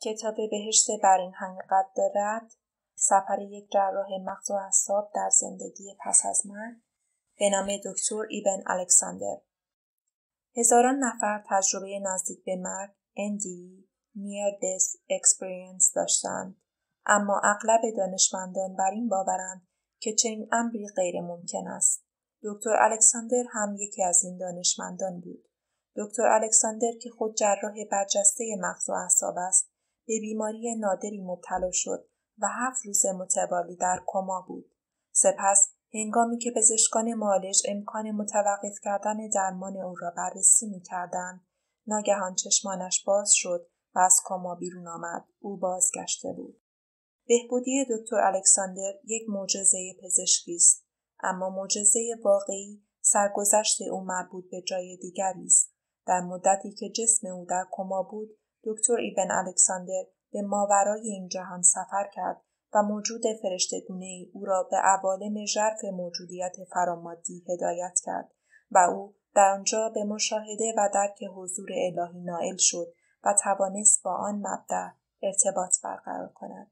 کتاب بهشت بر این حقیقت دارد سفر یک جراح مغز و اعصاب در زندگی پس از مرگ به نام دکتر ایبن الکساندر هزاران نفر تجربه نزدیک به مرگ اندی Near Death Experience داشتند اما اغلب دانشمندان بر این باورند که چنین امری غیر ممکن است دکتر الکساندر هم یکی از این دانشمندان بود دکتر الکساندر که خود جراح برجسته مغز و اعصاب است به بیماری نادری مبتلا شد و هفت روز متوالی در کما بود. سپس هنگامی که پزشکان مالش امکان متوقف کردن درمان او را بررسی می ناگهان چشمانش باز شد و از کما بیرون آمد. او بازگشته بود. بهبودی دکتر الکساندر یک معجزه پزشکی است اما معجزه واقعی سرگذشت او مربوط به جای دیگری است در مدتی که جسم او در کما بود دکتر ایبن الکساندر به ماورای این جهان سفر کرد و موجود فرشتگونه ای او را به عوالم ژرف موجودیت فرامادی هدایت کرد و او در آنجا به مشاهده و درک حضور الهی نائل شد و توانست با آن مبدع ارتباط برقرار کند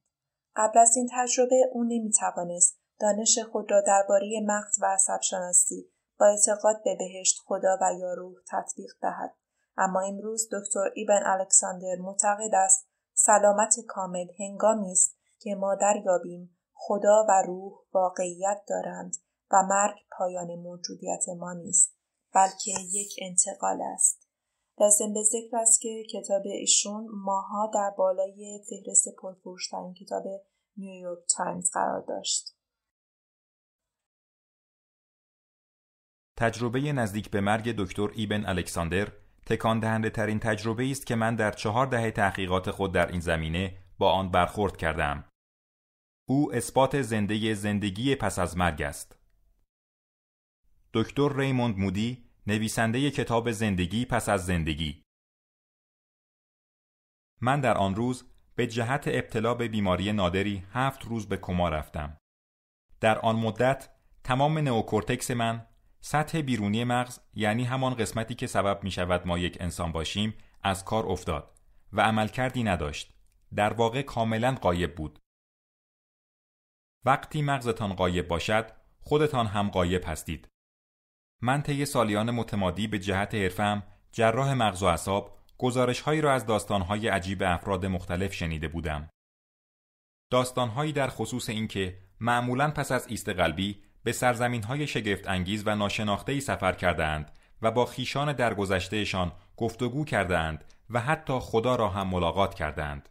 قبل از این تجربه او نمیتوانست دانش خود را درباره مغز و سبشناسی با اعتقاد به بهشت خدا و یا روح تطبیق دهد اما امروز دکتر ایبن الکساندر معتقد است سلامت کامل هنگامی است که ما دریابیم خدا و روح واقعیت دارند و مرگ پایان موجودیت ما نیست بلکه یک انتقال است لازم به ذکر است که کتاب ایشون ماها در بالای فهرست پرفروشترین کتاب نیویورک تایمز قرار داشت تجربه نزدیک به مرگ دکتر ایبن الکساندر تکان دهنده ترین تجربه است که من در چهار دهه تحقیقات خود در این زمینه با آن برخورد کردم. او اثبات زنده زندگی پس از مرگ است. دکتر ریموند مودی نویسنده کتاب زندگی پس از زندگی من در آن روز به جهت ابتلا به بیماری نادری هفت روز به کما رفتم. در آن مدت تمام نئوکورتکس من سطح بیرونی مغز یعنی همان قسمتی که سبب می شود ما یک انسان باشیم از کار افتاد و عملکردی نداشت در واقع کاملا قایب بود وقتی مغزتان قایب باشد خودتان هم قایب هستید من طی سالیان متمادی به جهت حرفم جراح مغز و اعصاب هایی را از های عجیب افراد مختلف شنیده بودم هایی در خصوص اینکه معمولا پس از ایست قلبی به سرزمین های شگفت انگیز و ناشناخته سفر کردند و با خیشان درگذشتهشان گفتگو کردند و حتی خدا را هم ملاقات کردند.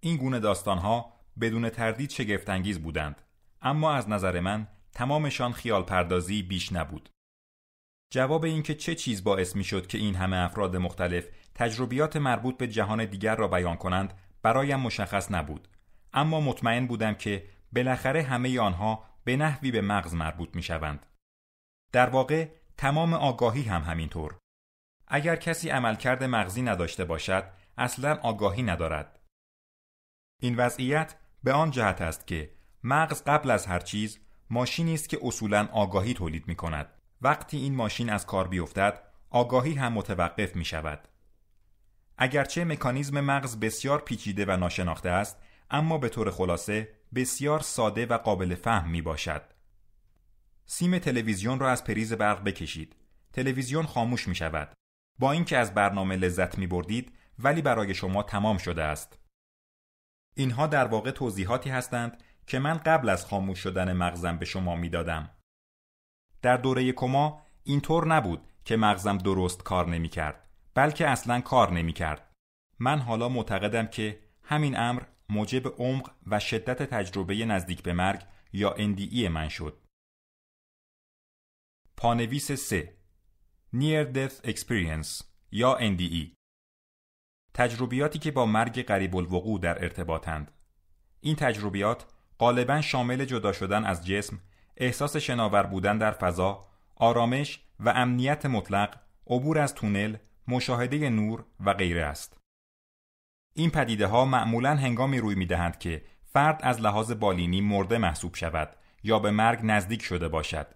این گونه ها بدون تردید شگفت انگیز بودند اما از نظر من تمامشان خیال پردازی بیش نبود. جواب اینکه چه چیز باعث می شد که این همه افراد مختلف تجربیات مربوط به جهان دیگر را بیان کنند برایم مشخص نبود اما مطمئن بودم که بالاخره همه آنها به نحوی به مغز مربوط می شوند. در واقع تمام آگاهی هم همینطور. اگر کسی عملکرد مغزی نداشته باشد، اصلا آگاهی ندارد. این وضعیت به آن جهت است که مغز قبل از هر چیز ماشینی است که اصولا آگاهی تولید می کند. وقتی این ماشین از کار بیفتد، آگاهی هم متوقف می شود. اگرچه مکانیزم مغز بسیار پیچیده و ناشناخته است، اما به طور خلاصه بسیار ساده و قابل فهم می باشد. سیم تلویزیون را از پریز برق بکشید. تلویزیون خاموش می شود. با اینکه از برنامه لذت می بردید ولی برای شما تمام شده است. اینها در واقع توضیحاتی هستند که من قبل از خاموش شدن مغزم به شما میدادم. در دوره کما اینطور نبود که مغزم درست کار نمی کرد بلکه اصلا کار نمی کرد. من حالا معتقدم که همین امر موجب عمق و شدت تجربه نزدیک به مرگ یا NDE من شد. پانویس 3 Near Death Experience یا NDE تجربیاتی که با مرگ قریب الوقوع در ارتباطند این تجربیات غالبا شامل جدا شدن از جسم، احساس شناور بودن در فضا، آرامش و امنیت مطلق، عبور از تونل، مشاهده نور و غیره است. این پدیده ها معمولا هنگامی روی می که فرد از لحاظ بالینی مرده محسوب شود یا به مرگ نزدیک شده باشد.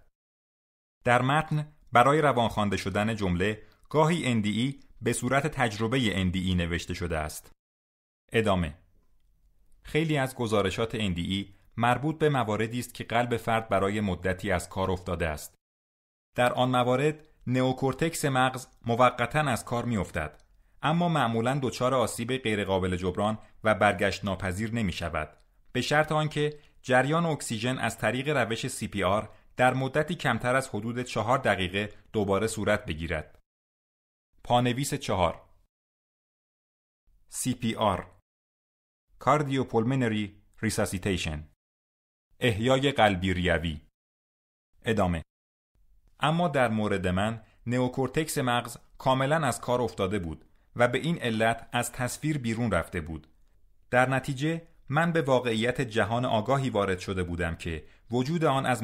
در متن برای روانخوانده شدن جمله گاهی NDE به صورت تجربه NDE نوشته شده است. ادامه خیلی از گزارشات NDE مربوط به مواردی است که قلب فرد برای مدتی از کار افتاده است. در آن موارد نئوکورتکس مغز موقتا از کار میافتد اما معمولا دچار آسیب غیرقابل جبران و برگشت ناپذیر نمی شود به شرط آنکه جریان اکسیژن از طریق روش CPR در مدتی کمتر از حدود چهار دقیقه دوباره صورت بگیرد. پانویس چهار CPR Cardiopulmonary Resuscitation احیای قلبی ریوی ادامه اما در مورد من نئوکورتکس مغز کاملا از کار افتاده بود و به این علت از تصویر بیرون رفته بود در نتیجه من به واقعیت جهان آگاهی وارد شده بودم که وجود آن از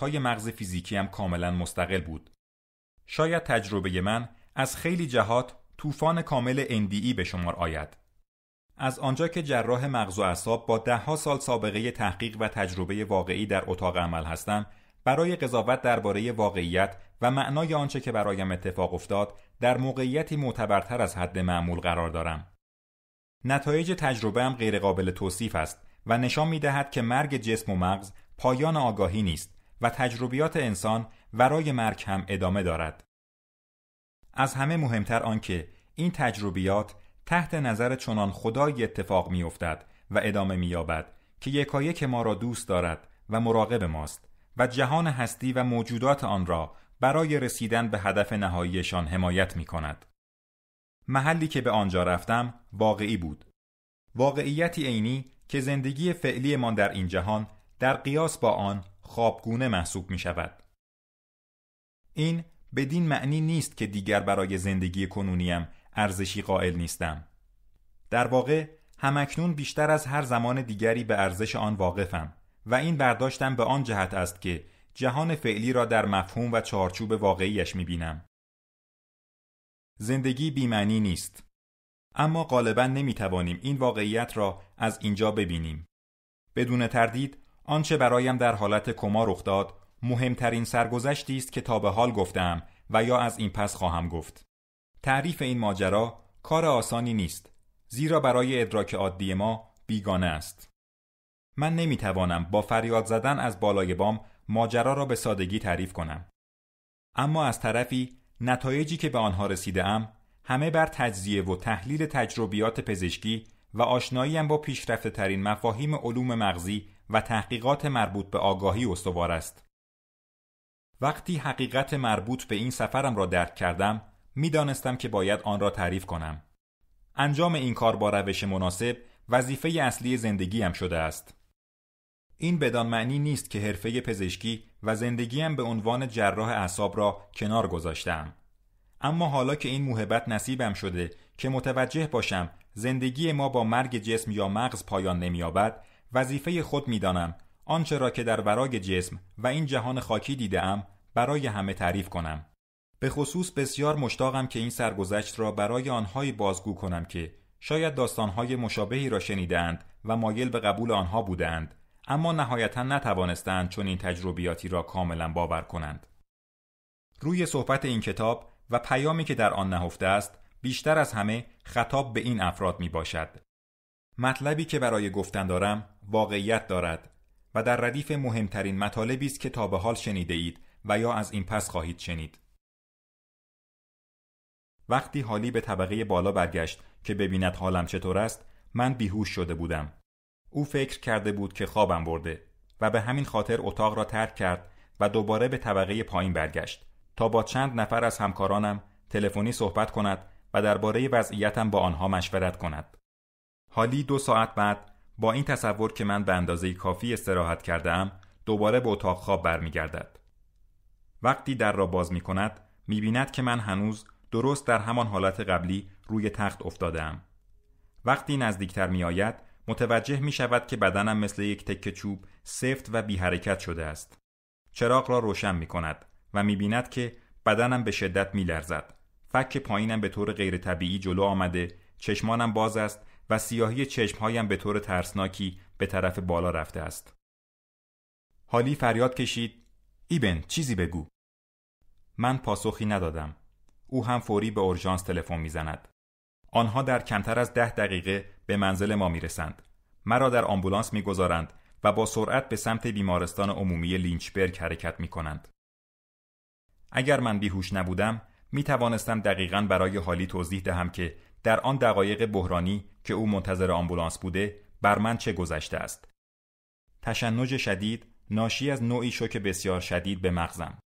های مغز فیزیکیم کاملا مستقل بود شاید تجربه من از خیلی جهات طوفان کامل NDE به شمار آید از آنجا که جراح مغز و اعصاب با دهها سال سابقه تحقیق و تجربه واقعی در اتاق عمل هستم برای قضاوت درباره واقعیت و معنای آنچه که برایم اتفاق افتاد در موقعیتی معتبرتر از حد معمول قرار دارم. نتایج تجربه هم غیرقابل توصیف است و نشان می که مرگ جسم و مغز پایان آگاهی نیست و تجربیات انسان ورای مرگ هم ادامه دارد. از همه مهمتر آنکه این تجربیات تحت نظر چنان خدای اتفاق می و ادامه می یابد که یکایک ما را دوست دارد و مراقب ماست و جهان هستی و موجودات آن را برای رسیدن به هدف نهاییشان حمایت می کند. محلی که به آنجا رفتم واقعی بود. واقعیتی عینی که زندگی فعلیمان در این جهان در قیاس با آن خوابگونه محسوب می شود. این بدین معنی نیست که دیگر برای زندگی کنونیم ارزشی قائل نیستم. در واقع همکنون بیشتر از هر زمان دیگری به ارزش آن واقفم و این برداشتم به آن جهت است که جهان فعلی را در مفهوم و چارچوب واقعیش می بینم. زندگی بیمعنی نیست. اما غالبا نمی توانیم این واقعیت را از اینجا ببینیم. بدون تردید آنچه برایم در حالت کما رخ داد مهمترین سرگذشتی است که تا به حال گفتم و یا از این پس خواهم گفت. تعریف این ماجرا کار آسانی نیست زیرا برای ادراک عادی ما بیگانه است. من نمیتوانم با فریاد زدن از بالای بام ماجرا را به سادگی تعریف کنم اما از طرفی نتایجی که به آنها ام همه بر تجزیه و تحلیل تجربیات پزشکی و آشناییم با پیشرفته ترین مفاهیم علوم مغزی و تحقیقات مربوط به آگاهی استوار است. وقتی حقیقت مربوط به این سفرم را درک کردم، میدانستم که باید آن را تعریف کنم. انجام این کار با روش مناسب وظیفه اصلی زندگیم شده است. این بدان معنی نیست که حرفه پزشکی و زندگیم به عنوان جراح اعصاب را کنار گذاشتم. اما حالا که این موهبت نصیبم شده که متوجه باشم زندگی ما با مرگ جسم یا مغز پایان نمییابد وظیفه خود میدانم آنچه را که در ورای جسم و این جهان خاکی ام برای همه تعریف کنم به خصوص بسیار مشتاقم که این سرگذشت را برای آنهایی بازگو کنم که شاید داستانهای مشابهی را شنیدند و مایل به قبول آنها بودند اما نهایتا نتوانستند چون این تجربیاتی را کاملا باور کنند. روی صحبت این کتاب و پیامی که در آن نهفته است بیشتر از همه خطاب به این افراد می باشد. مطلبی که برای گفتن دارم واقعیت دارد و در ردیف مهمترین مطالبی است که تا به حال شنیده اید و یا از این پس خواهید شنید. وقتی حالی به طبقه بالا برگشت که ببیند حالم چطور است من بیهوش شده بودم او فکر کرده بود که خوابم برده و به همین خاطر اتاق را ترک کرد و دوباره به طبقه پایین برگشت تا با چند نفر از همکارانم تلفنی صحبت کند و درباره وضعیتم با آنها مشورت کند. حالی دو ساعت بعد با این تصور که من به اندازه کافی استراحت کرده ام دوباره به اتاق خواب برمیگردد. وقتی در را باز می کند می بیند که من هنوز درست در همان حالت قبلی روی تخت ام. وقتی نزدیکتر می آید متوجه می شود که بدنم مثل یک تکه چوب سفت و بی حرکت شده است. چراغ را روشن می کند و می بیند که بدنم به شدت می لرزد. فک پایینم به طور غیر طبیعی جلو آمده، چشمانم باز است و سیاهی چشمهایم به طور ترسناکی به طرف بالا رفته است. حالی فریاد کشید ایبن چیزی بگو من پاسخی ندادم او هم فوری به اورژانس تلفن زند. آنها در کمتر از ده دقیقه به منزل ما می رسند مرا در آمبولانس گذارند و با سرعت به سمت بیمارستان عمومی لینچبرگ حرکت می کنند. اگر من بیهوش نبودم می توانستم دقیقا برای حالی توضیح دهم که در آن دقایق بحرانی که او منتظر آمبولانس بوده بر من چه گذشته است. تشنج شدید ناشی از نوعی شوک بسیار شدید به مغزم.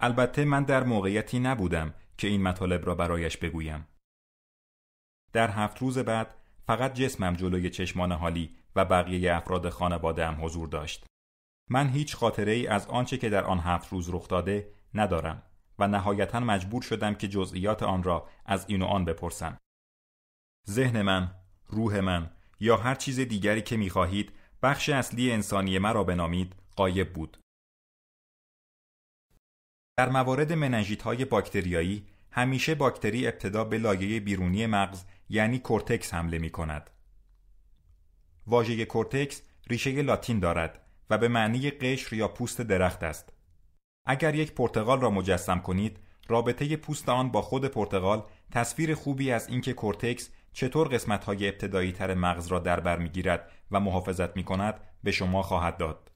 البته من در موقعیتی نبودم که این مطالب را برایش بگویم. در هفت روز بعد فقط جسمم جلوی چشمان حالی و بقیه افراد خانواده هم حضور داشت. من هیچ خاطره ای از آنچه که در آن هفت روز رخ داده ندارم و نهایتا مجبور شدم که جزئیات آن را از این و آن بپرسم. ذهن من، روح من یا هر چیز دیگری که میخواهید بخش اصلی انسانی مرا بنامید قایب بود. در موارد مننژیت های باکتریایی همیشه باکتری ابتدا به لایه بیرونی مغز یعنی کورتکس حمله می کند. واژه کورتکس ریشه لاتین دارد و به معنی قشر یا پوست درخت است. اگر یک پرتقال را مجسم کنید، رابطه پوست آن با خود پرتقال تصویر خوبی از اینکه کورتکس چطور های ابتدایی تر مغز را در بر میگیرد و محافظت می کند به شما خواهد داد.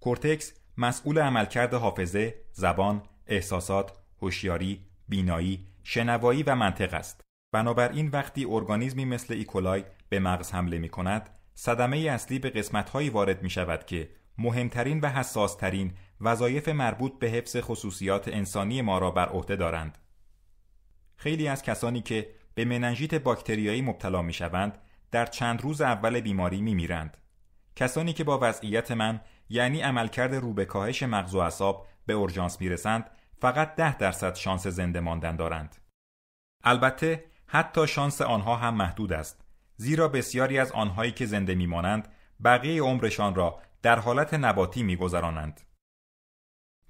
کورتکس مسئول عملکرد حافظه، زبان، احساسات، هوشیاری، بینایی، شنوایی و منطق است. بنابراین وقتی ارگانیزمی مثل ایکولای e. به مغز حمله می کند صدمه اصلی به قسمتهایی وارد می شود که مهمترین و حساسترین وظایف مربوط به حفظ خصوصیات انسانی ما را بر عهده دارند. خیلی از کسانی که به مننژیت باکتریایی مبتلا می شوند در چند روز اول بیماری می میرند. کسانی که با وضعیت من یعنی عملکرد رو به کاهش مغز و اعصاب به اورژانس می رسند فقط ده درصد شانس زنده ماندن دارند. البته حتی شانس آنها هم محدود است زیرا بسیاری از آنهایی که زنده میمانند بقیه عمرشان را در حالت نباتی میگذرانند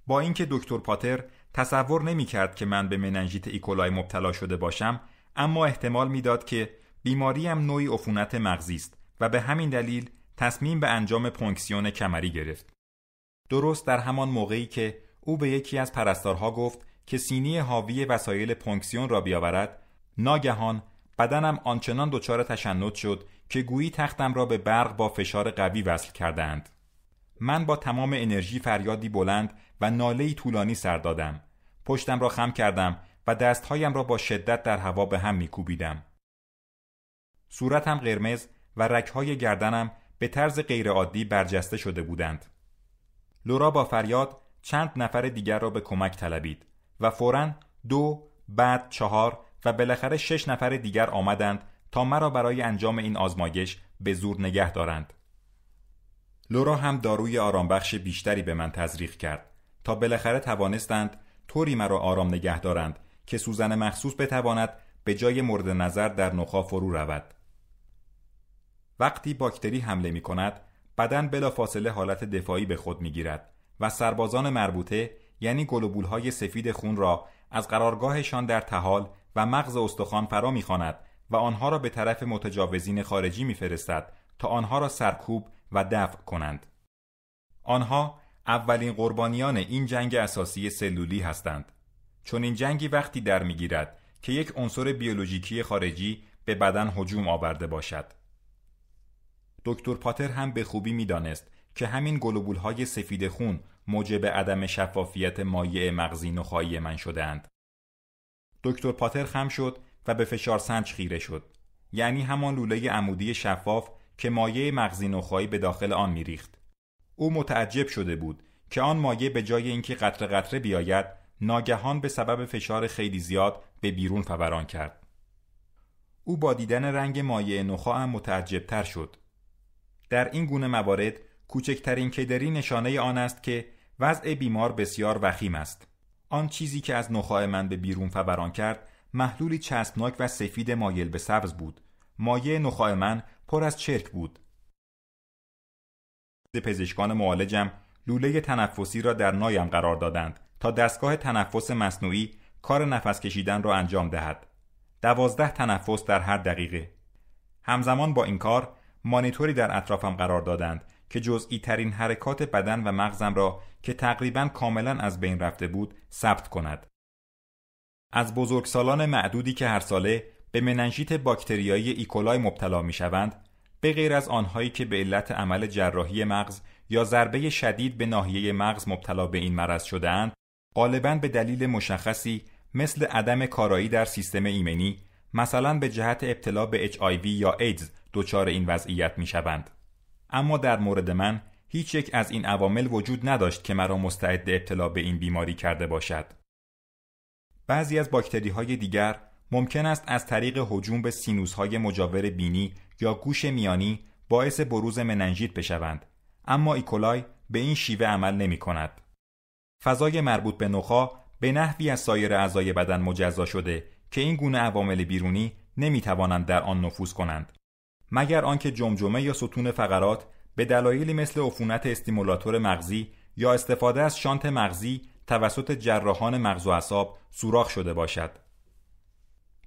با اینکه دکتر پاتر تصور کرد که من به مننژیت ایکولای مبتلا شده باشم اما احتمال میداد که بیماریم نوعی عفونت مغزی است و به همین دلیل تصمیم به انجام پونکسیون کمری گرفت درست در همان موقعی که او به یکی از پرستارها گفت که سینی حاوی وسایل پونکسیون را بیاورد ناگهان بدنم آنچنان دچار تشنج شد که گویی تختم را به برق با فشار قوی وصل کردند من با تمام انرژی فریادی بلند و نالهای طولانی سر دادم پشتم را خم کردم و دستهایم را با شدت در هوا به هم میکوبیدم صورتم قرمز و رکهای گردنم به طرز غیرعادی برجسته شده بودند لورا با فریاد چند نفر دیگر را به کمک طلبید و فورا دو بعد چهار و بالاخره شش نفر دیگر آمدند تا مرا برای انجام این آزمایش به زور نگه دارند. لورا هم داروی آرامبخش بیشتری به من تزریق کرد تا بالاخره توانستند طوری مرا آرام نگه دارند که سوزن مخصوص بتواند به جای مورد نظر در نخا فرو رود. وقتی باکتری حمله می کند بدن فاصله حالت دفاعی به خود می گیرد و سربازان مربوطه یعنی گلوبولهای های سفید خون را از قرارگاهشان در تحال و مغز استخوان فرا میخواند و آنها را به طرف متجاوزین خارجی میفرستد تا آنها را سرکوب و دفع کنند. آنها اولین قربانیان این جنگ اساسی سلولی هستند. چون این جنگی وقتی در میگیرد که یک عنصر بیولوژیکی خارجی به بدن هجوم آورده باشد. دکتر پاتر هم به خوبی میدانست که همین گلوبول های سفید خون موجب عدم شفافیت مایع مغزی نخایی من شدهاند. دکتر پاتر خم شد و به فشار سنج خیره شد یعنی همان لوله عمودی شفاف که مایع مغزی نخایی به داخل آن میریخت او متعجب شده بود که آن مایع به جای اینکه قطره قطره بیاید ناگهان به سبب فشار خیلی زیاد به بیرون فوران کرد او با دیدن رنگ مایع نخا هم تر شد در این گونه موارد کوچکترین کدری نشانه آن است که وضع بیمار بسیار وخیم است آن چیزی که از نخواه من به بیرون فوران کرد محلولی چسبناک و سفید مایل به سبز بود مایه نخواه من پر از چرک بود پزشکان معالجم لوله تنفسی را در نایم قرار دادند تا دستگاه تنفس مصنوعی کار نفس کشیدن را انجام دهد دوازده تنفس در هر دقیقه همزمان با این کار مانیتوری در اطرافم قرار دادند که جزئی ترین حرکات بدن و مغزم را که تقریبا کاملا از بین رفته بود ثبت کند. از بزرگسالان معدودی که هر ساله به مننژیت باکتریایی ایکولای e. مبتلا می شوند به غیر از آنهایی که به علت عمل جراحی مغز یا ضربه شدید به ناحیه مغز مبتلا به این مرض شدهاند غالبا به دلیل مشخصی مثل عدم کارایی در سیستم ایمنی مثلا به جهت ابتلا به HIV یا ایدز دچار این وضعیت می شوند. اما در مورد من هیچ یک از این عوامل وجود نداشت که مرا مستعد ابتلا به این بیماری کرده باشد. بعضی از باکتری های دیگر ممکن است از طریق هجوم به سینوس های مجاور بینی یا گوش میانی باعث بروز مننژیت بشوند اما ایکولای به این شیوه عمل نمی کند. فضای مربوط به نخا به نحوی از سایر اعضای بدن مجزا شده که این گونه عوامل بیرونی نمی توانند در آن نفوذ کنند مگر آنکه جمجمه یا ستون فقرات به دلایلی مثل عفونت استیمولاتور مغزی یا استفاده از شانت مغزی توسط جراحان مغز و اعصاب سوراخ شده باشد.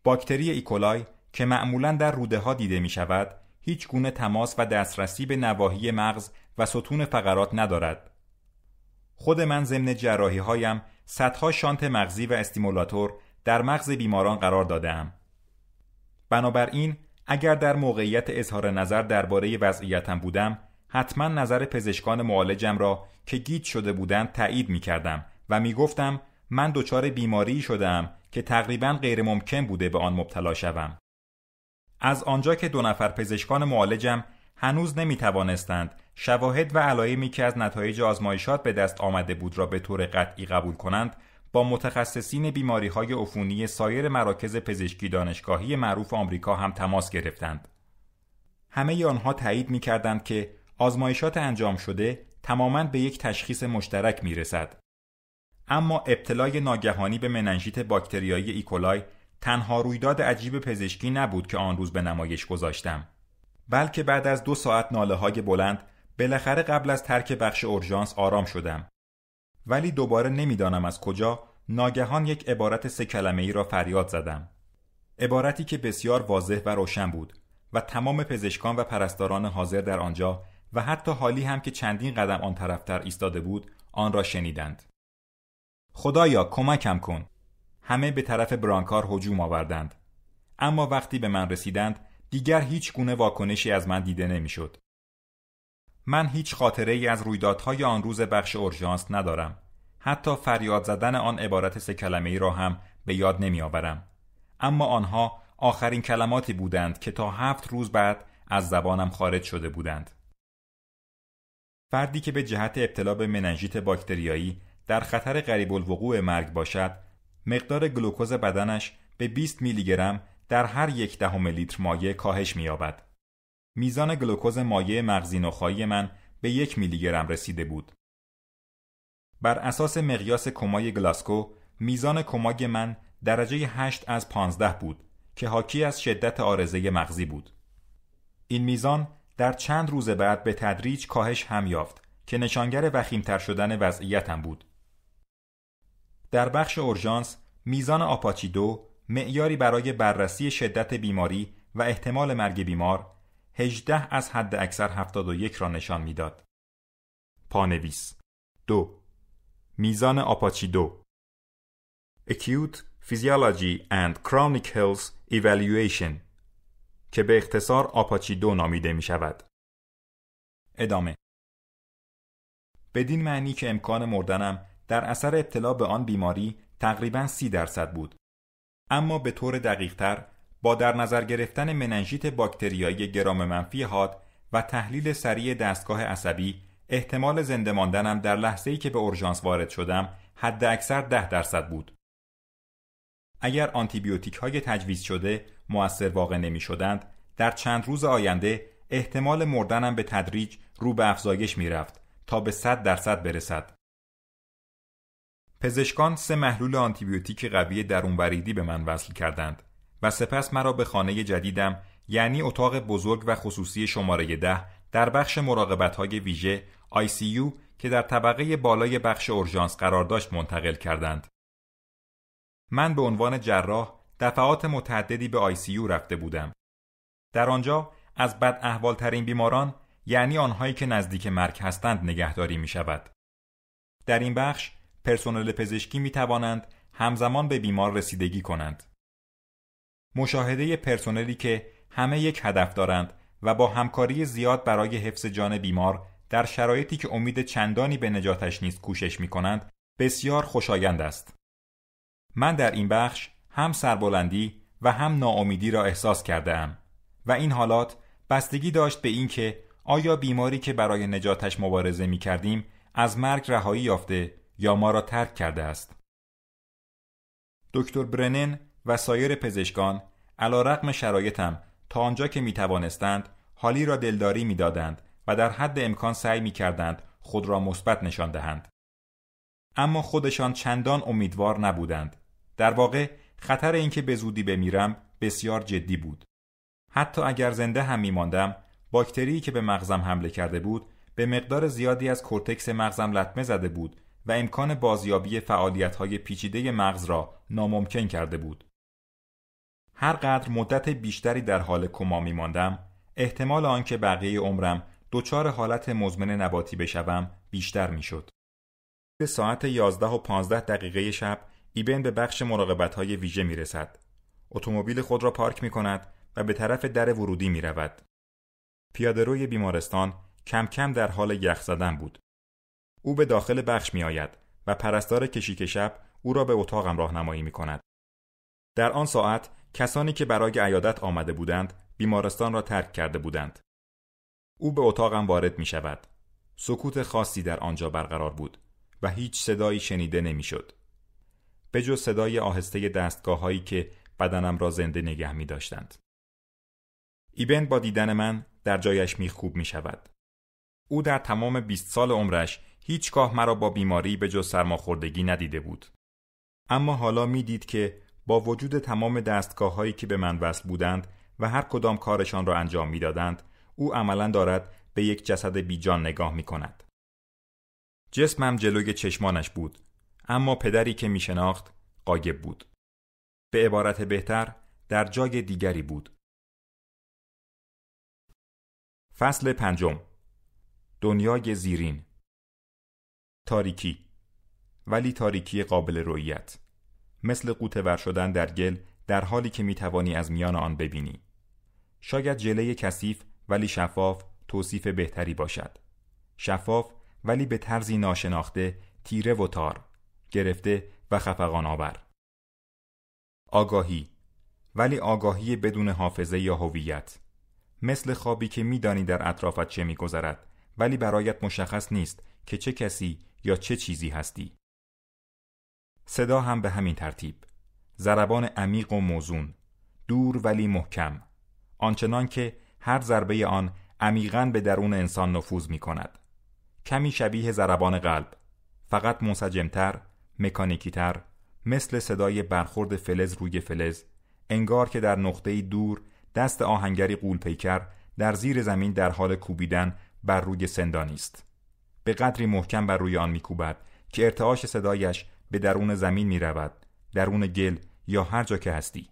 باکتری ایکولای e. که معمولا در روده ها دیده می شود، هیچ گونه تماس و دسترسی به نواحی مغز و ستون فقرات ندارد. خود من ضمن جراحی هایم صدها شانت مغزی و استیمولاتور در مغز بیماران قرار دادم. بنابراین اگر در موقعیت اظهار نظر درباره وضعیتم بودم حتما نظر پزشکان معالجم را که گیت شده بودند تایید می کردم و می گفتم من دچار بیماری شدم که تقریبا غیر ممکن بوده به آن مبتلا شوم. از آنجا که دو نفر پزشکان معالجم هنوز نمی توانستند شواهد و علایمی که از نتایج آزمایشات به دست آمده بود را به طور قطعی قبول کنند با متخصصین بیماری های عفونی سایر مراکز پزشکی دانشگاهی معروف آمریکا هم تماس گرفتند. همه آنها تایید می که آزمایشات انجام شده تماما به یک تشخیص مشترک می رسد. اما ابتلای ناگهانی به مننژیت باکتریایی ایکولای e. تنها رویداد عجیب پزشکی نبود که آن روز به نمایش گذاشتم. بلکه بعد از دو ساعت ناله های بلند بالاخره قبل از ترک بخش اورژانس آرام شدم. ولی دوباره نمیدانم از کجا ناگهان یک عبارت سه کلمه ای را فریاد زدم. عبارتی که بسیار واضح و روشن بود و تمام پزشکان و پرستاران حاضر در آنجا و حتی حالی هم که چندین قدم آن طرفتر ایستاده بود آن را شنیدند خدایا کمکم کن همه به طرف برانکار هجوم آوردند اما وقتی به من رسیدند دیگر هیچ گونه واکنشی از من دیده نمیشد من هیچ خاطره ای از رویدادهای آن روز بخش اورژانس ندارم حتی فریاد زدن آن عبارت سه کلمه ای را هم به یاد نمیآورم اما آنها آخرین کلماتی بودند که تا هفت روز بعد از زبانم خارج شده بودند فردی که به جهت ابتلا به مننژیت باکتریایی در خطر قریب الوقوع مرگ باشد مقدار گلوکوز بدنش به 20 میلی گرم در هر یک دهم لیتر مایع کاهش می‌یابد. میزان گلوکوز مایع مغزی نخایی من به یک میلی گرم رسیده بود. بر اساس مقیاس کمای گلاسکو میزان کمای من درجه 8 از 15 بود که حاکی از شدت آرزه مغزی بود. این میزان در چند روز بعد به تدریج کاهش هم یافت که نشانگر وخیمتر شدن وضعیتم بود. در بخش اورژانس میزان آپاچی دو معیاری برای بررسی شدت بیماری و احتمال مرگ بیمار 18 از حد اکثر 71 را نشان میداد. پانویس دو میزان آپاچی دو Acute Physiology and Chronic Health Evaluation که به اختصار آپاچی دو نامیده می شود. ادامه بدین معنی که امکان مردنم در اثر ابتلا به آن بیماری تقریبا سی درصد بود. اما به طور دقیقتر با در نظر گرفتن مننژیت باکتریایی گرام منفی هاد و تحلیل سریع دستگاه عصبی احتمال زنده ماندنم در لحظه‌ای که به اورژانس وارد شدم حد اکثر ده درصد بود. اگر آنتیبیوتیک های تجویز شده موثر واقع نمی شدند در چند روز آینده احتمال مردنم به تدریج رو به افزایش می رفت تا به 100 درصد برسد. پزشکان سه محلول آنتیبیوتیک قوی درونوریدی به من وصل کردند و سپس مرا به خانه جدیدم یعنی اتاق بزرگ و خصوصی شماره ده در بخش مراقبت های ویژه ICU که در طبقه بالای بخش اورژانس قرار داشت منتقل کردند. من به عنوان جراح دفعات متعددی به آی سی رفته بودم. در آنجا از بد احوال ترین بیماران یعنی آنهایی که نزدیک مرگ هستند نگهداری می شود. در این بخش پرسنل پزشکی می توانند همزمان به بیمار رسیدگی کنند. مشاهده پرسنلی که همه یک هدف دارند و با همکاری زیاد برای حفظ جان بیمار در شرایطی که امید چندانی به نجاتش نیست کوشش می کنند بسیار خوشایند است. من در این بخش هم سربلندی و هم ناامیدی را احساس کرده ام و این حالات بستگی داشت به اینکه آیا بیماری که برای نجاتش مبارزه می کردیم از مرگ رهایی یافته یا ما را ترک کرده است دکتر برنن و سایر پزشکان علا رقم شرایطم تا آنجا که می توانستند حالی را دلداری می دادند و در حد امکان سعی می کردند خود را مثبت نشان دهند. اما خودشان چندان امیدوار نبودند. در واقع خطر اینکه به زودی بمیرم بسیار جدی بود. حتی اگر زنده هم میماندم باکتری که به مغزم حمله کرده بود به مقدار زیادی از کورتکس مغزم لطمه زده بود و امکان بازیابی های پیچیده مغز را ناممکن کرده بود. هر قدر مدت بیشتری در حال کما میماندم، احتمال آنکه بقیه عمرم دچار حالت مزمن نباتی بشوم بیشتر میشد. به ساعت 11 و 15 دقیقه شب ایبن به بخش مراقبت های ویژه می رسد. اتومبیل خود را پارک می کند و به طرف در ورودی می رود. پیادروی بیمارستان کم کم در حال یخ زدن بود. او به داخل بخش می آید و پرستار کشیک شب او را به اتاقم راهنمایی می کند. در آن ساعت کسانی که برای عیادت آمده بودند بیمارستان را ترک کرده بودند. او به اتاقم وارد می شود. سکوت خاصی در آنجا برقرار بود و هیچ صدایی شنیده نمیشد به جز صدای آهسته دستگاه هایی که بدنم را زنده نگه می داشتند. ایبن با دیدن من در جایش خوب می شود. او در تمام 20 سال عمرش هیچگاه مرا با بیماری به جز سرماخوردگی ندیده بود. اما حالا میدید که با وجود تمام دستگاه هایی که به من وصل بودند و هر کدام کارشان را انجام دادند او عملا دارد به یک جسد بیجان نگاه می کند. جسمم جلوی چشمانش بود اما پدری که می شناخت قایب بود. به عبارت بهتر در جای دیگری بود. فصل پنجم دنیای زیرین تاریکی ولی تاریکی قابل رویت مثل قوطه شدن در گل در حالی که می توانی از میان آن ببینی شاید جله کثیف ولی شفاف توصیف بهتری باشد شفاف ولی به طرزی ناشناخته تیره و تار گرفته و خفقان آور آگاهی ولی آگاهی بدون حافظه یا هویت مثل خوابی که میدانی در اطرافت چه میگذرد ولی برایت مشخص نیست که چه کسی یا چه چیزی هستی صدا هم به همین ترتیب زربان عمیق و موزون دور ولی محکم آنچنان که هر ضربه آن عمیقا به درون انسان نفوذ می کند کمی شبیه زربان قلب فقط منسجمتر مکانیکی تر مثل صدای برخورد فلز روی فلز انگار که در نقطه دور دست آهنگری قولپیکر در زیر زمین در حال کوبیدن بر روی سندانی است به قدری محکم بر روی آن میکوبد که ارتعاش صدایش به درون زمین می رود درون گل یا هر جا که هستی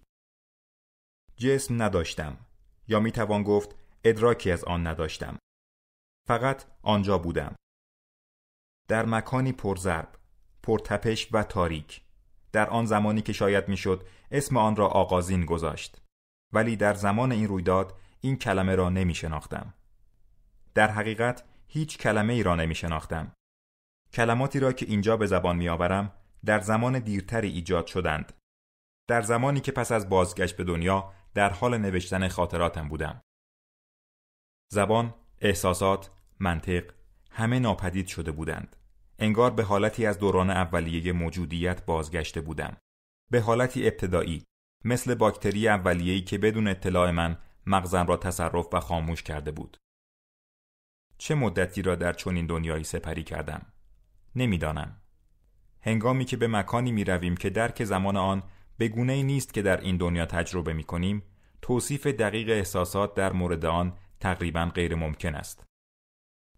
جسم نداشتم یا می گفت ادراکی از آن نداشتم فقط آنجا بودم در مکانی پرزرب پرتپش و تاریک در آن زمانی که شاید میشد اسم آن را آغازین گذاشت ولی در زمان این رویداد این کلمه را نمی شناختم. در حقیقت هیچ کلمه ای را نمی شناختم. کلماتی را که اینجا به زبان آورم در زمان دیرتری ایجاد شدند. در زمانی که پس از بازگشت به دنیا در حال نوشتن خاطراتم بودم. زبان، احساسات، منطق همه ناپدید شده بودند. انگار به حالتی از دوران اولیه موجودیت بازگشته بودم. به حالتی ابتدایی مثل باکتری اولیه‌ای که بدون اطلاع من مغزم را تصرف و خاموش کرده بود. چه مدتی را در چنین دنیایی سپری کردم؟ نمیدانم. هنگامی که به مکانی می رویم که درک زمان آن به گونه ای نیست که در این دنیا تجربه می کنیم، توصیف دقیق احساسات در مورد آن تقریبا غیر ممکن است.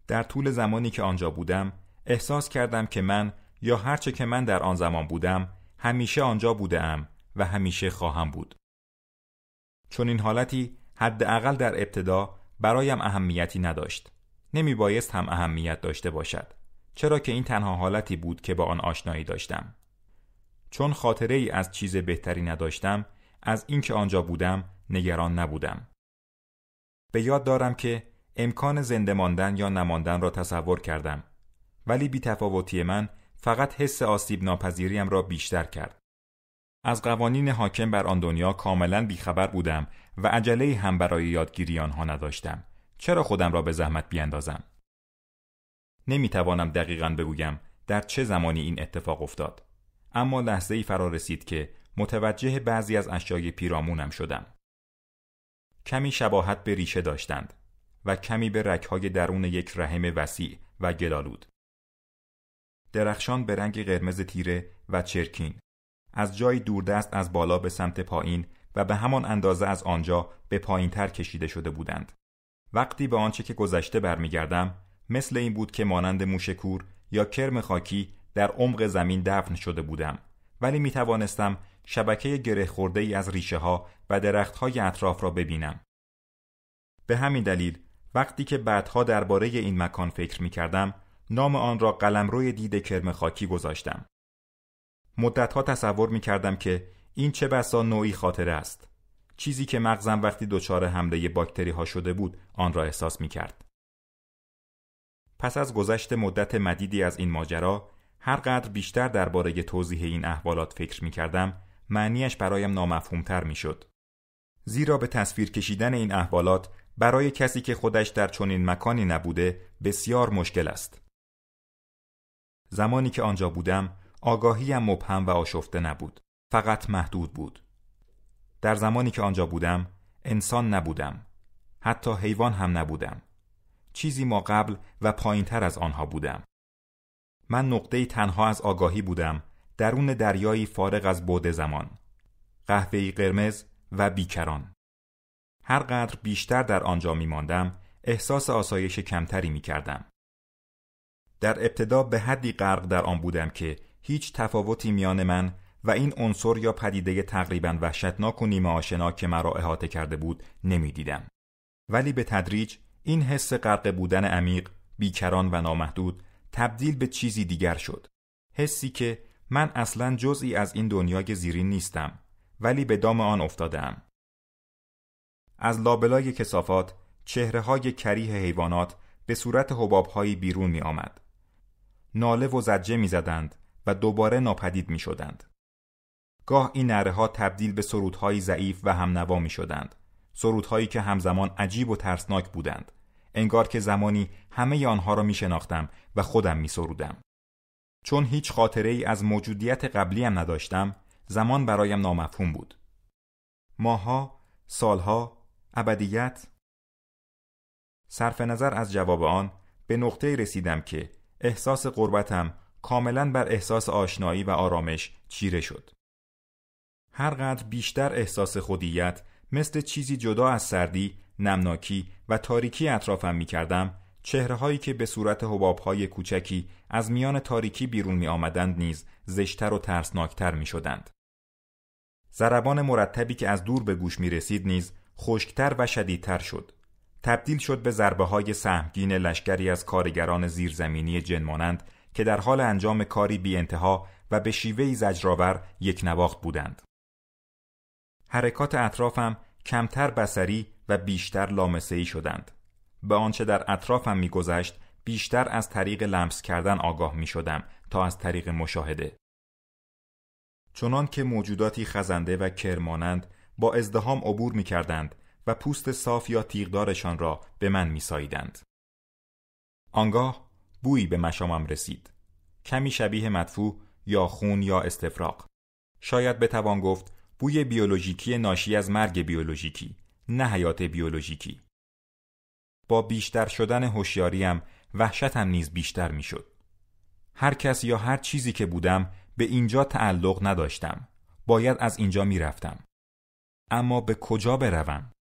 در طول زمانی که آنجا بودم، احساس کردم که من یا هرچه که من در آن زمان بودم همیشه آنجا بوده و همیشه خواهم بود. چون این حالتی حداقل در ابتدا برایم اهمیتی نداشت. نمی بایست هم اهمیت داشته باشد. چرا که این تنها حالتی بود که با آن آشنایی داشتم. چون خاطره ای از چیز بهتری نداشتم از اینکه آنجا بودم نگران نبودم. به یاد دارم که امکان زنده ماندن یا نماندن را تصور کردم ولی تفاوتی من فقط حس آسیب ناپذیریم را بیشتر کرد. از قوانین حاکم بر آن دنیا کاملا بیخبر بودم و عجله هم برای یادگیری آنها نداشتم. چرا خودم را به زحمت بیاندازم؟ نمیتوانم دقیقا بگویم در چه زمانی این اتفاق افتاد. اما لحظه ای فرا رسید که متوجه بعضی از اشیای پیرامونم شدم. کمی شباهت به ریشه داشتند و کمی به رکهای درون یک رحم وسیع و گلالود. درخشان به رنگ قرمز تیره و چرکین از جایی دوردست از بالا به سمت پایین و به همان اندازه از آنجا به پایین تر کشیده شده بودند وقتی به آنچه که گذشته برمیگردم مثل این بود که مانند موشکور یا کرم خاکی در عمق زمین دفن شده بودم ولی می توانستم شبکه گره خورده ای از ریشه ها و درخت های اطراف را ببینم به همین دلیل وقتی که بعدها درباره این مکان فکر می کردم نام آن را قلمروی دید کرم خاکی گذاشتم. مدتها تصور می کردم که این چه بسا نوعی خاطره است. چیزی که مغزم وقتی دچار حمله باکتری ها شده بود آن را احساس می کرد. پس از گذشت مدت مدیدی از این ماجرا هرقدر بیشتر درباره توضیح این احوالات فکر می کردم معنیش برایم نامفهومتر می شد. زیرا به تصویر کشیدن این احوالات برای کسی که خودش در چنین مکانی نبوده بسیار مشکل است. زمانی که آنجا بودم آگاهیم مبهم و آشفته نبود فقط محدود بود در زمانی که آنجا بودم انسان نبودم حتی حیوان هم نبودم چیزی ما قبل و پایین تر از آنها بودم من نقطه تنها از آگاهی بودم درون دریایی فارغ از بعد زمان قهوهی قرمز و بیکران هر قدر بیشتر در آنجا می ماندم احساس آسایش کمتری می کردم در ابتدا به حدی غرق در آن بودم که هیچ تفاوتی میان من و این عنصر یا پدیده تقریبا وحشتناک و نیمه آشنا که مرا احاطه کرده بود نمیدیدم ولی به تدریج این حس غرق بودن عمیق بیکران و نامحدود تبدیل به چیزی دیگر شد حسی که من اصلا جزئی از این دنیای زیرین نیستم ولی به دام آن افتادم از لابلای کسافات چهره های کریه حیوانات به صورت حبابهایی بیرون می ناله و زجه می زدند و دوباره ناپدید می شدند. گاه این نره ها تبدیل به سرودهای ضعیف و نوا می شدند. سرودهایی که همزمان عجیب و ترسناک بودند. انگار که زمانی همه آنها را می شناختم و خودم می سرودم. چون هیچ خاطره ای از موجودیت قبلیم نداشتم، زمان برایم نامفهوم بود. ماها، سالها، ابدیت صرف نظر از جواب آن به نقطه رسیدم که احساس قربتم کاملا بر احساس آشنایی و آرامش چیره شد. هرقدر بیشتر احساس خودیت مثل چیزی جدا از سردی، نمناکی و تاریکی اطرافم می کردم، چهره هایی که به صورت حباب های کوچکی از میان تاریکی بیرون می آمدند نیز زشتر و ترسناکتر می شدند. زربان مرتبی که از دور به گوش می رسید نیز خشکتر و شدیدتر شد. تبدیل شد به ضربه های سهمگین لشکری از کارگران زیرزمینی جنمانند که در حال انجام کاری بی انتها و به شیوهی زجرآور یک نواخت بودند. حرکات اطرافم کمتر بسری و بیشتر ای شدند. به آنچه در اطرافم میگذشت بیشتر از طریق لمس کردن آگاه می شدم تا از طریق مشاهده. چنان که موجوداتی خزنده و کرمانند با ازدهام عبور می کردند و پوست صاف یا تیغدارشان را به من میساییدند. آنگاه بویی به مشامم رسید. کمی شبیه مدفوع یا خون یا استفراغ. شاید بتوان گفت بوی بیولوژیکی ناشی از مرگ بیولوژیکی نه حیات بیولوژیکی. با بیشتر شدن هوشیاریم وحشتم نیز بیشتر میشد. هر کس یا هر چیزی که بودم به اینجا تعلق نداشتم. باید از اینجا میرفتم. اما به کجا بروم؟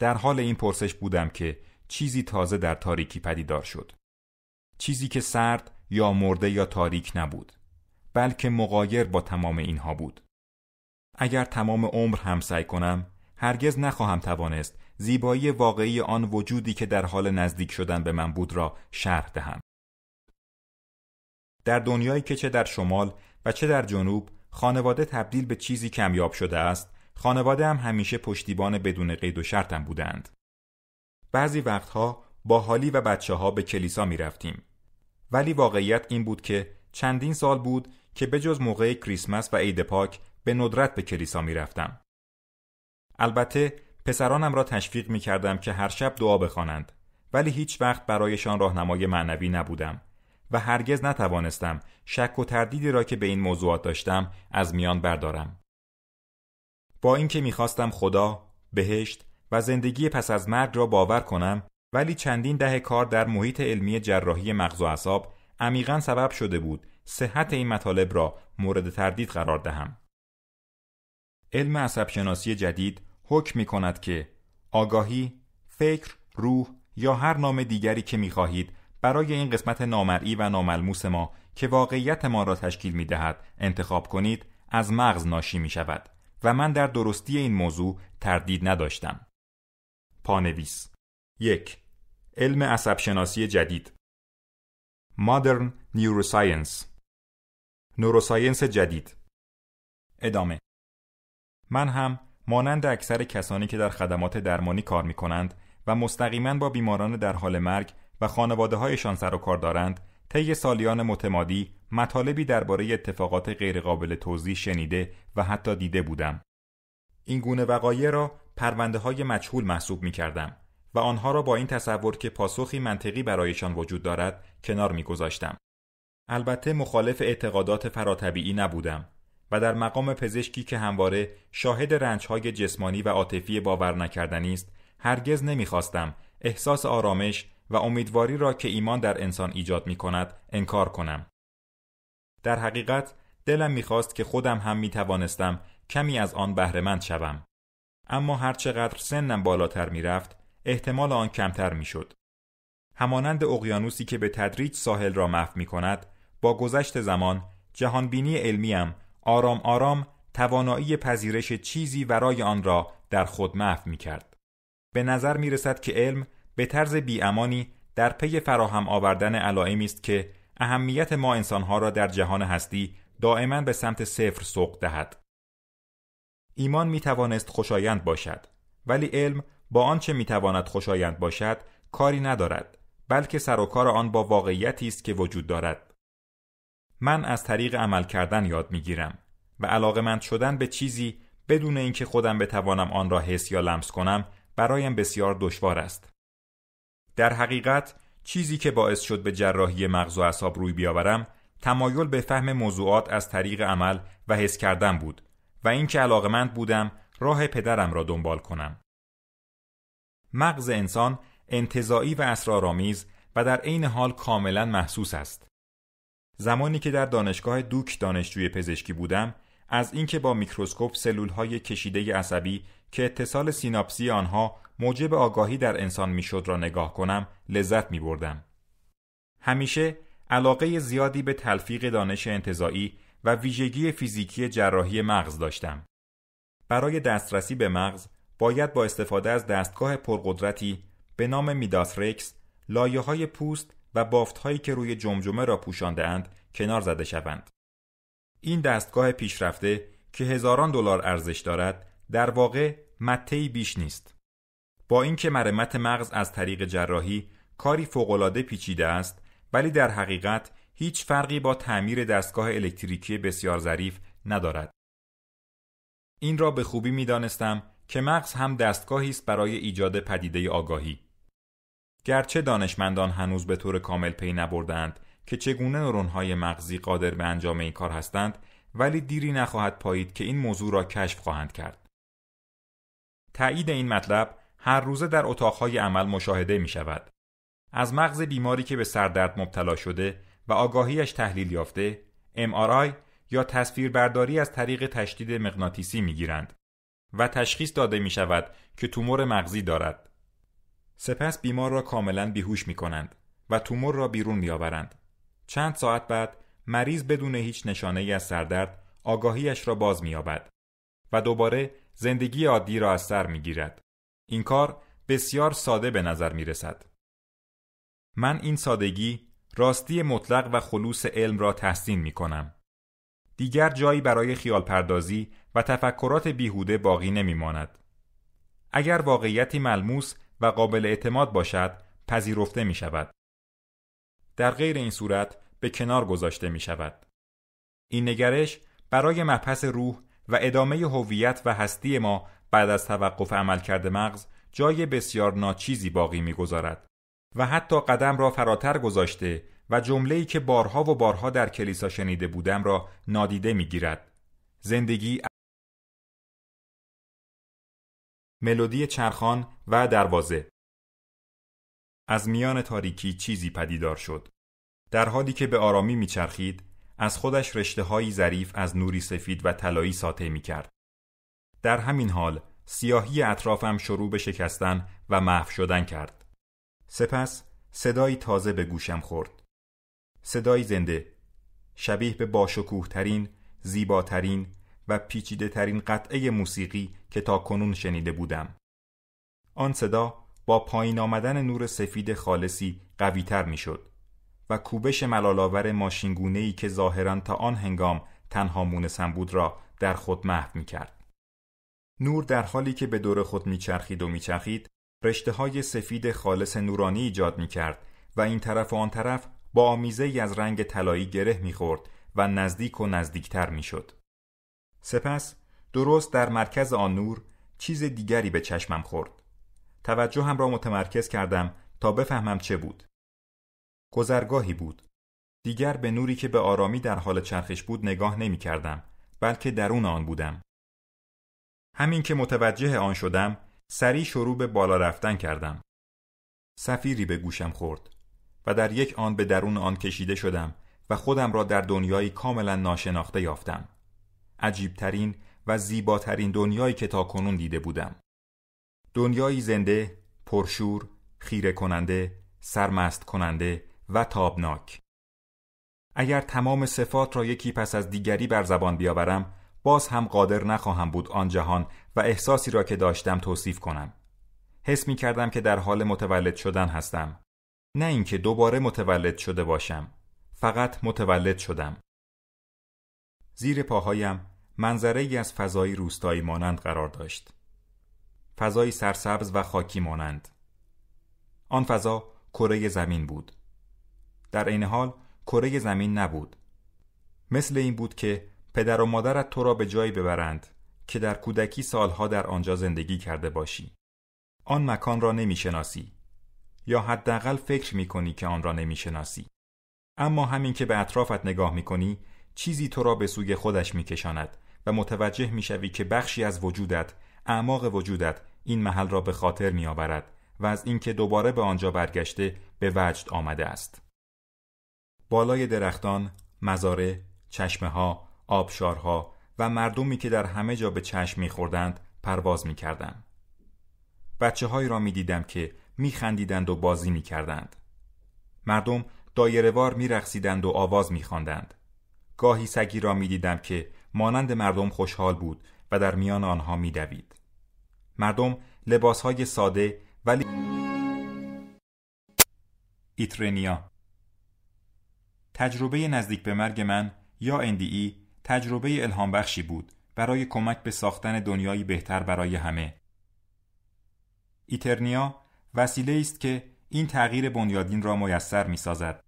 در حال این پرسش بودم که چیزی تازه در تاریکی پدیدار شد. چیزی که سرد یا مرده یا تاریک نبود، بلکه مقایر با تمام اینها بود. اگر تمام عمر هم سعی کنم، هرگز نخواهم توانست زیبایی واقعی آن وجودی که در حال نزدیک شدن به من بود را شرح دهم. در دنیایی که چه در شمال و چه در جنوب خانواده تبدیل به چیزی کمیاب شده است خانواده هم همیشه پشتیبان بدون قید و شرطم بودند. بعضی وقتها با حالی و بچه ها به کلیسا می رفتیم. ولی واقعیت این بود که چندین سال بود که بجز موقع کریسمس و عید پاک به ندرت به کلیسا می رفتم. البته پسرانم را تشویق می کردم که هر شب دعا بخوانند ولی هیچ وقت برایشان راهنمای معنوی نبودم و هرگز نتوانستم شک و تردیدی را که به این موضوعات داشتم از میان بردارم. با اینکه میخواستم خدا، بهشت و زندگی پس از مرگ را باور کنم ولی چندین دهه کار در محیط علمی جراحی مغز و اعصاب عمیقا سبب شده بود صحت این مطالب را مورد تردید قرار دهم. علم عصب شناسی جدید حکم می کند که آگاهی، فکر، روح یا هر نام دیگری که میخواهید برای این قسمت نامرئی و ناملموس ما که واقعیت ما را تشکیل می دهد انتخاب کنید از مغز ناشی می شود. و من در درستی این موضوع تردید نداشتم. پانویس 1. علم عصب شناسی جدید Modern Neuroscience نوروساینس جدید ادامه من هم مانند اکثر کسانی که در خدمات درمانی کار می کنند و مستقیما با بیماران در حال مرگ و خانواده هایشان سر و کار دارند طی سالیان متمادی مطالبی درباره اتفاقات غیرقابل توضیح شنیده و حتی دیده بودم. این گونه وقایع را پرونده های مجهول محسوب می کردم و آنها را با این تصور که پاسخی منطقی برایشان وجود دارد کنار می گذاشتم. البته مخالف اعتقادات فراتبیعی نبودم و در مقام پزشکی که همواره شاهد رنجهای جسمانی و عاطفی باور نکردنی است هرگز نمیخواستم احساس آرامش و امیدواری را که ایمان در انسان ایجاد می کند انکار کنم. در حقیقت دلم میخواست که خودم هم می توانستم کمی از آن بهرهمند شوم. اما هرچقدر سنم بالاتر رفت احتمال آن کمتر میشد. همانند اقیانوسی که به تدریج ساحل را محو می کند با گذشت زمان جهانبینی علمیم آرام آرام توانایی پذیرش چیزی ورای آن را در خود محو می کرد. به نظر می رسد که علم به طرز بیامانی در پی فراهم آوردن علائمی است که اهمیت ما انسانها را در جهان هستی دائما به سمت صفر سوق دهد ایمان می توانست خوشایند باشد ولی علم با آنچه می تواند خوشایند باشد کاری ندارد بلکه سر و کار آن با واقعیتی است که وجود دارد من از طریق عمل کردن یاد می گیرم و علاقمند شدن به چیزی بدون اینکه خودم بتوانم آن را حس یا لمس کنم برایم بسیار دشوار است در حقیقت چیزی که باعث شد به جراحی مغز و اعصاب روی بیاورم تمایل به فهم موضوعات از طریق عمل و حس کردن بود و اینکه علاقمند بودم راه پدرم را دنبال کنم مغز انسان انتظایی و اسرارآمیز و در عین حال کاملا محسوس است زمانی که در دانشگاه دوک دانشجوی پزشکی بودم از اینکه با میکروسکوپ سلولهای کشیده عصبی که اتصال سیناپسی آنها موجب آگاهی در انسان میشد را نگاه کنم لذت می بردم. همیشه علاقه زیادی به تلفیق دانش انتظاعی و ویژگی فیزیکی جراحی مغز داشتم. برای دسترسی به مغز باید با استفاده از دستگاه پرقدرتی به نام میداس رکس لایه های پوست و بافت هایی که روی جمجمه را پوشانده اند کنار زده شوند. این دستگاه پیشرفته که هزاران دلار ارزش دارد در واقع متی بیش نیست. با اینکه مرمت مغز از طریق جراحی کاری فوقالعاده پیچیده است ولی در حقیقت هیچ فرقی با تعمیر دستگاه الکتریکی بسیار ظریف ندارد این را به خوبی میدانستم که مغز هم دستگاهی است برای ایجاد پدیده آگاهی گرچه دانشمندان هنوز به طور کامل پی نبردند که چگونه نورون‌های مغزی قادر به انجام این کار هستند ولی دیری نخواهد پایید که این موضوع را کشف خواهند کرد. تایید این مطلب هر روزه در اتاقهای عمل مشاهده می شود. از مغز بیماری که به سردرد مبتلا شده و آگاهیش تحلیل یافته MRI یا تصویربرداری از طریق تشدید مغناطیسی می گیرند و تشخیص داده می شود که تومور مغزی دارد. سپس بیمار را کاملا بیهوش می کنند و تومور را بیرون می آورند. چند ساعت بعد مریض بدون هیچ نشانه ای از سردرد آگاهیش را باز می آبد و دوباره زندگی عادی را از سر می گیرد. این کار بسیار ساده به نظر می رسد. من این سادگی راستی مطلق و خلوص علم را تحسین می کنم. دیگر جایی برای خیال پردازی و تفکرات بیهوده باقی نمی ماند. اگر واقعیتی ملموس و قابل اعتماد باشد پذیرفته می شود. در غیر این صورت به کنار گذاشته می شود. این نگرش برای مبحث روح و ادامه هویت و هستی ما بعد از توقف عملکرد مغز جای بسیار ناچیزی باقی میگذارد و حتی قدم را فراتر گذاشته و جمله‌ای که بارها و بارها در کلیسا شنیده بودم را نادیده میگیرد زندگی ملودی چرخان و دروازه از میان تاریکی چیزی پدیدار شد در حالی که به آرامی میچرخید از خودش رشته ظریف از نوری سفید و طلایی ساطع می کرد. در همین حال سیاهی اطرافم شروع به شکستن و محو شدن کرد. سپس صدایی تازه به گوشم خورد. صدایی زنده شبیه به باشکوه ترین، زیباترین و پیچیده ترین قطعه موسیقی که تا کنون شنیده بودم. آن صدا با پایین آمدن نور سفید خالصی قویتر شد و کوبش ملالاور ماشینگونهی که ظاهرا تا آن هنگام تنها مونسم بود را در خود محو می کرد. نور در حالی که به دور خود میچرخید و میچرخید رشته های سفید خالص نورانی ایجاد میکرد و این طرف و آن طرف با آمیزه ای از رنگ طلایی گره میخورد و نزدیک و نزدیکتر میشد. سپس درست در مرکز آن نور چیز دیگری به چشمم خورد. توجه هم را متمرکز کردم تا بفهمم چه بود. گذرگاهی بود. دیگر به نوری که به آرامی در حال چرخش بود نگاه نمی کردم بلکه درون آن بودم. همین که متوجه آن شدم سریع شروع به بالا رفتن کردم سفیری به گوشم خورد و در یک آن به درون آن کشیده شدم و خودم را در دنیایی کاملا ناشناخته یافتم عجیبترین و زیباترین دنیایی که تا کنون دیده بودم دنیایی زنده، پرشور، خیره کننده، سرمست کننده و تابناک اگر تمام صفات را یکی پس از دیگری بر زبان بیاورم باز هم قادر نخواهم بود آن جهان و احساسی را که داشتم توصیف کنم حس می کردم که در حال متولد شدن هستم نه اینکه دوباره متولد شده باشم فقط متولد شدم زیر پاهایم منظره ای از فضای روستایی مانند قرار داشت فضای سرسبز و خاکی مانند آن فضا کره زمین بود در عین حال کره زمین نبود مثل این بود که پدر و مادرت تو را به جایی ببرند که در کودکی سالها در آنجا زندگی کرده باشی آن مکان را نمیشناسی یا حداقل فکر می کنی که آن را نمیشناسی اما همین که به اطرافت نگاه می کنی چیزی تو را به سوی خودش میکشاند و متوجه میشوی که بخشی از وجودت اعماق وجودت این محل را به خاطر میآورد و از اینکه دوباره به آنجا برگشته به وجد آمده است بالای درختان مزاره، چشمه ها آبشارها و مردمی که در همه جا به چشم میخوردند پرواز میکردم بچه هایی را میدیدم که میخندیدند و بازی میکردند مردم دایرهوار میرقصیدند و آواز میخواندند گاهی سگی را میدیدم که مانند مردم خوشحال بود و در میان آنها میدوید مردم های ساده ولی ایترنیا تجربه نزدیک به مرگ من یا ای تجربه بخشی بود برای کمک به ساختن دنیایی بهتر برای همه. ایترنیا وسیله است که این تغییر بنیادین را میسر میسازد. سازد.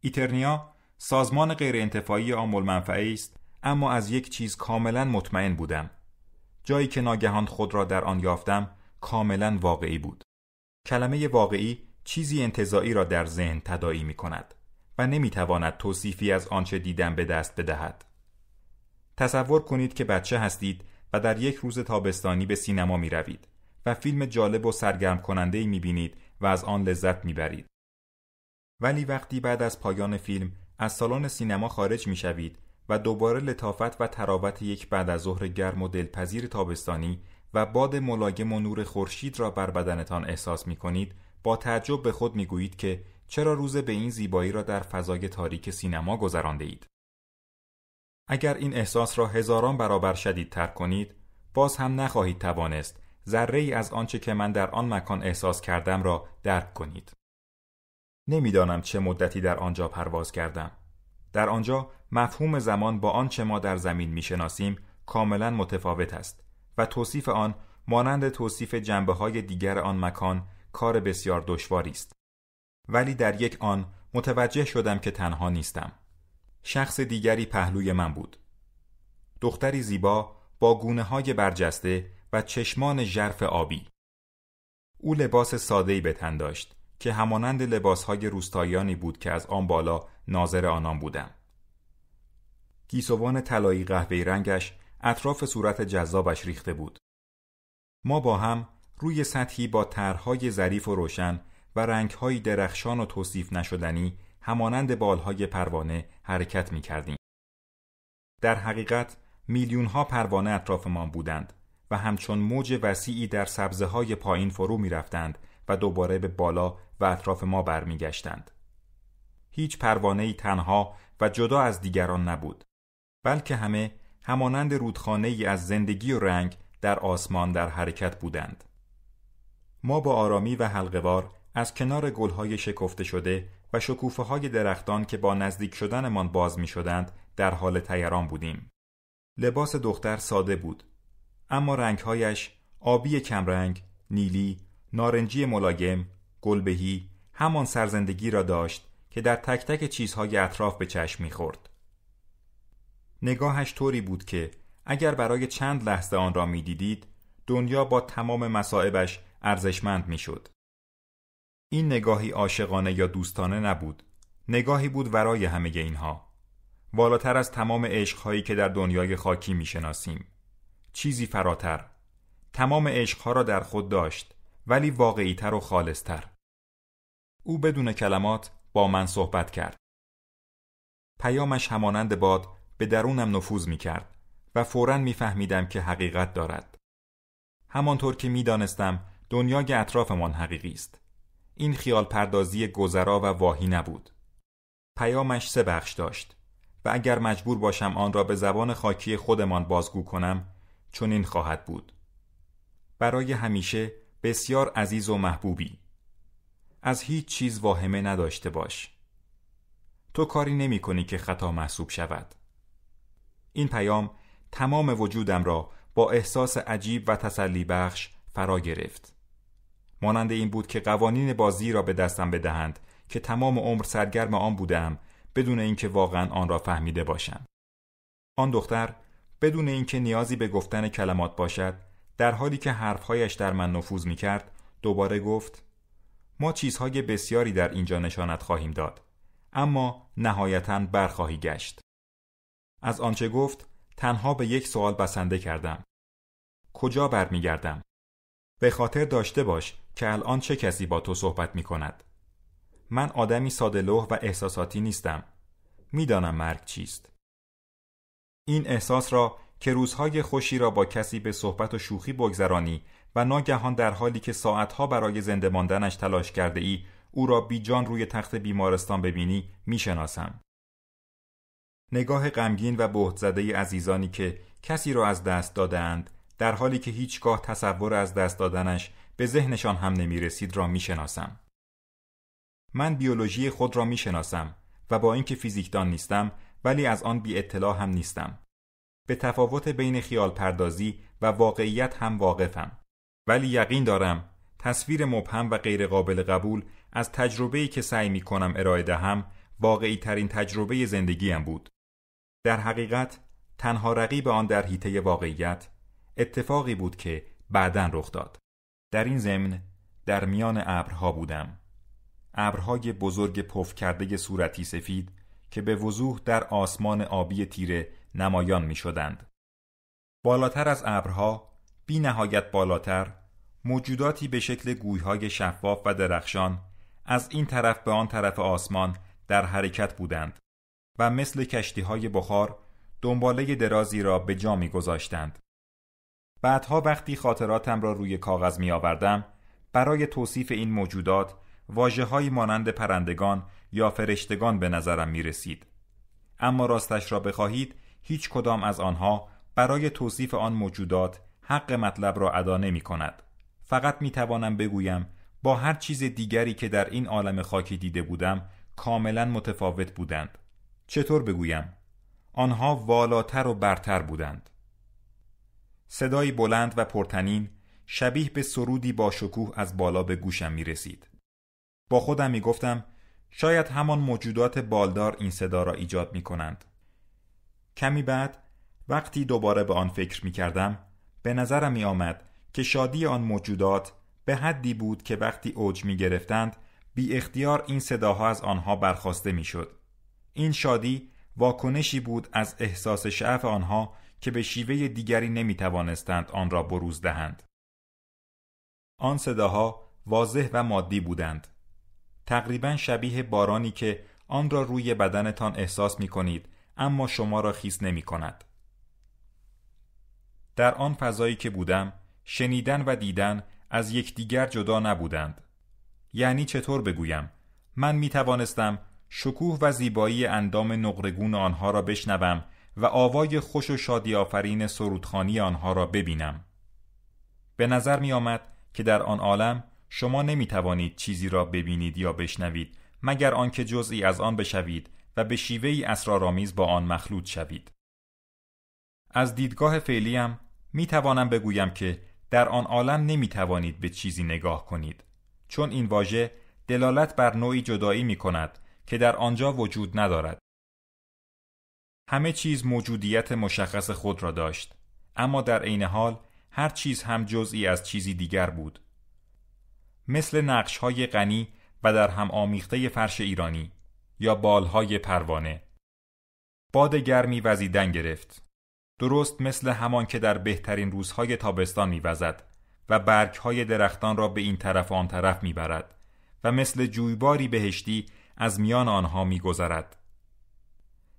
ایترنیا سازمان غیرانتفاعی آمول منفعه است اما از یک چیز کاملا مطمئن بودم. جایی که ناگهان خود را در آن یافتم کاملا واقعی بود. کلمه واقعی چیزی انتظایی را در ذهن تدایی می کند. و تواند توصیفی از آنچه دیدن به دست بدهد تصور کنید که بچه هستید و در یک روز تابستانی به سینما می روید و فیلم جالب و سرگرم کننده ای می بینید و از آن لذت می برید. ولی وقتی بعد از پایان فیلم از سالن سینما خارج می شوید و دوباره لطافت و تراوت یک بعد از ظهر گرم و دلپذیر تابستانی و باد ملایم و نور خورشید را بر بدنتان احساس می کنید با تعجب به خود می گویید که چرا روز به این زیبایی را در فضای تاریک سینما گذرانده اید؟ اگر این احساس را هزاران برابر شدیدتر کنید، باز هم نخواهید توانست ذره ای از آنچه که من در آن مکان احساس کردم را درک کنید. نمیدانم چه مدتی در آنجا پرواز کردم. در آنجا مفهوم زمان با آنچه ما در زمین میشناسیم کاملا متفاوت است و توصیف آن مانند توصیف جنبه های دیگر آن مکان کار بسیار دشواری است. ولی در یک آن متوجه شدم که تنها نیستم. شخص دیگری پهلوی من بود. دختری زیبا با گونه های برجسته و چشمان ژرف آبی. او لباس ساده‌ای به تن داشت که همانند های روستاییانی بود که از آن بالا ناظر آنان بودم. گیسوان طلایی قهوه‌ای رنگش اطراف صورت جذابش ریخته بود. ما با هم روی سطحی با طرحهای ظریف و روشن و رنگهایی درخشان و توصیف نشدنی همانند بالهای پروانه حرکت می کردیم. در حقیقت میلیون ها پروانه اطرافمان بودند و همچون موج وسیعی در سبزه های پایین فرو می رفتند و دوباره به بالا و اطراف ما برمیگشتند. هیچ پروانه ای تنها و جدا از دیگران نبود بلکه همه همانند رودخانه ای از زندگی و رنگ در آسمان در حرکت بودند. ما با آرامی و حلقوار از کنار گلهای شکفته شده و شکوفه های درختان که با نزدیک شدنمان باز می شدند در حال تیران بودیم. لباس دختر ساده بود اما رنگهایش آبی کمرنگ، نیلی، نارنجی ملایم، گلبهی همان سرزندگی را داشت که در تک تک چیزهای اطراف به چشم میخورد. نگاهش طوری بود که اگر برای چند لحظه آن را می دیدید، دنیا با تمام مسائبش ارزشمند می شد. این نگاهی عاشقانه یا دوستانه نبود نگاهی بود ورای همه اینها بالاتر از تمام عشقهایی که در دنیای خاکی میشناسیم چیزی فراتر تمام عشقها را در خود داشت ولی واقعیتر و خالصتر او بدون کلمات با من صحبت کرد پیامش همانند باد به درونم نفوذ می کرد و فورا میفهمیدم که حقیقت دارد همانطور که دانستم دنیای اطرافمان حقیقی است این خیال پردازی گذرا و واهی نبود پیامش سه بخش داشت و اگر مجبور باشم آن را به زبان خاکی خودمان بازگو کنم این خواهد بود برای همیشه بسیار عزیز و محبوبی از هیچ چیز واهمه نداشته باش تو کاری نمی کنی که خطا محسوب شود این پیام تمام وجودم را با احساس عجیب و تسلی بخش فرا گرفت مانند این بود که قوانین بازی را به دستم بدهند که تمام عمر سرگرم آن بودم بدون اینکه واقعا آن را فهمیده باشم آن دختر بدون اینکه نیازی به گفتن کلمات باشد در حالی که حرفهایش در من نفوذ می کرد دوباره گفت ما چیزهای بسیاری در اینجا نشانت خواهیم داد اما نهایتا برخواهی گشت از آنچه گفت تنها به یک سوال بسنده کردم کجا برمیگردم به خاطر داشته باش که الان چه کسی با تو صحبت می کند من آدمی ساده لوح و احساساتی نیستم میدانم مرگ چیست این احساس را که روزهای خوشی را با کسی به صحبت و شوخی بگذرانی و ناگهان در حالی که ساعتها برای زنده ماندنش تلاش کرده ای او را بیجان روی تخت بیمارستان ببینی میشناسم نگاه غمگین و بهتزده عزیزانی که کسی را از دست دادند در حالی که هیچگاه تصور از دست دادنش به ذهنشان هم نمی رسید را می شناسم. من بیولوژی خود را می شناسم و با اینکه فیزیکدان نیستم ولی از آن بی اطلاع هم نیستم. به تفاوت بین خیال پردازی و واقعیت هم واقفم. ولی یقین دارم تصویر مبهم و غیرقابل قبول از تجربه‌ای که سعی می کنم ارائه دهم واقعی ترین تجربه زندگیم بود. در حقیقت تنها رقیب آن در حیطه واقعیت اتفاقی بود که بعدا رخ داد. در این ضمن در میان ابرها بودم ابرهای بزرگ پف کرده صورتی سفید که به وضوح در آسمان آبی تیره نمایان می شدند. بالاتر از ابرها بی نهایت بالاتر موجوداتی به شکل گویهای شفاف و درخشان از این طرف به آن طرف آسمان در حرکت بودند و مثل کشتی های بخار دنباله درازی را به جا می گذاشتند. بعدها وقتی خاطراتم را روی کاغذ می آوردم برای توصیف این موجودات واجه های مانند پرندگان یا فرشتگان به نظرم می رسید. اما راستش را بخواهید هیچ کدام از آنها برای توصیف آن موجودات حق مطلب را ادا نمی کند. فقط می توانم بگویم با هر چیز دیگری که در این عالم خاکی دیده بودم کاملا متفاوت بودند. چطور بگویم؟ آنها والاتر و برتر بودند. صدایی بلند و پرتنین شبیه به سرودی با شکوه از بالا به گوشم می رسید. با خودم می گفتم شاید همان موجودات بالدار این صدا را ایجاد می کنند. کمی بعد وقتی دوباره به آن فکر می کردم به نظرم می آمد که شادی آن موجودات به حدی بود که وقتی اوج می گرفتند بی اختیار این صداها از آنها برخواسته می شد. این شادی واکنشی بود از احساس شعف آنها که به شیوه دیگری نمی توانستند آن را بروز دهند. آن صداها واضح و مادی بودند. تقریبا شبیه بارانی که آن را روی بدنتان احساس می کنید اما شما را خیس نمی کند. در آن فضایی که بودم شنیدن و دیدن از یکدیگر جدا نبودند. یعنی چطور بگویم من می توانستم شکوه و زیبایی اندام نقرگون آنها را بشنوم و آوای خوش و شادی آفرین سرودخانی آنها را ببینم به نظر می آمد که در آن عالم شما نمی توانید چیزی را ببینید یا بشنوید مگر آنکه جزئی از آن بشوید و به شیوه ای اسرارآمیز با آن مخلوط شوید از دیدگاه فعلیم می توانم بگویم که در آن عالم نمی توانید به چیزی نگاه کنید چون این واژه دلالت بر نوعی جدایی می کند که در آنجا وجود ندارد همه چیز موجودیت مشخص خود را داشت اما در عین حال هر چیز هم جزئی از چیزی دیگر بود مثل نقش های غنی و در هم آمیخته فرش ایرانی یا بالهای پروانه باد گرمی وزیدن گرفت درست مثل همان که در بهترین روزهای تابستان میوزد و برگهای درختان را به این طرف و آن طرف میبرد و مثل جویباری بهشتی از میان آنها میگذرد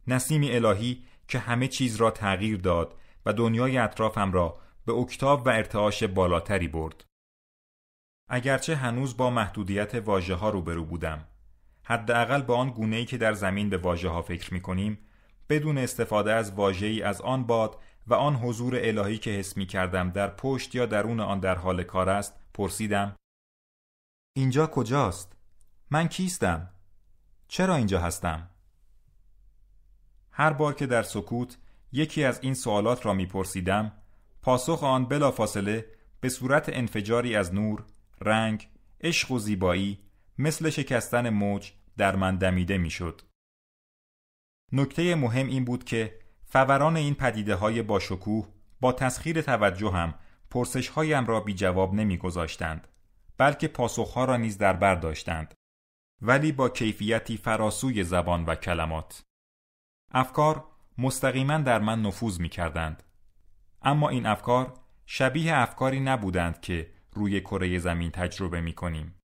نسیمی الهی که همه چیز را تغییر داد و دنیای اطرافم را به اکتاب و ارتعاش بالاتری برد. اگرچه هنوز با محدودیت واجه ها روبرو بودم. حداقل به آن گونه‌ای که در زمین به واجه ها فکر می کنیم بدون استفاده از ای از آن باد و آن حضور الهی که حس می کردم در پشت یا درون آن در حال کار است پرسیدم اینجا کجاست؟ من کیستم؟ چرا اینجا هستم؟ هر بار که در سکوت یکی از این سوالات را میپرسیدم پاسخ آن بلافاصله به صورت انفجاری از نور رنگ عشق و زیبایی مثل شکستن موج در من دمیده میشد نکته مهم این بود که فوران این پدیده های با شکوه با تسخیر توجهم پرسش هایم را بی جواب نمی گذاشتند بلکه ها را نیز در بر داشتند ولی با کیفیتی فراسوی زبان و کلمات افکار مستقیما در من نفوذ می کردند. اما این افکار شبیه افکاری نبودند که روی کره زمین تجربه می کنیم.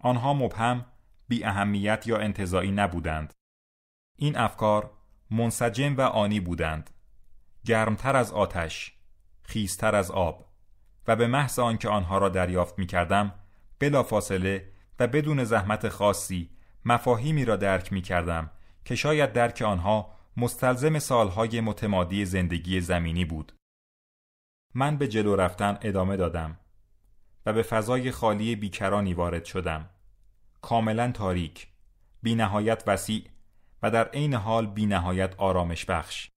آنها مبهم، بی اهمیت یا انتظایی نبودند. این افکار منسجم و آنی بودند. گرمتر از آتش، خیزتر از آب و به محض آنکه آنها را دریافت می کردم بلا فاصله و بدون زحمت خاصی مفاهیمی را درک می کردم که شاید درک آنها مستلزم سالهای متمادی زندگی زمینی بود. من به جلو رفتن ادامه دادم و به فضای خالی بیکرانی وارد شدم. کاملا تاریک، بی نهایت وسیع و در عین حال بی نهایت آرامش بخش.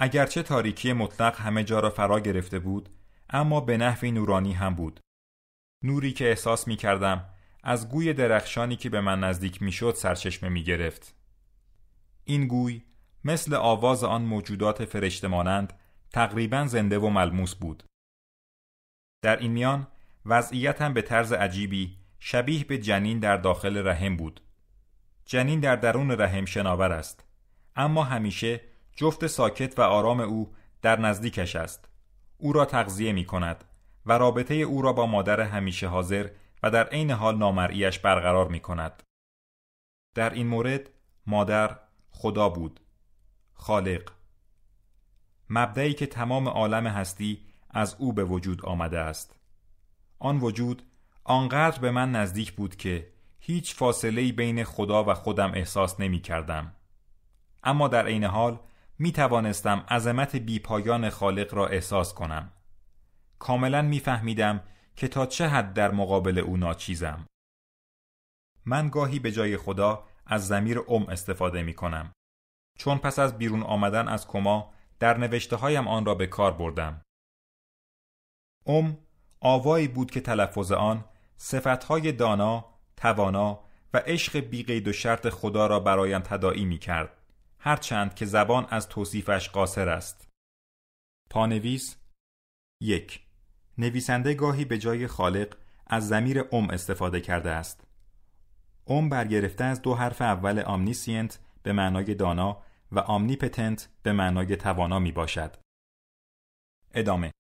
اگرچه تاریکی مطلق همه جا را فرا گرفته بود، اما به نحوی نورانی هم بود. نوری که احساس می کردم از گوی درخشانی که به من نزدیک میشد سرچشمه می گرفت. این گوی مثل آواز آن موجودات فرشته مانند تقریبا زنده و ملموس بود. در این میان وضعیتم به طرز عجیبی شبیه به جنین در داخل رحم بود. جنین در درون رحم شناور است اما همیشه جفت ساکت و آرام او در نزدیکش است. او را تغذیه می کند و رابطه او را با مادر همیشه حاضر در عین حال نامرئیش برقرار می کند. در این مورد مادر خدا بود خالق مبدعی که تمام عالم هستی از او به وجود آمده است آن وجود آنقدر به من نزدیک بود که هیچ فاصله بین خدا و خودم احساس نمی کردم. اما در عین حال می توانستم عظمت بیپایان خالق را احساس کنم. کاملا می فهمیدم که تا چه حد در مقابل او ناچیزم من گاهی به جای خدا از زمیر ام استفاده می کنم چون پس از بیرون آمدن از کما در نوشته هایم آن را به کار بردم ام آوایی بود که تلفظ آن های دانا، توانا و عشق بیقید و شرط خدا را برایم تدائی می کرد هرچند که زبان از توصیفش قاصر است پانویس یک نویسنده گاهی به جای خالق از زمیر ام استفاده کرده است. ام برگرفته از دو حرف اول آمنیسینت به معنای دانا و آمنیپتنت به معنای توانا می باشد. ادامه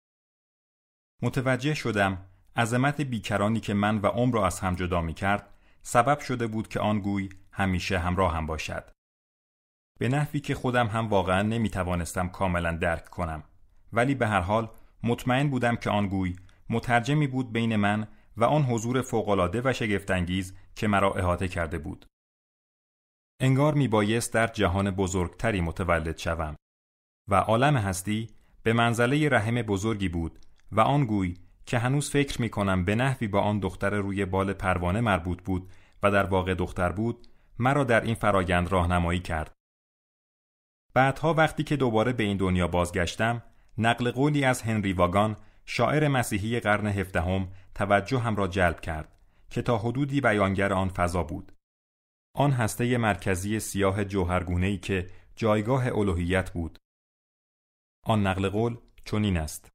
متوجه شدم عظمت بیکرانی که من و ام را از هم جدا می کرد سبب شده بود که آن گوی همیشه همراه هم باشد. به نحوی که خودم هم واقعا نمی توانستم کاملا درک کنم ولی به هر حال مطمئن بودم که آن گوی مترجمی بود بین من و آن حضور فوقالعاده و شگفتانگیز که مرا احاطه کرده بود انگار می بایست در جهان بزرگتری متولد شوم و عالم هستی به منزله رحم بزرگی بود و آن گوی که هنوز فکر می کنم به نحوی با آن دختر روی بال پروانه مربوط بود و در واقع دختر بود مرا در این فرایند راهنمایی کرد بعدها وقتی که دوباره به این دنیا بازگشتم نقل قولی از هنری واگان شاعر مسیحی قرن هفدهم توجه هم را جلب کرد که تا حدودی بیانگر آن فضا بود آن هسته مرکزی سیاه ای که جایگاه الوهیت بود آن نقل قول چنین است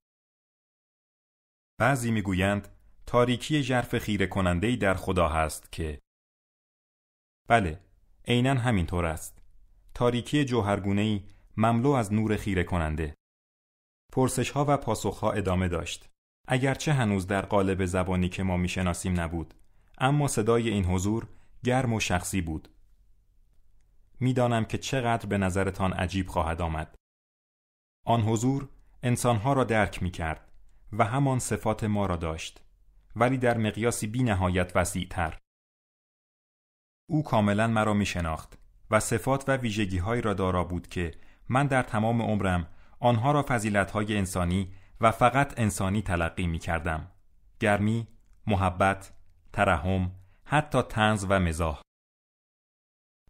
بعضی میگویند تاریکی ژرف خیره کننده در خدا هست که بله عینا همینطور است تاریکی جوهرگونه ای مملو از نور خیره کننده پرسش ها و پاسخ ها ادامه داشت. اگرچه هنوز در قالب زبانی که ما میشناسیم نبود، اما صدای این حضور گرم و شخصی بود. میدانم که چقدر به نظرتان عجیب خواهد آمد. آن حضور انسانها را درک می کرد و همان صفات ما را داشت ولی در مقیاسی بی نهایت وسیع تر. او کاملا مرا می شناخت و صفات و ویژگی را دارا بود که من در تمام عمرم آنها را های انسانی و فقط انسانی تلقی می کردم. گرمی، محبت، ترحم، حتی تنز و مزاح.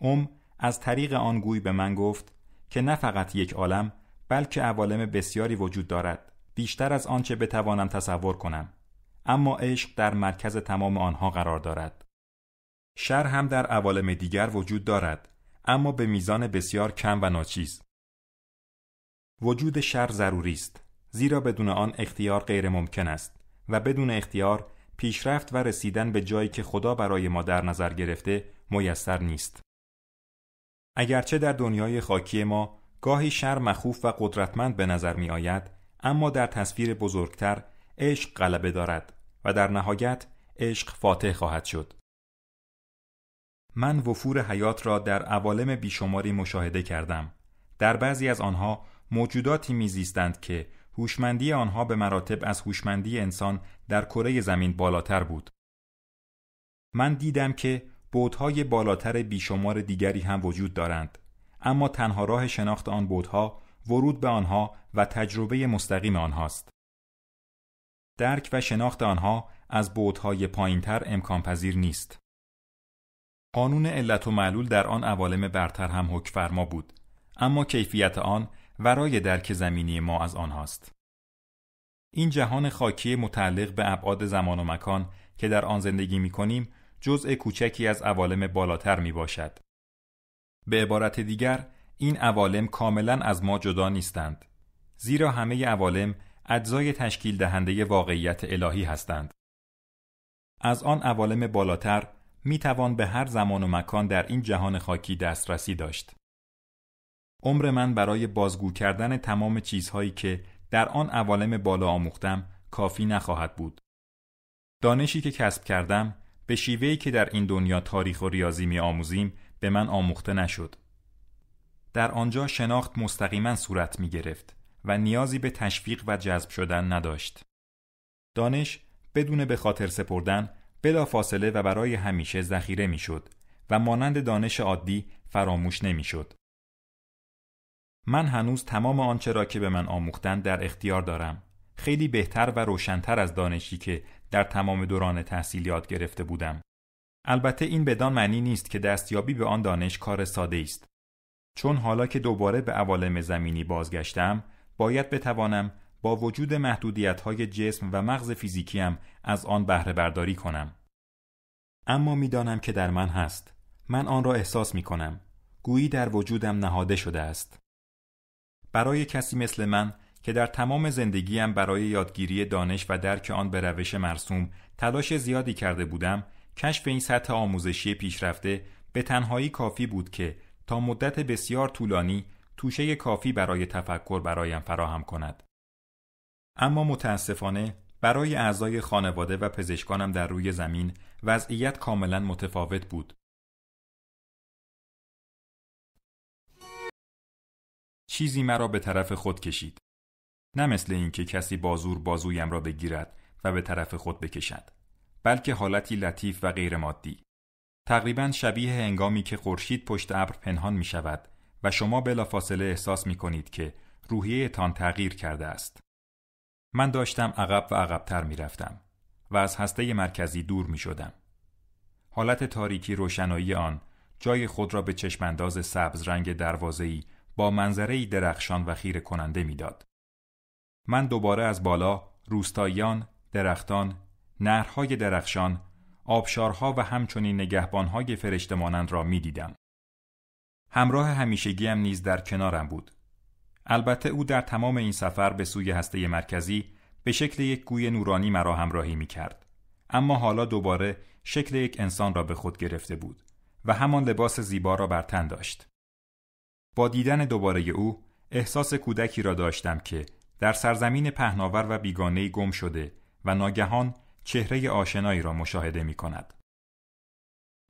ام از طریق آن گوی به من گفت که نه فقط یک عالم بلکه عوالم بسیاری وجود دارد بیشتر از آنچه بتوانم تصور کنم اما عشق در مرکز تمام آنها قرار دارد شر هم در عوالم دیگر وجود دارد اما به میزان بسیار کم و ناچیز وجود شر ضروری است زیرا بدون آن اختیار غیر ممکن است و بدون اختیار پیشرفت و رسیدن به جایی که خدا برای ما در نظر گرفته میسر نیست اگرچه در دنیای خاکی ما گاهی شر مخوف و قدرتمند به نظر می آید اما در تصویر بزرگتر عشق غلبه دارد و در نهایت عشق فاتح خواهد شد من وفور حیات را در عوالم بیشماری مشاهده کردم در بعضی از آنها موجوداتی میزیستند که هوشمندی آنها به مراتب از هوشمندی انسان در کره زمین بالاتر بود. من دیدم که بودهای بالاتر بیشمار دیگری هم وجود دارند اما تنها راه شناخت آن بودها ورود به آنها و تجربه مستقیم آنهاست. درک و شناخت آنها از بودهای پایینتر امکان پذیر نیست. قانون علت و معلول در آن عوالم برتر هم حکفرما بود اما کیفیت آن ورای درک زمینی ما از آنهاست. این جهان خاکی متعلق به ابعاد زمان و مکان که در آن زندگی می کنیم جزء کوچکی از عوالم بالاتر می باشد. به عبارت دیگر این عوالم کاملا از ما جدا نیستند زیرا همه عوالم اجزای تشکیل دهنده واقعیت الهی هستند. از آن عوالم بالاتر می توان به هر زمان و مکان در این جهان خاکی دسترسی داشت. عمر من برای بازگو کردن تمام چیزهایی که در آن عوالم بالا آموختم کافی نخواهد بود. دانشی که کسب کردم به شیوهی که در این دنیا تاریخ و ریاضی می آموزیم به من آموخته نشد. در آنجا شناخت مستقیما صورت می گرفت و نیازی به تشویق و جذب شدن نداشت. دانش بدون به خاطر سپردن بلا فاصله و برای همیشه ذخیره میشد و مانند دانش عادی فراموش نمیشد. من هنوز تمام آنچه را که به من آموختند در اختیار دارم خیلی بهتر و روشنتر از دانشی که در تمام دوران تحصیل گرفته بودم البته این بدان معنی نیست که دستیابی به آن دانش کار ساده است چون حالا که دوباره به عوالم زمینی بازگشتم باید بتوانم با وجود محدودیت های جسم و مغز فیزیکیم از آن بهره برداری کنم اما میدانم که در من هست من آن را احساس می کنم گویی در وجودم نهاده شده است برای کسی مثل من که در تمام زندگیم برای یادگیری دانش و درک آن به روش مرسوم تلاش زیادی کرده بودم کشف این سطح آموزشی پیشرفته به تنهایی کافی بود که تا مدت بسیار طولانی توشه کافی برای تفکر برایم فراهم کند اما متاسفانه برای اعضای خانواده و پزشکانم در روی زمین وضعیت کاملا متفاوت بود چیزی مرا به طرف خود کشید نه مثل اینکه کسی بازور بازویم را بگیرد و به طرف خود بکشد بلکه حالتی لطیف و غیر مادی تقریبا شبیه هنگامی که خورشید پشت ابر پنهان می شود و شما بلافاصله احساس می کنید که روحیه تان تغییر کرده است من داشتم عقب و عقبتر می رفتم و از هسته مرکزی دور می شدم حالت تاریکی روشنایی آن جای خود را به چشمانداز سبز رنگ دروازه‌ای با منظرهای درخشان و خیره کننده میداد. من دوباره از بالا روستاییان، درختان، نهرهای درخشان، آبشارها و همچنین نگهبانهای فرشته مانند را میدیدم. همراه همیشگی هم نیز در کنارم بود. البته او در تمام این سفر به سوی هسته مرکزی به شکل یک گوی نورانی مرا همراهی می کرد. اما حالا دوباره شکل یک انسان را به خود گرفته بود و همان لباس زیبا را بر تن داشت. با دیدن دوباره او احساس کودکی را داشتم که در سرزمین پهناور و بیگانه گم شده و ناگهان چهره آشنایی را مشاهده می کند.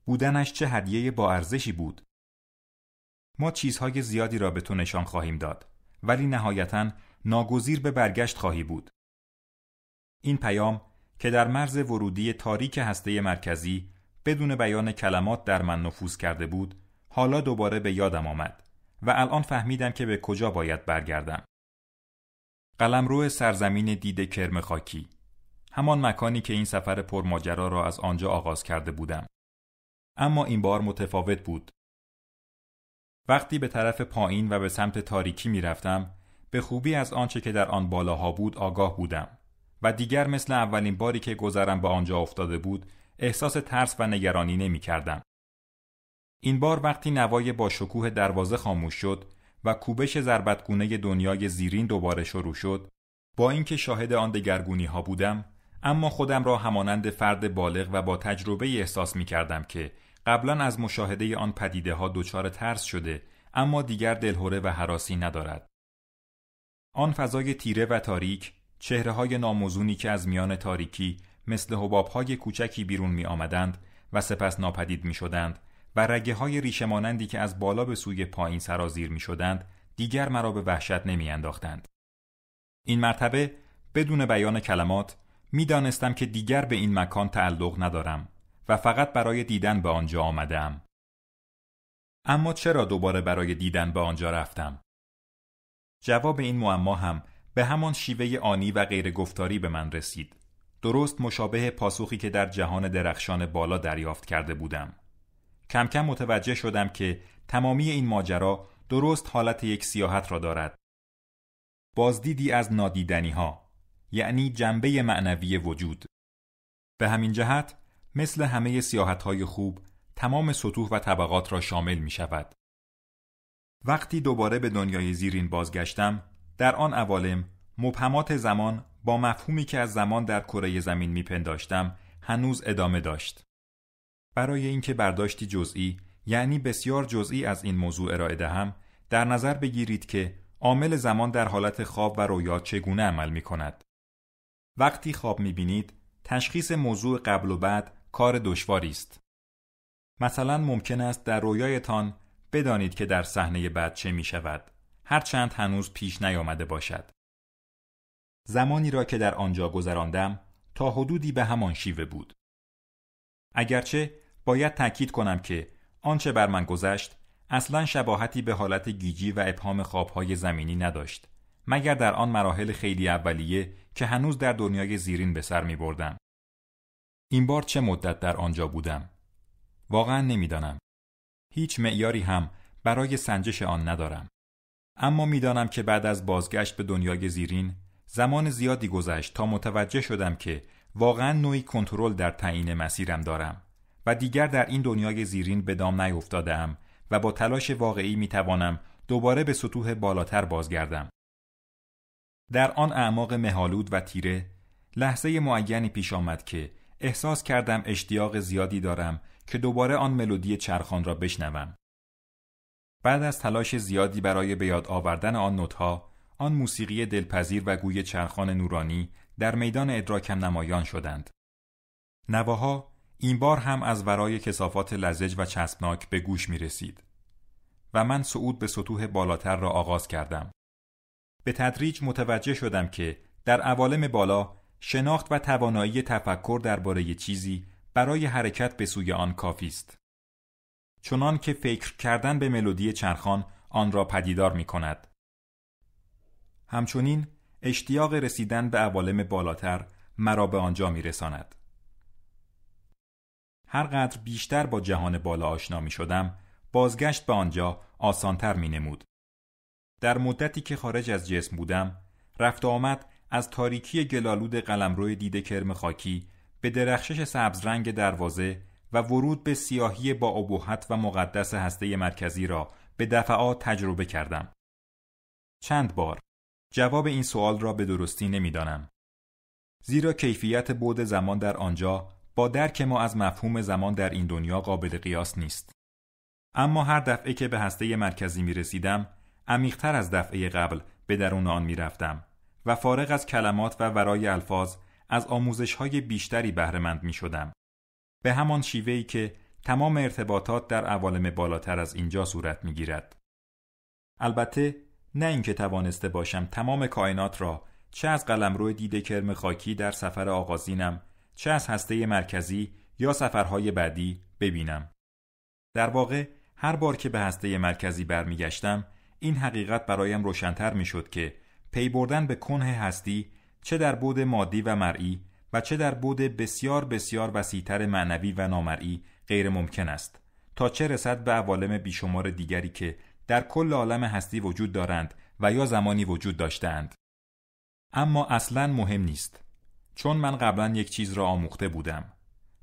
بودنش چه هدیه با ارزشی بود. ما چیزهای زیادی را به تو نشان خواهیم داد ولی نهایتا ناگزیر به برگشت خواهی بود. این پیام که در مرز ورودی تاریک هسته مرکزی بدون بیان کلمات در من نفوذ کرده بود حالا دوباره به یادم آمد. و الان فهمیدم که به کجا باید برگردم. قلمرو سرزمین دید کرم خاکی همان مکانی که این سفر پرماجرا را از آنجا آغاز کرده بودم. اما این بار متفاوت بود. وقتی به طرف پایین و به سمت تاریکی می رفتم، به خوبی از آنچه که در آن بالاها بود آگاه بودم و دیگر مثل اولین باری که گذرم به آنجا افتاده بود احساس ترس و نگرانی نمی کردم. این بار وقتی نوای با شکوه دروازه خاموش شد و کوبش ضربتگونه دنیای زیرین دوباره شروع شد با اینکه شاهد آن دگرگونی ها بودم اما خودم را همانند فرد بالغ و با تجربه احساس می کردم که قبلا از مشاهده آن پدیده ها دچار ترس شده اما دیگر دلهوره و حراسی ندارد آن فضای تیره و تاریک چهره های ناموزونی که از میان تاریکی مثل حباب های کوچکی بیرون می آمدند و سپس ناپدید می شدند و رگه های ریشمانندی که از بالا به سوی پایین سرازیر می شدند دیگر مرا به وحشت نمی انداختند. این مرتبه بدون بیان کلمات می دانستم که دیگر به این مکان تعلق ندارم و فقط برای دیدن به آنجا آمدم. اما چرا دوباره برای دیدن به آنجا رفتم؟ جواب این معما هم به همان شیوه آنی و غیر گفتاری به من رسید. درست مشابه پاسخی که در جهان درخشان بالا دریافت کرده بودم. کم کم متوجه شدم که تمامی این ماجرا درست حالت یک سیاحت را دارد. بازدیدی از نادیدنی ها یعنی جنبه معنوی وجود. به همین جهت مثل همه سیاحت های خوب تمام سطوح و طبقات را شامل می شود. وقتی دوباره به دنیای زیرین بازگشتم در آن عوالم مبهمات زمان با مفهومی که از زمان در کره زمین پنداشتم، هنوز ادامه داشت. برای اینکه برداشتی جزئی یعنی بسیار جزئی از این موضوع ارائه دهم در نظر بگیرید که عامل زمان در حالت خواب و رویا چگونه عمل می کند. وقتی خواب می بینید تشخیص موضوع قبل و بعد کار دشواری است. مثلا ممکن است در رویایتان بدانید که در صحنه بعد چه می شود هرچند هنوز پیش نیامده باشد. زمانی را که در آنجا گذراندم تا حدودی به همان شیوه بود. اگرچه باید تاکید کنم که آنچه بر من گذشت اصلا شباهتی به حالت گیجی و ابهام خوابهای زمینی نداشت مگر در آن مراحل خیلی اولیه که هنوز در دنیای زیرین به سر می بردم. این بار چه مدت در آنجا بودم؟ واقعا نمیدانم. هیچ معیاری هم برای سنجش آن ندارم. اما میدانم که بعد از بازگشت به دنیای زیرین زمان زیادی گذشت تا متوجه شدم که واقعا نوعی کنترل در تعیین مسیرم دارم و دیگر در این دنیای زیرین به دام نیفتادم و با تلاش واقعی می توانم دوباره به سطوح بالاتر بازگردم. در آن اعماق مهالود و تیره لحظه معینی پیش آمد که احساس کردم اشتیاق زیادی دارم که دوباره آن ملودی چرخان را بشنوم. بعد از تلاش زیادی برای به یاد آوردن آن نوتها، آن موسیقی دلپذیر و گوی چرخان نورانی در میدان ادراک نمایان شدند. نواها این بار هم از ورای کسافات لزج و چسبناک به گوش می رسید و من صعود به سطوح بالاتر را آغاز کردم. به تدریج متوجه شدم که در عوالم بالا شناخت و توانایی تفکر درباره چیزی برای حرکت به سوی آن کافی است. چنان که فکر کردن به ملودی چرخان آن را پدیدار می کند. همچنین اشتیاق رسیدن به عوالم بالاتر مرا به آنجا می رساند. هرقدر بیشتر با جهان بالا آشنا می شدم، بازگشت به آنجا آسانتر می نمود. در مدتی که خارج از جسم بودم، رفت آمد از تاریکی گلالود قلمرو دید کرم خاکی به درخشش سبزرنگ دروازه و ورود به سیاهی با ابهت و مقدس هسته مرکزی را به دفعات تجربه کردم. چند بار جواب این سوال را به درستی نمیدانم. زیرا کیفیت بود زمان در آنجا با درک ما از مفهوم زمان در این دنیا قابل قیاس نیست. اما هر دفعه که به هسته مرکزی می رسیدم، عمیقتر از دفعه قبل به درون آن می رفتم و فارغ از کلمات و ورای الفاظ از آموزش های بیشتری بهرهمند می شدم. به همان شیوهی که تمام ارتباطات در عوالم بالاتر از اینجا صورت می گیرد. البته نه اینکه توانسته باشم تمام کائنات را چه از روی دیده کرم خاکی در سفر آغازینم چه از هسته مرکزی یا سفرهای بعدی ببینم در واقع هر بار که به هسته مرکزی برمیگشتم این حقیقت برایم روشنتر میشد که پی بردن به کنه هستی چه در بود مادی و مرئی و چه در بود بسیار بسیار وسیعتر معنوی و نامرئی غیر ممکن است تا چه رسد به عوالم بیشمار دیگری که در کل عالم هستی وجود دارند و یا زمانی وجود داشتند. اما اصلا مهم نیست چون من قبلا یک چیز را آموخته بودم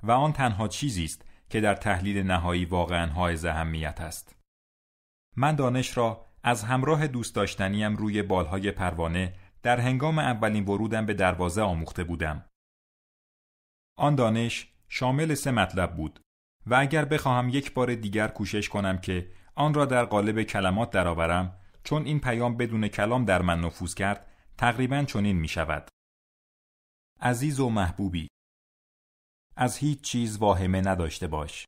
و آن تنها چیزی است که در تحلیل نهایی واقعا های اهمیت است. من دانش را از همراه دوست داشتنیم روی بالهای پروانه در هنگام اولین ورودم به دروازه آموخته بودم. آن دانش شامل سه مطلب بود و اگر بخواهم یک بار دیگر کوشش کنم که آن را در قالب کلمات درآورم چون این پیام بدون کلام در من نفوذ کرد تقریبا چنین می شود عزیز و محبوبی از هیچ چیز واهمه نداشته باش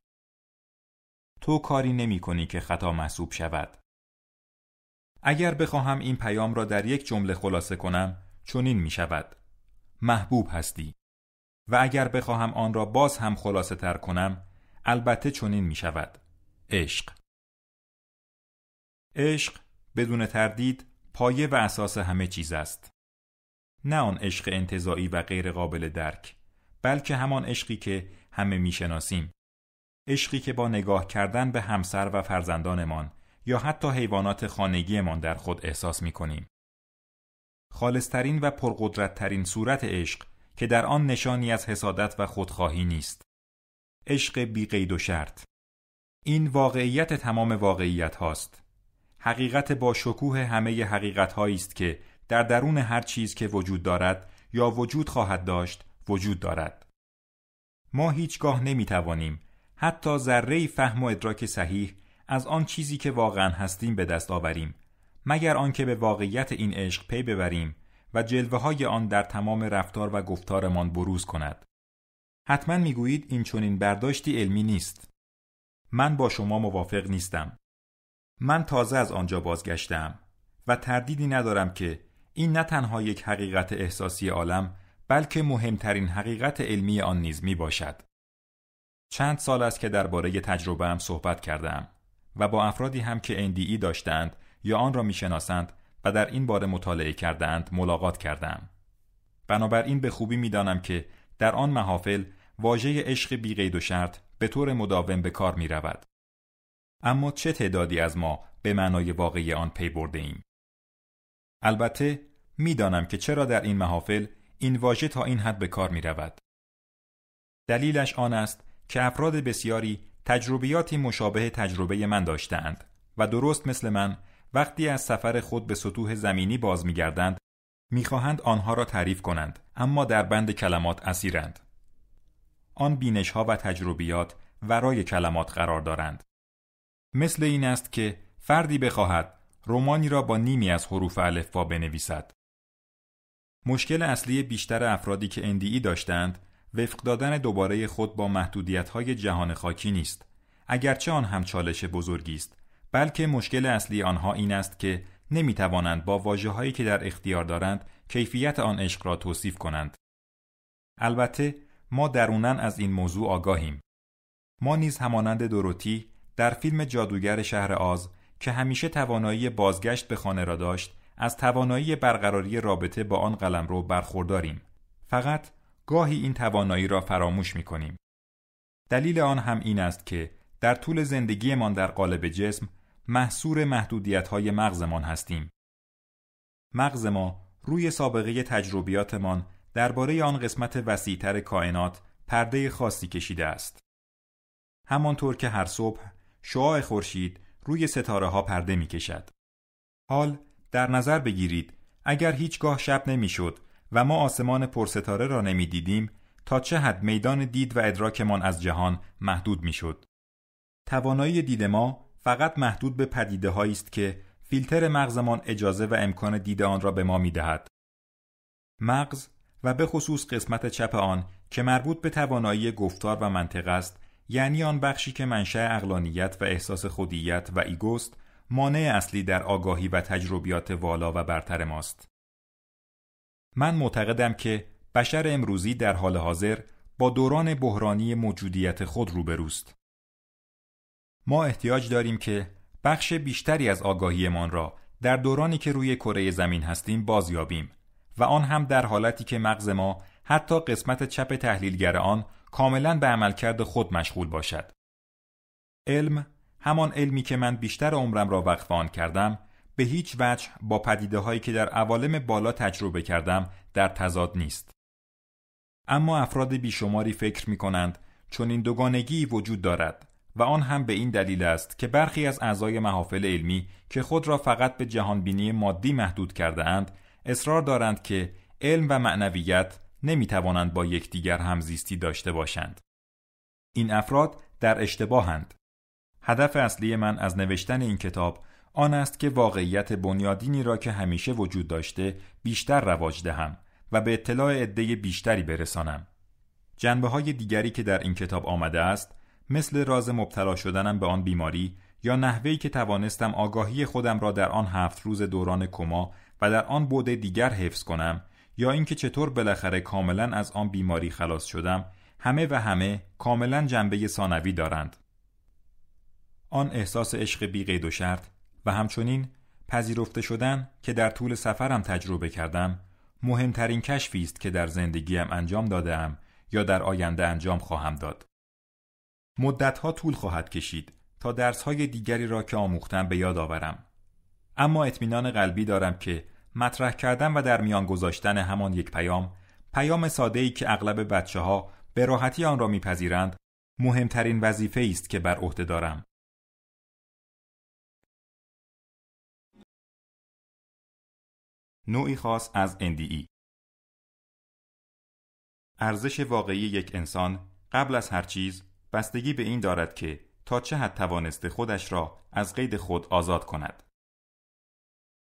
تو کاری نمی کنی که خطا محسوب شود اگر بخواهم این پیام را در یک جمله خلاصه کنم چنین می شود محبوب هستی و اگر بخواهم آن را باز هم خلاصه تر کنم البته چنین می شود عشق عشق بدون تردید پایه و اساس همه چیز است. نه آن عشق انتظایی و غیر قابل درک، بلکه همان عشقی که همه میشناسیم. عشقی که با نگاه کردن به همسر و فرزندانمان یا حتی حیوانات خانگیمان در خود احساس می کنیم. خالصترین و پرقدرتترین صورت عشق که در آن نشانی از حسادت و خودخواهی نیست. عشق بی قید و شرط. این واقعیت تمام واقعیت هاست. حقیقت با شکوه همه حقیقت است که در درون هر چیز که وجود دارد یا وجود خواهد داشت وجود دارد ما هیچگاه نمی توانیم حتی ذره فهم و ادراک صحیح از آن چیزی که واقعا هستیم به دست آوریم مگر آنکه به واقعیت این عشق پی ببریم و جلوه های آن در تمام رفتار و گفتارمان بروز کند حتما میگویید این چنین برداشتی علمی نیست من با شما موافق نیستم من تازه از آنجا بازگشتم و تردیدی ندارم که این نه تنها یک حقیقت احساسی عالم بلکه مهمترین حقیقت علمی آن نیز می باشد. چند سال است که درباره تجربه هم صحبت کردم و با افرادی هم که NDE داشتند یا آن را میشناسند و در این باره مطالعه کردند ملاقات کردم. بنابراین به خوبی دانم که در آن محافل واژه عشق بی و شرط به طور مداوم به کار می رود. اما چه تعدادی از ما به معنای واقعی آن پی برده ایم؟ البته میدانم که چرا در این محافل این واژه تا این حد به کار می رود. دلیلش آن است که افراد بسیاری تجربیاتی مشابه تجربه من داشتند و درست مثل من وقتی از سفر خود به سطوح زمینی باز می گردند میخواهند آنها را تعریف کنند اما در بند کلمات اسیرند آن بینش ها و تجربیات ورای کلمات قرار دارند مثل این است که فردی بخواهد رومانی را با نیمی از حروف الفبا بنویسد. مشکل اصلی بیشتر افرادی که اندی e داشتند وفق دادن دوباره خود با محدودیت‌های جهان خاکی نیست. اگرچه آن هم چالش بزرگی است، بلکه مشکل اصلی آنها این است که نمی توانند با واجه هایی که در اختیار دارند کیفیت آن عشق را توصیف کنند. البته ما درونن از این موضوع آگاهیم. ما نیز همانند دروتی در فیلم جادوگر شهر آز که همیشه توانایی بازگشت به خانه را داشت از توانایی برقراری رابطه با آن قلم رو برخورداریم فقط گاهی این توانایی را فراموش می کنیم. دلیل آن هم این است که در طول زندگیمان در قالب جسم محصور محدودیت های مغزمان هستیم. مغز ما روی سابقه تجربیاتمان درباره آن قسمت وسیعتر کائنات پرده خاصی کشیده است. همانطور که هر صبح شعاع خورشید روی ستاره ها پرده می کشد. حال در نظر بگیرید اگر هیچگاه شب نمیشد و ما آسمان پرستاره را نمیدیدیم تا چه حد میدان دید و ادراکمان از جهان محدود میشد توانایی دید ما فقط محدود به پدیده است که فیلتر مغزمان اجازه و امکان دید آن را به ما میدهد مغز و به خصوص قسمت چپ آن که مربوط به توانایی گفتار و منطق است یعنی آن بخشی که منشأ اقلانیت و احساس خودیت و ایگوست مانع اصلی در آگاهی و تجربیات والا و برتر ماست. من معتقدم که بشر امروزی در حال حاضر با دوران بحرانی موجودیت خود روبروست. ما احتیاج داریم که بخش بیشتری از آگاهیمان را در دورانی که روی کره زمین هستیم بازیابیم و آن هم در حالتی که مغز ما حتی قسمت چپ تحلیلگر آن کاملا به عملکرد خود مشغول باشد. علم همان علمی که من بیشتر عمرم را وقف آن کردم به هیچ وجه با پدیده هایی که در عوالم بالا تجربه کردم در تضاد نیست. اما افراد بیشماری فکر می کنند چون این دوگانگی وجود دارد و آن هم به این دلیل است که برخی از اعضای محافل علمی که خود را فقط به جهانبینی مادی محدود کرده اند اصرار دارند که علم و معنویت نمی توانند با یکدیگر همزیستی داشته باشند. این افراد در اشتباهند. هدف اصلی من از نوشتن این کتاب آن است که واقعیت بنیادینی را که همیشه وجود داشته بیشتر رواج دهم و به اطلاع عده بیشتری برسانم. جنبه های دیگری که در این کتاب آمده است مثل راز مبتلا شدنم به آن بیماری یا نحوهی که توانستم آگاهی خودم را در آن هفت روز دوران کما و در آن بوده دیگر حفظ کنم یا اینکه چطور بالاخره کاملا از آن بیماری خلاص شدم همه و همه کاملا جنبه ثانوی دارند آن احساس عشق بی قید و شرط و همچنین پذیرفته شدن که در طول سفرم تجربه کردم مهمترین کشفی است که در زندگیم انجام دادهام یا در آینده انجام خواهم داد مدتها طول خواهد کشید تا درسهای دیگری را که آموختم به یاد آورم اما اطمینان قلبی دارم که مطرح کردن و در میان گذاشتن همان یک پیام پیام ساده ای که اغلب بچه ها به راحتی آن را میپذیرند مهمترین وظیفه است که بر عهده دارم نوعی خاص از NDE ارزش واقعی یک انسان قبل از هر چیز بستگی به این دارد که تا چه حد توانسته خودش را از قید خود آزاد کند.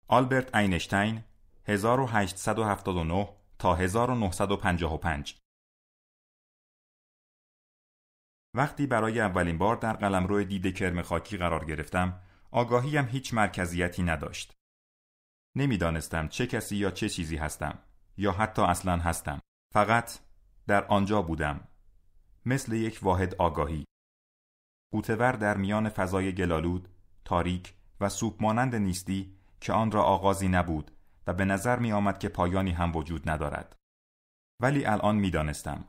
آلبرت اینشتین 1879 تا 1955 وقتی برای اولین بار در قلمرو دید کرم خاکی قرار گرفتم، آگاهیم هیچ مرکزیتی نداشت. نمیدانستم چه کسی یا چه چیزی هستم یا حتی اصلا هستم. فقط در آنجا بودم. مثل یک واحد آگاهی. قوتور در میان فضای گلالود، تاریک و سوپ مانند نیستی که آن را آغازی نبود و به نظر می آمد که پایانی هم وجود ندارد ولی الان می دانستم.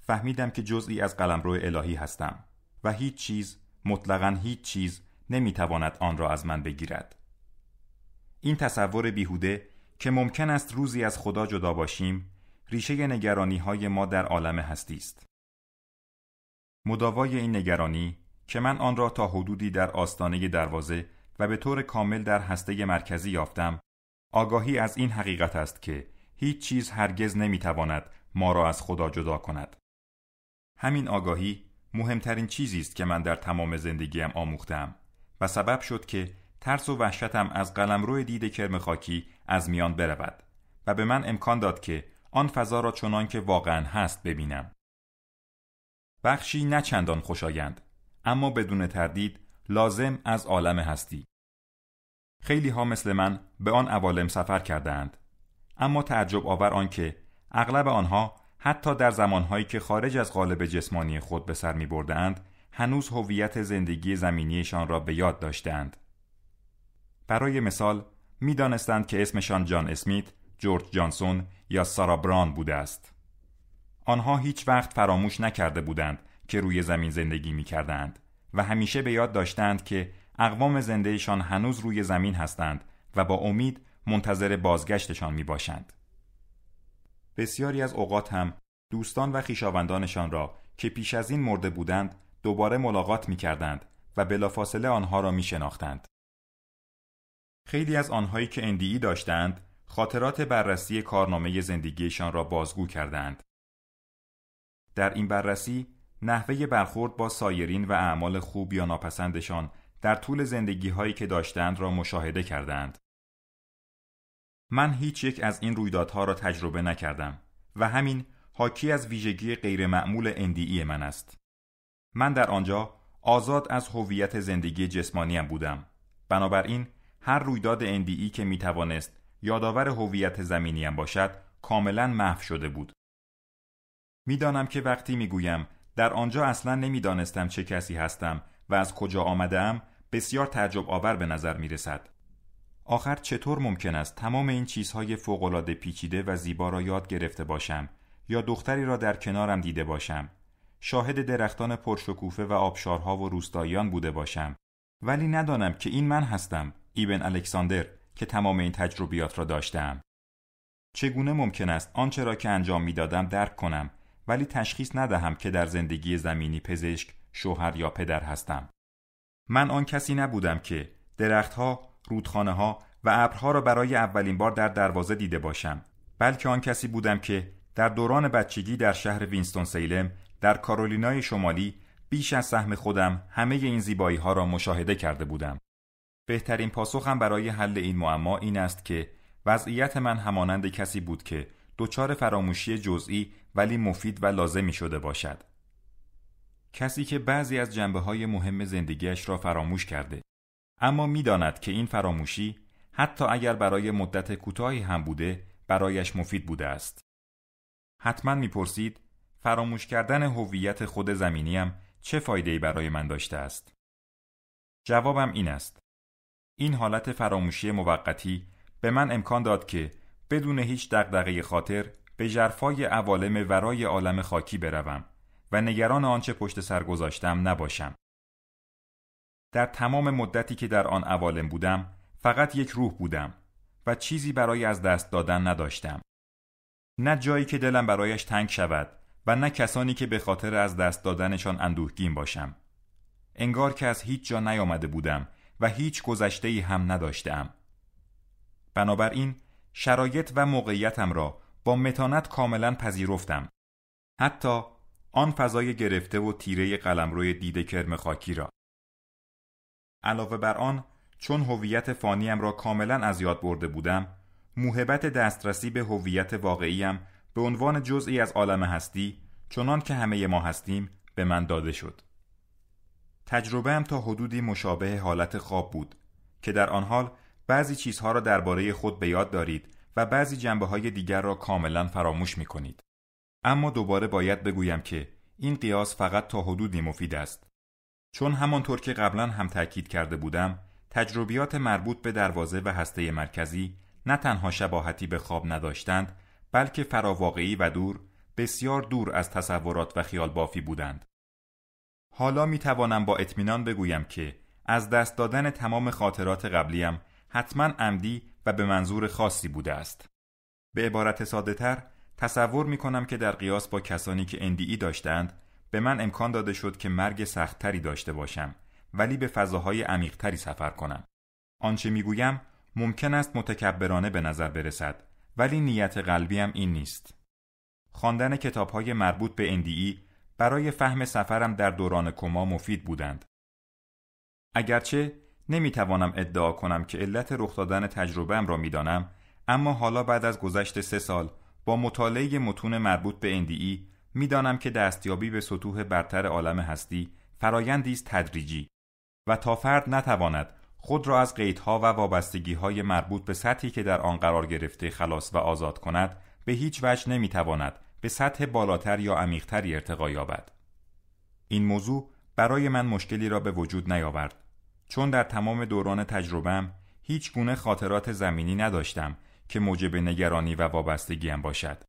فهمیدم که جزئی از قلمرو الهی هستم و هیچ چیز مطلقا هیچ چیز نمیتواند آن را از من بگیرد این تصور بیهوده که ممکن است روزی از خدا جدا باشیم ریشه نگرانی های ما در عالم هستی است مداوای این نگرانی که من آن را تا حدودی در آستانه دروازه و به طور کامل در هسته مرکزی یافتم آگاهی از این حقیقت است که هیچ چیز هرگز نمیتواند ما را از خدا جدا کند همین آگاهی مهمترین چیزی است که من در تمام زندگیم آموختم و سبب شد که ترس و وحشتم از قلمرو دید کرم خاکی از میان برود و به من امکان داد که آن فضا را چنان که واقعا هست ببینم بخشی نه چندان خوشایند اما بدون تردید لازم از عالم هستی خیلی ها مثل من به آن عوالم سفر کردند اما تعجب آور آنکه اغلب آنها حتی در زمانهایی که خارج از قالب جسمانی خود به سر می بردند، هنوز هویت زندگی زمینیشان را به یاد داشتند. برای مثال می دانستند که اسمشان جان اسمیت، جورج جانسون یا سارا بران بوده است. آنها هیچ وقت فراموش نکرده بودند که روی زمین زندگی می کردند. و همیشه به یاد داشتند که اقوام زندهشان هنوز روی زمین هستند و با امید منتظر بازگشتشان می باشند. بسیاری از اوقات هم دوستان و خیشاوندانشان را که پیش از این مرده بودند دوباره ملاقات می کردند و بلافاصله آنها را می شناختند. خیلی از آنهایی که NDE داشتند خاطرات بررسی کارنامه زندگیشان را بازگو کردند. در این بررسی نحوه برخورد با سایرین و اعمال خوب یا ناپسندشان در طول زندگی هایی که داشتند را مشاهده کردند. من هیچ یک از این رویدادها را تجربه نکردم و همین حاکی از ویژگی غیرمعمول اندیعی e من است. من در آنجا آزاد از هویت زندگی جسمانیم بودم. بنابراین هر رویداد ای e که می توانست یادآور هویت زمینیم باشد کاملا محو شده بود. میدانم که وقتی میگویم در آنجا اصلا نمیدانستم چه کسی هستم و از کجا آمدم بسیار تعجب آور به نظر می رسد. آخر چطور ممکن است تمام این چیزهای فوقالعاده پیچیده و زیبا را یاد گرفته باشم یا دختری را در کنارم دیده باشم شاهد درختان پرشکوفه و آبشارها و روستاییان بوده باشم ولی ندانم که این من هستم ایبن الکساندر که تمام این تجربیات را داشتم چگونه ممکن است آنچه را که انجام میدادم درک کنم ولی تشخیص ندهم که در زندگی زمینی پزشک شوهر یا پدر هستم من آن کسی نبودم که درختها رودخانه ها و ابرها را برای اولین بار در دروازه دیده باشم بلکه آن کسی بودم که در دوران بچگی در شهر وینستون سیلم در کارولینای شمالی بیش از سهم خودم همه این زیبایی ها را مشاهده کرده بودم بهترین پاسخم برای حل این معما این است که وضعیت من همانند کسی بود که دچار فراموشی جزئی ولی مفید و لازمی شده باشد کسی که بعضی از جنبه های مهم زندگیش را فراموش کرده اما میداند که این فراموشی حتی اگر برای مدت کوتاهی هم بوده برایش مفید بوده است حتما میپرسید فراموش کردن هویت خود زمینیم چه فایده‌ای برای من داشته است جوابم این است این حالت فراموشی موقتی به من امکان داد که بدون هیچ دغدغه خاطر به جرفای عوالم ورای عالم خاکی بروم و نگران آنچه پشت سر گذاشتم نباشم در تمام مدتی که در آن عوالم بودم فقط یک روح بودم و چیزی برای از دست دادن نداشتم نه جایی که دلم برایش تنگ شود و نه کسانی که به خاطر از دست دادنشان اندوهگین باشم انگار که از هیچ جا نیامده بودم و هیچ گذشته هم نداشتم بنابراین شرایط و موقعیتم را با متانت کاملا پذیرفتم حتی آن فضای گرفته و تیره قلمروی دیده کرم خاکی را علاوه بر آن چون هویت فانیم را کاملا از یاد برده بودم موهبت دسترسی به هویت واقعیم به عنوان جزئی از عالم هستی چنان که همه ما هستیم به من داده شد تجربه هم تا حدودی مشابه حالت خواب بود که در آن حال بعضی چیزها را درباره خود به یاد دارید و بعضی جنبه های دیگر را کاملا فراموش می کنید. اما دوباره باید بگویم که این قیاس فقط تا حدودی مفید است. چون همانطور که قبلا هم تاکید کرده بودم، تجربیات مربوط به دروازه و هسته مرکزی نه تنها شباهتی به خواب نداشتند، بلکه فراواقعی و دور بسیار دور از تصورات و خیال بافی بودند. حالا می توانم با اطمینان بگویم که از دست دادن تمام خاطرات قبلیم حتما عمدی و به منظور خاصی بوده است. به عبارت ساده تر تصور می کنم که در قیاس با کسانی که NDE داشتند به من امکان داده شد که مرگ سختتری داشته باشم ولی به فضاهای عمیقتری سفر کنم. آنچه میگویم ممکن است متکبرانه به نظر برسد ولی نیت قلبیم این نیست. خواندن کتابهای مربوط به NDE برای فهم سفرم در دوران کما مفید بودند. اگرچه نمیتوانم ادعا کنم که علت رخ دادن ام را میدانم اما حالا بعد از گذشت سه سال با مطالعه متون مربوط به اندی e، میدانم که دستیابی به سطوح برتر عالم هستی فرایندی است تدریجی و تا فرد نتواند خود را از قیدها و وابستگی های مربوط به سطحی که در آن قرار گرفته خلاص و آزاد کند به هیچ وجه نمیتواند به سطح بالاتر یا عمیقتری ارتقا یابد این موضوع برای من مشکلی را به وجود نیاورد چون در تمام دوران تجربم هیچ گونه خاطرات زمینی نداشتم که موجب نگرانی و وابستگیم باشد.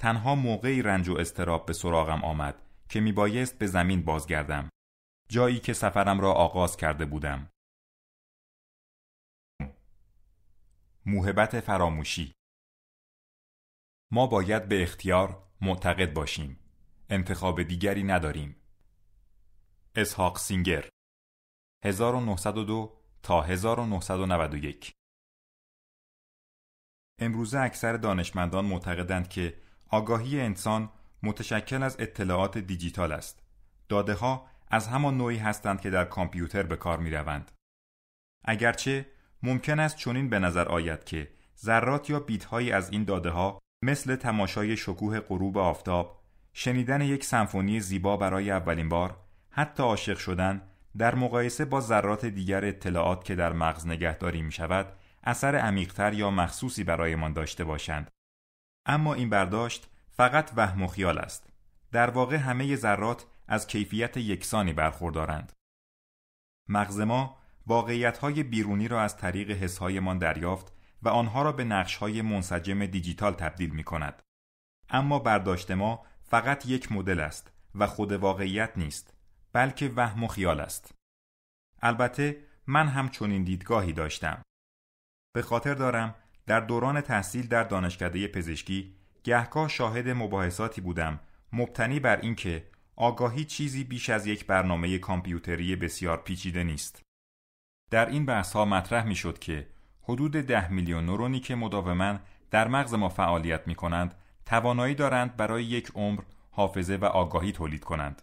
تنها موقعی رنج و استراب به سراغم آمد که میبایست به زمین بازگردم. جایی که سفرم را آغاز کرده بودم. موهبت فراموشی ما باید به اختیار معتقد باشیم. انتخاب دیگری نداریم. اسحاق سینگر 1902 تا 1991 امروزه اکثر دانشمندان معتقدند که آگاهی انسان متشکل از اطلاعات دیجیتال است. داده ها از همان نوعی هستند که در کامپیوتر به کار می روند. اگرچه ممکن است چنین به نظر آید که ذرات یا بیت هایی از این داده ها مثل تماشای شکوه غروب آفتاب، شنیدن یک سمفونی زیبا برای اولین بار، حتی عاشق شدن در مقایسه با ذرات دیگر اطلاعات که در مغز نگهداری می شود اثر عمیقتر یا مخصوصی برایمان داشته باشند اما این برداشت فقط وهم و خیال است در واقع همه ذرات از کیفیت یکسانی برخوردارند مغز ما های بیرونی را از طریق حسهایمان دریافت و آنها را به های منسجم دیجیتال تبدیل می کند. اما برداشت ما فقط یک مدل است و خود واقعیت نیست بلکه وهم و خیال است. البته من هم چنین دیدگاهی داشتم. به خاطر دارم در دوران تحصیل در دانشکده پزشکی گهگاه شاهد مباحثاتی بودم مبتنی بر اینکه آگاهی چیزی بیش از یک برنامه کامپیوتری بسیار پیچیده نیست. در این بحث ها مطرح می شد که حدود ده میلیون نورونی که مداوما در مغز ما فعالیت می کنند توانایی دارند برای یک عمر حافظه و آگاهی تولید کنند.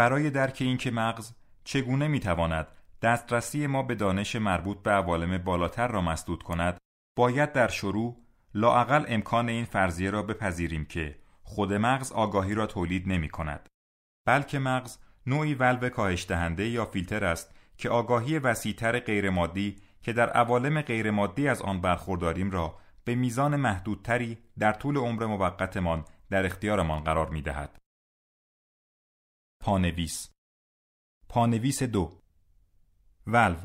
برای درک اینکه مغز چگونه میتواند دسترسی ما به دانش مربوط به عوالم بالاتر را مسدود کند باید در شروع لاعقل امکان این فرضیه را بپذیریم که خود مغز آگاهی را تولید نمی کند بلکه مغز نوعی ولو کاهش دهنده یا فیلتر است که آگاهی وسیعتر غیرمادی که در عوالم غیرمادی از آن برخورداریم را به میزان محدودتری در طول عمر موقتمان در اختیارمان قرار می دهد. پانویس پانویس دو ولو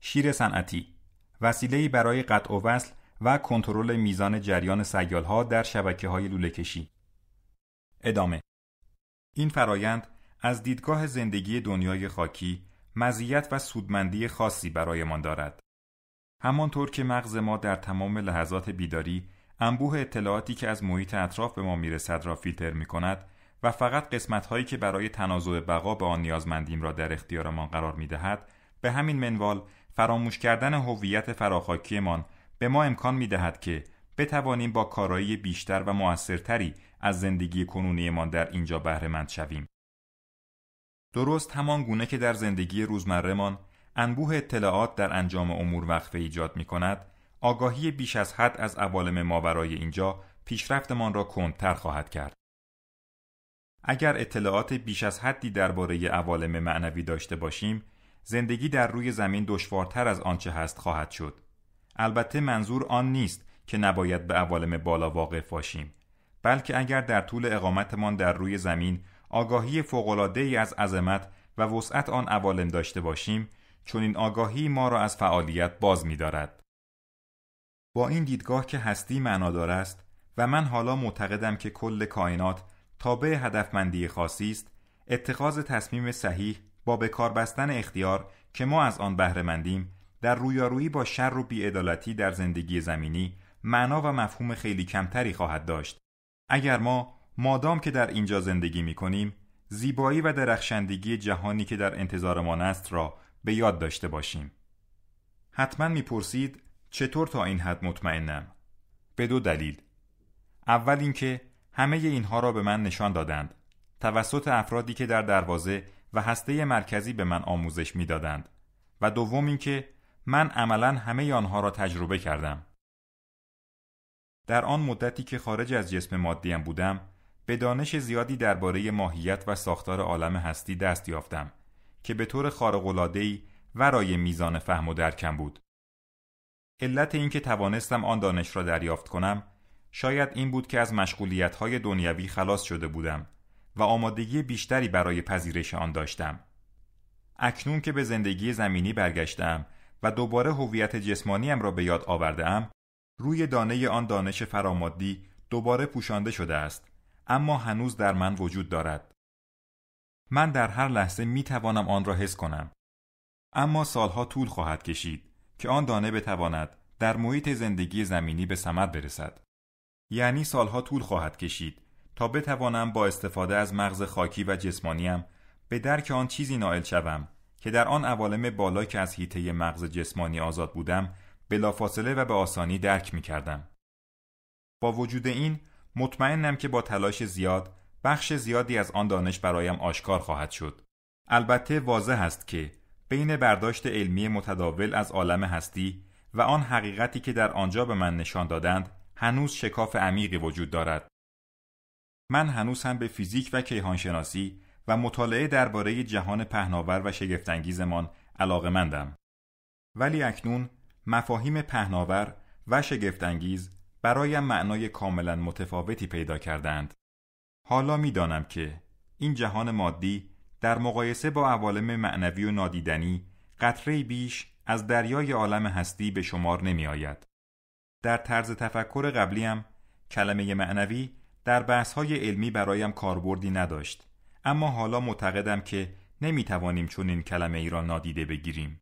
شیر صنعتی وسیله برای قطع و وصل و کنترل میزان جریان ها در شبکه های لوله کشی. ادامه این فرایند از دیدگاه زندگی دنیای خاکی مزیت و سودمندی خاصی برایمان دارد. همانطور که مغز ما در تمام لحظات بیداری انبوه اطلاعاتی که از محیط اطراف به ما میرسد را فیلتر می و فقط قسمت هایی که برای تنازع بقا به آن نیازمندیم را در اختیارمان قرار می دهد به همین منوال فراموش کردن هویت فراخاکیمان به ما امکان می دهد که بتوانیم با کارایی بیشتر و موثرتری از زندگی کنونیمان در اینجا بهرهمند شویم. درست همان گونه که در زندگی روزمرهمان انبوه اطلاعات در انجام امور وقفه ایجاد می کند، آگاهی بیش از حد از عوالم برای اینجا پیشرفتمان را کندتر خواهد کرد. اگر اطلاعات بیش از حدی درباره عوالم معنوی داشته باشیم زندگی در روی زمین دشوارتر از آنچه هست خواهد شد البته منظور آن نیست که نباید به عوالم بالا واقف باشیم بلکه اگر در طول اقامتمان در روی زمین آگاهی فوق‌العاده‌ای از عظمت و وسعت آن عوالم داشته باشیم چون این آگاهی ما را از فعالیت باز می با این دیدگاه که هستی معنادار است و من حالا معتقدم که کل کائنات تابع هدفمندی خاصی است اتخاذ تصمیم صحیح با به بستن اختیار که ما از آن بهرهمندیم در رویارویی با شر و بیعدالتی در زندگی زمینی معنا و مفهوم خیلی کمتری خواهد داشت اگر ما مادام که در اینجا زندگی می زیبایی و درخشندگی جهانی که در انتظارمان است را به یاد داشته باشیم حتما میپرسید چطور تا این حد مطمئنم به دو دلیل اول اینکه همه اینها را به من نشان دادند توسط افرادی که در دروازه و هسته مرکزی به من آموزش میدادند و دوم اینکه من عملا همه آنها را تجربه کردم در آن مدتی که خارج از جسم مادیم بودم به دانش زیادی درباره ماهیت و ساختار عالم هستی دست یافتم که به طور ای ورای میزان فهم و درکم بود علت اینکه توانستم آن دانش را دریافت کنم شاید این بود که از های دنیوی خلاص شده بودم و آمادگی بیشتری برای پذیرش آن داشتم. اکنون که به زندگی زمینی برگشتم و دوباره هویت جسمانیم را به یاد ام روی دانه آن دانش فرامادی دوباره پوشانده شده است اما هنوز در من وجود دارد. من در هر لحظه می توانم آن را حس کنم. اما سالها طول خواهد کشید که آن دانه بتواند در محیط زندگی زمینی به ثمر برسد. یعنی سالها طول خواهد کشید تا بتوانم با استفاده از مغز خاکی و جسمانیم به درک آن چیزی نائل شوم که در آن عوالم بالا که از هیته مغز جسمانی آزاد بودم بلافاصله و به آسانی درک می کردم. با وجود این مطمئنم که با تلاش زیاد بخش زیادی از آن دانش برایم آشکار خواهد شد. البته واضح است که بین برداشت علمی متداول از عالم هستی و آن حقیقتی که در آنجا به من نشان دادند هنوز شکاف عمیقی وجود دارد. من هنوز هم به فیزیک و کیهانشناسی و مطالعه درباره جهان پهناور و شگفتانگیزمان مندم. ولی اکنون مفاهیم پهناور و شگفتانگیز برایم معنای کاملا متفاوتی پیدا کردند. حالا میدانم که این جهان مادی در مقایسه با عوالم معنوی و نادیدنی قطره بیش از دریای عالم هستی به شمار نمی آید. در طرز تفکر قبلیم کلمه معنوی در های علمی برایم کاربردی نداشت اما حالا معتقدم که نمیتوانیم چون این کلمه ای را نادیده بگیریم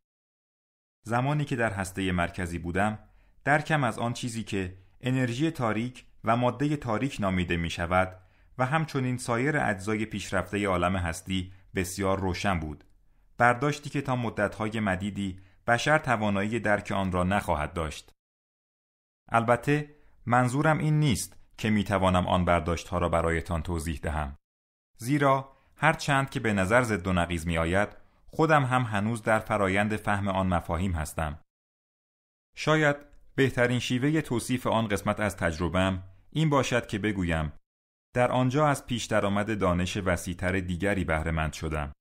زمانی که در هسته مرکزی بودم درکم از آن چیزی که انرژی تاریک و ماده تاریک نامیده می شود و همچنین سایر اجزای پیشرفته عالم هستی بسیار روشن بود برداشتی که تا مدتهای مدیدی بشر توانایی درک آن را نخواهد داشت البته منظورم این نیست که می توانم آن برداشت ها را برایتان توضیح دهم. زیرا هر چند که به نظر ضد و نقیز می آید خودم هم هنوز در فرایند فهم آن مفاهیم هستم. شاید بهترین شیوه توصیف آن قسمت از تجربم این باشد که بگویم در آنجا از پیش درآمد دانش وسیعتر دیگری بهرهمند شدم.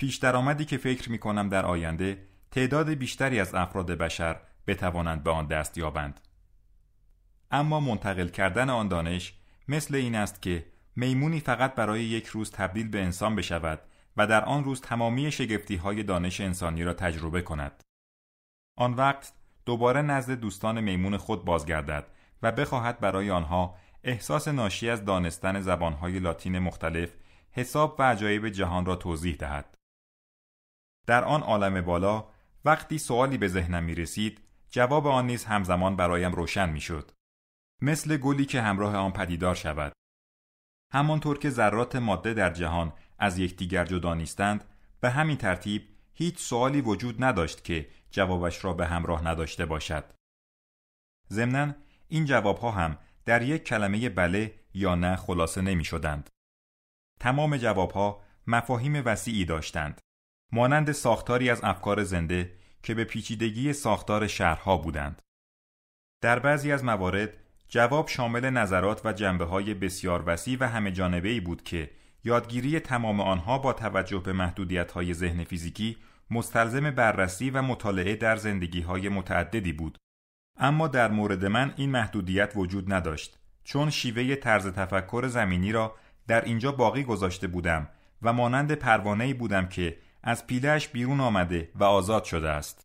پیش درآمدی که فکر می کنم در آینده تعداد بیشتری از افراد بشر بتوانند به آن دست یابند اما منتقل کردن آن دانش مثل این است که میمونی فقط برای یک روز تبدیل به انسان بشود و در آن روز تمامی شگفتی های دانش انسانی را تجربه کند آن وقت دوباره نزد دوستان میمون خود بازگردد و بخواهد برای آنها احساس ناشی از دانستن زبانهای لاتین مختلف حساب و عجایب جهان را توضیح دهد در آن عالم بالا وقتی سوالی به ذهنم می رسید جواب آن نیز همزمان برایم روشن میشد مثل گلی که همراه آن پدیدار شود همانطور که ذرات ماده در جهان از یکدیگر جدا نیستند به همین ترتیب هیچ سوالی وجود نداشت که جوابش را به همراه نداشته باشد ضمنا این جوابها هم در یک کلمه بله یا نه خلاصه نمی شدند. تمام جوابها مفاهیم وسیعی داشتند مانند ساختاری از افکار زنده که به پیچیدگی ساختار شهرها بودند. در بعضی از موارد جواب شامل نظرات و جنبه های بسیار وسیع و همه جانبه ای بود که یادگیری تمام آنها با توجه به محدودیت های ذهن فیزیکی مستلزم بررسی و مطالعه در زندگی های متعددی بود. اما در مورد من این محدودیت وجود نداشت چون شیوه طرز تفکر زمینی را در اینجا باقی گذاشته بودم و مانند پروانه بودم که از پیلش بیرون آمده و آزاد شده است.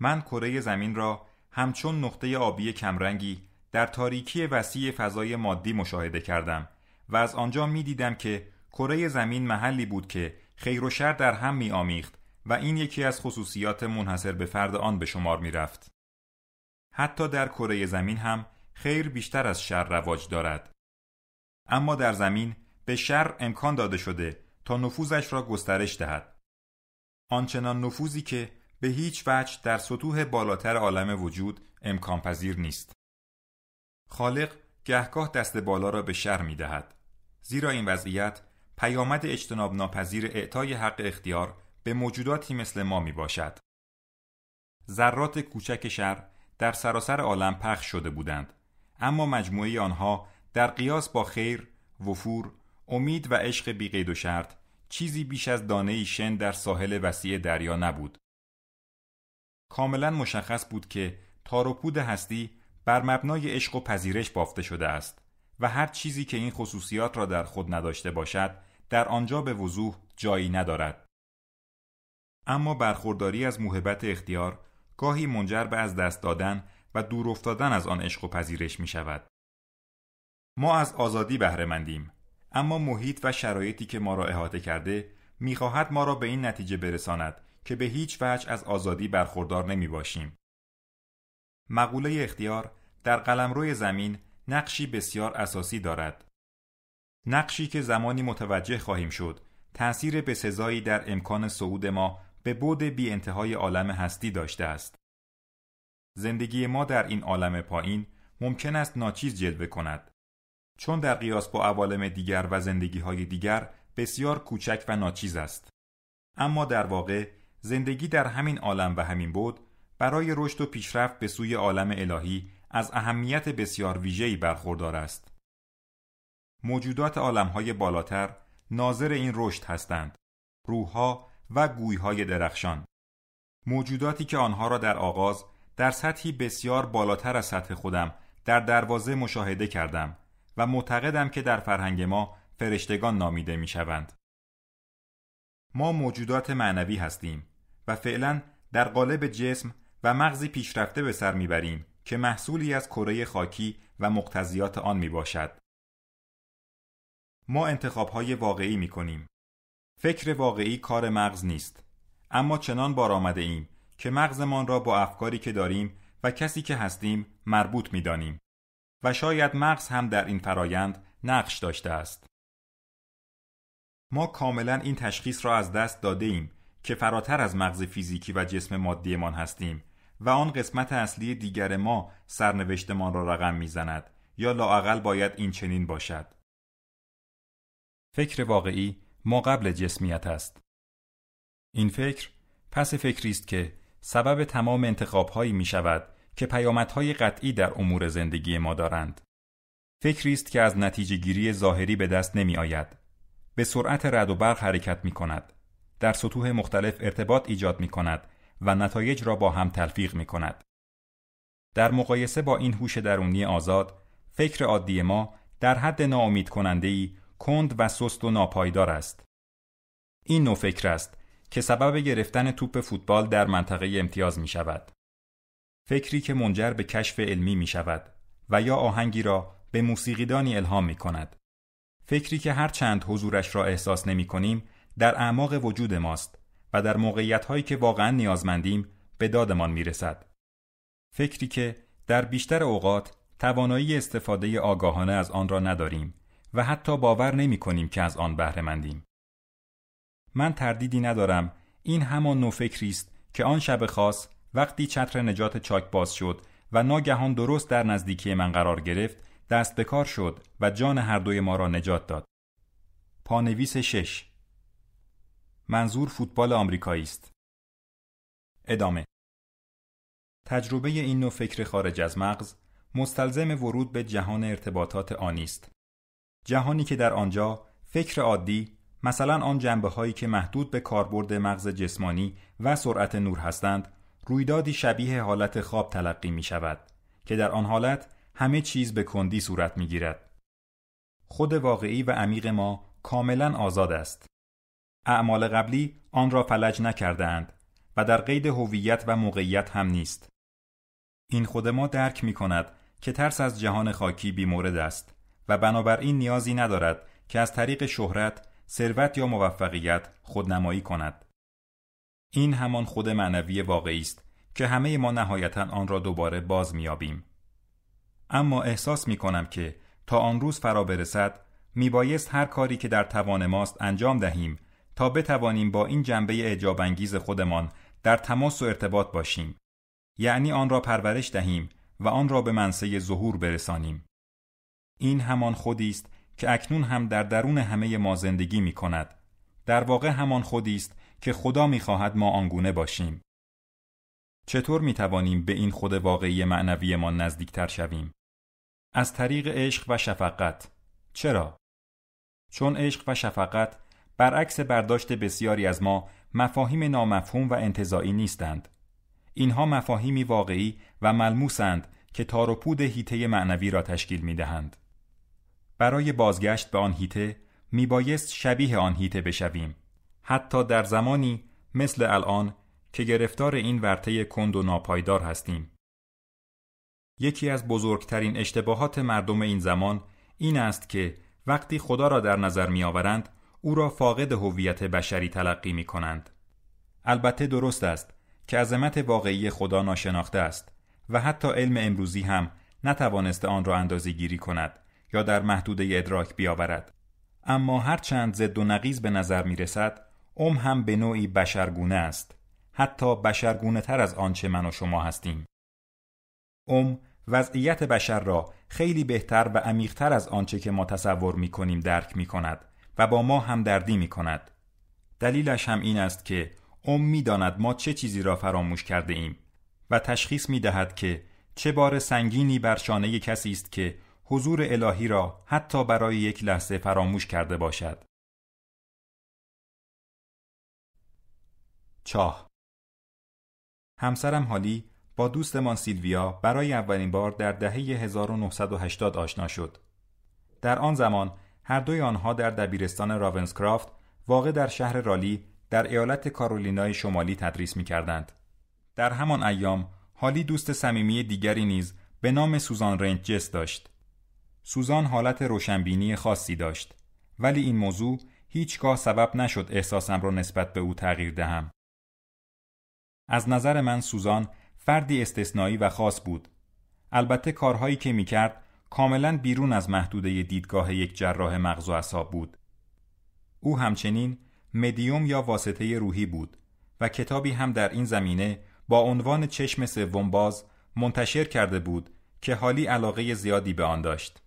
من کره زمین را همچون نقطه آبی کمرنگی در تاریکی وسیع فضای مادی مشاهده کردم و از آنجا می دیدم که کره زمین محلی بود که خیر و شر در هم می آمیخت و این یکی از خصوصیات منحصر به فرد آن به شمار می رفت. حتی در کره زمین هم خیر بیشتر از شر رواج دارد. اما در زمین به شر امکان داده شده تا نفوذش را گسترش دهد آنچنان نفوذی که به هیچ وجه در سطوح بالاتر عالم وجود امکان پذیر نیست خالق گهگاه دست بالا را به شر می دهد زیرا این وضعیت پیامد اجتناب ناپذیر اعطای حق اختیار به موجوداتی مثل ما می باشد ذرات کوچک شر در سراسر عالم پخش شده بودند اما مجموعه آنها در قیاس با خیر، وفور، امید و عشق بیقید و شرط چیزی بیش از دانه شن در ساحل وسیع دریا نبود. کاملا مشخص بود که تاروپود هستی بر مبنای عشق و پذیرش بافته شده است و هر چیزی که این خصوصیات را در خود نداشته باشد در آنجا به وضوح جایی ندارد. اما برخورداری از محبت اختیار گاهی منجر به از دست دادن و دور افتادن از آن عشق و پذیرش می شود. ما از آزادی بهره اما محیط و شرایطی که ما را احاطه کرده میخواهد ما را به این نتیجه برساند که به هیچ وجه از آزادی برخوردار نمی باشیم. مقوله اختیار در روی زمین نقشی بسیار اساسی دارد. نقشی که زمانی متوجه خواهیم شد تأثیر به سزایی در امکان صعود ما به بود بی انتهای عالم هستی داشته است. زندگی ما در این عالم پایین ممکن است ناچیز جلوه کند. چون در قیاس با عوالم دیگر و زندگی های دیگر بسیار کوچک و ناچیز است اما در واقع زندگی در همین عالم و همین بود برای رشد و پیشرفت به سوی عالم الهی از اهمیت بسیار ویژه‌ای برخوردار است موجودات های بالاتر ناظر این رشد هستند روحها و گویهای درخشان موجوداتی که آنها را در آغاز در سطحی بسیار بالاتر از سطح خودم در دروازه مشاهده کردم و معتقدم که در فرهنگ ما فرشتگان نامیده می شوند. ما موجودات معنوی هستیم و فعلا در قالب جسم و مغزی پیشرفته به سر میبریم که محصولی از کره خاکی و مقتضیات آن می باشد. ما های واقعی می کنیم. فکر واقعی کار مغز نیست. اما چنان بار آمده ایم که مغزمان را با افکاری که داریم و کسی که هستیم مربوط می دانیم. و شاید مغز هم در این فرایند نقش داشته است. ما کاملا این تشخیص را از دست داده ایم که فراتر از مغز فیزیکی و جسم مادیمان هستیم و آن قسمت اصلی دیگر ما سرنوشتمان را رقم میزند یا لاعقل باید این چنین باشد. فکر واقعی ما قبل جسمیت است. این فکر پس فکریست که سبب تمام انتخابهایی می شود که پیامدهای قطعی در امور زندگی ما دارند. فکری است که از نتیجه گیری ظاهری به دست نمی آید. به سرعت رد و برق حرکت می کند. در سطوح مختلف ارتباط ایجاد می کند و نتایج را با هم تلفیق می کند. در مقایسه با این هوش درونی آزاد، فکر عادی ما در حد ناامید کننده ای کند و سست و ناپایدار است. این نوع فکر است که سبب گرفتن توپ فوتبال در منطقه امتیاز می شود. فکری که منجر به کشف علمی می شود و یا آهنگی را به موسیقیدانی الهام می کند. فکری که هر چند حضورش را احساس نمی کنیم در اعماق وجود ماست و در موقعیت هایی که واقعا نیازمندیم به دادمان می رسد. فکری که در بیشتر اوقات توانایی استفاده آگاهانه از آن را نداریم و حتی باور نمی کنیم که از آن بهره مندیم. من تردیدی ندارم این همان نوع فکری است که آن شب خاص وقتی چتر نجات چاک باز شد و ناگهان درست در نزدیکی من قرار گرفت دست به کار شد و جان هر دوی ما را نجات داد پانویس شش منظور فوتبال آمریکایی است ادامه تجربه این نوع فکر خارج از مغز مستلزم ورود به جهان ارتباطات آنی است جهانی که در آنجا فکر عادی مثلا آن جنبه هایی که محدود به کاربرد مغز جسمانی و سرعت نور هستند رویدادی شبیه حالت خواب تلقی می شود که در آن حالت همه چیز به کندی صورت می گیرد. خود واقعی و عمیق ما کاملا آزاد است. اعمال قبلی آن را فلج اند و در قید هویت و موقعیت هم نیست. این خود ما درک می کند که ترس از جهان خاکی بیمورد است و بنابراین نیازی ندارد که از طریق شهرت، ثروت یا موفقیت خودنمایی کند. این همان خود معنوی واقعی است که همه ما نهایتا آن را دوباره باز میابیم. اما احساس می کنم که تا آن روز فرا برسد می بایست هر کاری که در توان ماست انجام دهیم تا بتوانیم با این جنبه انگیز خودمان در تماس و ارتباط باشیم. یعنی آن را پرورش دهیم و آن را به منصه ظهور برسانیم. این همان خودی است که اکنون هم در درون همه ما زندگی می کند. در واقع همان خودی است که خدا میخواهد ما آنگونه باشیم. چطور می توانیم به این خود واقعی معنوی ما نزدیکتر شویم؟ از طریق عشق و شفقت. چرا؟ چون عشق و شفقت برعکس برداشت بسیاری از ما مفاهیم نامفهوم و انتظاعی نیستند. اینها مفاهیمی واقعی و ملموسند که تار و پود هیته معنوی را تشکیل می دهند. برای بازگشت به آن هیته می بایست شبیه آن هیته بشویم حتی در زمانی مثل الان که گرفتار این ورطه کند و ناپایدار هستیم. یکی از بزرگترین اشتباهات مردم این زمان این است که وقتی خدا را در نظر آورند او را فاقد هویت بشری تلقی می کنند. البته درست است که عظمت واقعی خدا ناشناخته است و حتی علم امروزی هم نتوانسته آن را اندازه گیری کند یا در محدوده ادراک بیاورد. اما هرچند ضد و نقیز به نظر می رسد ام هم به نوعی بشرگونه است حتی بشرگونه تر از آنچه من و شما هستیم ام وضعیت بشر را خیلی بهتر و عمیقتر از آنچه که ما تصور می کنیم درک می کند و با ما دردی می کند دلیلش هم این است که ام می داند ما چه چیزی را فراموش کرده ایم و تشخیص می دهد که چه بار سنگینی بر شانه کسی است که حضور الهی را حتی برای یک لحظه فراموش کرده باشد چاه همسرم حالی با دوستمان سیلویا برای اولین بار در دهه 1980 آشنا شد. در آن زمان هر دوی آنها در دبیرستان راونسکرافت واقع در شهر رالی در ایالت کارولینای شمالی تدریس می کردند. در همان ایام حالی دوست صمیمی دیگری نیز به نام سوزان رنجس داشت. سوزان حالت روشنبینی خاصی داشت ولی این موضوع هیچگاه سبب نشد احساسم را نسبت به او تغییر دهم. از نظر من سوزان فردی استثنایی و خاص بود البته کارهایی که میکرد کاملا بیرون از محدوده دیدگاه یک جراح مغز و اعصاب بود او همچنین مدیوم یا واسطه روحی بود و کتابی هم در این زمینه با عنوان چشم سوم باز منتشر کرده بود که حالی علاقه زیادی به آن داشت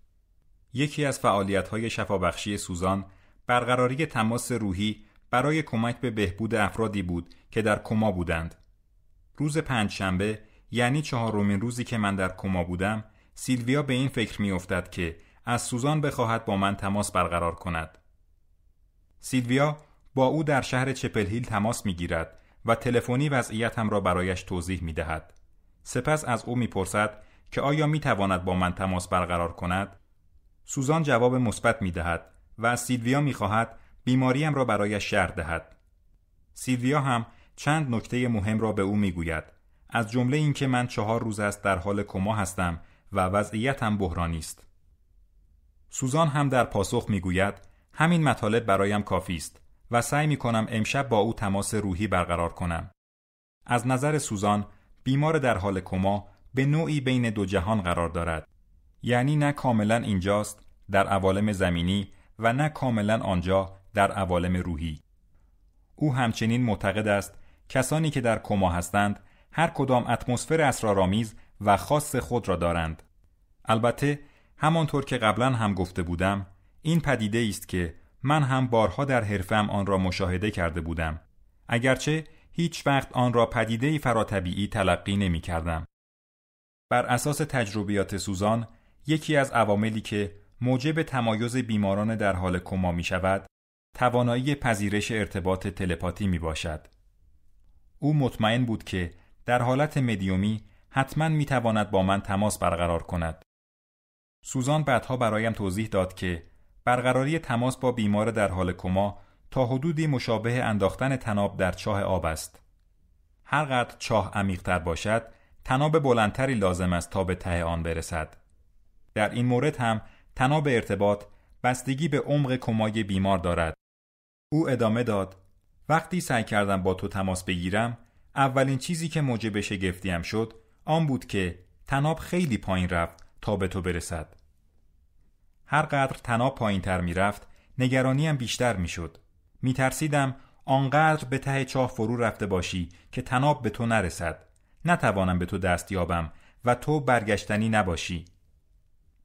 یکی از فعالیت‌های شفابخشی سوزان برقراری تماس روحی برای کمک به بهبود افرادی بود که در کما بودند روز پنجشنبه یعنی چهارمین روزی که من در کما بودم سیلویا به این فکر میافتد که از سوزان بخواهد با من تماس برقرار کند سیلویا با او در شهر چپلهیل هیل تماس میگیرد و تلفنی وضعیتم را برایش توضیح می دهد. سپس از او میپرسد که آیا می تواند با من تماس برقرار کند؟ سوزان جواب مثبت می دهد و از سیلویا می خواهد بیماریم را برایش شر دهد. سیلویا هم چند نکته مهم را به او میگوید از جمله اینکه من چهار روز است در حال کما هستم و وضعیتم بحرانی است سوزان هم در پاسخ میگوید همین مطالب برایم کافی است و سعی می کنم امشب با او تماس روحی برقرار کنم از نظر سوزان بیمار در حال کما به نوعی بین دو جهان قرار دارد یعنی نه کاملا اینجاست در عوالم زمینی و نه کاملا آنجا در عوالم روحی او همچنین معتقد است کسانی که در کما هستند هر کدام اتمسفر اسرارآمیز و خاص خود را دارند البته همانطور که قبلا هم گفته بودم این پدیده است که من هم بارها در حرفم آن را مشاهده کرده بودم اگرچه هیچ وقت آن را پدیده فراتبیعی تلقی نمی کردم. بر اساس تجربیات سوزان یکی از عواملی که موجب تمایز بیماران در حال کما می شود توانایی پذیرش ارتباط تلپاتی می باشد. او مطمئن بود که در حالت مدیومی حتما میتواند با من تماس برقرار کند. سوزان بعدها برایم توضیح داد که برقراری تماس با بیمار در حال کما تا حدودی مشابه انداختن تناب در چاه آب است. هر هرقدر چاه عمیقتر باشد، تناب بلندتری لازم است تا به ته آن برسد. در این مورد هم تناب ارتباط بستگی به عمق کمای بیمار دارد. او ادامه داد وقتی سعی کردم با تو تماس بگیرم اولین چیزی که موجب شگفتیم شد آن بود که تناب خیلی پایین رفت تا به تو برسد هر قدر تناب پایین تر می رفت نگرانیم بیشتر می شد می ترسیدم آنقدر به ته چاه فرو رفته باشی که تناب به تو نرسد نتوانم به تو دست یابم و تو برگشتنی نباشی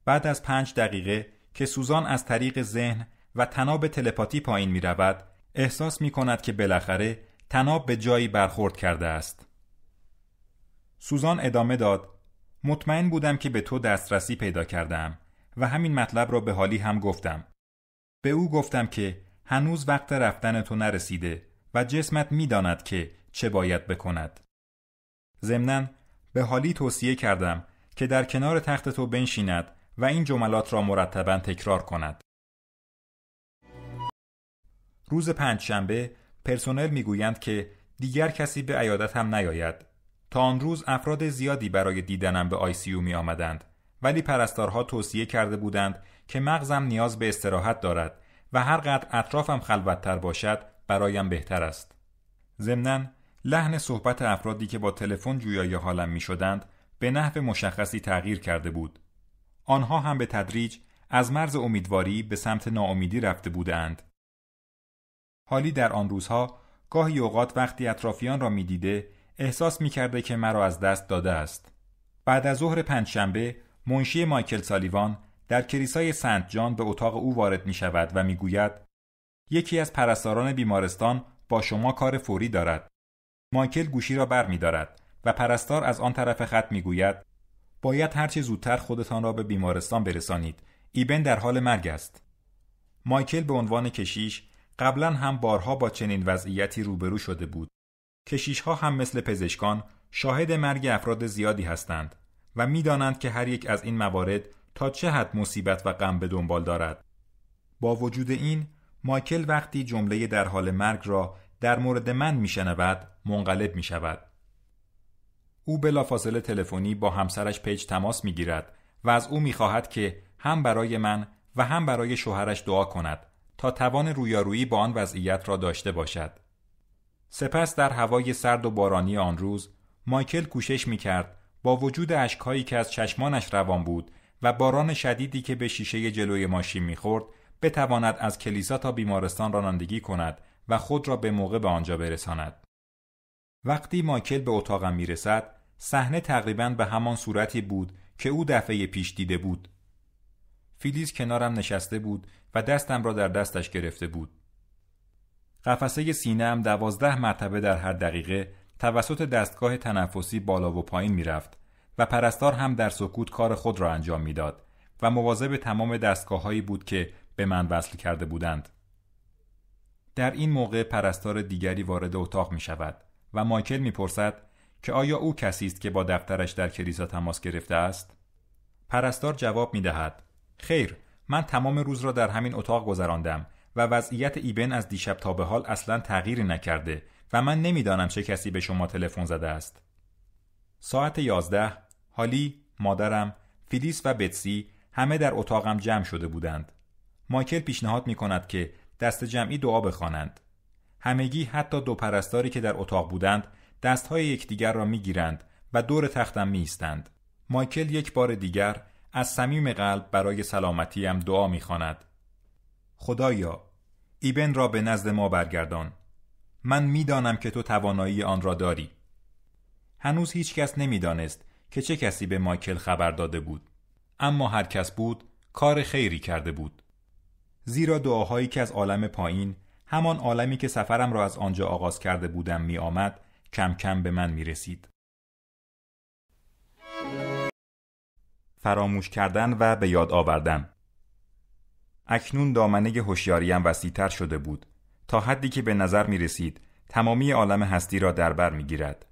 بعد از پنج دقیقه که سوزان از طریق ذهن و تناب تلپاتی پایین می رود احساس می کند که بالاخره تناب به جایی برخورد کرده است. سوزان ادامه داد مطمئن بودم که به تو دسترسی پیدا کردم و همین مطلب را به حالی هم گفتم. به او گفتم که هنوز وقت رفتن تو نرسیده و جسمت میداند که چه باید بکند. ضمناً به حالی توصیه کردم که در کنار تخت تو بنشیند و این جملات را مرتبا تکرار کند. روز پنجشنبه پرسنل میگویند که دیگر کسی به عیادت هم نیاید تا آن روز افراد زیادی برای دیدنم به آیسیو می آمدند ولی پرستارها توصیه کرده بودند که مغزم نیاز به استراحت دارد و هر قدر اطرافم خلوتتر باشد برایم بهتر است ضمنا لحن صحبت افرادی که با تلفن جویای حالم می شدند به نحو مشخصی تغییر کرده بود آنها هم به تدریج از مرز امیدواری به سمت ناامیدی رفته بودند حالی در آن روزها گاهی اوقات وقتی اطرافیان را میدیده احساس میکرده که مرا از دست داده است بعد از ظهر پنجشنبه منشی مایکل سالیوان در کلیسای سنت جان به اتاق او وارد می شود و میگوید یکی از پرستاران بیمارستان با شما کار فوری دارد مایکل گوشی را بر می دارد و پرستار از آن طرف خط میگوید باید هرچه زودتر خودتان را به بیمارستان برسانید ایبن در حال مرگ است مایکل به عنوان کشیش قبلا هم بارها با چنین وضعیتی روبرو شده بود. کشیشها هم مثل پزشکان شاهد مرگ افراد زیادی هستند و میدانند که هر یک از این موارد تا چه حد مصیبت و غم به دنبال دارد. با وجود این، مایکل وقتی جمله در حال مرگ را در مورد من میشنود، منقلب می شود. او بلافاصله تلفنی با همسرش پیج تماس می گیرد و از او می خواهد که هم برای من و هم برای شوهرش دعا کند تا توان رویارویی با آن وضعیت را داشته باشد. سپس در هوای سرد و بارانی آن روز مایکل کوشش می کرد با وجود اشکهایی که از چشمانش روان بود و باران شدیدی که به شیشه جلوی ماشین میخورد بتواند از کلیسا تا بیمارستان رانندگی کند و خود را به موقع به آنجا برساند. وقتی مایکل به اتاقم رسد، صحنه تقریبا به همان صورتی بود که او دفعه پیش دیده بود. فیلیز کنارم نشسته بود و دستم را در دستش گرفته بود قفسه سینم دوازده مرتبه در هر دقیقه توسط دستگاه تنفسی بالا و پایین میرفت و پرستار هم در سکوت کار خود را انجام میداد و مواظب تمام هایی بود که به من وصل کرده بودند در این موقع پرستار دیگری وارد اتاق می شود و مایکل میپرسد که آیا او کسی است که با دفترش در کلیسا تماس گرفته است پرستار جواب می دهد خیر من تمام روز را در همین اتاق گذراندم و وضعیت ایبن از دیشب تا به حال اصلا تغییری نکرده و من نمیدانم چه کسی به شما تلفن زده است. ساعت یازده حالی، مادرم، فیلیس و بتسی همه در اتاقم جمع شده بودند. مایکل پیشنهاد می کند که دست جمعی دعا بخوانند. همگی حتی دو پرستاری که در اتاق بودند دستهای یکدیگر را گیرند و دور تختم ایستند. مایکل یک بار دیگر از صمیم قلب برای سلامتیم دعا میخواند خدایا ایبن را به نزد ما برگردان من میدانم که تو توانایی آن را داری هنوز هیچ کس نمیدانست که چه کسی به مایکل خبر داده بود اما هر کس بود کار خیری کرده بود زیرا دعاهایی که از عالم پایین همان عالمی که سفرم را از آنجا آغاز کرده بودم می آمد کم کم به من می رسید. فراموش کردن و به یاد آوردن اکنون دامنه هوشیاریم وسیعتر شده بود تا حدی که به نظر می رسید تمامی عالم هستی را در بر می گیرد.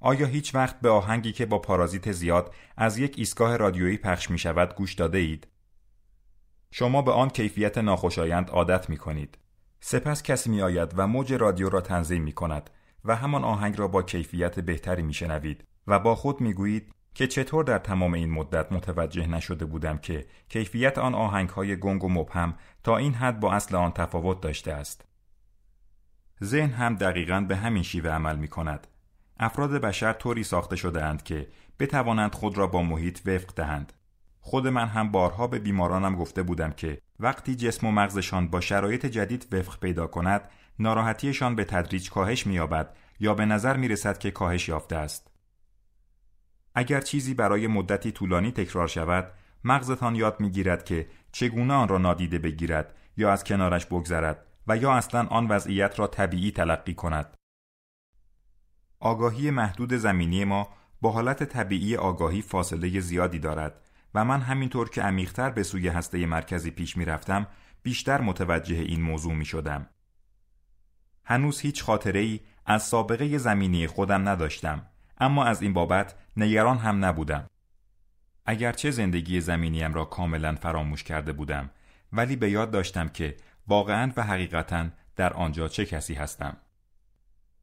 آیا هیچ وقت به آهنگی که با پارازیت زیاد از یک ایستگاه رادیویی پخش می شود گوش داده اید؟ شما به آن کیفیت ناخوشایند عادت می کنید. سپس کسی می آید و موج رادیو را تنظیم می کند و همان آهنگ را با کیفیت بهتری می شنوید و با خود می گویید که چطور در تمام این مدت متوجه نشده بودم که کیفیت آن آهنگ های گنگ و مبهم تا این حد با اصل آن تفاوت داشته است. ذهن هم دقیقا به همین شیوه عمل می کند. افراد بشر طوری ساخته شده اند که بتوانند خود را با محیط وفق دهند. خود من هم بارها به بیمارانم گفته بودم که وقتی جسم و مغزشان با شرایط جدید وفق پیدا کند، ناراحتیشان به تدریج کاهش می‌یابد یا به نظر می که کاهش یافته است. اگر چیزی برای مدتی طولانی تکرار شود مغزتان یاد میگیرد که چگونه آن را نادیده بگیرد یا از کنارش بگذرد و یا اصلا آن وضعیت را طبیعی تلقی کند آگاهی محدود زمینی ما با حالت طبیعی آگاهی فاصله زیادی دارد و من همینطور که عمیقتر به سوی هسته مرکزی پیش می بیشتر متوجه این موضوع می شدم. هنوز هیچ خاطره ای از سابقه زمینی خودم نداشتم اما از این بابت نگران هم نبودم اگرچه زندگی زمینیم را کاملا فراموش کرده بودم ولی به یاد داشتم که واقعا و حقیقتا در آنجا چه کسی هستم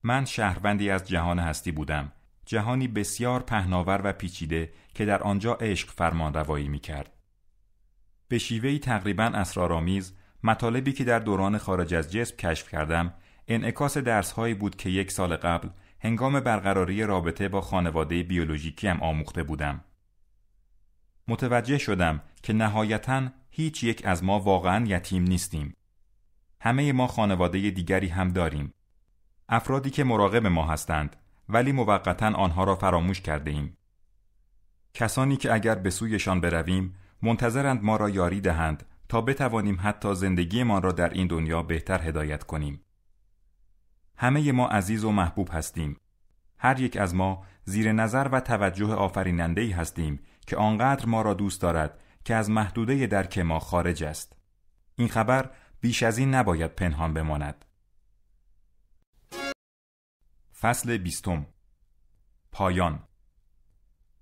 من شهروندی از جهان هستی بودم جهانی بسیار پهناور و پیچیده که در آنجا عشق فرمان روایی می کرد. به شیوهی تقریبا اسرارآمیز مطالبی که در دوران خارج از جسم کشف کردم انعکاس درسهایی بود که یک سال قبل هنگام برقراری رابطه با خانواده بیولوژیکی هم آموخته بودم. متوجه شدم که نهایتا هیچ یک از ما واقعا یتیم نیستیم. همه ما خانواده دیگری هم داریم. افرادی که مراقب ما هستند ولی موقتا آنها را فراموش کرده ایم. کسانی که اگر به سویشان برویم منتظرند ما را یاری دهند تا بتوانیم حتی زندگیمان را در این دنیا بهتر هدایت کنیم. همه ما عزیز و محبوب هستیم هر یک از ما زیر نظر و توجه آفریننده ای هستیم که آنقدر ما را دوست دارد که از محدوده درک ما خارج است این خبر بیش از این نباید پنهان بماند فصل بیستم پایان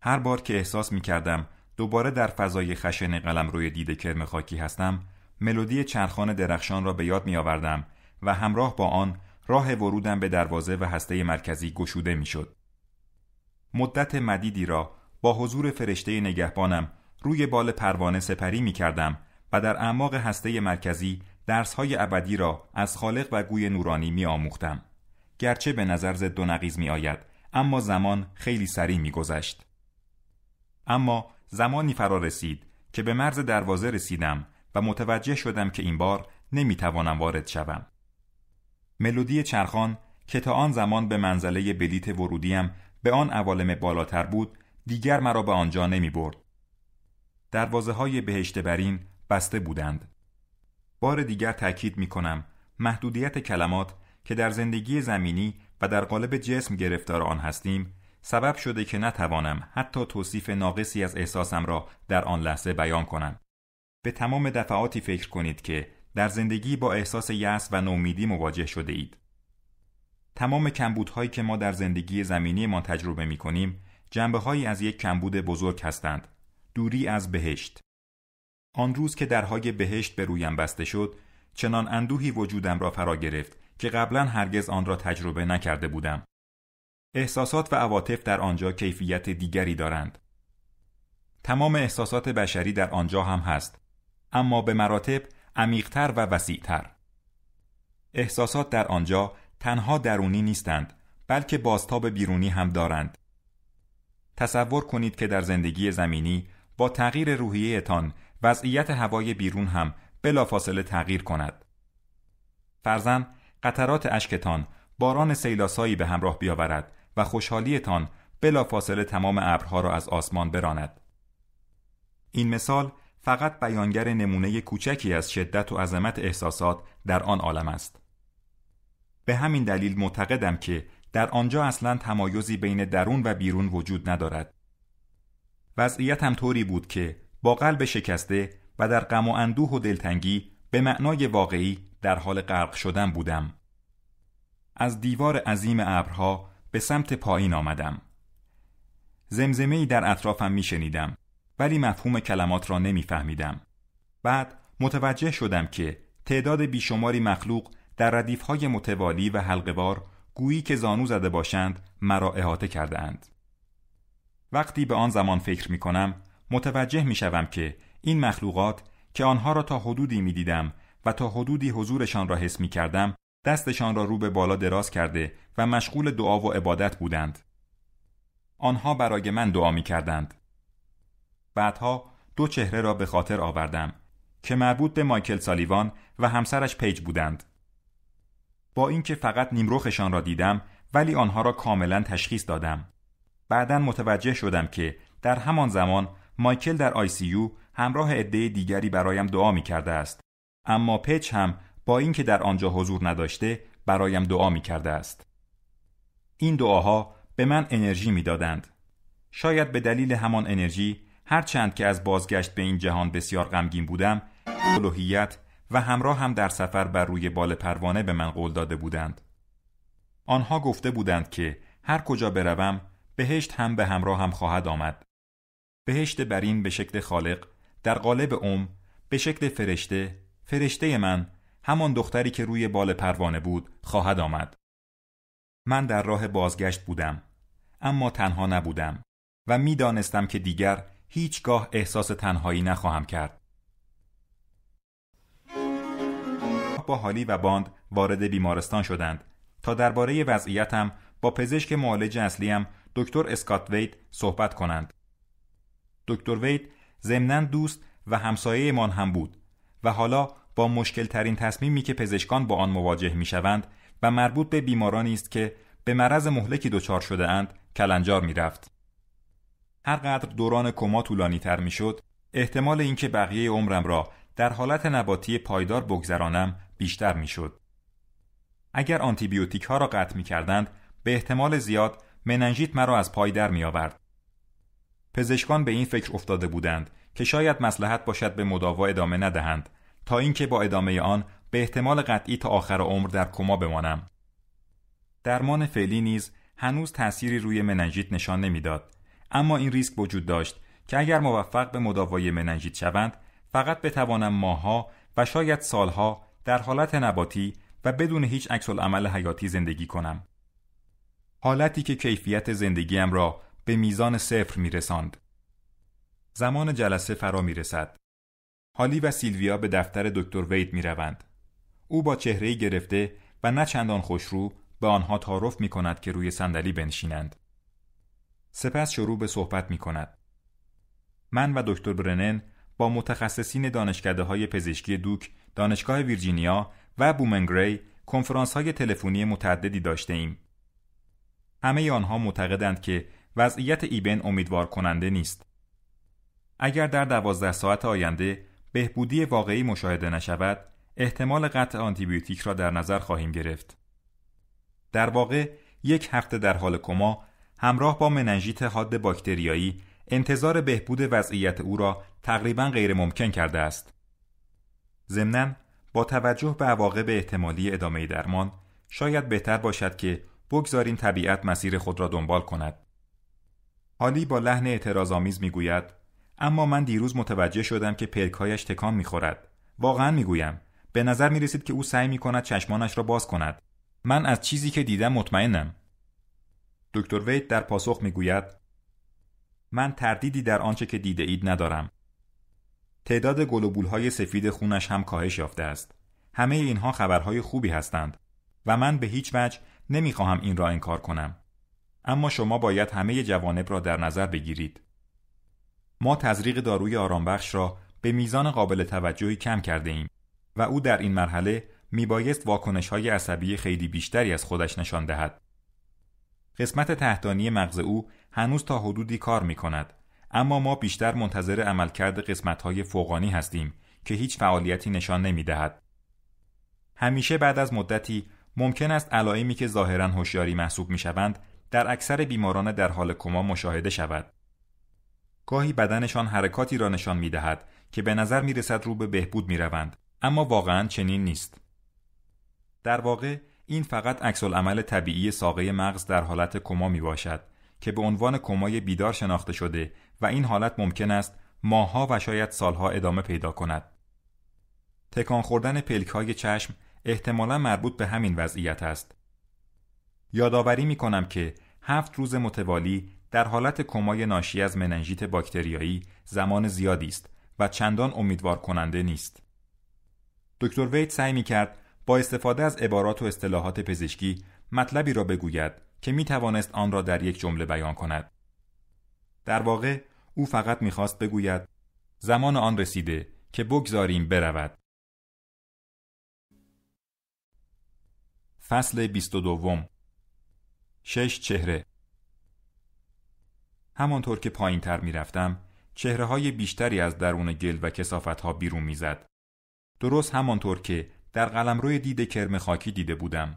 هر بار که احساس می کردم دوباره در فضای خشن قلم روی دید کرم خاکی هستم ملودی چرخان درخشان را به یاد می آوردم و همراه با آن راه ورودم به دروازه و هسته مرکزی گشوده میشد. مدت مدیدی را با حضور فرشته نگهبانم روی بال پروانه سپری می کردم و در اعماق هسته مرکزی درسهای ابدی را از خالق و گوی نورانی می آموختم. گرچه به نظر زد و نقیز می آید اما زمان خیلی سریع می گذشت. اما زمانی فرا رسید که به مرز دروازه رسیدم و متوجه شدم که این بار نمی توانم وارد شوم. ملودی چرخان که تا آن زمان به منزله بلیت ورودیم به آن عوالم بالاتر بود دیگر مرا به آنجا نمی برد. دروازه های بهشت برین بسته بودند. بار دیگر تاکید می کنم محدودیت کلمات که در زندگی زمینی و در قالب جسم گرفتار آن هستیم سبب شده که نتوانم حتی توصیف ناقصی از احساسم را در آن لحظه بیان کنم. به تمام دفعاتی فکر کنید که در زندگی با احساس یأس و نومیدی مواجه شده اید. تمام کمبودهایی که ما در زندگی زمینی ما تجربه می کنیم جنبه هایی از یک کمبود بزرگ هستند. دوری از بهشت. آن روز که درهای بهشت به رویم بسته شد چنان اندوهی وجودم را فرا گرفت که قبلا هرگز آن را تجربه نکرده بودم. احساسات و عواطف در آنجا کیفیت دیگری دارند. تمام احساسات بشری در آنجا هم هست اما به مراتب عمیقتر و وسیعتر احساسات در آنجا تنها درونی نیستند بلکه بازتاب بیرونی هم دارند تصور کنید که در زندگی زمینی با تغییر روحیهتان وضعیت هوای بیرون هم بلافاصله تغییر کند فرزن قطرات اشکتان باران سیلاسایی به همراه بیاورد و خوشحالیتان بلافاصله تمام ابرها را از آسمان براند این مثال فقط بیانگر نمونه کوچکی از شدت و عظمت احساسات در آن عالم است. به همین دلیل معتقدم که در آنجا اصلا تمایزی بین درون و بیرون وجود ندارد. وضعیتم طوری بود که با قلب شکسته و در غم و اندوه و دلتنگی به معنای واقعی در حال غرق شدن بودم. از دیوار عظیم ابرها به سمت پایین آمدم. زمزمه‌ای در اطرافم می شنیدم. ولی مفهوم کلمات را نمیفهمیدم. بعد متوجه شدم که تعداد بیشماری مخلوق در ردیفهای متوالی و حلقوار گویی که زانو زده باشند مرا احاطه کرده اند. وقتی به آن زمان فکر می کنم متوجه می شوم که این مخلوقات که آنها را تا حدودی می دیدم و تا حدودی حضورشان را حس می کردم دستشان را رو به بالا دراز کرده و مشغول دعا و عبادت بودند. آنها برای من دعا می کردند. بعدها دو چهره را به خاطر آوردم که مربوط به مایکل سالیوان و همسرش پیج بودند با اینکه فقط نیمروخشان را دیدم ولی آنها را کاملا تشخیص دادم بعدا متوجه شدم که در همان زمان مایکل در آی سی یو همراه عده دیگری برایم دعا می کرده است اما پیچ هم با اینکه در آنجا حضور نداشته برایم دعا می کرده است این دعاها به من انرژی می دادند شاید به دلیل همان انرژی هرچند که از بازگشت به این جهان بسیار غمگین بودم الوهیت و همراه هم در سفر بر روی بال پروانه به من قول داده بودند آنها گفته بودند که هر کجا بروم بهشت هم به همراه هم خواهد آمد بهشت این به شکل خالق در قالب اوم به شکل فرشته فرشته من همان دختری که روی بال پروانه بود خواهد آمد من در راه بازگشت بودم اما تنها نبودم و میدانستم که دیگر هیچگاه احساس تنهایی نخواهم کرد. با حالی و باند وارد بیمارستان شدند تا درباره وضعیتم با پزشک معالج اصلیم دکتر اسکات وید صحبت کنند. دکتر وید ضمنا دوست و همسایه من هم بود و حالا با مشکل ترین تصمیمی که پزشکان با آن مواجه می شوند و مربوط به بیمارانی است که به مرض مهلکی دچار شده اند کلنجار می رفت. هرقدر دوران کما طولانی تر می شد احتمال اینکه بقیه عمرم را در حالت نباتی پایدار بگذرانم بیشتر می شد. اگر آنتیبیوتیک ها را قطع می کردند به احتمال زیاد مننژیت مرا از پای در می آورد. پزشکان به این فکر افتاده بودند که شاید مسلحت باشد به مداوا ادامه ندهند تا اینکه با ادامه آن به احتمال قطعی تا آخر عمر در کما بمانم درمان فعلی نیز هنوز تأثیری روی مننژیت نشان نمیداد اما این ریسک وجود داشت که اگر موفق به مداوای مننژیت شوند فقط بتوانم ماها و شاید سالها در حالت نباتی و بدون هیچ عکس عمل حیاتی زندگی کنم حالتی که کیفیت زندگیم را به میزان صفر می زمان جلسه فرا می رسد. حالی و سیلویا به دفتر دکتر وید می روند. او با چهره گرفته و نه چندان خوشرو به آنها تعارف می کند که روی صندلی بنشینند. سپس شروع به صحبت می کند. من و دکتر برنن با متخصصین دانشکده های پزشکی دوک، دانشگاه ویرجینیا و بومنگری کنفرانس های تلفنی متعددی داشته ایم. همه آنها معتقدند که وضعیت ایبن امیدوار کننده نیست. اگر در دوازده ساعت آینده بهبودی واقعی مشاهده نشود، احتمال قطع آنتیبیوتیک را در نظر خواهیم گرفت. در واقع یک هفته در حال کما همراه با مننژیت حاد باکتریایی انتظار بهبود وضعیت او را تقریبا غیرممکن کرده است. ضمناً با توجه به عواقب احتمالی ادامه درمان شاید بهتر باشد که بگذاریم طبیعت مسیر خود را دنبال کند. حالی با لحن اعتراضآمیز میگوید اما من دیروز متوجه شدم که پلکهایش تکان میخورد واقعا میگویم به نظر می که او سعی می کند چشمانش را باز کند من از چیزی که دیدم مطمئنم دکتر وید در پاسخ میگوید من تردیدی در آنچه که دیده اید ندارم. تعداد گلوبول های سفید خونش هم کاهش یافته است. همه اینها خبرهای خوبی هستند و من به هیچ وجه نمیخواهم این را انکار کنم. اما شما باید همه جوانب را در نظر بگیرید. ما تزریق داروی آرامبخش را به میزان قابل توجهی کم کرده ایم و او در این مرحله بایست واکنش های عصبی خیلی بیشتری از خودش نشان دهد. قسمت تحتانی مغز او هنوز تا حدودی کار می کند اما ما بیشتر منتظر عملکرد های فوقانی هستیم که هیچ فعالیتی نشان نمی دهد همیشه بعد از مدتی ممکن است علائمی که ظاهرا هوشیاری محسوب می شوند در اکثر بیماران در حال کما مشاهده شود. گاهی بدنشان حرکاتی را نشان می دهد که به نظر می رسد رو به بهبود می روند. اما واقعا چنین نیست. در واقع این فقط عکس عمل طبیعی ساقه مغز در حالت کما می باشد که به عنوان کمای بیدار شناخته شده و این حالت ممکن است ماهها و شاید سالها ادامه پیدا کند. تکان خوردن پلک های چشم احتمالا مربوط به همین وضعیت است. یادآوری می کنم که هفت روز متوالی در حالت کمای ناشی از مننژیت باکتریایی زمان زیادی است و چندان امیدوار کننده نیست. دکتر وید سعی می کرد با استفاده از عبارات و اصطلاحات پزشکی مطلبی را بگوید که می توانست آن را در یک جمله بیان کند. در واقع او فقط میخواست بگوید زمان آن رسیده که بگذاریم برود. فصل 22 شش چهره همانطور که پایین تر می رفتم چهره های بیشتری از درون گل و کسافت ها بیرون می زد. درست همانطور که در قلمروی دید کرم خاکی دیده بودم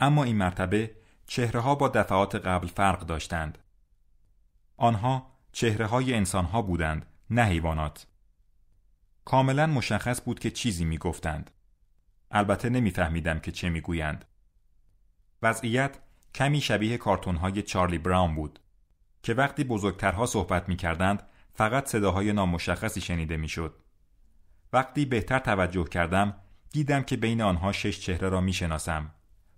اما این مرتبه چهره ها با دفعات قبل فرق داشتند آنها چهره های انسان ها بودند نه حیوانات کاملا مشخص بود که چیزی می گفتند البته نمیفهمیدم که چه میگویند وضعیت کمی شبیه کارتون های چارلی براون بود که وقتی بزرگترها صحبت می کردند فقط صداهای نامشخصی شنیده میشد. وقتی بهتر توجه کردم دیدم که بین آنها شش چهره را شناسم.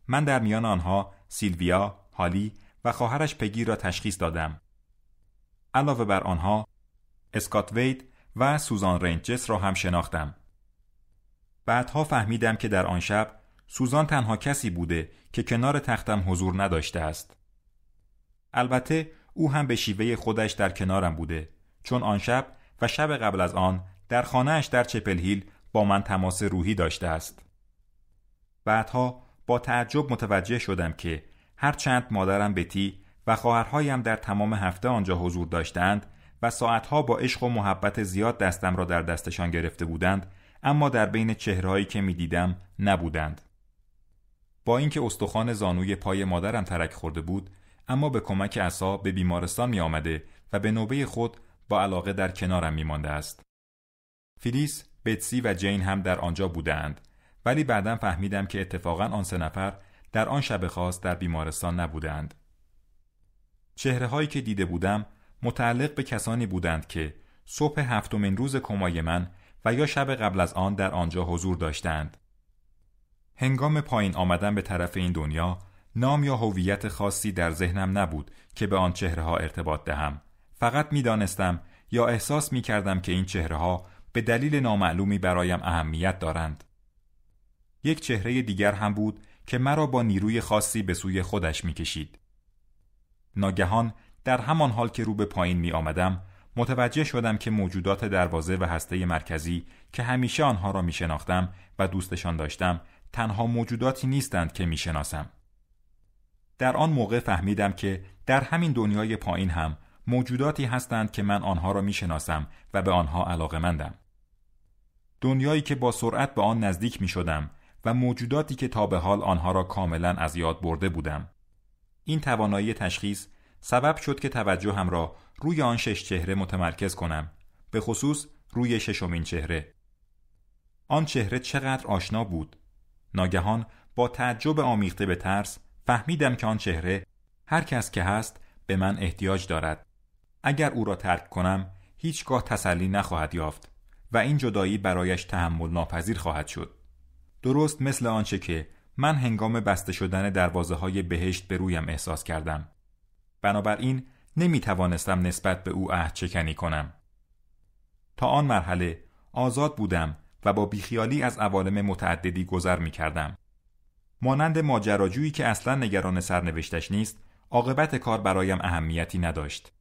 من در میان آنها سیلویا، هالی و خواهرش پگی را تشخیص دادم. علاوه بر آنها اسکات وید و سوزان رنجس را هم شناختم. بعدها فهمیدم که در آن شب سوزان تنها کسی بوده که کنار تختم حضور نداشته است. البته او هم به شیوه خودش در کنارم بوده چون آن شب و شب قبل از آن در خانهش در چپل هیل با من تماس روحی داشته است. بعدها با تعجب متوجه شدم که هر چند مادرم بتی و خواهرهایم در تمام هفته آنجا حضور داشتند و ساعتها با عشق و محبت زیاد دستم را در دستشان گرفته بودند اما در بین چهرهایی که می دیدم نبودند. با اینکه استخوان زانوی پای مادرم ترک خورده بود اما به کمک عصا به بیمارستان می آمده و به نوبه خود با علاقه در کنارم می مانده است. فیلیس بتسی و جین هم در آنجا بودند ولی بعدا فهمیدم که اتفاقا آن سه نفر در آن شب خاص در بیمارستان نبودند چهره هایی که دیده بودم متعلق به کسانی بودند که صبح هفتمین روز کمای من و یا شب قبل از آن در آنجا حضور داشتند هنگام پایین آمدن به طرف این دنیا نام یا هویت خاصی در ذهنم نبود که به آن چهره ها ارتباط دهم فقط میدانستم یا احساس می کردم که این چهره ها به دلیل نامعلومی برایم اهمیت دارند یک چهره دیگر هم بود که مرا با نیروی خاصی به سوی خودش کشید ناگهان در همان حال که رو به پایین می آمدم متوجه شدم که موجودات دروازه و هسته مرکزی که همیشه آنها را می شناختم و دوستشان داشتم تنها موجوداتی نیستند که می شناسم. در آن موقع فهمیدم که در همین دنیای پایین هم موجوداتی هستند که من آنها را میشناسم و به آنها علاقه مندم دنیایی که با سرعت به آن نزدیک می شدم و موجوداتی که تا به حال آنها را کاملا از یاد برده بودم. این توانایی تشخیص سبب شد که هم را روی آن شش چهره متمرکز کنم به خصوص روی ششمین چهره آن چهره چقدر آشنا بود ناگهان با تعجب آمیخته به ترس فهمیدم که آن چهره هر کس که هست به من احتیاج دارد اگر او را ترک کنم هیچگاه تسلی نخواهد یافت و این جدایی برایش تحمل ناپذیر خواهد شد درست مثل آنچه که من هنگام بسته شدن دروازه های بهشت به رویم احساس کردم بنابراین نمی توانستم نسبت به او عهد چکنی کنم تا آن مرحله آزاد بودم و با بیخیالی از عوالم متعددی گذر می کردم مانند ماجراجویی که اصلا نگران سرنوشتش نیست عاقبت کار برایم اهمیتی نداشت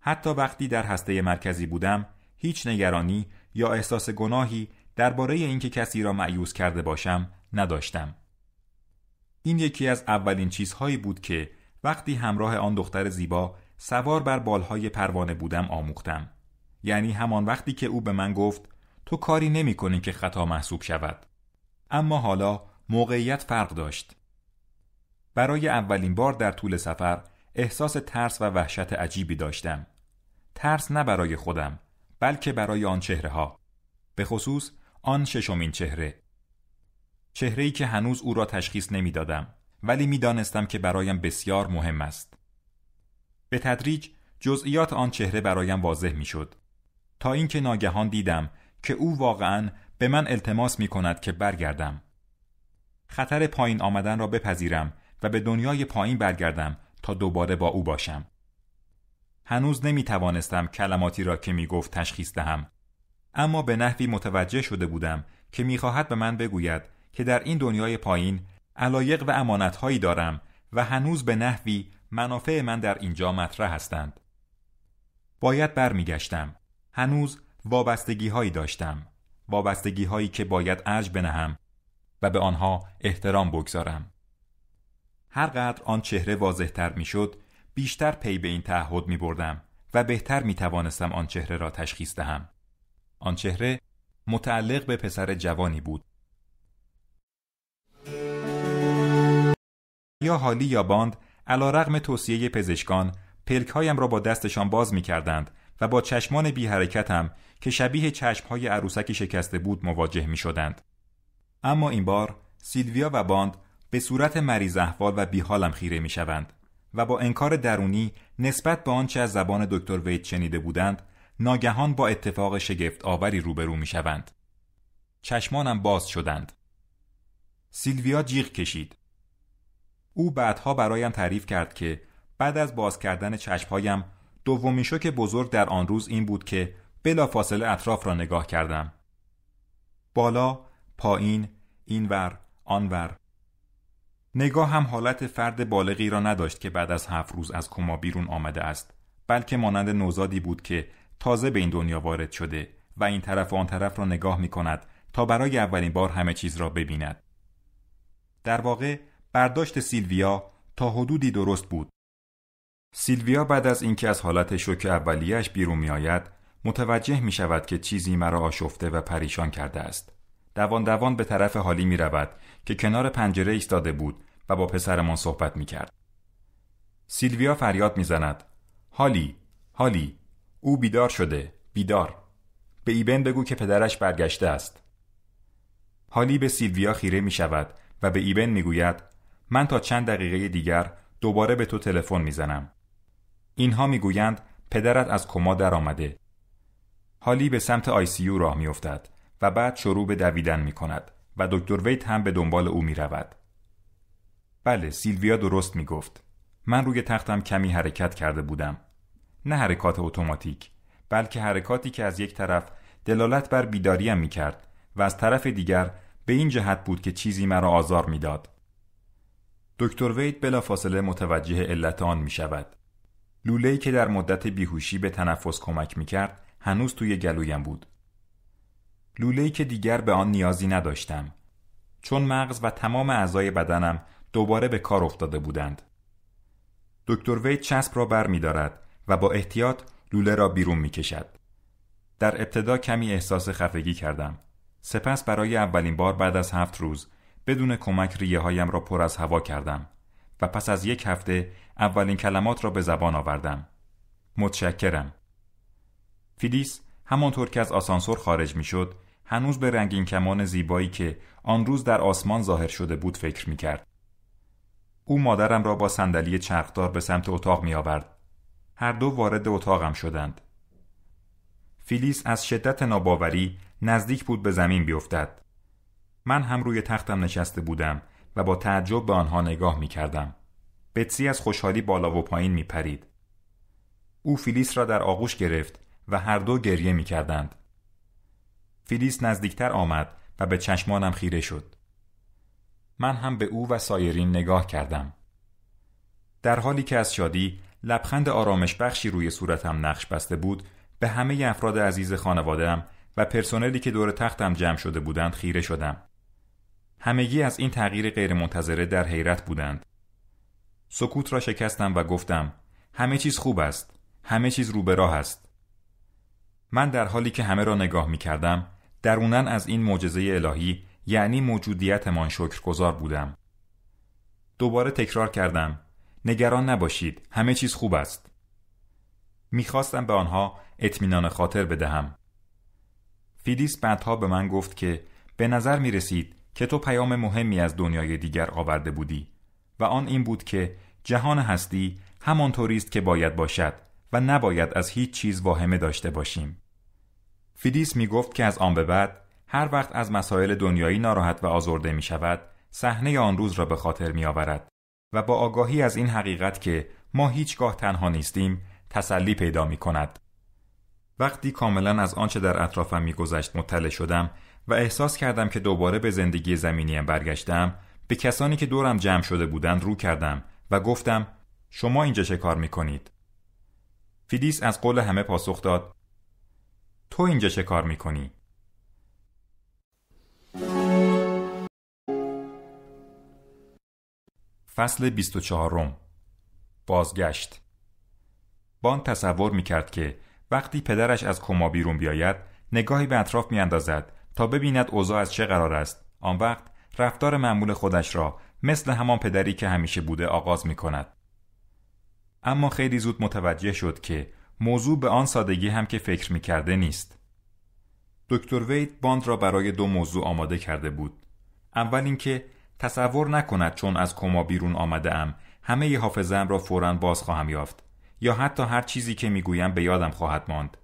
حتی وقتی در هسته مرکزی بودم هیچ نگرانی یا احساس گناهی درباره اینکه کسی را معیوز کرده باشم نداشتم. این یکی از اولین چیزهایی بود که وقتی همراه آن دختر زیبا سوار بر بالهای پروانه بودم آموختم. یعنی همان وقتی که او به من گفت تو کاری نمی کنی که خطا محسوب شود. اما حالا موقعیت فرق داشت. برای اولین بار در طول سفر احساس ترس و وحشت عجیبی داشتم. ترس نه برای خودم بلکه برای آن چهره ها به خصوص آن ششمین چهره چهره ای که هنوز او را تشخیص نمیدادم ولی میدانستم که برایم بسیار مهم است به تدریج جزئیات آن چهره برایم واضح شد تا اینکه ناگهان دیدم که او واقعا به من التماس می کند که برگردم خطر پایین آمدن را بپذیرم و به دنیای پایین برگردم تا دوباره با او باشم هنوز نمی توانستم کلماتی را که می گفت تشخیص دهم اما به نحوی متوجه شده بودم که میخواهد به من بگوید که در این دنیای پایین علایق و امانتهایی دارم و هنوز به نحوی منافع من در اینجا مطرح هستند باید برمیگشتم هنوز وابستگی هایی داشتم وابستگی هایی که باید ارج بنهم و به آنها احترام بگذارم هرقدر آن چهره واضحتر میشد بیشتر پی به این تعهد می بردم و بهتر می توانستم آن چهره را تشخیص دهم. آن چهره متعلق به پسر جوانی بود. یا حالی یا باند علا رغم توصیه پزشکان پلک هایم را با دستشان باز می کردند و با چشمان بی حرکتم که شبیه چشم های عروسکی شکسته بود مواجه می شدند. اما این بار سیلویا و باند به صورت مریض احوال و حالم خیره می شوند. و با انکار درونی نسبت به آنچه از زبان دکتر وید شنیده بودند ناگهان با اتفاق شگفت آوری روبرو می شوند. چشمانم باز شدند. سیلویا جیغ کشید. او بعدها برایم تعریف کرد که بعد از باز کردن چشمهایم دومین شوک بزرگ در آن روز این بود که بلافاصله اطراف را نگاه کردم. بالا، پایین، اینور، آنور نگاه هم حالت فرد بالغی را نداشت که بعد از هفت روز از کما بیرون آمده است بلکه مانند نوزادی بود که تازه به این دنیا وارد شده و این طرف و آن طرف را نگاه می کند تا برای اولین بار همه چیز را ببیند در واقع برداشت سیلویا تا حدودی درست بود سیلویا بعد از اینکه از حالت شوک اولیش بیرون می آید متوجه می شود که چیزی مرا آشفته و پریشان کرده است دوان دوان به طرف حالی می رود که کنار پنجره ایستاده بود و با پسرمان صحبت می کرد. سیلویا فریاد می زند. حالی، حالی، او بیدار شده، بیدار. به ایبن بگو که پدرش برگشته است. حالی به سیلویا خیره می شود و به ایبن می گوید من تا چند دقیقه دیگر دوباره به تو تلفن می زنم. اینها می گویند پدرت از کما در آمده. حالی به سمت آیسیو راه می افتد و بعد شروع به دویدن می کند و دکتر ویت هم به دنبال او می رود. بله سیلویا درست می گفت. من روی تختم کمی حرکت کرده بودم. نه حرکات اتوماتیک بلکه حرکاتی که از یک طرف دلالت بر بیداریم می کرد و از طرف دیگر به این جهت بود که چیزی مرا آزار میداد. دکتر وید بلافاصله متوجه علت آن می شود. لوله‌ای که در مدت بیهوشی به تنفس کمک می کرد هنوز توی گلویم بود لوله‌ای که دیگر به آن نیازی نداشتم چون مغز و تمام اعضای بدنم دوباره به کار افتاده بودند دکتر وید چسب را بر می دارد و با احتیاط لوله را بیرون می کشد. در ابتدا کمی احساس خفگی کردم. سپس برای اولین بار بعد از هفت روز بدون کمک ریه هایم را پر از هوا کردم و پس از یک هفته اولین کلمات را به زبان آوردم. متشکرم. فیلیس همانطور که از آسانسور خارج می شد هنوز به رنگین کمان زیبایی که آن روز در آسمان ظاهر شده بود فکر می کرد. او مادرم را با صندلی چرخدار به سمت اتاق می هر دو وارد اتاقم شدند. فیلیس از شدت ناباوری نزدیک بود به زمین بیفتد. من هم روی تختم نشسته بودم و با تعجب به آنها نگاه می کردم. بتسی از خوشحالی بالا و پایین می پرید. او فیلیس را در آغوش گرفت و هر دو گریه می کردند. فیلیس نزدیکتر آمد و به چشمانم خیره شد. من هم به او و سایرین نگاه کردم. در حالی که از شادی لبخند آرامش بخشی روی صورتم نقش بسته بود به همه افراد عزیز خانوادهام و پرسنلی که دور تختم جمع شده بودند خیره شدم. همگی از این تغییر غیرمنتظره در حیرت بودند. سکوت را شکستم و گفتم همه چیز خوب است. همه چیز رو به راه است. من در حالی که همه را نگاه می کردم درونن از این معجزه الهی یعنی موجودیتمان گذار بودم دوباره تکرار کردم نگران نباشید همه چیز خوب است میخواستم به آنها اطمینان خاطر بدهم فیلیس بعدها به من گفت که به نظر می رسید که تو پیام مهمی از دنیای دیگر آورده بودی و آن این بود که جهان هستی همانطوری است که باید باشد و نباید از هیچ چیز واهمه داشته باشیم فیدیس می گفت که از آن به بعد هر وقت از مسائل دنیایی ناراحت و آزرده می شود صحنه آن روز را به خاطر می آورد و با آگاهی از این حقیقت که ما هیچگاه تنها نیستیم تسلی پیدا می کند. وقتی کاملا از آنچه در اطرافم میگذشت مطلع شدم و احساس کردم که دوباره به زندگی زمینیم برگشتم به کسانی که دورم جمع شده بودند رو کردم و گفتم شما اینجا چه کار میکنید فیدیس از قول همه پاسخ داد تو اینجا چه کار میکنی؟ فصل 24 روم. بازگشت بان تصور میکرد که وقتی پدرش از کما بیرون بیاید نگاهی به اطراف میاندازد تا ببیند اوضاع از چه قرار است آن وقت رفتار معمول خودش را مثل همان پدری که همیشه بوده آغاز میکند اما خیلی زود متوجه شد که موضوع به آن سادگی هم که فکر می کرده نیست. دکتر وید باند را برای دو موضوع آماده کرده بود. اول اینکه تصور نکند چون از کما بیرون آمده ام همه ی حافظم را فورا باز خواهم یافت یا حتی هر چیزی که میگویم به یادم خواهد ماند.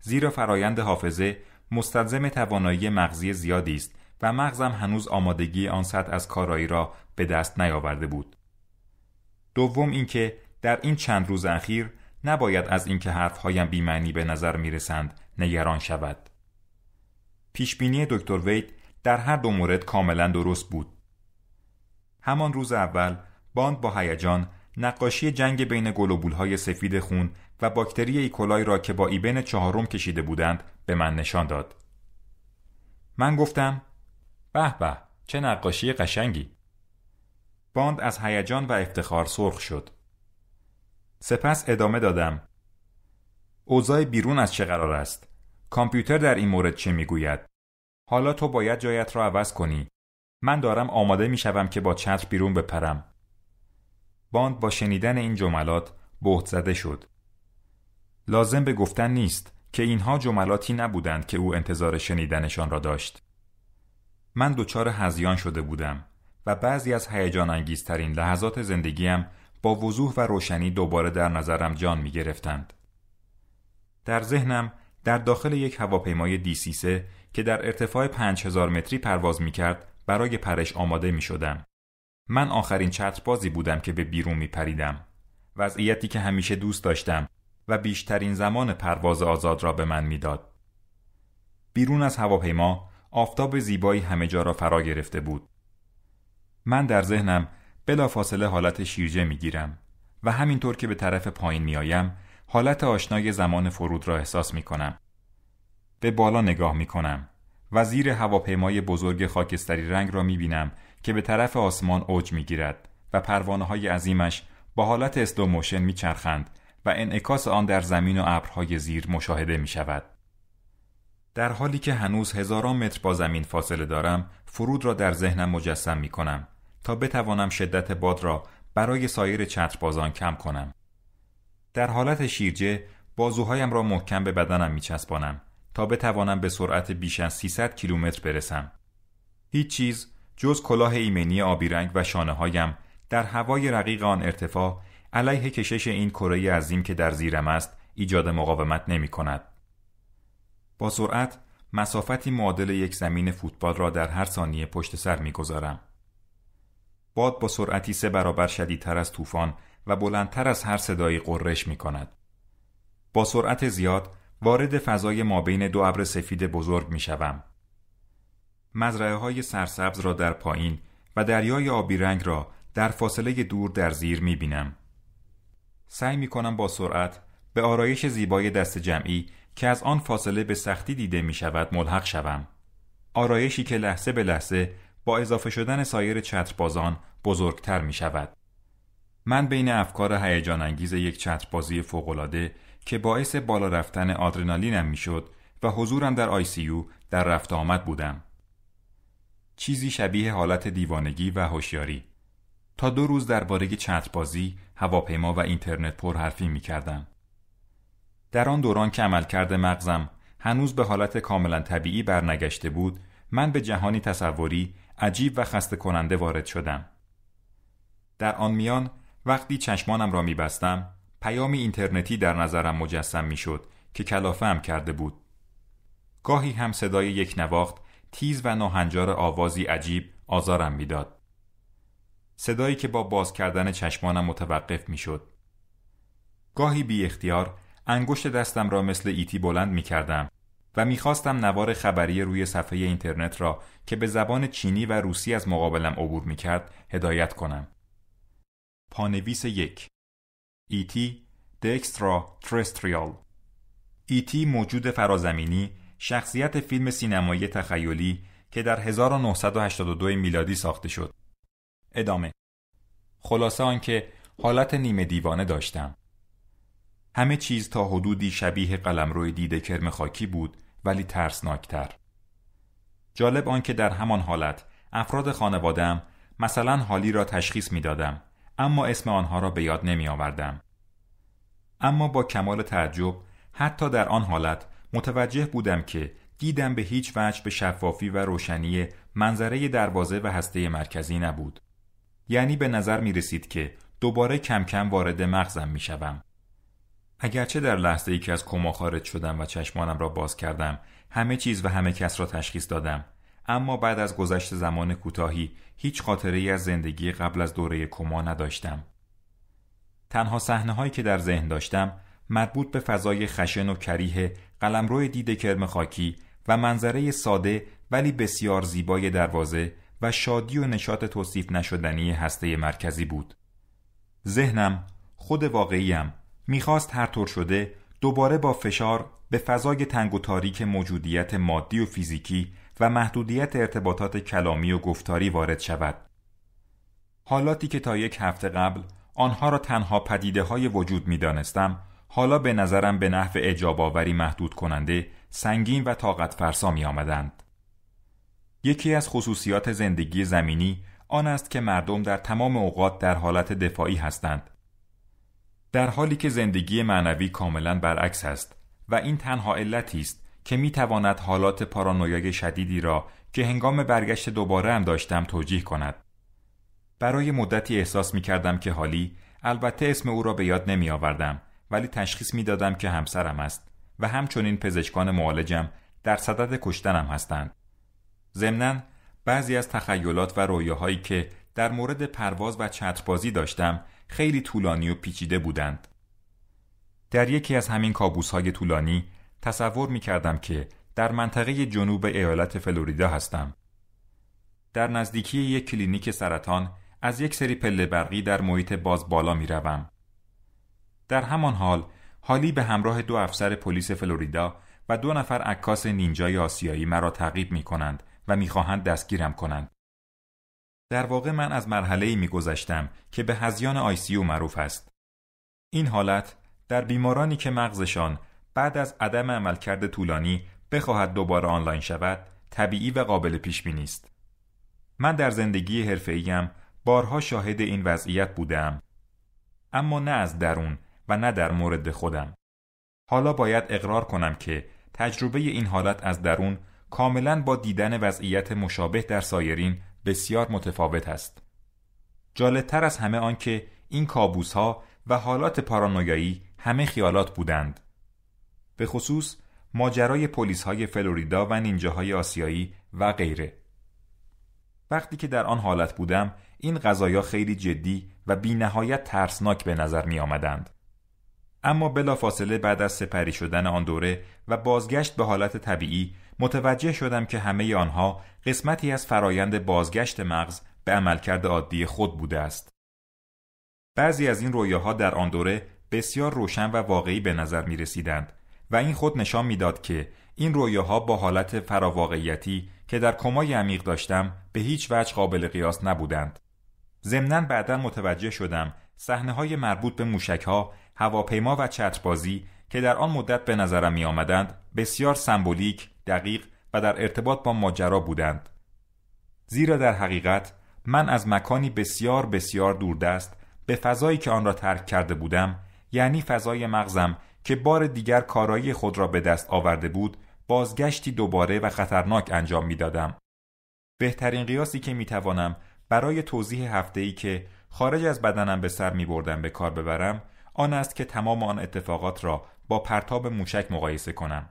زیرا فرایند حافظه مستلزم توانایی مغزی زیادی است و مغزم هنوز آمادگی آن سطح از کارایی را به دست نیاورده بود. دوم اینکه در این چند روز اخیر نباید از اینکه حرفهایم بیمعنی به نظر می رسند نگران شود. پیشبینی دکتر وید در هر دو مورد کاملا درست بود. همان روز اول باند با هیجان نقاشی جنگ بین گلوبول های سفید خون و باکتری ایکولای e. را که با ایبن چهارم کشیده بودند به من نشان داد. من گفتم به به چه نقاشی قشنگی. باند از هیجان و افتخار سرخ شد. سپس ادامه دادم اوضاع بیرون از چه قرار است کامپیوتر در این مورد چه میگوید حالا تو باید جایت را عوض کنی من دارم آماده می شوم که با چتر بیرون بپرم باند با شنیدن این جملات بهت زده شد لازم به گفتن نیست که اینها جملاتی نبودند که او انتظار شنیدنشان را داشت من دچار هزیان شده بودم و بعضی از هیجان انگیزترین لحظات زندگیم با وضوح و روشنی دوباره در نظرم جان می گرفتند. در ذهنم در داخل یک هواپیمای دیسیسه که در ارتفاع 5000 متری پرواز می کرد برای پرش آماده می شدم. من آخرین بازی بودم که به بیرون می پریدم. وضعیتی که همیشه دوست داشتم و بیشترین زمان پرواز آزاد را به من میداد. بیرون از هواپیما آفتاب زیبایی همه جا را فرا گرفته بود. من در ذهنم فاصله حالت شیرجه می گیرم و همینطور که به طرف پایین می آیم حالت آشنای زمان فرود را احساس می کنم. به بالا نگاه می کنم و زیر هواپیمای بزرگ خاکستری رنگ را می بینم که به طرف آسمان اوج می گیرد و پروانه های عظیمش با حالت اسلو موشن می چرخند و انعکاس آن در زمین و ابرهای زیر مشاهده می شود. در حالی که هنوز هزاران متر با زمین فاصله دارم فرود را در ذهنم مجسم می کنم تا بتوانم شدت باد را برای سایر چتربازان کم کنم در حالت شیرجه بازوهایم را محکم به بدنم میچسبانم تا بتوانم به سرعت بیش از 300 کیلومتر برسم هیچ چیز جز کلاه ایمنی آبی رنگ و شانه هایم در هوای رقیق آن ارتفاع علیه کشش این کره عظیم که در زیرم است ایجاد مقاومت نمی کند. با سرعت مسافتی معادل یک زمین فوتبال را در هر ثانیه پشت سر میگذارم. باد با سرعتی سه برابر شدیدتر از طوفان و بلندتر از هر صدایی قررش می کند. با سرعت زیاد وارد فضای مابین دو ابر سفید بزرگ می شوم. مزرعه های سرسبز را در پایین و دریای آبی رنگ را در فاصله دور در زیر می بینم. سعی می کنم با سرعت به آرایش زیبای دست جمعی که از آن فاصله به سختی دیده می شود ملحق شوم. آرایشی که لحظه به لحظه با اضافه شدن سایر چتربازان بزرگتر می شود. من بین افکار هیجان انگیز یک چتربازی فوقالعاده که باعث بالا رفتن آدرنالینم میشد و حضورم در یو در رفت آمد بودم. چیزی شبیه حالت دیوانگی و هوشیاری. تا دو روز درباره چتربازی، هواپیما و اینترنت پر حرفی می کردم. در آن دوران که عمل کرده مغزم هنوز به حالت کاملا طبیعی برنگشته بود، من به جهانی تصوری عجیب و خسته کننده وارد شدم. در آن میان وقتی چشمانم را می بستم پیام اینترنتی در نظرم مجسم می شد که کلافه هم کرده بود. گاهی هم صدای یک نواخت تیز و ناهنجار آوازی عجیب آزارم داد. صدایی که با باز کردن چشمانم متوقف می شد. گاهی بی اختیار انگشت دستم را مثل ایتی بلند می کردم و میخواستم نوار خبری روی صفحه اینترنت را که به زبان چینی و روسی از مقابلم عبور میکرد هدایت کنم. پانویس یک ET دکسترا ترستریال ET موجود فرازمینی شخصیت فیلم سینمایی تخیلی که در 1982 میلادی ساخته شد. ادامه خلاصه آنکه حالت نیمه دیوانه داشتم. همه چیز تا حدودی شبیه قلمرو دیده کرم خاکی بود ولی ترسناکتر جالب آنکه در همان حالت افراد خانوادم مثلا حالی را تشخیص می دادم اما اسم آنها را به یاد نمی آوردم اما با کمال تعجب حتی در آن حالت متوجه بودم که دیدم به هیچ وجه به شفافی و روشنی منظره دروازه و هسته مرکزی نبود یعنی به نظر می رسید که دوباره کم کم وارد مغزم می شدم. اگرچه در لحظه ای که از کما خارج شدم و چشمانم را باز کردم همه چیز و همه کس را تشخیص دادم اما بعد از گذشت زمان کوتاهی هیچ خاطره ای از زندگی قبل از دوره کما نداشتم تنها صحنه هایی که در ذهن داشتم مربوط به فضای خشن و کریه قلمرو دید کرم خاکی و منظره ساده ولی بسیار زیبای دروازه و شادی و نشاط توصیف نشدنی هسته مرکزی بود ذهنم خود واقعیم میخواست هر طور شده دوباره با فشار به فضای تنگ و تاریک موجودیت مادی و فیزیکی و محدودیت ارتباطات کلامی و گفتاری وارد شود. حالاتی که تا یک هفته قبل آنها را تنها پدیده های وجود می دانستم، حالا به نظرم به نحو اجاباوری محدود کننده، سنگین و طاقت فرسا می آمدند. یکی از خصوصیات زندگی زمینی آن است که مردم در تمام اوقات در حالت دفاعی هستند در حالی که زندگی معنوی کاملا برعکس است و این تنها علتی است که می تواند حالات پارانویای شدیدی را که هنگام برگشت دوباره هم داشتم توجیه کند. برای مدتی احساس می کردم که حالی البته اسم او را به یاد نمی آوردم ولی تشخیص می دادم که همسرم است و همچنین پزشکان معالجم در صدد کشتنم هستند. ضمناً بعضی از تخیلات و رویاهایی که در مورد پرواز و چتربازی داشتم خیلی طولانی و پیچیده بودند. در یکی از همین کابوس های طولانی تصور می کردم که در منطقه جنوب ایالت فلوریدا هستم. در نزدیکی یک کلینیک سرطان از یک سری پله برقی در محیط باز بالا می روم. در همان حال حالی به همراه دو افسر پلیس فلوریدا و دو نفر عکاس نینجای آسیایی مرا تعقیب می کنند و میخواهند دستگیرم کنند. در واقع من از مرحله می گذشتم که به هزیان او معروف است. این حالت در بیمارانی که مغزشان بعد از عدم عملکرد طولانی بخواهد دوباره آنلاین شود، طبیعی و قابل پیش بینی است. من در زندگی حرفه‌ایم بارها شاهد این وضعیت بودم. اما نه از درون و نه در مورد خودم. حالا باید اقرار کنم که تجربه این حالت از درون کاملا با دیدن وضعیت مشابه در سایرین بسیار متفاوت است جالبتر از همه آنکه این کابوس ها و حالات پارانویایی همه خیالات بودند به خصوص ماجرای پلیس های فلوریدا و نینجاهای آسیایی و غیره وقتی که در آن حالت بودم این غذایا خیلی جدی و بی نهایت ترسناک به نظر می آمدند. اما بلافاصله بعد از سپری شدن آن دوره و بازگشت به حالت طبیعی متوجه شدم که همه آنها قسمتی از فرایند بازگشت مغز به عملکرد عادی خود بوده است. بعضی از این رویاها در آن دوره بسیار روشن و واقعی به نظر می رسیدند و این خود نشان میداد که این رویاها با حالت فراواقعیتی که در کمای عمیق داشتم به هیچ وجه قابل قیاس نبودند. ضمنا بعدا متوجه شدم صحنه های مربوط به موشک ها، هواپیما و چتربازی که در آن مدت به نظرم می آمدند بسیار سمبولیک، دقیق و در ارتباط با ماجرا بودند. زیرا در حقیقت من از مکانی بسیار بسیار دوردست به فضایی که آن را ترک کرده بودم یعنی فضای مغزم که بار دیگر کارایی خود را به دست آورده بود بازگشتی دوباره و خطرناک انجام دادم بهترین قیاسی که می توانم برای توضیح هفته ای که خارج از بدنم به سر می بردم به کار ببرم آن است که تمام آن اتفاقات را با پرتاب موشک مقایسه کنم.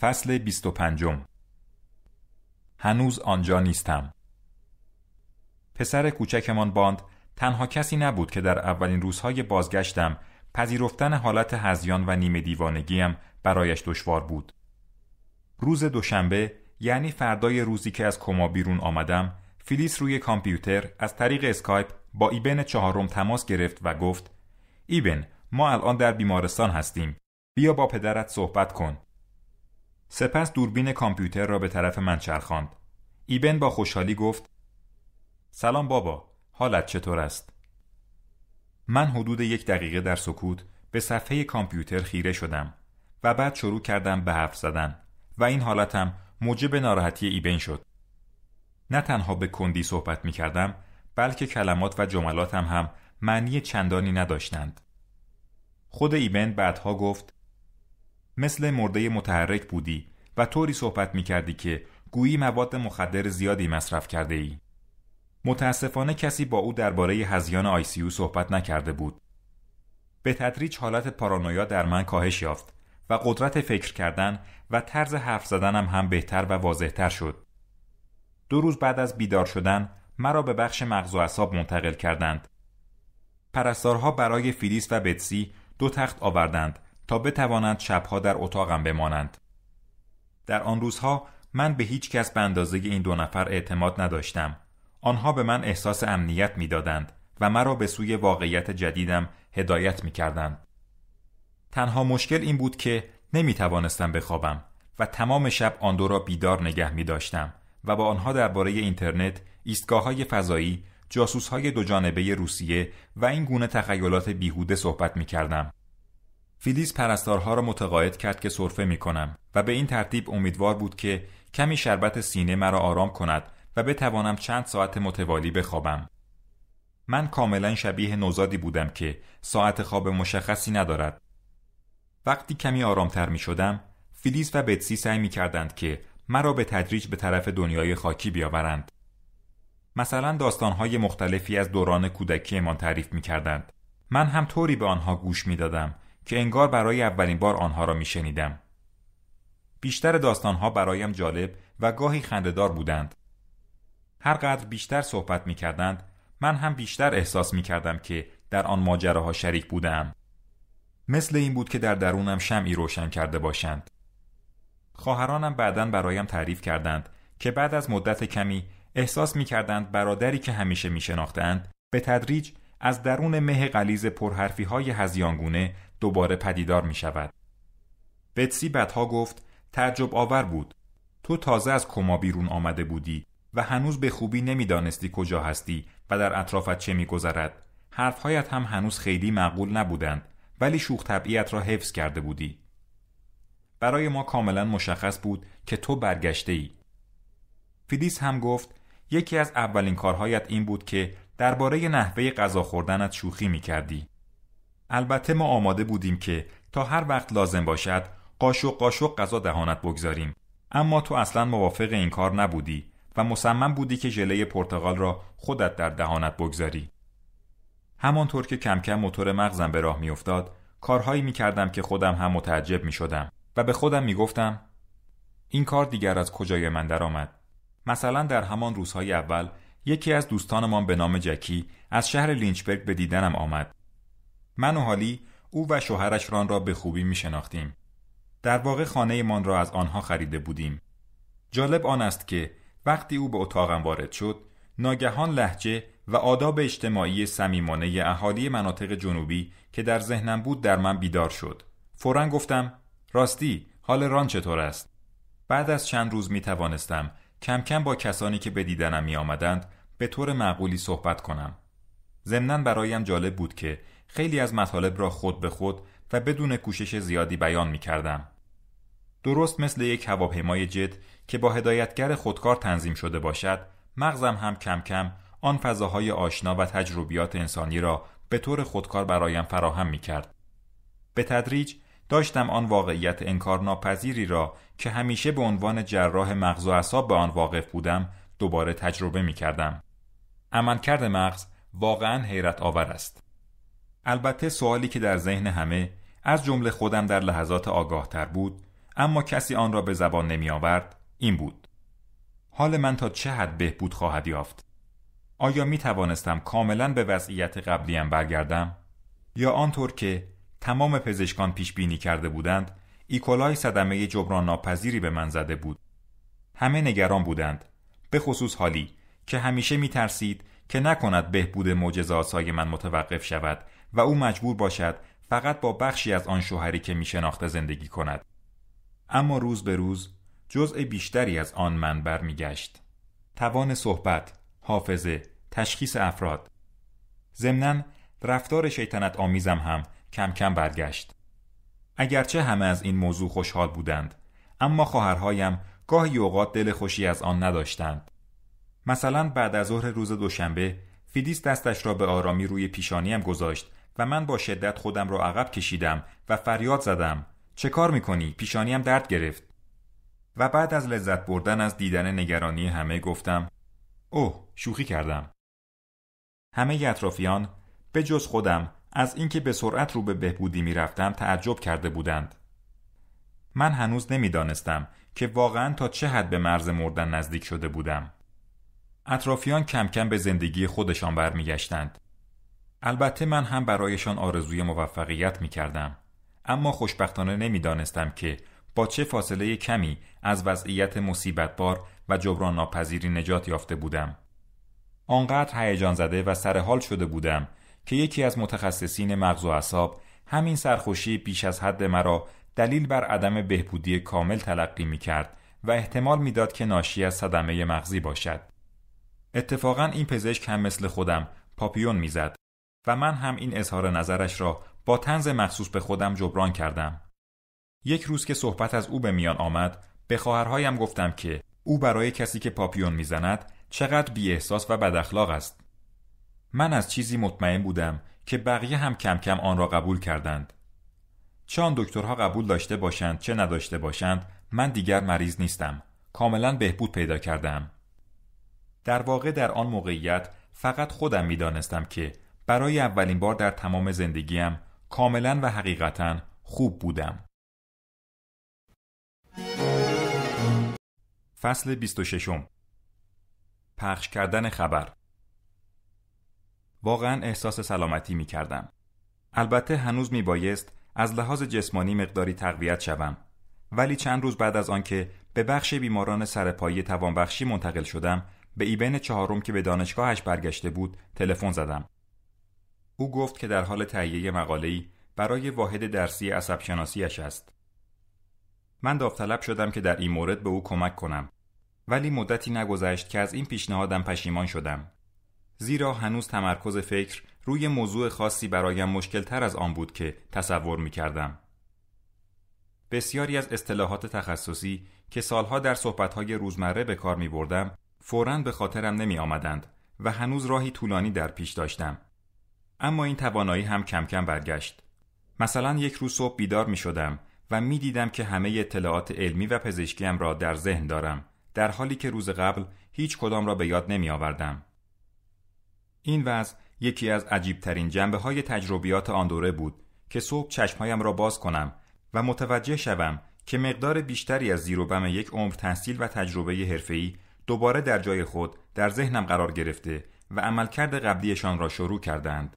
فصل 25 هنوز آنجا نیستم. پسر کوچکمان باند تنها کسی نبود که در اولین روزهای بازگشتم پذیرفتن حالت هزیان و نیمه دیوانگیم برایش دشوار بود. روز دوشنبه یعنی فردای روزی که از کما بیرون آمدم فیلیس روی کامپیوتر از طریق اسکایپ با ایبن چهارم تماس گرفت و گفت ایبن ما الان در بیمارستان هستیم بیا با پدرت صحبت کن سپس دوربین کامپیوتر را به طرف من چرخاند ایبن با خوشحالی گفت سلام بابا حالت چطور است من حدود یک دقیقه در سکوت به صفحه کامپیوتر خیره شدم و بعد شروع کردم به حرف زدن و این حالتم موجب ناراحتی ایبن شد نه تنها به کندی صحبت می کردم بلکه کلمات و جملاتم هم معنی چندانی نداشتند خود ایبن بعدها گفت مثل مرده متحرک بودی و طوری صحبت می کردی که گویی مواد مخدر زیادی مصرف کرده ای متاسفانه کسی با او درباره هزیان او صحبت نکرده بود به تدریج حالت پارانویا در من کاهش یافت و قدرت فکر کردن و طرز حرف زدنم هم بهتر و واضحتر شد دو روز بعد از بیدار شدن مرا به بخش مغز و اعصاب منتقل کردند پرستارها برای فیلیس و بتسی دو تخت آوردند تا بتوانند شبها در اتاقم بمانند در آن روزها من به هیچ کس به اندازه این دو نفر اعتماد نداشتم آنها به من احساس امنیت میدادند و مرا به سوی واقعیت جدیدم هدایت می کردند. تنها مشکل این بود که نمی توانستم بخوابم و تمام شب آن دو را بیدار نگه می داشتم و با آنها درباره اینترنت، های فضایی، دو جانبه روسیه و این گونه تخیلات بیهوده صحبت می‌کردم. فیلیس پرستارها را متقاعد کرد که صرفه می کنم و به این ترتیب امیدوار بود که کمی شربت سینه مرا آرام کند و بتوانم چند ساعت متوالی بخوابم. من کاملا شبیه نوزادی بودم که ساعت خواب مشخصی ندارد. وقتی کمی آرامتر می شدم، فیلیس و بتسی سعی می کردند که مرا به تدریج به طرف دنیای خاکی بیاورند مثلا داستانهای مختلفی از دوران کودکی کودکیمان تعریف می کردند. من هم طوری به آنها گوش می دادم که انگار برای اولین بار آنها را می شنیدم. بیشتر داستانها برایم جالب و گاهی خنددار بودند. هرقدر بیشتر صحبت می کردند من هم بیشتر احساس می کردم که در آن ماجراها شریک بودم. مثل این بود که در درونم شمعی روشن کرده باشند. خواهرانم بعدا برایم تعریف کردند که بعد از مدت کمی احساس می کردند برادری که همیشه می شناختند به تدریج از درون مه قلیز پرحرفی های هزیانگونه دوباره پدیدار می شود. بتسی بدها گفت تعجب آور بود. تو تازه از کما بیرون آمده بودی و هنوز به خوبی نمیدانستی کجا هستی و در اطرافت چه میگذرد. حرفهایت هم هنوز خیلی معقول نبودند ولی شوخ را حفظ کرده بودی. برای ما کاملا مشخص بود که تو برگشته ای. فیلیس هم گفت یکی از اولین کارهایت این بود که درباره نحوه غذا خوردنت شوخی می کردی. البته ما آماده بودیم که تا هر وقت لازم باشد قاشق قاشق غذا دهانت بگذاریم اما تو اصلا موافق این کار نبودی و مصمم بودی که ژله پرتغال را خودت در دهانت بگذاری همانطور که کم کم موتور مغزم به راه میافتاد کارهایی میکردم که خودم هم متعجب میشدم و به خودم می گفتم این کار دیگر از کجای من درآمد مثلا در همان روزهای اول یکی از دوستانمان به نام جکی از شهر لینچبرگ به دیدنم آمد من و حالی او و شوهرش ران را به خوبی می شناختیم. در واقع خانه من را از آنها خریده بودیم. جالب آن است که وقتی او به اتاقم وارد شد، ناگهان لحجه و آداب اجتماعی صمیمانه اهالی مناطق جنوبی که در ذهنم بود در من بیدار شد. فورا گفتم راستی حال ران چطور است بعد از چند روز می توانستم کم کم با کسانی که به دیدنم می آمدند به طور معقولی صحبت کنم ضمنا برایم جالب بود که خیلی از مطالب را خود به خود و بدون کوشش زیادی بیان می کردم. درست مثل یک هواپیمای جت که با هدایتگر خودکار تنظیم شده باشد مغزم هم کم کم آن فضاهای آشنا و تجربیات انسانی را به طور خودکار برایم فراهم می کرد. به تدریج داشتم آن واقعیت انکارناپذیری را که همیشه به عنوان جراح مغز و اعصاب به آن واقف بودم دوباره تجربه می کردم. عملکرد مغز واقعا حیرت آور است. البته سوالی که در ذهن همه از جمله خودم در لحظات آگاه تر بود اما کسی آن را به زبان نمی آورد این بود. حال من تا چه حد بهبود خواهد یافت؟ آیا می توانستم کاملا به وضعیت قبلیم برگردم؟ یا آنطور که تمام پزشکان پیش بینی کرده بودند ایکولای صدمه جبران ناپذیری به من زده بود همه نگران بودند به خصوص حالی که همیشه می ترسید که نکند بهبود معجزه آسای من متوقف شود و او مجبور باشد فقط با بخشی از آن شوهری که می شناخته زندگی کند اما روز به روز جزء بیشتری از آن من برمیگشت توان صحبت حافظه تشخیص افراد ضمناً رفتار شیطنت آمیزم هم کم کم برگشت اگرچه همه از این موضوع خوشحال بودند اما خواهرهایم گاهی اوقات دل خوشی از آن نداشتند مثلا بعد از ظهر روز دوشنبه فیدیس دستش را به آرامی روی پیشانیم گذاشت و من با شدت خودم را عقب کشیدم و فریاد زدم چه کار میکنی پیشانیم درد گرفت و بعد از لذت بردن از دیدن نگرانی همه گفتم اوه شوخی کردم همه اطرافیان به جز خودم از اینکه به سرعت رو به بهبودی رفتم تعجب کرده بودند من هنوز نمیدانستم که واقعا تا چه حد به مرز مردن نزدیک شده بودم اطرافیان کم کم به زندگی خودشان برمیگشتند البته من هم برایشان آرزوی موفقیت می کردم. اما خوشبختانه نمیدانستم که با چه فاصله کمی از وضعیت بار و جبران ناپذیری نجات یافته بودم. آنقدر هیجان زده و سرحال شده بودم که یکی از متخصصین مغز و اعصاب همین سرخوشی بیش از حد مرا دلیل بر عدم بهبودی کامل تلقی می کرد و احتمال میداد که ناشی از صدمه مغزی باشد. اتفاقا این پزشک هم مثل خودم پاپیون میزد و من هم این اظهار نظرش را با تنز مخصوص به خودم جبران کردم. یک روز که صحبت از او به میان آمد به خواهرهایم گفتم که او برای کسی که پاپیون زند چقدر بی احساس و بداخلاق است. من از چیزی مطمئن بودم که بقیه هم کم کم آن را قبول کردند چه آن دکترها قبول داشته باشند چه نداشته باشند من دیگر مریض نیستم کاملا بهبود پیدا کردم در واقع در آن موقعیت فقط خودم دانستم که برای اولین بار در تمام زندگیم کاملا و حقیقتا خوب بودم فصل 26 پخش کردن خبر واقعا احساس سلامتی می کردم. البته هنوز می بایست از لحاظ جسمانی مقداری تقویت شوم ولی چند روز بعد از آنکه به بخش بیماران سرپایی توانبخشی منتقل شدم به ایبن چهارم که به دانشگاهش برگشته بود تلفن زدم او گفت که در حال تهیه مقاله‌ای برای واحد درسی عصب شناسیش است من داوطلب شدم که در این مورد به او کمک کنم ولی مدتی نگذشت که از این پیشنهادم پشیمان شدم زیرا هنوز تمرکز فکر روی موضوع خاصی برایم مشکل تر از آن بود که تصور می کردم. بسیاری از اصطلاحات تخصصی که سالها در صحبتهای روزمره به کار می بردم فوراً به خاطرم نمی آمدند و هنوز راهی طولانی در پیش داشتم. اما این توانایی هم کم کم برگشت. مثلا یک روز صبح بیدار می شدم و می دیدم که همه اطلاعات علمی و پزشکیم را در ذهن دارم در حالی که روز قبل هیچ کدام را به یاد نمی آوردم. این وضع یکی از عجیبترین جنبه های تجربیات آن دوره بود که صبح چشمهایم را باز کنم و متوجه شوم که مقدار بیشتری از زیر و بم یک عمر تحصیل و تجربه حرفه‌ای دوباره در جای خود در ذهنم قرار گرفته و عملکرد قبلیشان را شروع کردند.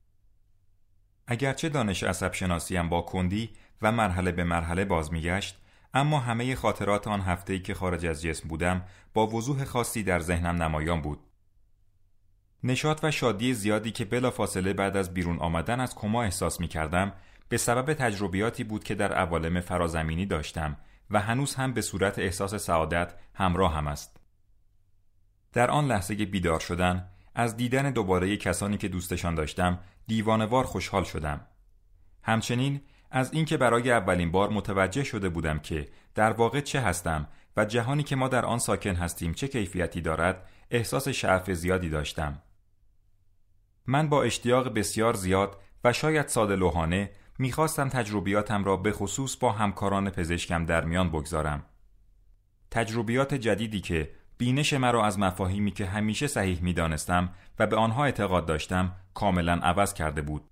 اگرچه دانش عصب شناسیم با کندی و مرحله به مرحله باز میگشت اما همه خاطرات آن هفته‌ای که خارج از جسم بودم با وضوح خاصی در ذهنم نمایان بود. نشاط و شادی زیادی که بلافاصله بعد از بیرون آمدن از کما احساس می کردم به سبب تجربیاتی بود که در عوالم فرازمینی داشتم و هنوز هم به صورت احساس سعادت همراه هم است. در آن لحظه بیدار شدن از دیدن دوباره کسانی که دوستشان داشتم دیوانوار خوشحال شدم. همچنین از اینکه برای اولین بار متوجه شده بودم که در واقع چه هستم و جهانی که ما در آن ساکن هستیم چه کیفیتی دارد احساس شعف زیادی داشتم. من با اشتیاق بسیار زیاد و شاید ساده لوحانه میخواستم تجربیاتم را به خصوص با همکاران پزشکم در میان بگذارم. تجربیات جدیدی که بینش مرا از مفاهیمی که همیشه صحیح میدانستم و به آنها اعتقاد داشتم کاملا عوض کرده بود.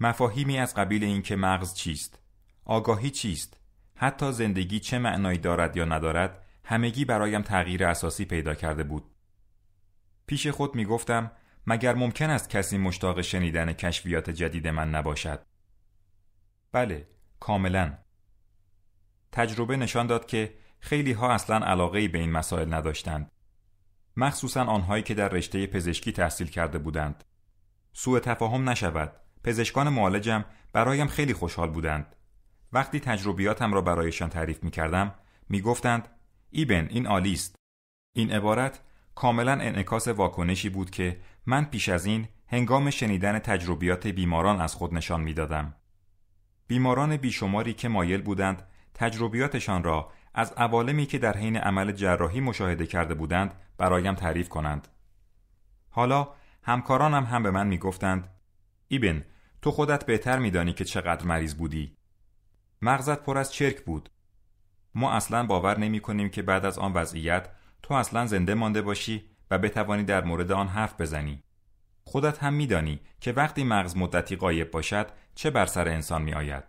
مفاهیمی از قبیل اینکه مغز چیست، آگاهی چیست، حتی زندگی چه معنایی دارد یا ندارد، همگی برایم تغییر اساسی پیدا کرده بود. پیش خود می مگر ممکن است کسی مشتاق شنیدن کشفیات جدید من نباشد؟ بله، کاملا. تجربه نشان داد که خیلی ها اصلا علاقه به این مسائل نداشتند. مخصوصا آنهایی که در رشته پزشکی تحصیل کرده بودند. سوء تفاهم نشود. پزشکان معالجم برایم خیلی خوشحال بودند. وقتی تجربیاتم را برایشان تعریف می کردم می گفتند ایبن این آلیست. این عبارت کاملا انعکاس واکنشی بود که من پیش از این هنگام شنیدن تجربیات بیماران از خود نشان میدادم. بیماران بیشماری که مایل بودند تجربیاتشان را از عوالمی که در حین عمل جراحی مشاهده کرده بودند برایم تعریف کنند. حالا همکارانم هم به من می گفتند ایبن تو خودت بهتر می دانی که چقدر مریض بودی. مغزت پر از چرک بود. ما اصلا باور نمی کنیم که بعد از آن وضعیت تو اصلا زنده مانده باشی و بتوانی در مورد آن حرف بزنی خودت هم میدانی که وقتی مغز مدتی قایب باشد چه بر سر انسان می آید.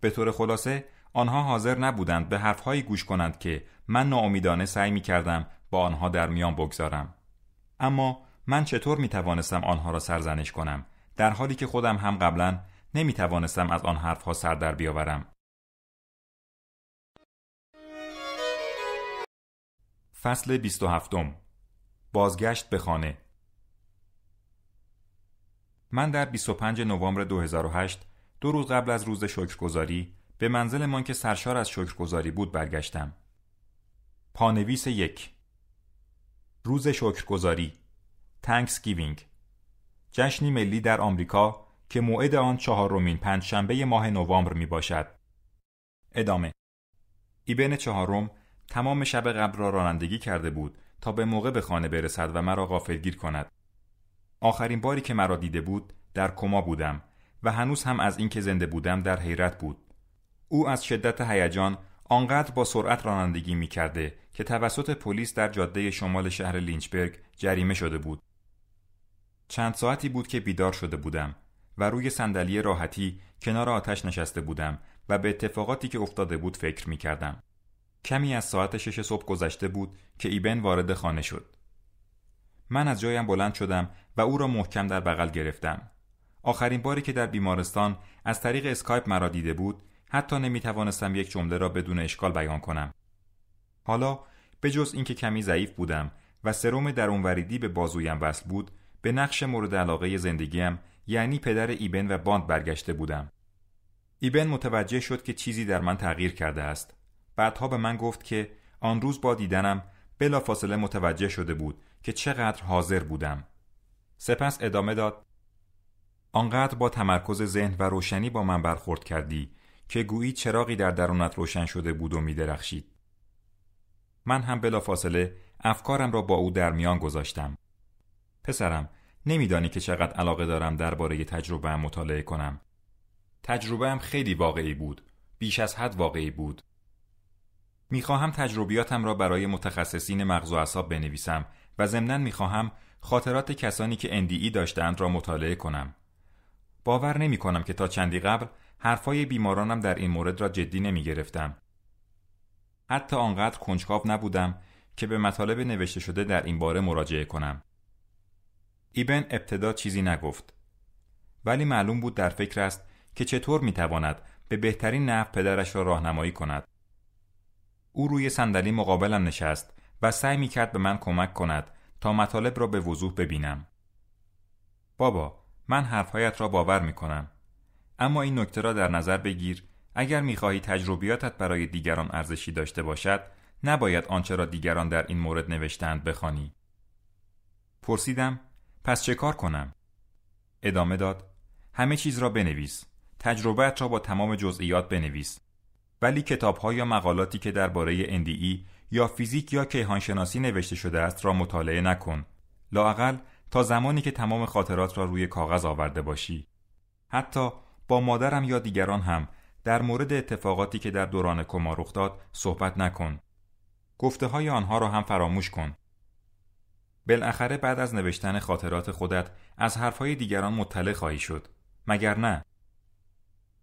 به طور خلاصه آنها حاضر نبودند به حرفهایی گوش کنند که من ناامیدانه سعی می کردم با آنها در میان بگذارم. اما من چطور می توانستم آنها را سرزنش کنم در حالی که خودم هم قبلا نمی توانستم از آن حرفها سر در بیاورم. فصل 27 بازگشت به خانه من در 25 نوامبر 2008 دو روز قبل از روز شکرگزاری به منزلمان که سرشار از شکرگزاری بود برگشتم. پانویس یک روز شکرگزاری گیوینگ جشنی ملی در آمریکا که موعد آن چهارمین شنبه ماه نوامبر می باشد. ادامه ایبن چهارم تمام شب قبل را رانندگی کرده بود تا به موقع به خانه برسد و مرا غافلگیر کند آخرین باری که مرا دیده بود در کما بودم و هنوز هم از اینکه زنده بودم در حیرت بود او از شدت هیجان آنقدر با سرعت رانندگی می کرده که توسط پلیس در جاده شمال شهر لینچبرگ جریمه شده بود چند ساعتی بود که بیدار شده بودم و روی صندلی راحتی کنار آتش نشسته بودم و به اتفاقاتی که افتاده بود فکر می کردم. کمی از ساعت شش صبح گذشته بود که ایبن وارد خانه شد. من از جایم بلند شدم و او را محکم در بغل گرفتم. آخرین باری که در بیمارستان از طریق اسکایپ مرا دیده بود، حتی نمی توانستم یک جمله را بدون اشکال بیان کنم. حالا به جز اینکه کمی ضعیف بودم و سروم درونوریدی به بازویم وصل بود، به نقش مورد علاقه زندگیم یعنی پدر ایبن و باند برگشته بودم. ایبن متوجه شد که چیزی در من تغییر کرده است بعدها به من گفت که آن روز با دیدنم بلافاصله متوجه شده بود که چقدر حاضر بودم سپس ادامه داد آنقدر با تمرکز ذهن و روشنی با من برخورد کردی که گویی چراغی در درونت روشن شده بود و می درخشید. من هم بلافاصله افکارم را با او در میان گذاشتم. پسرم نمیدانی که چقدر علاقه دارم درباره تجربه مطالعه کنم. تجربه هم خیلی واقعی بود. بیش از حد واقعی بود. میخواهم تجربیاتم را برای متخصصین مغز و اعصاب بنویسم و ضمنا میخواهم خاطرات کسانی که NDE داشتند را مطالعه کنم. باور نمی کنم که تا چندی قبل حرفهای بیمارانم در این مورد را جدی نمی گرفتم. حتی آنقدر کنجکاو نبودم که به مطالب نوشته شده در این باره مراجعه کنم. ایبن ابتدا چیزی نگفت. ولی معلوم بود در فکر است که چطور میتواند به بهترین نحو پدرش را راهنمایی کند. او روی صندلی مقابلم نشست و سعی می کرد به من کمک کند تا مطالب را به وضوح ببینم. بابا، من حرفهایت را باور می کنم. اما این نکته را در نظر بگیر اگر میخواهی تجربیاتت برای دیگران ارزشی داشته باشد نباید آنچه را دیگران در این مورد نوشتند بخوانی پرسیدم پس چه کار کنم ادامه داد همه چیز را بنویس تجربت را با تمام جزئیات بنویس ولی کتاب‌ها یا مقالاتی که درباره NDE یا فیزیک یا کیهانشناسی نوشته شده است را مطالعه نکن. لاقل تا زمانی که تمام خاطرات را روی کاغذ آورده باشی. حتی با مادرم یا دیگران هم در مورد اتفاقاتی که در دوران کما رخ داد صحبت نکن. گفته های آنها را هم فراموش کن. بالاخره بعد از نوشتن خاطرات خودت از حرفهای دیگران مطلع خواهی شد مگر نه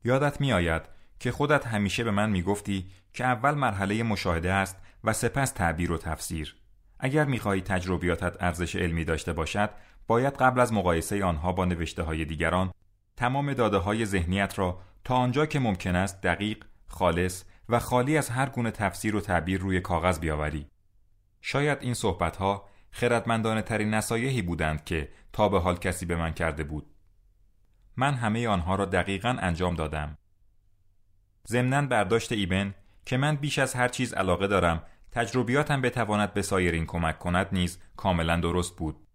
یادت میآید که خودت همیشه به من میگفتی که اول مرحله مشاهده است و سپس تعبیر و تفسیر اگر میخواهی تجربیاتت ارزش علمی داشته باشد باید قبل از مقایسه آنها با نوشته های دیگران تمام داده های ذهنیت را تا آنجا که ممکن است دقیق، خالص و خالی از هر گونه تفسیر و تعبیر روی کاغذ بیاوری. شاید این صحبت ها خردمندانه ترین نصایحی بودند که تا به حال کسی به من کرده بود. من همه آنها را دقیقا انجام دادم ضمنا برداشت ایبن که من بیش از هر چیز علاقه دارم تجربیاتم بتواند به سایرین کمک کند نیز کاملا درست بود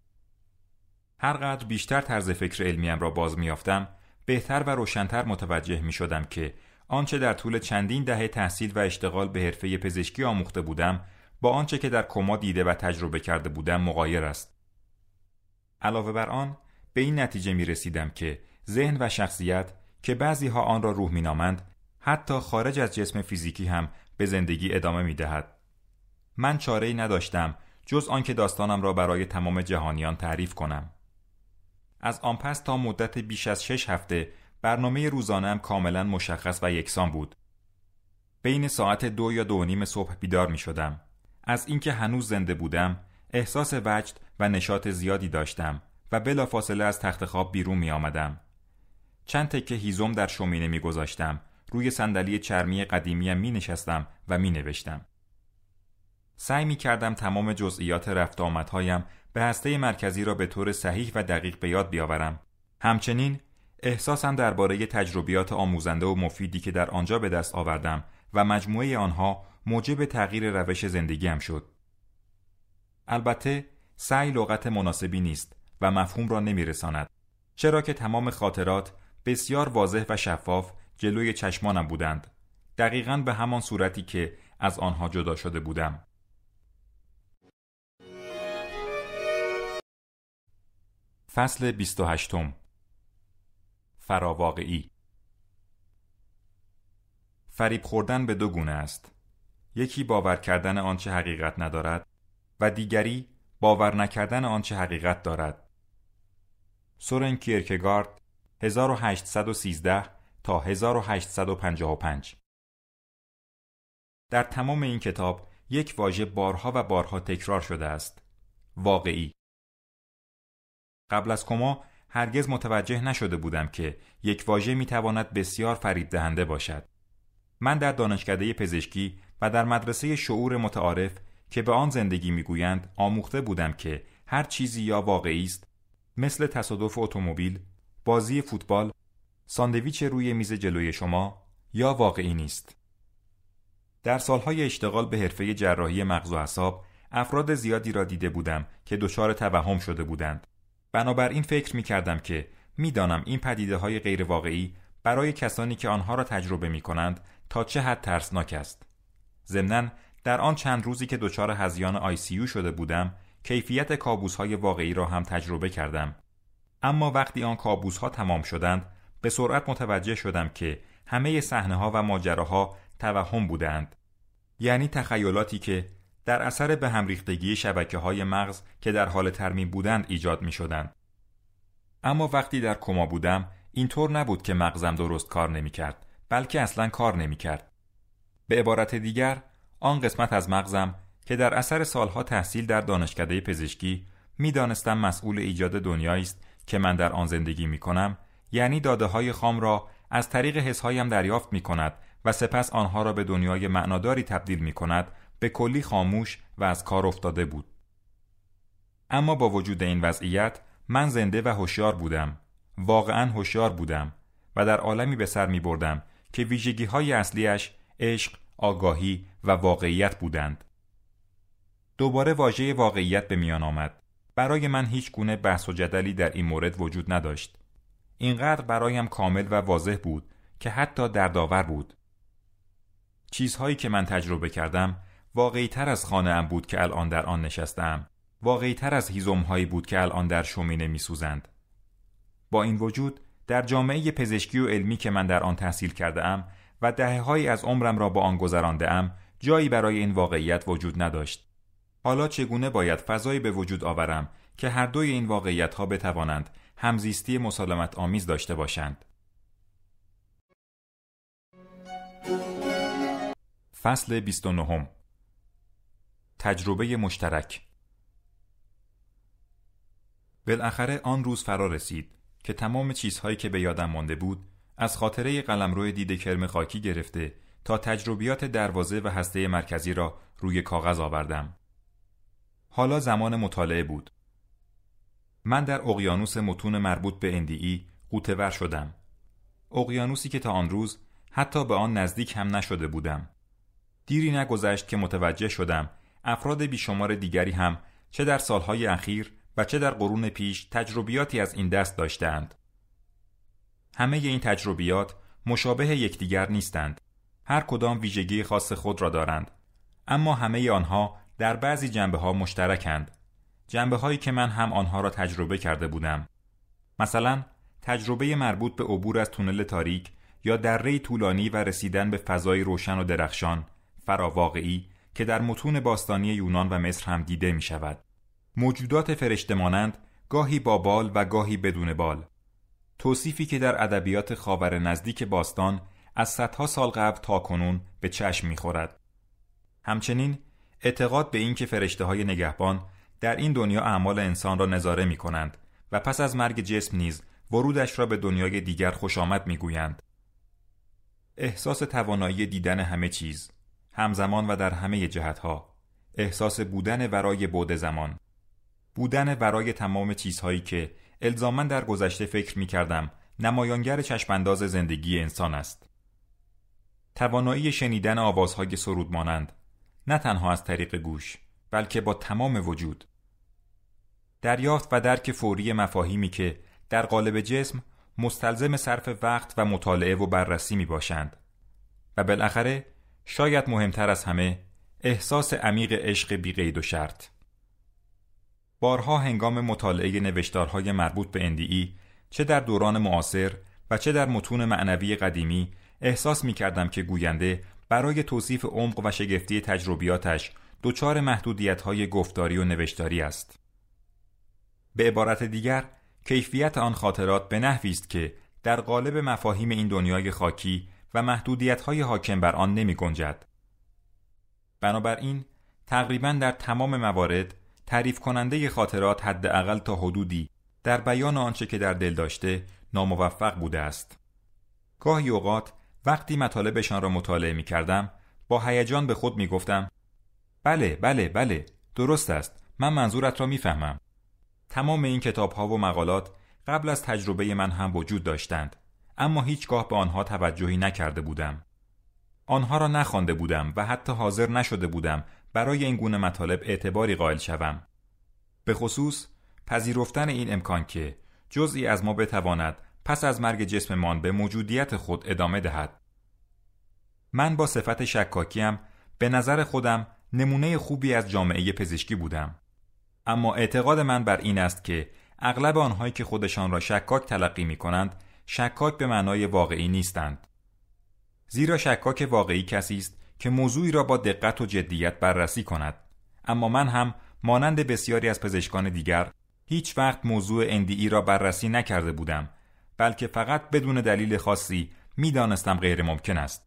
هرقدر بیشتر طرز فکر علمیم را باز میافتم بهتر و روشنتر متوجه می شدم که آنچه در طول چندین دهه تحصیل و اشتغال به حرفه پزشکی آموخته بودم با آنچه که در کما دیده و تجربه کرده بودم مقایر است علاوه بر آن به این نتیجه می رسیدم که ذهن و شخصیت که بعضی ها آن را روح مینامند، حتی خارج از جسم فیزیکی هم به زندگی ادامه می دهد. من چاره ای نداشتم جز آنکه داستانم را برای تمام جهانیان تعریف کنم. از آن پس تا مدت بیش از شش هفته برنامه روزانم کاملا مشخص و یکسان بود. بین ساعت دو یا دو نیم صبح بیدار می شدم. از اینکه هنوز زنده بودم احساس وجد و نشاط زیادی داشتم و فاصله از تخت خواب بیرون می آمدم. چند تکه هیزم در شومینه می گذاشتم روی صندلی چرمی قدیمیم می نشستم و می نوشتم. سعی می کردم تمام جزئیات رفت آمدهایم به هسته مرکزی را به طور صحیح و دقیق به یاد بیاورم. همچنین احساسم درباره تجربیات آموزنده و مفیدی که در آنجا به دست آوردم و مجموعه آنها موجب تغییر روش زندگیم شد. البته سعی لغت مناسبی نیست و مفهوم را رساند چرا که تمام خاطرات بسیار واضح و شفاف جلوی چشمانم بودند دقیقا به همان صورتی که از آنها جدا شده بودم فصل 28 فراواقعی فریب خوردن به دو گونه است یکی باور کردن آنچه حقیقت ندارد و دیگری باور نکردن آنچه حقیقت دارد سورن کیرکگارد 1813 تا 1855 در تمام این کتاب یک واژه بارها و بارها تکرار شده است واقعی قبل از کما هرگز متوجه نشده بودم که یک واژه تواند بسیار فریب دهنده باشد من در دانشکده پزشکی و در مدرسه شعور متعارف که به آن زندگی میگویند آموخته بودم که هر چیزی یا واقعی است مثل تصادف اتومبیل بازی فوتبال ساندویچ روی میز جلوی شما یا واقعی نیست. در سالهای اشتغال به حرفه جراحی مغز و اعصاب افراد زیادی را دیده بودم که دچار توهم شده بودند. بنابراین فکر می کردم که میدانم این پدیده های غیر واقعی برای کسانی که آنها را تجربه می کنند تا چه حد ترسناک است. ضمناً در آن چند روزی که دچار هزیان آیسیو شده بودم کیفیت کابوس های واقعی را هم تجربه کردم اما وقتی آن کابوس ها تمام شدند به سرعت متوجه شدم که همه صحنه ها و ماجراها توهم بودند یعنی تخیلاتی که در اثر به هم ریختگی شبکه های مغز که در حال ترمیم بودند ایجاد می شدند. اما وقتی در کما بودم اینطور نبود که مغزم درست کار نمی کرد بلکه اصلا کار نمی کرد. به عبارت دیگر آن قسمت از مغزم که در اثر سالها تحصیل در دانشکده پزشکی میدانستم مسئول ایجاد دنیایی است که من در آن زندگی می یعنی داده های خام را از طریق حسهایم دریافت می کند و سپس آنها را به دنیای معناداری تبدیل می کند به کلی خاموش و از کار افتاده بود. اما با وجود این وضعیت من زنده و هوشیار بودم. واقعا هوشیار بودم و در عالمی به سر می بردم که ویژگی های اصلیش عشق، آگاهی و واقعیت بودند. دوباره واژه واقعیت به میان آمد. برای من هیچ گونه بحث و جدلی در این مورد وجود نداشت. اینقدر برایم کامل و واضح بود که حتی دردآور بود چیزهایی که من تجربه کردم واقعی تر از خانه ام بود که الان در آن نشستم واقعی تر از هیزم هایی بود که الان در شومینه می سوزند. با این وجود در جامعه پزشکی و علمی که من در آن تحصیل کرده ام و دهه هایی از عمرم را با آن گذرانده ام جایی برای این واقعیت وجود نداشت حالا چگونه باید فضایی به وجود آورم که هر دوی این واقعیت ها بتوانند همزیستی مسالمت آمیز داشته باشند. فصل 29 تجربه مشترک بالاخره آن روز فرا رسید که تمام چیزهایی که به یادم مانده بود از خاطره قلمرو دید کرم خاکی گرفته تا تجربیات دروازه و هسته مرکزی را روی کاغذ آوردم. حالا زمان مطالعه بود. من در اقیانوس متون مربوط به ای e قوتور شدم اقیانوسی که تا آن روز حتی به آن نزدیک هم نشده بودم دیری نگذشت که متوجه شدم افراد بیشمار دیگری هم چه در سالهای اخیر و چه در قرون پیش تجربیاتی از این دست داشتند همه این تجربیات مشابه یکدیگر نیستند هر کدام ویژگی خاص خود را دارند اما همه آنها در بعضی جنبه ها مشترکند جنبه هایی که من هم آنها را تجربه کرده بودم مثلا تجربه مربوط به عبور از تونل تاریک یا دره طولانی و رسیدن به فضای روشن و درخشان فراواقعی که در متون باستانی یونان و مصر هم دیده می شود موجودات فرشته مانند گاهی با بال و گاهی بدون بال توصیفی که در ادبیات خاور نزدیک باستان از صدها سال قبل تا کنون به چشم خورد همچنین اعتقاد به اینکه فرشته های نگهبان در این دنیا اعمال انسان را نظاره می کنند و پس از مرگ جسم نیز ورودش را به دنیای دیگر خوش آمد می گویند. احساس توانایی دیدن همه چیز همزمان و در همه جهتها احساس بودن ورای بود زمان بودن ورای تمام چیزهایی که الزامن در گذشته فکر می کردم نمایانگر چشمانداز زندگی انسان است توانایی شنیدن آوازهای مانند نه تنها از طریق گوش بلکه با تمام وجود دریافت و درک فوری مفاهیمی که در قالب جسم مستلزم صرف وقت و مطالعه و بررسی می باشند و بالاخره شاید مهمتر از همه احساس عمیق عشق بیقید و شرط بارها هنگام مطالعه نوشتارهای مربوط به اندیی e چه در دوران معاصر و چه در متون معنوی قدیمی احساس می کردم که گوینده برای توصیف عمق و شگفتی تجربیاتش دچار محدودیت های گفتاری و نوشتاری است. به عبارت دیگر، کیفیت آن خاطرات به نحوی است که در قالب مفاهیم این دنیای خاکی و محدودیت های حاکم بر آن نمی گنجد. بنابراین تقریبا در تمام موارد تعریف کننده خاطرات حداقل تا حدودی در بیان آنچه که در دل داشته ناموفق بوده است. گاهی اوقات وقتی مطالبشان را مطالعه می کردم با هیجان به خود می گفتم بله بله بله درست است من منظورت را میفهمم تمام این کتاب ها و مقالات قبل از تجربه من هم وجود داشتند اما هیچگاه به آنها توجهی نکرده بودم آنها را نخوانده بودم و حتی حاضر نشده بودم برای این گونه مطالب اعتباری قائل شوم به خصوص پذیرفتن این امکان که جزئی از ما بتواند پس از مرگ جسممان به موجودیت خود ادامه دهد من با صفت شکاکیم به نظر خودم نمونه خوبی از جامعه پزشکی بودم اما اعتقاد من بر این است که اغلب آنهایی که خودشان را شکاک تلقی می کنند شکاک به معنای واقعی نیستند زیرا شکاک واقعی کسی است که موضوعی را با دقت و جدیت بررسی کند اما من هم مانند بسیاری از پزشکان دیگر هیچ وقت موضوع ای e را بررسی نکرده بودم بلکه فقط بدون دلیل خاصی میدانستم غیر ممکن است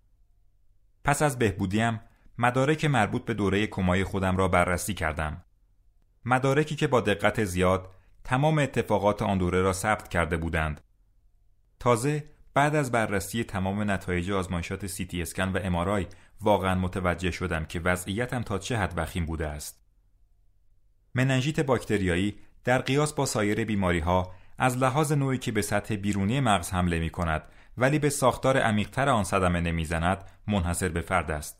پس از بهبودیم مدارک مربوط به دوره کمای خودم را بررسی کردم. مدارکی که با دقت زیاد تمام اتفاقات آن دوره را ثبت کرده بودند. تازه بعد از بررسی تمام نتایج آزمایشات سی تی اسکن و امارای واقعا متوجه شدم که وضعیتم تا چه حد وخیم بوده است. مننژیت باکتریایی در قیاس با سایر بیماری ها از لحاظ نوعی که به سطح بیرونی مغز حمله می کند ولی به ساختار عمیقتر آن صدمه نمیزند منحصر به فرد است.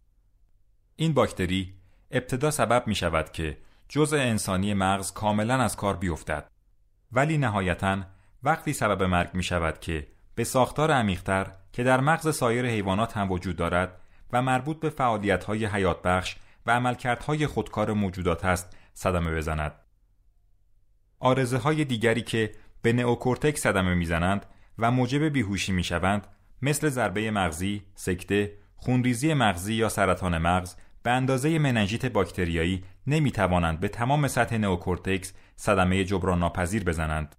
این باکتری ابتدا سبب می شود که جزء انسانی مغز کاملا از کار بیفتد ولی نهایتا وقتی سبب مرگ می شود که به ساختار عمیقتر که در مغز سایر حیوانات هم وجود دارد و مربوط به فعالیت های حیات بخش و عملکردهای خودکار موجودات است صدمه بزند. آرزه های دیگری که به نئوکورتک صدمه میزنند و موجب بیهوشی می شوند مثل ضربه مغزی، سکته، خونریزی مغزی یا سرطان مغز به اندازه مننژیت باکتریایی نمی توانند به تمام سطح نئوکورتکس صدمه جبران ناپذیر بزنند.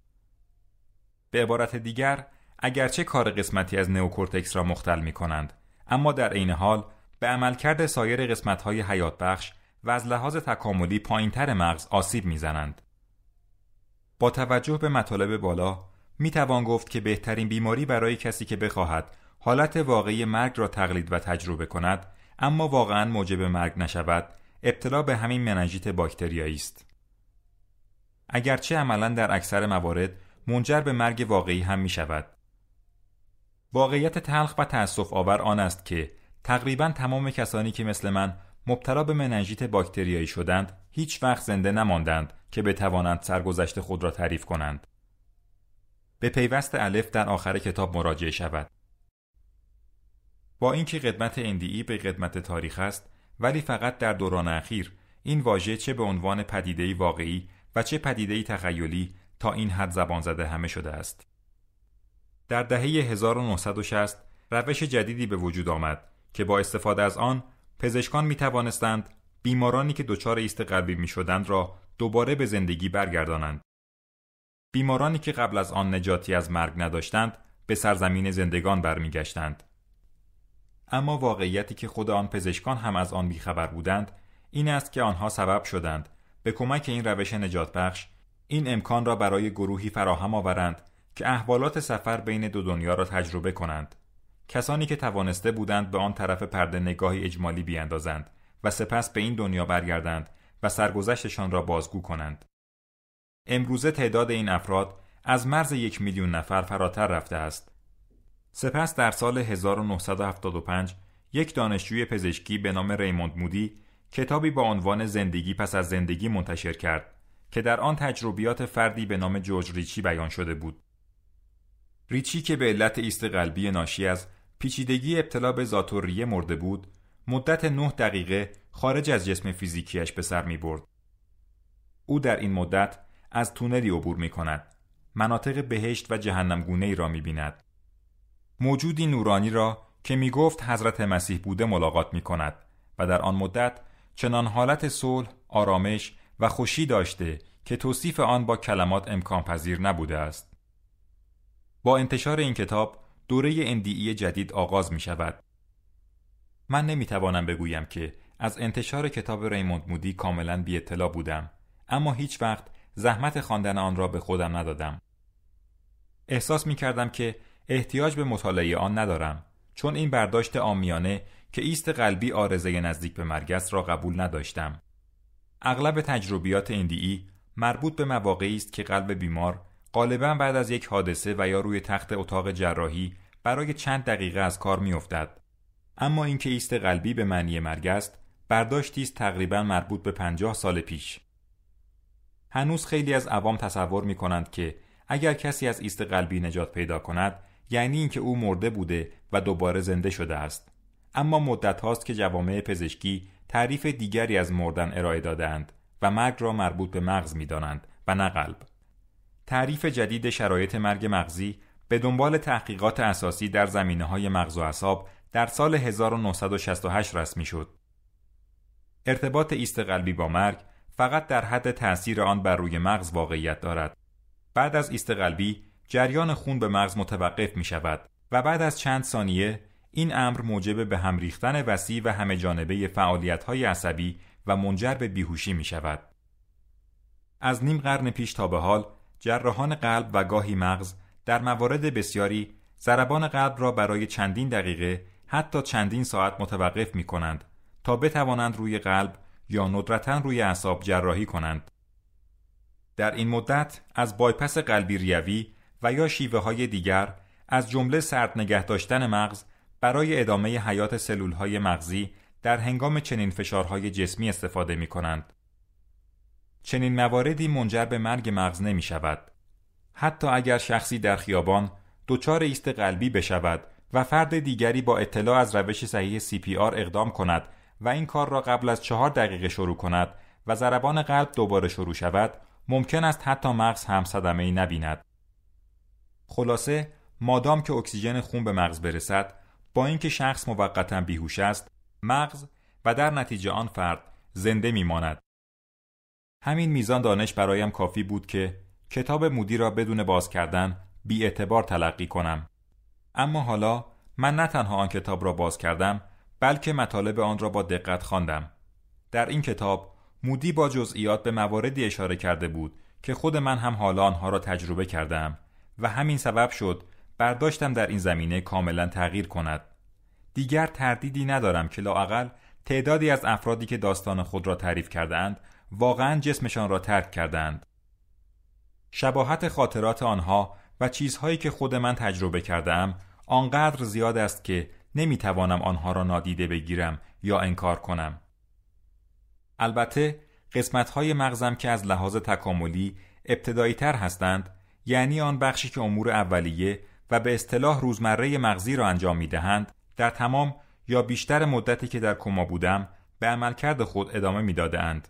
به عبارت دیگر اگرچه کار قسمتی از نئوکورتکس را مختل می کنند اما در عین حال به عملکرد سایر قسمت‌های حیات بخش و از لحاظ تکاملی پایینتر مغز آسیب میزنند. با توجه به مطالب بالا می توان گفت که بهترین بیماری برای کسی که بخواهد حالت واقعی مرگ را تقلید و تجربه کند اما واقعا موجب مرگ نشود ابتلا به همین مننژیت باکتریایی است اگرچه عملا در اکثر موارد منجر به مرگ واقعی هم می شود واقعیت تلخ و تأسف آور آن است که تقریبا تمام کسانی که مثل من مبتلا به مننژیت باکتریایی شدند هیچ وقت زنده نماندند که بتوانند سرگذشت خود را تعریف کنند به پیوست الف در آخر کتاب مراجعه شود با اینکه قدمت NDE به قدمت تاریخ است ولی فقط در دوران اخیر این واژه چه به عنوان پدیده واقعی و چه پدیده تخیلی تا این حد زبان زده همه شده است. در دهه 1960 روش جدیدی به وجود آمد که با استفاده از آن پزشکان می توانستند بیمارانی که دچار ایست قلبی می شدند را دوباره به زندگی برگردانند. بیمارانی که قبل از آن نجاتی از مرگ نداشتند به سرزمین زندگان برمیگشتند. اما واقعیتی که خود آن پزشکان هم از آن بیخبر بودند این است که آنها سبب شدند به کمک این روش نجات بخش این امکان را برای گروهی فراهم آورند که احوالات سفر بین دو دنیا را تجربه کنند کسانی که توانسته بودند به آن طرف پرده نگاهی اجمالی بیاندازند و سپس به این دنیا برگردند و سرگذشتشان را بازگو کنند امروزه تعداد این افراد از مرز یک میلیون نفر فراتر رفته است سپس در سال 1975 یک دانشجوی پزشکی به نام ریموند مودی کتابی با عنوان زندگی پس از زندگی منتشر کرد که در آن تجربیات فردی به نام جورج ریچی بیان شده بود. ریچی که به علت ایست قلبی ناشی از پیچیدگی ابتلا به زاتوریه مرده بود، مدت 9 دقیقه خارج از جسم فیزیکیش به سر می برد. او در این مدت از تونلی عبور می کند. مناطق بهشت و جهنمگونه ای را می بیند. موجودی نورانی را که می گفت حضرت مسیح بوده ملاقات می کند و در آن مدت چنان حالت صلح، آرامش و خوشی داشته که توصیف آن با کلمات امکان پذیر نبوده است. با انتشار این کتاب دوره اندیای e جدید آغاز می شود. من نمی توانم بگویم که از انتشار کتاب ریموند مودی کاملا بی اطلاع بودم اما هیچ وقت زحمت خواندن آن را به خودم ندادم. احساس می کردم که احتیاج به مطالعه آن ندارم چون این برداشت آمیانه که ایست قلبی آرزه نزدیک به مرگ است را قبول نداشتم اغلب تجربیات اندیی e مربوط به مواقعی است که قلب بیمار غالبا بعد از یک حادثه و یا روی تخت اتاق جراحی برای چند دقیقه از کار میافتد اما اینکه ایست قلبی به معنی مرگ است برداشتی است تقریبا مربوط به 50 سال پیش هنوز خیلی از عوام تصور می کنند که اگر کسی از ایست قلبی نجات پیدا کند یعنی اینکه او مرده بوده و دوباره زنده شده است اما مدت هاست که جوامع پزشکی تعریف دیگری از مردن ارائه دادند و مرگ را مربوط به مغز می دانند و نه قلب تعریف جدید شرایط مرگ مغزی به دنبال تحقیقات اساسی در زمینه های مغز و اصاب در سال 1968 رسمی شد ارتباط ایست قلبی با مرگ فقط در حد تاثیر آن بر روی مغز واقعیت دارد بعد از ایست قلبی جریان خون به مغز متوقف می شود و بعد از چند ثانیه این امر موجب به هم ریختن وسیع و همه جانبه فعالیت های عصبی و منجر به بیهوشی می شود. از نیم قرن پیش تا به حال جراحان قلب و گاهی مغز در موارد بسیاری ضربان قلب را برای چندین دقیقه حتی چندین ساعت متوقف می کنند تا بتوانند روی قلب یا ندرتا روی اعصاب جراحی کنند. در این مدت از بایپس قلبی ریوی و یا شیوه های دیگر از جمله سرد نگه داشتن مغز برای ادامه حیات سلول های مغزی در هنگام چنین فشارهای جسمی استفاده می کنند. چنین مواردی منجر به مرگ مغز نمی شود. حتی اگر شخصی در خیابان دچار ایست قلبی بشود و فرد دیگری با اطلاع از روش صحیح CPR اقدام کند و این کار را قبل از چهار دقیقه شروع کند و ضربان قلب دوباره شروع شود ممکن است حتی مغز هم صدمه ای نبیند خلاصه مادام که اکسیژن خون به مغز برسد با اینکه شخص موقتا بیهوش است مغز و در نتیجه آن فرد زنده میماند همین میزان دانش برایم کافی بود که کتاب مودی را بدون باز کردن بی اعتبار تلقی کنم اما حالا من نه تنها آن کتاب را باز کردم بلکه مطالب آن را با دقت خواندم در این کتاب مودی با جزئیات به مواردی اشاره کرده بود که خود من هم حالا آنها را تجربه کردم و همین سبب شد برداشتم در این زمینه کاملا تغییر کند دیگر تردیدی ندارم که لاقل تعدادی از افرادی که داستان خود را تعریف کردهاند واقعا جسمشان را ترک کردند شباهت خاطرات آنها و چیزهایی که خود من تجربه کردم آنقدر زیاد است که نمیتوانم آنها را نادیده بگیرم یا انکار کنم البته قسمت های مغزم که از لحاظ تکاملی ابتدایی تر هستند یعنی آن بخشی که امور اولیه و به اصطلاح روزمره مغزی را انجام می دهند در تمام یا بیشتر مدتی که در کما بودم به عملکرد خود ادامه می دادند.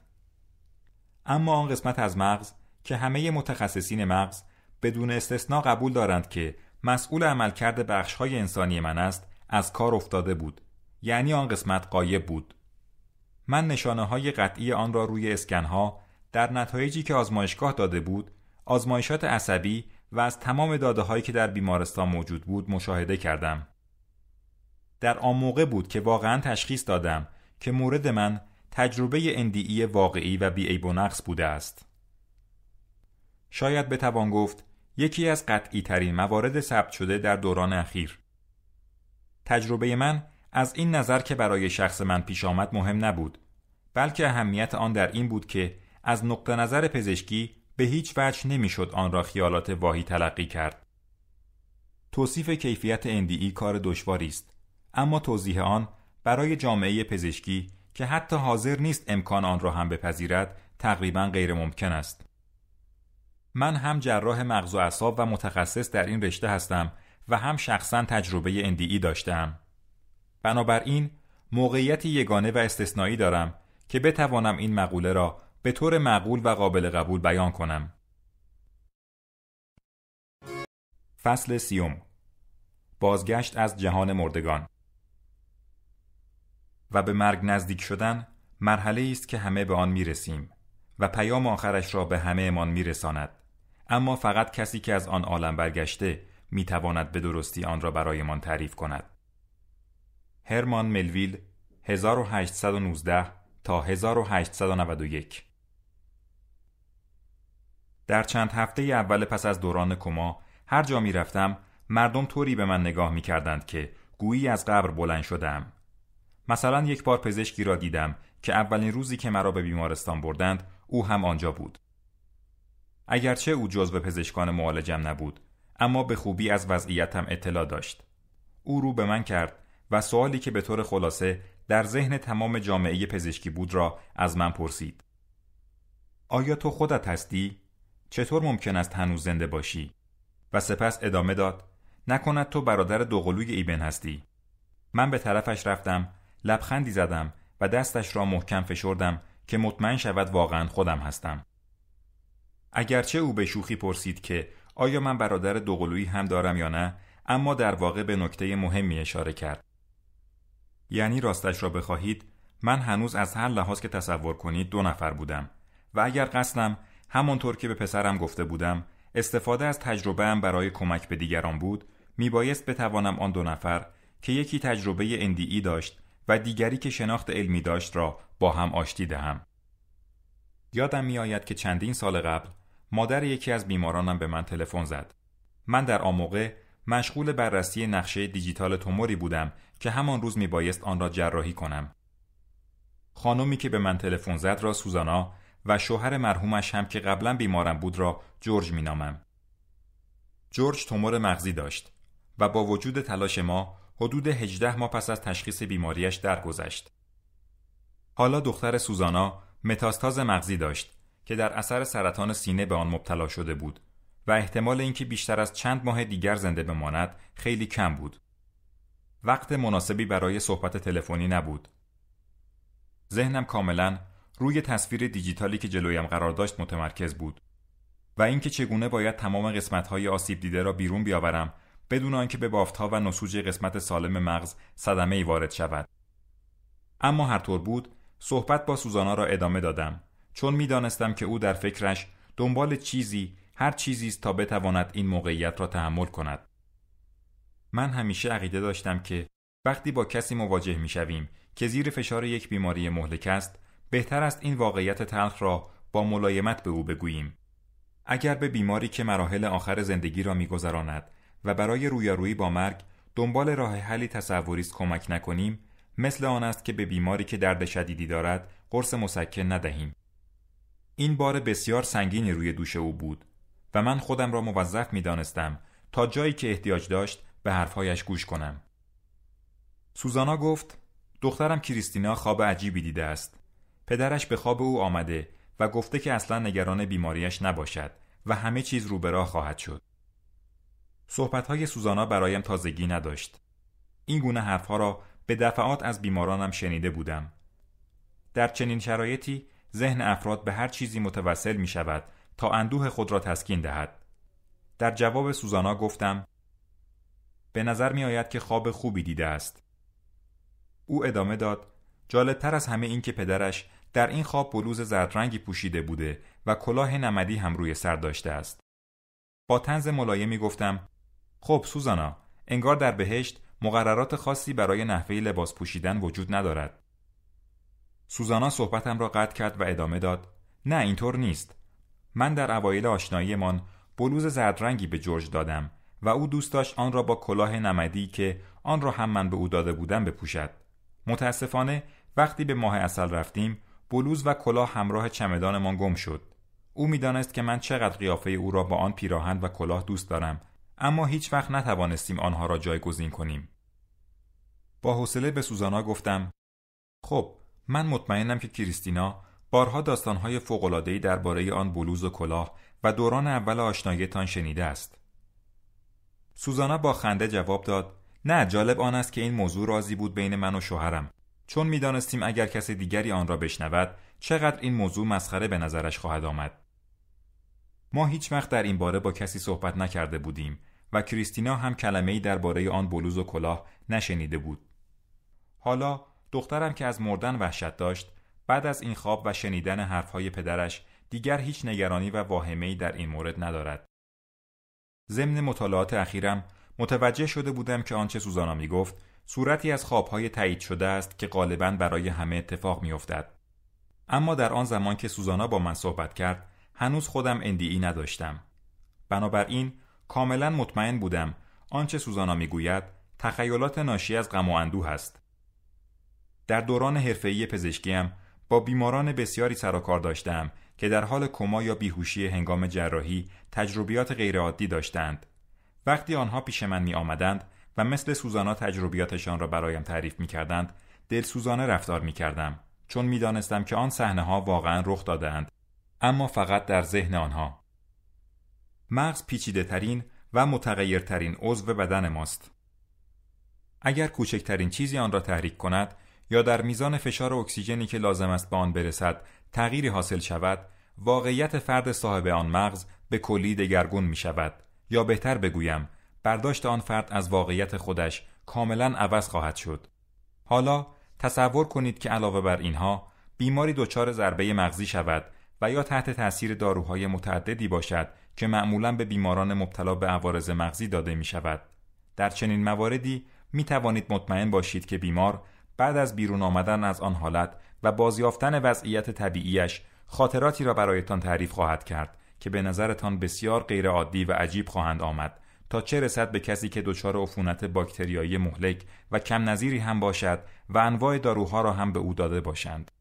اما آن قسمت از مغز که همه متخصصین مغز بدون استثنا قبول دارند که مسئول عملکرد های انسانی من است از کار افتاده بود یعنی آن قسمت قایب بود من نشانه های قطعی آن را روی ها در نتایجی که آزمایشگاه داده بود آزمایشات عصبی و از تمام داده هایی که در بیمارستان موجود بود مشاهده کردم. در آن موقع بود که واقعا تشخیص دادم که مورد من تجربه NDE واقعی و بیعیب و نقص بوده است. شاید بتوان گفت یکی از قطعی ترین موارد ثبت شده در دوران اخیر. تجربه من از این نظر که برای شخص من پیش آمد مهم نبود بلکه اهمیت آن در این بود که از نقطه نظر پزشکی به هیچ وجه نمیشد آن را خیالات واهی تلقی کرد. توصیف کیفیت NDE کار دشواری است اما توضیح آن برای جامعه پزشکی که حتی حاضر نیست امکان آن را هم بپذیرد تقریبا غیر ممکن است. من هم جراح مغز و اعصاب و متخصص در این رشته هستم و هم شخصا تجربه NDE داشتم. بنابراین موقعیت یگانه و استثنایی دارم که بتوانم این مقوله را به طور معقول و قابل قبول بیان کنم. فصل سیوم بازگشت از جهان مردگان و به مرگ نزدیک شدن مرحله است که همه به آن می رسیم و پیام آخرش را به همه امان می رساند. اما فقط کسی که از آن عالم برگشته می تواند به درستی آن را برایمان تعریف کند. هرمان ملویل 1819 تا 1891 در چند هفته اول پس از دوران کما هر جا می رفتم مردم طوری به من نگاه می کردند که گویی از قبر بلند شدم. مثلا یک بار پزشکی را دیدم که اولین روزی که مرا به بیمارستان بردند او هم آنجا بود. اگرچه او جزو پزشکان معالجم نبود اما به خوبی از وضعیتم اطلاع داشت. او رو به من کرد و سوالی که به طور خلاصه در ذهن تمام جامعه پزشکی بود را از من پرسید. آیا تو خودت هستی؟ چطور ممکن است هنوز زنده باشی؟ و سپس ادامه داد نکند تو برادر دوقلوی ایبن هستی من به طرفش رفتم لبخندی زدم و دستش را محکم فشردم که مطمئن شود واقعا خودم هستم اگرچه او به شوخی پرسید که آیا من برادر دوقلویی هم دارم یا نه اما در واقع به نکته مهمی اشاره کرد یعنی راستش را بخواهید من هنوز از هر لحاظ که تصور کنید دو نفر بودم و اگر قصدم همانطور که به پسرم گفته بودم استفاده از تجربه هم برای کمک به دیگران بود می بایست بتوانم آن دو نفر که یکی تجربه NDE داشت و دیگری که شناخت علمی داشت را با هم آشتی دهم. یادم میآید که چندین سال قبل مادر یکی از بیمارانم به من تلفن زد. من در آن موقع مشغول بررسی نقشه دیجیتال توموری بودم که همان روز می بایست آن را جراحی کنم. خانمی که به من تلفن زد را سوزانا و شوهر مرحومش هم که قبلا بیمارم بود را جورج نامم جورج تومور مغزی داشت و با وجود تلاش ما حدود 18 ماه پس از تشخیص بیماریش درگذشت. حالا دختر سوزانا متاستاز مغزی داشت که در اثر سرطان سینه به آن مبتلا شده بود و احتمال اینکه بیشتر از چند ماه دیگر زنده بماند خیلی کم بود. وقت مناسبی برای صحبت تلفنی نبود. ذهنم کاملا روی تصویر دیجیتالی که جلویم قرار داشت متمرکز بود و اینکه چگونه باید تمام قسمت‌های آسیب دیده را بیرون بیاورم بدون آنکه به بافتها و نسوج قسمت سالم مغز صدمه ای وارد شود اما هر طور بود صحبت با سوزانا را ادامه دادم چون میدانستم که او در فکرش دنبال چیزی هر چیزی است تا بتواند این موقعیت را تحمل کند من همیشه عقیده داشتم که وقتی با کسی مواجه میشویم که زیر فشار یک بیماری مهلک است بهتر است این واقعیت تلخ را با ملایمت به او بگوییم اگر به بیماری که مراحل آخر زندگی را میگذراند و برای رویارویی با مرگ دنبال راه حلی تصوری است کمک نکنیم مثل آن است که به بیماری که درد شدیدی دارد قرص مسکن ندهیم این بار بسیار سنگینی روی دوش او بود و من خودم را موظف می تا جایی که احتیاج داشت به حرفهایش گوش کنم سوزانا گفت دخترم کریستینا خواب عجیبی دیده است پدرش به خواب او آمده و گفته که اصلا نگران بیماریش نباشد و همه چیز رو راه خواهد شد. های سوزانا برایم تازگی نداشت. این گونه حرفها را به دفعات از بیمارانم شنیده بودم. در چنین شرایطی ذهن افراد به هر چیزی متوسل می شود تا اندوه خود را تسکین دهد. در جواب سوزانا گفتم به نظر می آید که خواب خوبی دیده است. او ادامه داد جالبتر از همه این که پدرش در این خواب بلوز زردرنگی پوشیده بوده و کلاه نمدی هم روی سر داشته است. با تنز ملایمی گفتم خب سوزانا انگار در بهشت مقررات خاصی برای نحوه لباس پوشیدن وجود ندارد. سوزانا صحبتم را قطع کرد و ادامه داد نه اینطور نیست من در اوایل آشناییمان بلوز زردرنگی به جورج دادم و او دوست داشت آن را با کلاه نمدی که آن را هم من به او داده بودم بپوشد متاسفانه وقتی به ماه اصل رفتیم بلوز و کلاه همراه چمدانمان گم شد او میدانست که من چقدر قیافه او را با آن پیراهن و کلاه دوست دارم اما هیچ وقت نتوانستیم آنها را جایگزین کنیم با حوصله به سوزانا گفتم خب من مطمئنم که کریستینا بارها داستانهای فوقالعادهای درباره آن بلوز و کلاه و دوران اول آشناییتان شنیده است سوزانا با خنده جواب داد نه جالب آن است که این موضوع راضی بود بین من و شوهرم چون میدانستیم اگر کس دیگری آن را بشنود چقدر این موضوع مسخره به نظرش خواهد آمد ما هیچ وقت در این باره با کسی صحبت نکرده بودیم و کریستینا هم کلمه‌ای درباره آن بلوز و کلاه نشنیده بود حالا دخترم که از مردن وحشت داشت بعد از این خواب و شنیدن حرفهای پدرش دیگر هیچ نگرانی و ای در این مورد ندارد ضمن مطالعات اخیرم متوجه شده بودم که آنچه سوزانا میگفت صورتی از خوابهای تایید شده است که غالبا برای همه اتفاق میافتد اما در آن زمان که سوزانا با من صحبت کرد هنوز خودم ای e نداشتم بنابراین کاملا مطمئن بودم آنچه سوزانا میگوید تخیلات ناشی از غم و اندوه است در دوران حرفه‌ای پزشکیم با بیماران بسیاری سر و کار داشتم که در حال کما یا بیهوشی هنگام جراحی تجربیات غیرعادی داشتند وقتی آنها پیش من می آمدند و مثل سوزانا تجربیاتشان را برایم تعریف می کردند سوزانه رفتار می کردم چون می دانستم که آن صحنه ها واقعا رخ دادند اما فقط در ذهن آنها مغز پیچیده ترین و متغیرترین عضو بدن ماست اگر کوچکترین چیزی آن را تحریک کند یا در میزان فشار اکسیژنی که لازم است به آن برسد تغییری حاصل شود واقعیت فرد صاحب آن مغز به کلی دگرگون می شود یا بهتر بگویم برداشت آن فرد از واقعیت خودش کاملا عوض خواهد شد حالا تصور کنید که علاوه بر اینها بیماری دچار ضربه مغزی شود و یا تحت تاثیر داروهای متعددی باشد که معمولا به بیماران مبتلا به عوارض مغزی داده می شود در چنین مواردی می توانید مطمئن باشید که بیمار بعد از بیرون آمدن از آن حالت و بازیافتن وضعیت طبیعیش خاطراتی را برایتان تعریف خواهد کرد که به نظرتان بسیار غیرعادی و عجیب خواهند آمد تا چه رسد به کسی که دچار عفونت باکتریایی مهلک و کم نظیری هم باشد و انواع داروها را هم به او داده باشند.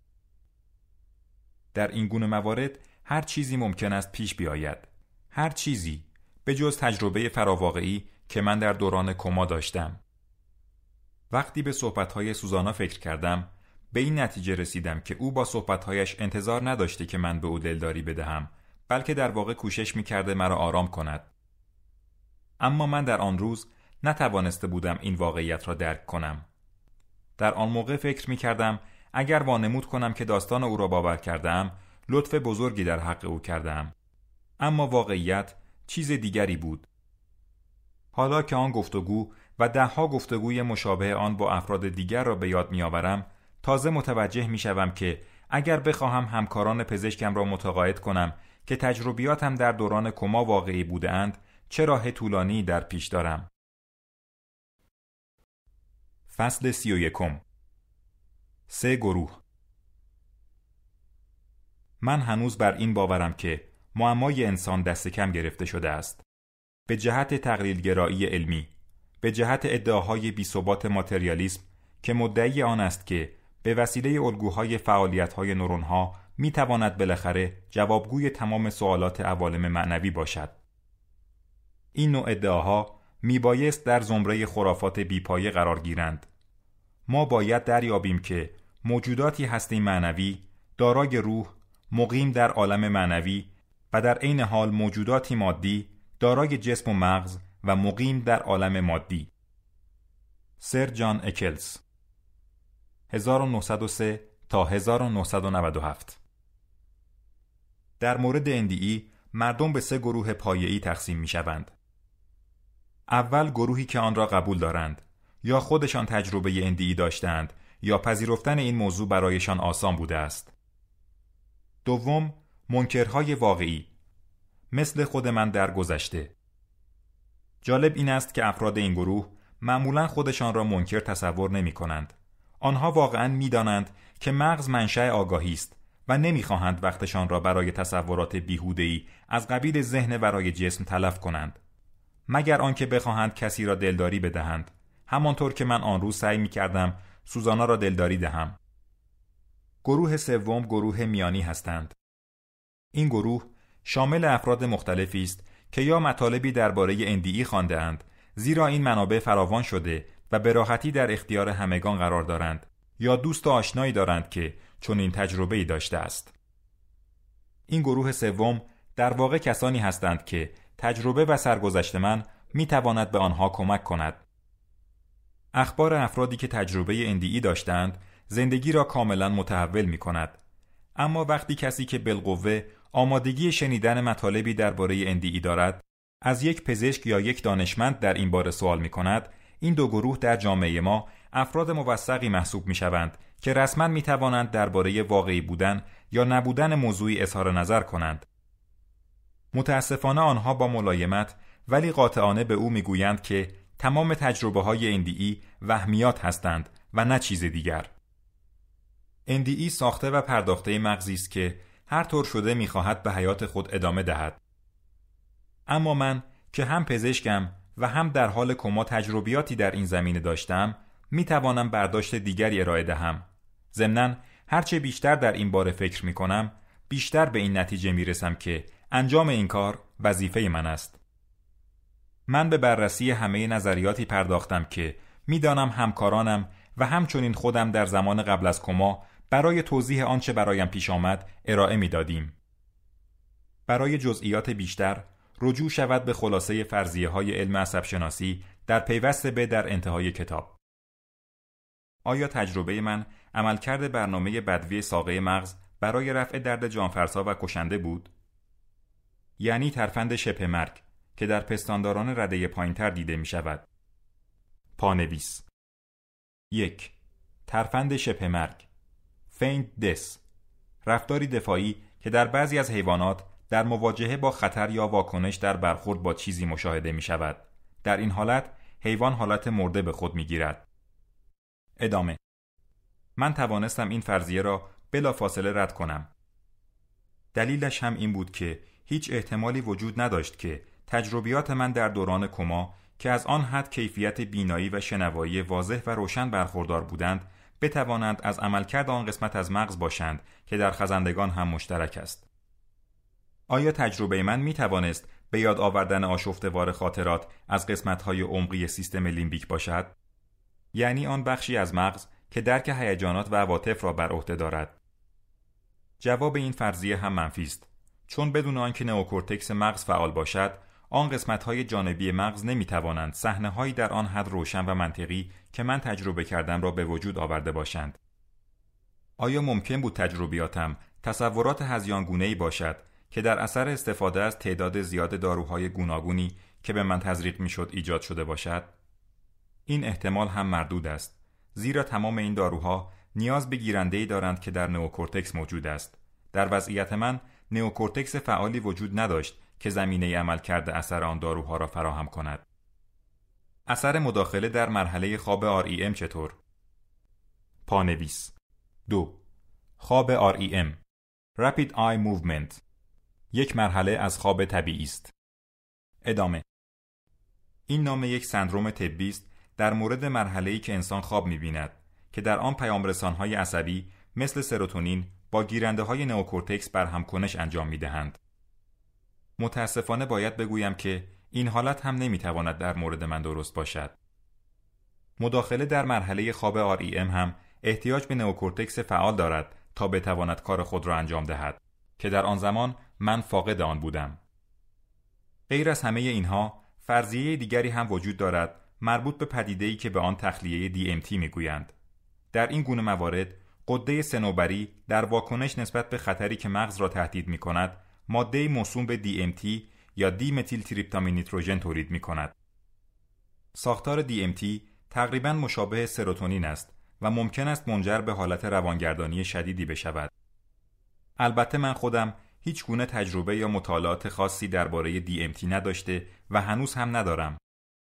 در این گونه موارد هر چیزی ممکن است پیش بیاید. هر چیزی به جز تجربه فراواقعی که من در دوران کما داشتم. وقتی به صحبتهای سوزانا فکر کردم به این نتیجه رسیدم که او با صحبتهایش انتظار نداشته که من به او دلداری بدهم بلکه در واقع کوشش می کرده مرا آرام کند اما من در آن روز نتوانسته بودم این واقعیت را درک کنم در آن موقع فکر می کردم اگر وانمود کنم که داستان او را باور کردم لطف بزرگی در حق او کردم اما واقعیت چیز دیگری بود حالا که آن گفتگو و دهها گفتگوی مشابه آن با افراد دیگر را به یاد آورم تازه متوجه می شوم که اگر بخواهم همکاران پزشکم را متقاعد کنم که تجربیاتم در دوران کما واقعی بودند چه راه طولانی در پیش دارم فصل سی سه گروه من هنوز بر این باورم که معمای انسان دست کم گرفته شده است به جهت گرایی علمی به جهت ادعاهای بیثبات ماتریالیسم که مدعی آن است که به وسیله الگوهای نورونها می تواند بالاخره جوابگوی تمام سوالات عوالم معنوی باشد این نوع ادعاها میبایست در زمره خرافات بیپایه قرار گیرند ما باید دریابیم که موجوداتی هستی معنوی دارای روح مقیم در عالم معنوی و در عین حال موجوداتی مادی دارای جسم و مغز و مقیم در عالم مادی سر جان اکلز 1903 تا 1997 در مورد NDE مردم به سه گروه پایه‌ای تقسیم می شوند. اول گروهی که آن را قبول دارند یا خودشان تجربه اندی داشتند یا پذیرفتن این موضوع برایشان آسان بوده است. دوم، منکرهای واقعی مثل خود من در گذشته. جالب این است که افراد این گروه معمولا خودشان را منکر تصور نمی کنند. آنها واقعا می دانند که مغز منشأ آگاهی است و نمیخواهند وقتشان را برای تصورات بیهودهی از قبیل ذهن برای جسم تلف کنند. مگر آنکه بخواهند کسی را دلداری بدهند همانطور که من آن روز سعی می کردم سوزانا را دلداری دهم گروه سوم گروه میانی هستند این گروه شامل افراد مختلفی است که یا مطالبی درباره اندیی e خوانده اند زیرا این منابع فراوان شده و به راحتی در اختیار همگان قرار دارند یا دوست و آشنایی دارند که چون این تجربه ای داشته است این گروه سوم در واقع کسانی هستند که تجربه و سرگذشت من می تواند به آنها کمک کند. اخبار افرادی که تجربه اندی e داشتند زندگی را کاملا متحول می کند. اما وقتی کسی که بالقوه آمادگی شنیدن مطالبی درباره اندی e دارد از یک پزشک یا یک دانشمند در این باره سوال می کند این دو گروه در جامعه ما افراد موثقی محسوب می شوند که رسما می توانند درباره واقعی بودن یا نبودن موضوعی اظهار نظر کنند متاسفانه آنها با ملایمت ولی قاطعانه به او میگویند که تمام تجربه های ای e وهمیات هستند و نه چیز دیگر. ای e ساخته و پرداخته مغزی است که هر طور شده میخواهد به حیات خود ادامه دهد. اما من که هم پزشکم و هم در حال کما تجربیاتی در این زمینه داشتم می توانم برداشت دیگری ارائه دهم. ضمناً هرچه بیشتر در این باره فکر می کنم بیشتر به این نتیجه می رسم که انجام این کار وظیفه من است. من به بررسی همه نظریاتی پرداختم که میدانم همکارانم و همچنین خودم در زمان قبل از کما برای توضیح آنچه برایم پیش آمد ارائه می دادیم. برای جزئیات بیشتر رجوع شود به خلاصه فرضیه های علم عصب شناسی در پیوست به در انتهای کتاب. آیا تجربه من عملکرد برنامه بدوی ساقه مغز برای رفع درد جانفرسا و کشنده بود؟ یعنی ترفند شبه مرگ که در پستانداران رده پایینتر دیده می شود. پانویس یک ترفند شبه مرگ فیند دس رفتاری دفاعی که در بعضی از حیوانات در مواجهه با خطر یا واکنش در برخورد با چیزی مشاهده می شود. در این حالت حیوان حالت مرده به خود می گیرد. ادامه من توانستم این فرضیه را بلافاصله رد کنم. دلیلش هم این بود که هیچ احتمالی وجود نداشت که تجربیات من در دوران کما که از آن حد کیفیت بینایی و شنوایی واضح و روشن برخوردار بودند بتوانند از عملکرد آن قسمت از مغز باشند که در خزندگان هم مشترک است آیا تجربه من می توانست به یاد آوردن آشفتوار خاطرات از قسمت های عمقی سیستم لیمبیک باشد یعنی آن بخشی از مغز که درک هیجانات و عواطف را بر عهده دارد جواب این فرضیه هم منفی است چون بدون آنکه نئوکورتکس مغز فعال باشد آن قسمت های جانبی مغز نمی توانند صحنه هایی در آن حد روشن و منطقی که من تجربه کردم را به وجود آورده باشند آیا ممکن بود تجربیاتم تصورات هزیانگونه ای باشد که در اثر استفاده از تعداد زیاد داروهای گوناگونی که به من تزریق میشد ایجاد شده باشد این احتمال هم مردود است زیرا تمام این داروها نیاز به گیرنده ای دارند که در نئوکورتکس موجود است در وضعیت من نئوکورتکس فعالی وجود نداشت که زمینه عمل کرده اثر آن داروها را فراهم کند. اثر مداخله در مرحله خواب REM چطور؟ پانویس دو خواب REM Rapid Eye Movement یک مرحله از خواب طبیعی است. ادامه این نام یک سندروم طبی است در مورد مرحله‌ای که انسان خواب می‌بیند که در آن های عصبی مثل سروتونین، با گیرنده های نئوکورتکس بر همکنش انجام می دهند. متاسفانه باید بگویم که این حالت هم نمیتواند در مورد من درست باشد. مداخله در مرحله خواب REM هم احتیاج به نئوکورتکس فعال دارد تا بتواند کار خود را انجام دهد که در آن زمان من فاقد آن بودم. غیر از همه اینها فرضیه دیگری هم وجود دارد مربوط به پدیده‌ای که به آن تخلیه DMT میگویند. در این گونه موارد قده سنوبری در واکنش نسبت به خطری که مغز را تهدید می کند ماده موسوم به DMT یا دی متیل تریپتامین نیتروژن تولید می کند. ساختار DMT تقریبا مشابه سروتونین است و ممکن است منجر به حالت روانگردانی شدیدی بشود. البته من خودم هیچ گونه تجربه یا مطالعات خاصی درباره DMT نداشته و هنوز هم ندارم.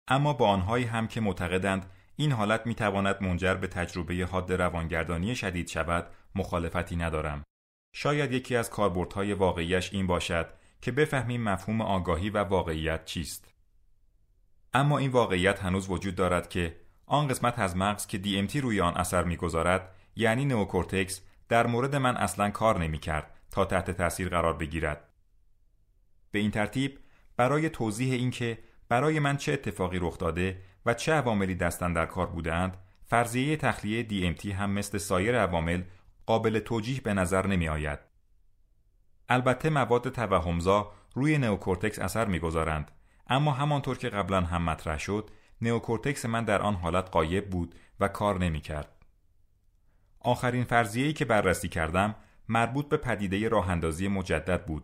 اما با آنهایی هم که معتقدند این حالت می تواند منجر به تجربه حاد روانگردانی شدید شود مخالفتی ندارم شاید یکی از کاربردهای واقعیش این باشد که بفهمیم مفهوم آگاهی و واقعیت چیست اما این واقعیت هنوز وجود دارد که آن قسمت از مغز که DMT روی آن اثر میگذارد یعنی نئوکورتکس در مورد من اصلا کار نمیکرد تا تحت تاثیر قرار بگیرد به این ترتیب برای توضیح اینکه برای من چه اتفاقی رخ داده و چه عواملی دستن در کار بودند فرضیه تخلیه DMT هم مثل سایر عوامل قابل توجیه به نظر نمی آید. البته مواد توهمزا روی نئوکورتکس اثر می گذارند اما همانطور که قبلا هم مطرح شد نئوکورتکس من در آن حالت قایب بود و کار نمی کرد آخرین فرضیهی که بررسی کردم مربوط به پدیده راهندازی مجدد بود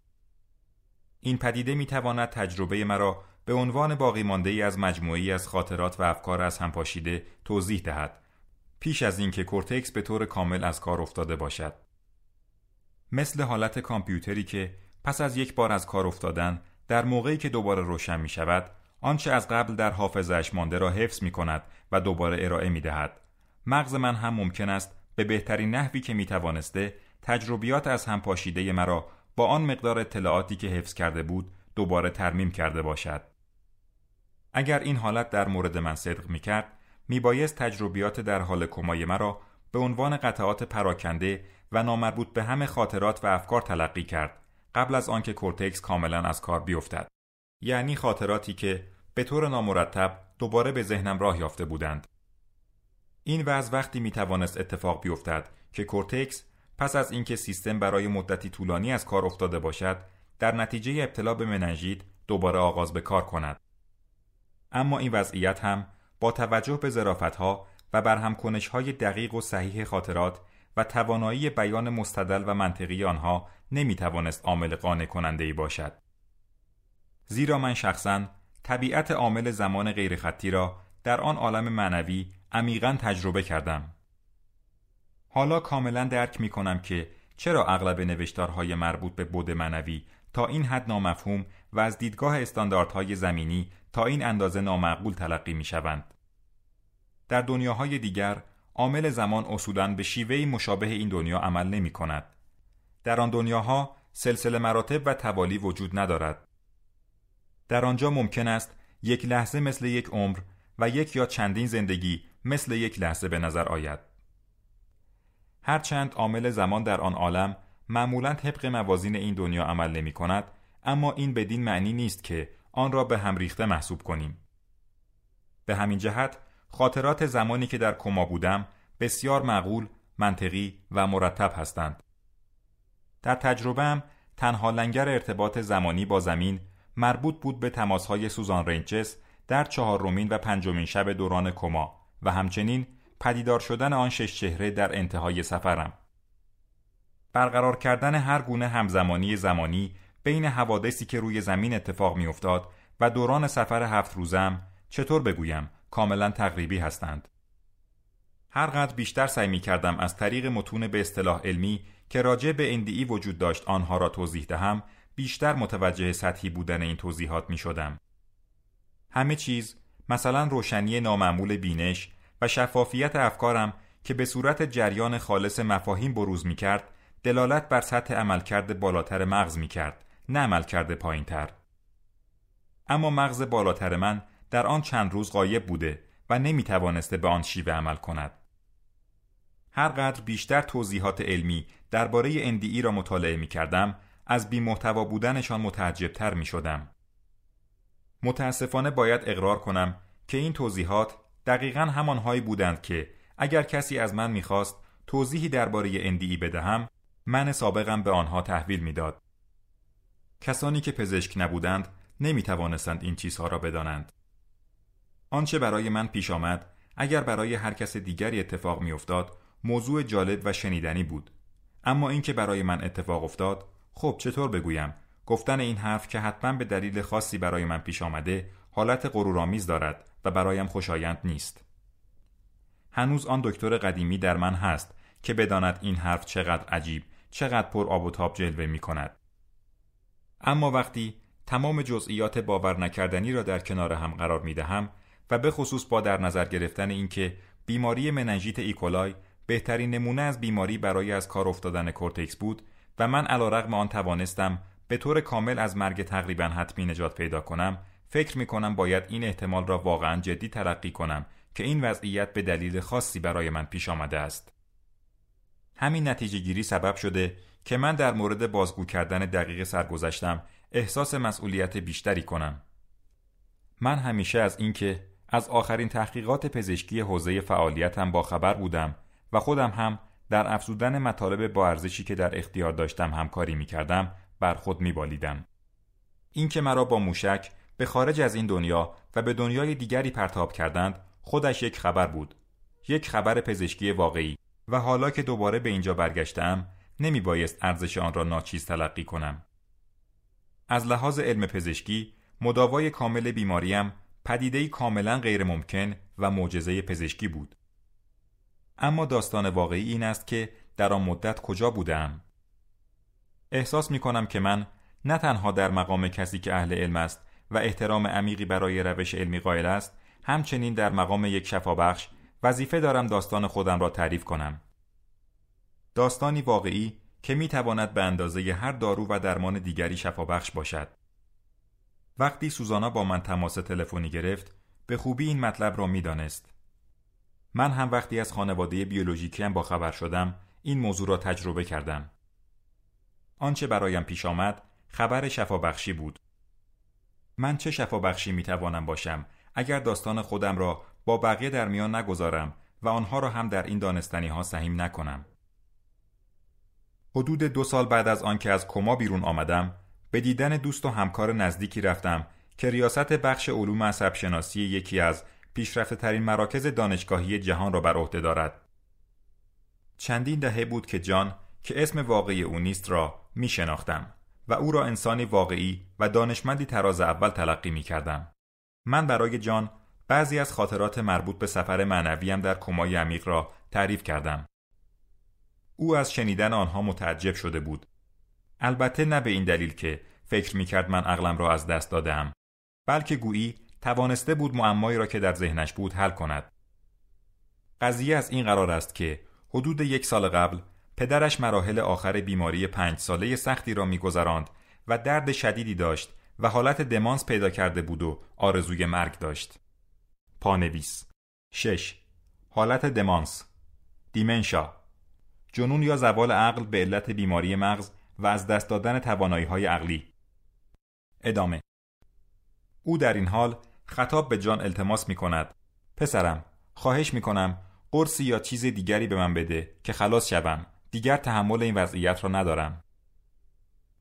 این پدیده می تواند تجربه مرا به عنوان باقی مانده ای از مجموعی از خاطرات و افکار از همپاشیده توضیح دهد پیش از اینکه کورتکس به طور کامل از کار افتاده باشد مثل حالت کامپیوتری که پس از یک بار از کار افتادن در موقعی که دوباره روشن می شود آنچه از قبل در حافظش مانده را حفظ می کند و دوباره ارائه می دهد مغز من هم ممکن است به بهترین نحوی که می توانسته تجربیات از هم پاشیده مرا با آن مقدار اطلاعاتی که حفظ کرده بود دوباره ترمیم کرده باشد اگر این حالت در مورد من صدق می کرد می بایست تجربیات در حال کمای مرا به عنوان قطعات پراکنده و نامربوط به همه خاطرات و افکار تلقی کرد قبل از آنکه کورتکس کاملا از کار بیفتد یعنی خاطراتی که به طور نامرتب دوباره به ذهنم راه یافته بودند این وضع وقتی می توانست اتفاق بیفتد که کورتکس پس از اینکه سیستم برای مدتی طولانی از کار افتاده باشد در نتیجه ابتلا به مننژیت دوباره آغاز به کار کند اما این وضعیت هم با توجه به ها و کنش های دقیق و صحیح خاطرات و توانایی بیان مستدل و منطقی آنها نمیتوانست عامل قانع کننده ای باشد. زیرا من شخصا طبیعت عامل زمان غیرخطی را در آن عالم معنوی عمیقا تجربه کردم. حالا کاملا درک می کنم که چرا اغلب نوشتارهای مربوط به بود معنوی تا این حد نامفهوم و از دیدگاه استانداردهای زمینی تا این اندازه نامعقول تلقی می شوند. در دنیاهای دیگر عامل زمان اصولا به شیوهی مشابه این دنیا عمل نمی کند. در آن دنیاها سلسله مراتب و توالی وجود ندارد. در آنجا ممکن است یک لحظه مثل یک عمر و یک یا چندین زندگی مثل یک لحظه به نظر آید. هرچند عامل زمان در آن عالم معمولاً طبق موازین این دنیا عمل نمی کند اما این بدین معنی نیست که آن را به هم ریخته محسوب کنیم. به همین جهت خاطرات زمانی که در کما بودم بسیار معقول، منطقی و مرتب هستند. در تجربهم تنها لنگر ارتباط زمانی با زمین مربوط بود به تماسهای سوزان رینچس در چهارمین و پنجمین شب دوران کما و همچنین پدیدار شدن آن شش چهره در انتهای سفرم. برقرار کردن هر گونه همزمانی زمانی بین حوادثی که روی زمین اتفاق افتاد و دوران سفر هفت روزم چطور بگویم کاملا تقریبی هستند هرقدر بیشتر سعی می کردم از طریق متون به اصطلاح علمی که راجع به NDE وجود داشت آنها را توضیح دهم بیشتر متوجه سطحی بودن این توضیحات می شدم. همه چیز مثلا روشنی نامعمول بینش و شفافیت افکارم که به صورت جریان خالص مفاهیم بروز می کرد دلالت بر سطح عملکرد بالاتر مغز می کرد نه عمل کرده پایین تر. اما مغز بالاتر من در آن چند روز غایب بوده و نمی توانسته به آن شیوه عمل کند. هرقدر بیشتر توضیحات علمی درباره NDE را مطالعه می کردم از بی بودنشان متعجب تر می شدم. متاسفانه باید اقرار کنم که این توضیحات دقیقا همانهایی بودند که اگر کسی از من میخواست توضیحی درباره NDE بدهم من سابقم به آنها تحویل میداد. کسانی که پزشک نبودند نمی توانستند این چیزها را بدانند. آنچه برای من پیش آمد اگر برای هر کس دیگری اتفاق می افتاد موضوع جالب و شنیدنی بود اما اینکه برای من اتفاق افتاد خب چطور بگویم گفتن این حرف که حتما به دلیل خاصی برای من پیش آمده حالت غرورآمیز دارد و برایم خوشایند نیست هنوز آن دکتر قدیمی در من هست که بداند این حرف چقدر عجیب چقدر پر آب و تاب جلوه می کند اما وقتی تمام جزئیات باور نکردنی را در کنار هم قرار می دهم و به خصوص با در نظر گرفتن اینکه بیماری مننژیت ایکولای بهترین نمونه از بیماری برای از کار افتادن کورتکس بود و من علیرغم آن توانستم به طور کامل از مرگ تقریبا حتمی نجات پیدا کنم فکر می کنم باید این احتمال را واقعا جدی ترقی کنم که این وضعیت به دلیل خاصی برای من پیش آمده است همین نتیجه گیری سبب شده که من در مورد بازگو کردن دقیق سرگذشتم احساس مسئولیت بیشتری کنم. من همیشه از اینکه از آخرین تحقیقات پزشکی حوزه فعالیتم با خبر بودم و خودم هم در افزودن مطالب با ارزشی که در اختیار داشتم همکاری می کردم بر خود می بالیدم. این که مرا با موشک به خارج از این دنیا و به دنیای دیگری پرتاب کردند خودش یک خبر بود. یک خبر پزشکی واقعی و حالا که دوباره به اینجا برگشتم نمی بایست ارزش آن را ناچیز تلقی کنم. از لحاظ علم پزشکی مداوای کامل بیماریم پدیده کاملا غیرممکن و معجزه پزشکی بود. اما داستان واقعی این است که در آن مدت کجا بودم؟ احساس می کنم که من نه تنها در مقام کسی که اهل علم است و احترام عمیقی برای روش علمی قائل است، همچنین در مقام یک شفابخش وظیفه دارم داستان خودم را تعریف کنم. داستانی واقعی که می تواند به اندازه هر دارو و درمان دیگری شفابخش باشد. وقتی سوزانا با من تماس تلفنی گرفت به خوبی این مطلب را می دانست. من هم وقتی از خانواده بیولوژیکیم با خبر شدم این موضوع را تجربه کردم. آنچه برایم پیش آمد خبر شفابخشی بود. من چه شفابخشی می توانم باشم اگر داستان خودم را با بقیه در میان نگذارم و آنها را هم در این دانستنی ها سهیم نکنم. حدود دو سال بعد از آنکه از کما بیرون آمدم به دیدن دوست و همکار نزدیکی رفتم که ریاست بخش علوم عصب شناسی یکی از پیشرفته ترین مراکز دانشگاهی جهان را بر عهده دارد. چندین دهه بود که جان که اسم واقعی او نیست را می شناختم و او را انسانی واقعی و دانشمندی تراز اول تلقی می کردم. من برای جان بعضی از خاطرات مربوط به سفر معنویم در کمای عمیق را تعریف کردم. او از شنیدن آنها متعجب شده بود البته نه به این دلیل که فکر میکرد من عقلم را از دست دادم بلکه گویی توانسته بود معمایی را که در ذهنش بود حل کند قضیه از این قرار است که حدود یک سال قبل پدرش مراحل آخر بیماری پنج ساله سختی را میگذراند و درد شدیدی داشت و حالت دمانس پیدا کرده بود و آرزوی مرگ داشت. پانویس 6. حالت دمانس دیمنشا جنون یا زوال عقل به علت بیماری مغز و از دست دادن توانایی های عقلی ادامه او در این حال خطاب به جان التماس می کند پسرم خواهش می کنم قرصی یا چیز دیگری به من بده که خلاص شوم دیگر تحمل این وضعیت را ندارم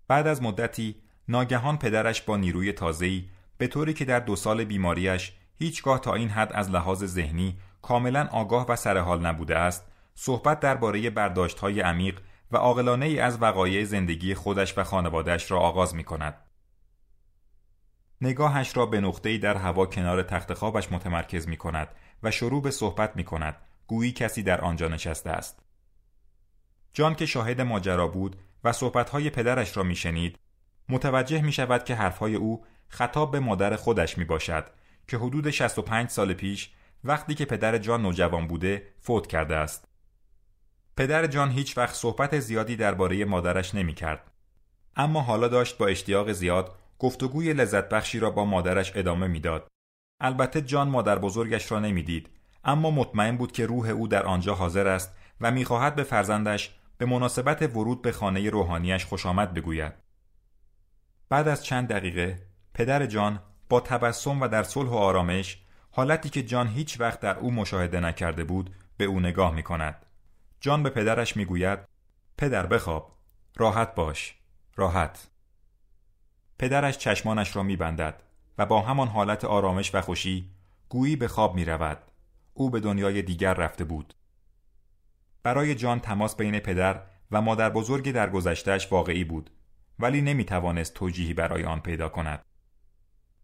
بعد از مدتی ناگهان پدرش با نیروی تازه‌ای به طوری که در دو سال بیماریش هیچگاه تا این حد از لحاظ ذهنی کاملا آگاه و سرحال نبوده است صحبت درباره برداشت عمیق و عاقلانه ای از وقایع زندگی خودش و خانوادهش را آغاز می کند. نگاهش را به ای در هوا کنار تخت خوابش متمرکز می کند و شروع به صحبت می کند گویی کسی در آنجا نشسته است. جان که شاهد ماجرا بود و های پدرش را میشنید متوجه می شود که حرفهای او خطاب به مادر خودش می باشد که حدود 65 سال پیش وقتی که پدر جان نوجوان بوده فوت کرده است. پدر جان هیچ وقت صحبت زیادی درباره مادرش نمی کرد. اما حالا داشت با اشتیاق زیاد گفتگوی لذت بخشی را با مادرش ادامه میداد. البته جان مادر بزرگش را نمیدید اما مطمئن بود که روح او در آنجا حاضر است و میخواهد به فرزندش به مناسبت ورود به خانه روحانیش خوش آمد بگوید. بعد از چند دقیقه پدر جان با تبسم و در صلح و آرامش حالتی که جان هیچ وقت در او مشاهده نکرده بود به او نگاه می کند. جان به پدرش میگوید پدر بخواب راحت باش راحت پدرش چشمانش را میبندد و با همان حالت آرامش و خوشی گویی به خواب می رود. او به دنیای دیگر رفته بود. برای جان تماس بین پدر و مادر بزرگ در گذشتهش واقعی بود ولی نمی توانست توجیهی برای آن پیدا کند.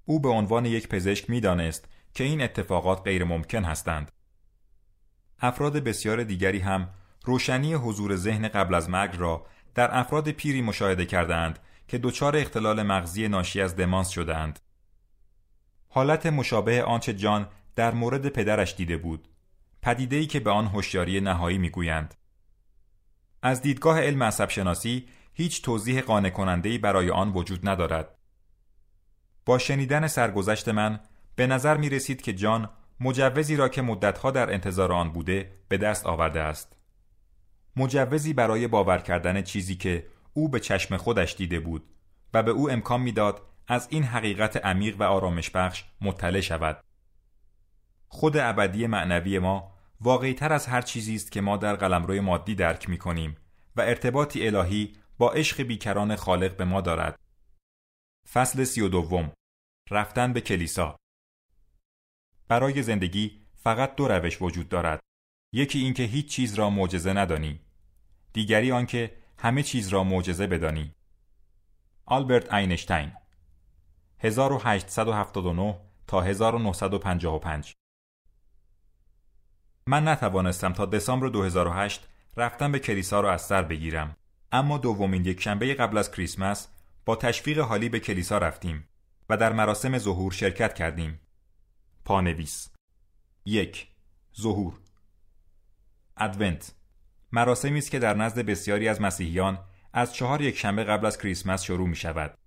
او به عنوان یک پزشک می دانست که این اتفاقات غیر ممکن هستند. افراد بسیار دیگری هم روشنی حضور ذهن قبل از مرگ را در افراد پیری مشاهده کردند که دچار اختلال مغزی ناشی از دمانس شدند. حالت مشابه آنچه جان در مورد پدرش دیده بود پدیده‌ای که به آن هوشیاری نهایی میگویند از دیدگاه علم عصب شناسی هیچ توضیح قانع کننده برای آن وجود ندارد با شنیدن سرگذشت من به نظر می رسید که جان مجوزی را که مدتها در انتظار آن بوده به دست آورده است مجوزی برای باور کردن چیزی که او به چشم خودش دیده بود و به او امکان میداد از این حقیقت عمیق و آرامش بخش مطلع شود خود ابدی معنوی ما واقعی تر از هر چیزی است که ما در قلمرو مادی درک می کنیم و ارتباطی الهی با عشق بیکران خالق به ما دارد. فصل سی و دوم رفتن به کلیسا برای زندگی فقط دو روش وجود دارد. یکی اینکه هیچ چیز را معجزه ندانی دیگری آنکه همه چیز را معجزه بدانی آلبرت اینشتین 1879 تا 1955 من نتوانستم تا دسامبر 2008 رفتم به کلیسا را از سر بگیرم اما دومین یک شنبه قبل از کریسمس با تشویق حالی به کلیسا رفتیم و در مراسم ظهور شرکت کردیم پانویس یک ظهور ادونت مراسمی است که در نزد بسیاری از مسیحیان از چهار یکشنبه قبل از کریسمس شروع می شود.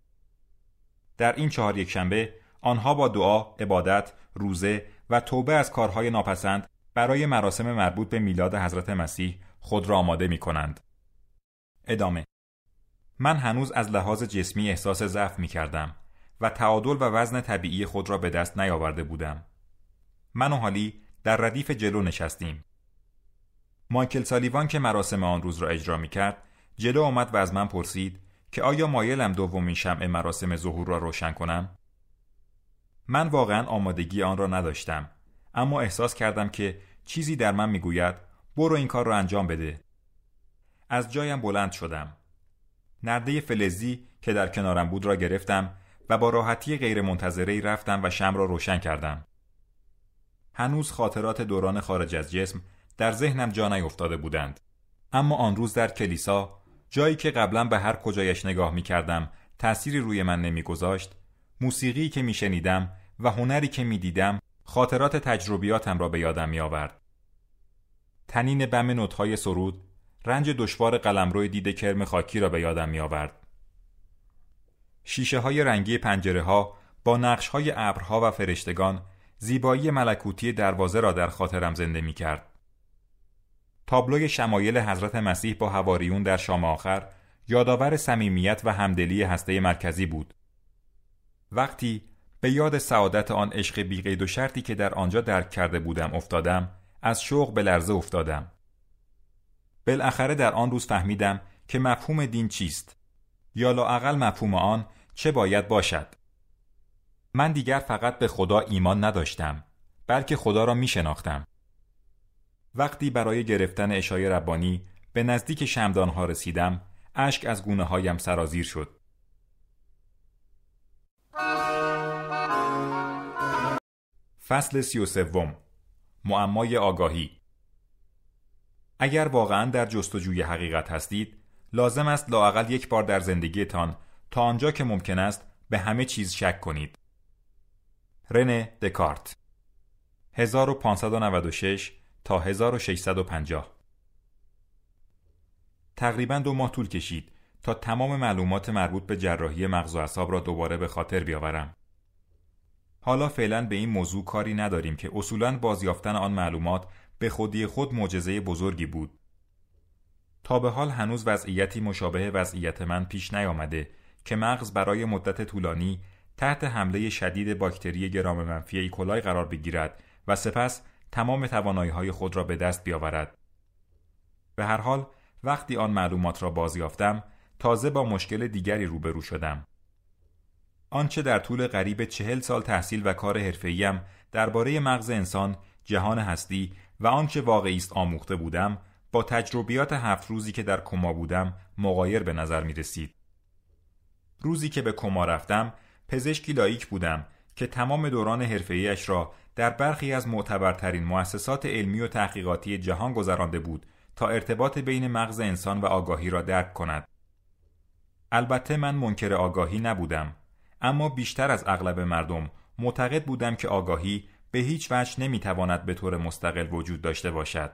در این چهار یکشنبه آنها با دعا، عبادت، روزه و توبه از کارهای ناپسند برای مراسم مربوط به میلاد حضرت مسیح خود را آماده می کنند. ادامه من هنوز از لحاظ جسمی احساس ضعف می کردم و تعادل و وزن طبیعی خود را به دست نیاورده بودم. من و حالی در ردیف جلو نشستیم. مایکل سالیوان که مراسم آن روز را اجرا می کرد جلو آمد و از من پرسید که آیا مایلم دومین شمع مراسم ظهور را روشن کنم؟ من واقعا آمادگی آن را نداشتم اما احساس کردم که چیزی در من میگوید برو این کار را انجام بده از جایم بلند شدم نرده فلزی که در کنارم بود را گرفتم و با راحتی غیرمنتظرهای رفتم و شم را روشن کردم هنوز خاطرات دوران خارج از جسم در ذهنم جا افتاده بودند اما آن روز در کلیسا جایی که قبلا به هر کجایش نگاه می کردم تأثیری روی من نمی گذاشت موسیقی که می شنیدم و هنری که می دیدم خاطرات تجربیاتم را به یادم می آورد تنین بم نوتهای سرود رنج دشوار قلمرو دید کرم خاکی را به یادم می آورد شیشه های رنگی پنجره ها با نقش های ابرها و فرشتگان زیبایی ملکوتی دروازه را در خاطرم زنده می کرد. تابلوی شمایل حضرت مسیح با حواریون در شام آخر یادآور صمیمیت و همدلی هسته مرکزی بود وقتی به یاد سعادت آن عشق بیقید و شرطی که در آنجا درک کرده بودم افتادم از شوق به لرزه افتادم بالاخره در آن روز فهمیدم که مفهوم دین چیست یا لااقل مفهوم آن چه باید باشد من دیگر فقط به خدا ایمان نداشتم بلکه خدا را می شناختم وقتی برای گرفتن اشای ربانی به نزدیک شمدانها رسیدم اشک از گونه هایم سرازیر شد فصل سی و سوم معمای آگاهی اگر واقعا در جستجوی حقیقت هستید لازم است لاقل یک بار در زندگیتان تا آنجا که ممکن است به همه چیز شک کنید رنه دکارت 1596 تا 1650 تقریبا دو ماه طول کشید تا تمام معلومات مربوط به جراحی مغز و اعصاب را دوباره به خاطر بیاورم. حالا فعلا به این موضوع کاری نداریم که اصولا بازیافتن آن معلومات به خودی خود معجزه بزرگی بود. تا به حال هنوز وضعیتی مشابه وضعیت من پیش نیامده که مغز برای مدت طولانی تحت حمله شدید باکتری گرام منفی کلای قرار بگیرد و سپس تمام توانایی های خود را به دست بیاورد. به هر حال وقتی آن معلومات را بازیافتم تازه با مشکل دیگری روبرو شدم. آنچه در طول قریب چهل سال تحصیل و کار حرفه‌ایم درباره مغز انسان، جهان هستی و آنچه واقعی است آموخته بودم، با تجربیات هفت روزی که در کما بودم مقایر به نظر می رسید. روزی که به کما رفتم، پزشکی لایک بودم که تمام دوران حرفه‌ایش را در برخی از معتبرترین مؤسسات علمی و تحقیقاتی جهان گذرانده بود تا ارتباط بین مغز انسان و آگاهی را درک کند. البته من منکر آگاهی نبودم، اما بیشتر از اغلب مردم معتقد بودم که آگاهی به هیچ وجه نمیتواند به طور مستقل وجود داشته باشد.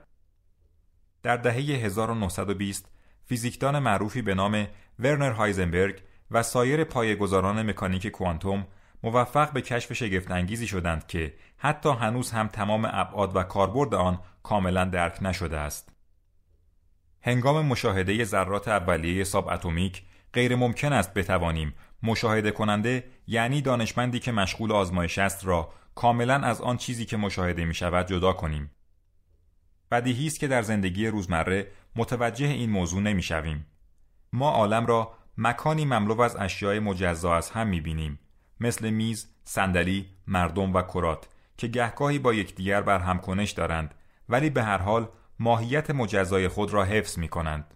در دهه 1920 فیزیکدان معروفی به نام ورنر هایزنبرگ و سایر پایه‌گذاران مکانیک کوانتوم موفق به کشف انگیزی شدند که حتی هنوز هم تمام ابعاد و کاربرد آن کاملا درک نشده است. هنگام مشاهده ذرات اولیه ساب اتمیک غیر ممکن است بتوانیم مشاهده کننده یعنی دانشمندی که مشغول آزمایش است را کاملا از آن چیزی که مشاهده می شود جدا کنیم. بدیهی است که در زندگی روزمره متوجه این موضوع نمی شویم. ما عالم را مکانی مملو از اشیاء مجزا از هم می مثل میز، صندلی، مردم و کرات که گهگاهی با یکدیگر بر همکنش دارند ولی به هر حال ماهیت مجزای خود را حفظ می کنند.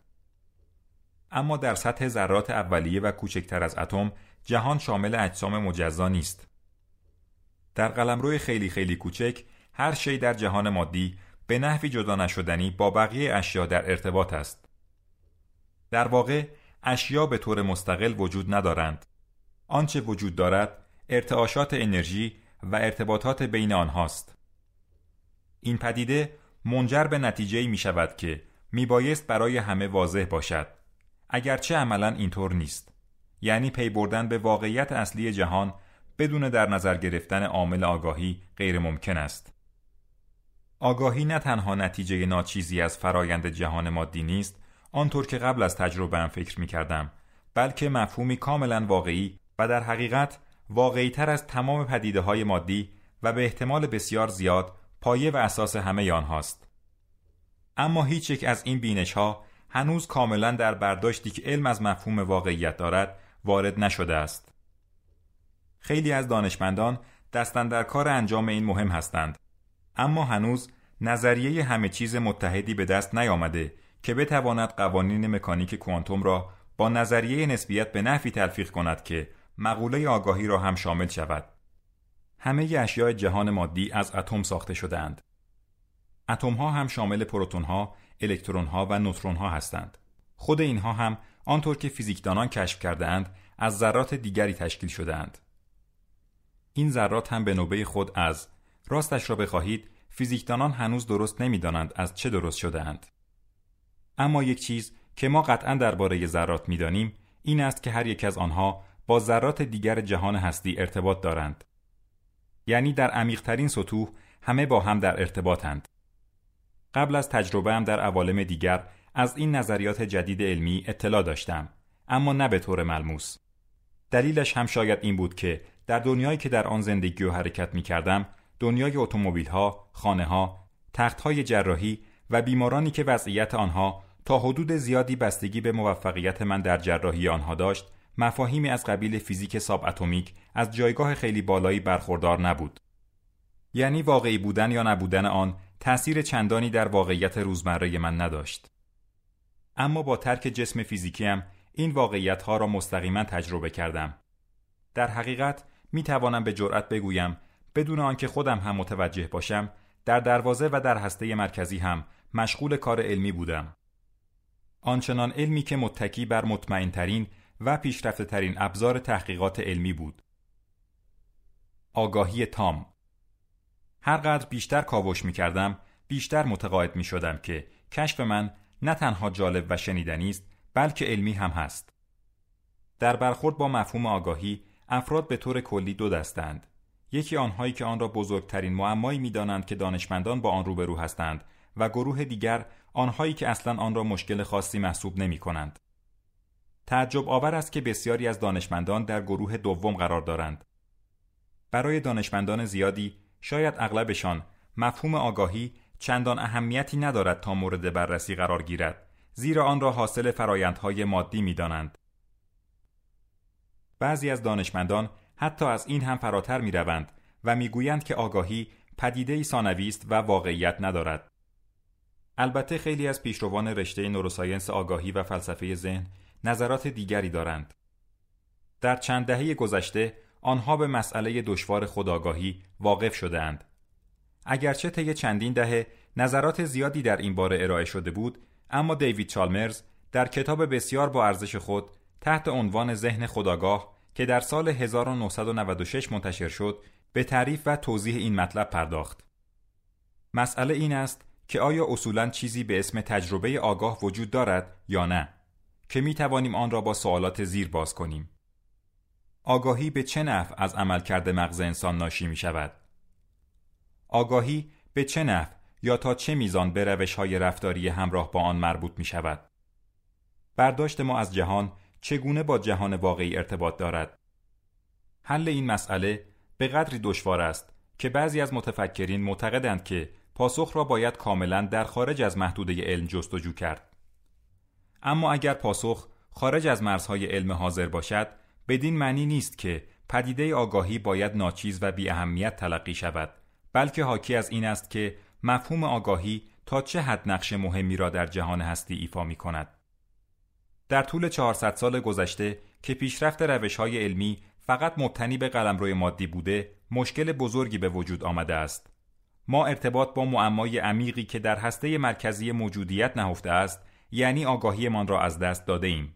اما در سطح ذرات اولیه و کوچکتر از اتم جهان شامل اجسام مجزا نیست. در قلمرو خیلی خیلی کوچک هر شی در جهان مادی به نحوی جدا نشدنی با بقیه اشیا در ارتباط است. در واقع اشیا به طور مستقل وجود ندارند. آنچه وجود دارد ارتعاشات انرژی و ارتباطات بین آنهاست این پدیده منجر به نتیجه می شود که می بایست برای همه واضح باشد اگرچه عملا اینطور نیست یعنی پی بردن به واقعیت اصلی جهان بدون در نظر گرفتن عامل آگاهی غیر ممکن است آگاهی نه تنها نتیجه ناچیزی از فرایند جهان مادی نیست آنطور که قبل از تجربه فکر می کردم بلکه مفهومی کاملا واقعی و در حقیقت واقعیتر از تمام پدیده های مادی و به احتمال بسیار زیاد پایه و اساس همه آنهاست. اما هیچ یک از این بینش ها هنوز کاملا در برداشتی که علم از مفهوم واقعیت دارد وارد نشده است. خیلی از دانشمندان دستن در کار انجام این مهم هستند اما هنوز نظریه همه چیز متحدی به دست نیامده که بتواند قوانین مکانیک کوانتوم را با نظریه نسبیت به نفی تلفیق کند که مقوله آگاهی را هم شامل شود. همه اشیاء جهان مادی از اتم ساخته شدهاند. اتم ها هم شامل پروتون ها، الکترون ها و نوترون ها هستند. خود اینها هم آنطور که فیزیکدانان کشف کردهاند از ذرات دیگری تشکیل شدهاند. این ذرات هم به نوبه خود از راستش را بخواهید فیزیکدانان هنوز درست نمیدانند از چه درست شدهاند. اما یک چیز که ما قطعا درباره ذرات میدانیم این است که هر یک از آنها با ذرات دیگر جهان هستی ارتباط دارند یعنی در عمیقترین سطوح همه با هم در ارتباطند قبل از تجربه هم در عوالم دیگر از این نظریات جدید علمی اطلاع داشتم اما نه به طور ملموس دلیلش هم شاید این بود که در دنیایی که در آن زندگی و حرکت می کردم دنیای اتومبیل ها، خانه ها، تخت های جراحی و بیمارانی که وضعیت آنها تا حدود زیادی بستگی به موفقیت من در جراحی آنها داشت مفاهیمی از قبیل فیزیک ساب اتمیک از جایگاه خیلی بالایی برخوردار نبود. یعنی واقعی بودن یا نبودن آن تأثیر چندانی در واقعیت روزمره من نداشت. اما با ترک جسم فیزیکیم این واقعیت ها را مستقیما تجربه کردم. در حقیقت می توانم به جرأت بگویم بدون آنکه خودم هم متوجه باشم در دروازه و در هسته مرکزی هم مشغول کار علمی بودم. آنچنان علمی که متکی بر ترین و پیشرفته ترین ابزار تحقیقات علمی بود. آگاهی تام هرقدر بیشتر کاوش می کردم، بیشتر متقاعد می شدم که کشف من نه تنها جالب و شنیدنی است بلکه علمی هم هست. در برخورد با مفهوم آگاهی افراد به طور کلی دو دستند. یکی آنهایی که آن را بزرگترین معمایی می دانند که دانشمندان با آن روبرو هستند و گروه دیگر آنهایی که اصلا آن را مشکل خاصی محسوب نمی کنند. تعجب آور است که بسیاری از دانشمندان در گروه دوم قرار دارند. برای دانشمندان زیادی شاید اغلبشان مفهوم آگاهی چندان اهمیتی ندارد تا مورد بررسی قرار گیرد زیرا آن را حاصل فرایندهای مادی می دانند. بعضی از دانشمندان حتی از این هم فراتر می روند و می گویند که آگاهی پدیده ای است و واقعیت ندارد. البته خیلی از پیشروان رشته نوروساینس آگاهی و فلسفه ذهن نظرات دیگری دارند. در چند دهه گذشته آنها به مسئله دشوار خداگاهی واقف شدهاند. اگرچه طی چندین دهه نظرات زیادی در این باره ارائه شده بود، اما دیوید چالمرز در کتاب بسیار با ارزش خود تحت عنوان ذهن خداگاه که در سال 1996 منتشر شد به تعریف و توضیح این مطلب پرداخت. مسئله این است که آیا اصولا چیزی به اسم تجربه آگاه وجود دارد یا نه؟ که می توانیم آن را با سوالات زیر باز کنیم. آگاهی به چه نفع از عملکرد مغز انسان ناشی می شود؟ آگاهی به چه نفع یا تا چه میزان به روش های رفتاری همراه با آن مربوط می شود؟ برداشت ما از جهان چگونه با جهان واقعی ارتباط دارد؟ حل این مسئله به قدری دشوار است که بعضی از متفکرین معتقدند که پاسخ را باید کاملا در خارج از محدوده علم جستجو کرد. اما اگر پاسخ خارج از مرزهای علم حاضر باشد بدین معنی نیست که پدیده آگاهی باید ناچیز و بی اهمیت تلقی شود بلکه حاکی از این است که مفهوم آگاهی تا چه حد نقش مهمی را در جهان هستی ایفا می کند در طول 400 سال گذشته که پیشرفت روش های علمی فقط مبتنی به قلمروی مادی بوده مشکل بزرگی به وجود آمده است ما ارتباط با معمای عمیقی که در هسته مرکزی موجودیت نهفته است یعنی آگاهیمان را از دست داده ایم.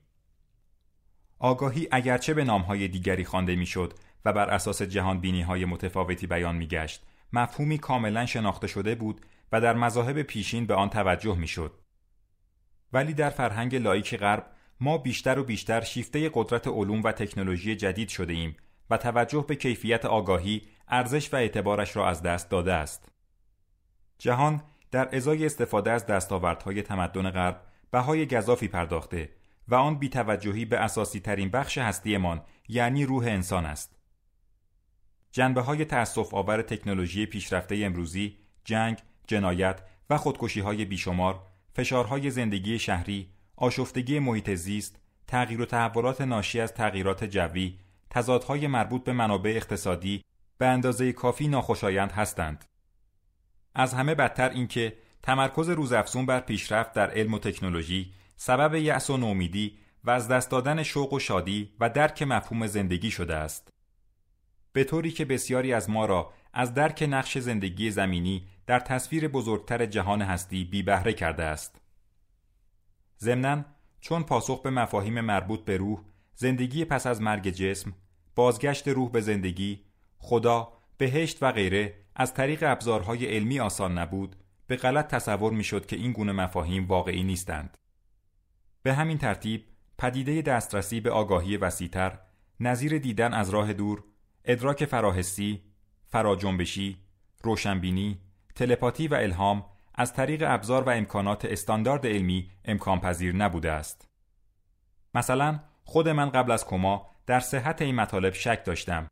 آگاهی اگرچه به نامهای دیگری خوانده میشد و بر اساس جهان بینی های متفاوتی بیان میگشت مفهومی کاملا شناخته شده بود و در مذاهب پیشین به آن توجه میشد ولی در فرهنگ لایک غرب ما بیشتر و بیشتر شیفته قدرت علوم و تکنولوژی جدید شده ایم و توجه به کیفیت آگاهی ارزش و اعتبارش را از دست داده است جهان در ازای استفاده از دستاوردهای تمدن غرب بهای گذافی پرداخته و آن بیتوجهی به اساسی ترین بخش هستیمان یعنی روح انسان است. جنبه های تأصف آور تکنولوژی پیشرفته امروزی، جنگ، جنایت و خودکشی های بیشمار، فشارهای زندگی شهری، آشفتگی محیط زیست، تغییر و تحولات ناشی از تغییرات جوی، تضادهای مربوط به منابع اقتصادی به اندازه کافی ناخوشایند هستند. از همه بدتر اینکه تمرکز روزافزون بر پیشرفت در علم و تکنولوژی سبب یأس و نومیدی و از دست دادن شوق و شادی و درک مفهوم زندگی شده است به طوری که بسیاری از ما را از درک نقش زندگی زمینی در تصویر بزرگتر جهان هستی بی بهره کرده است ضمناً چون پاسخ به مفاهیم مربوط به روح زندگی پس از مرگ جسم بازگشت روح به زندگی خدا بهشت و غیره از طریق ابزارهای علمی آسان نبود به غلط تصور میشد که این گونه مفاهیم واقعی نیستند. به همین ترتیب پدیده دسترسی به آگاهی وسیعتر نظیر دیدن از راه دور، ادراک فراحسی، فراجنبشی، روشنبینی، تلپاتی و الهام از طریق ابزار و امکانات استاندارد علمی امکان پذیر نبوده است. مثلا خود من قبل از کما در صحت این مطالب شک داشتم.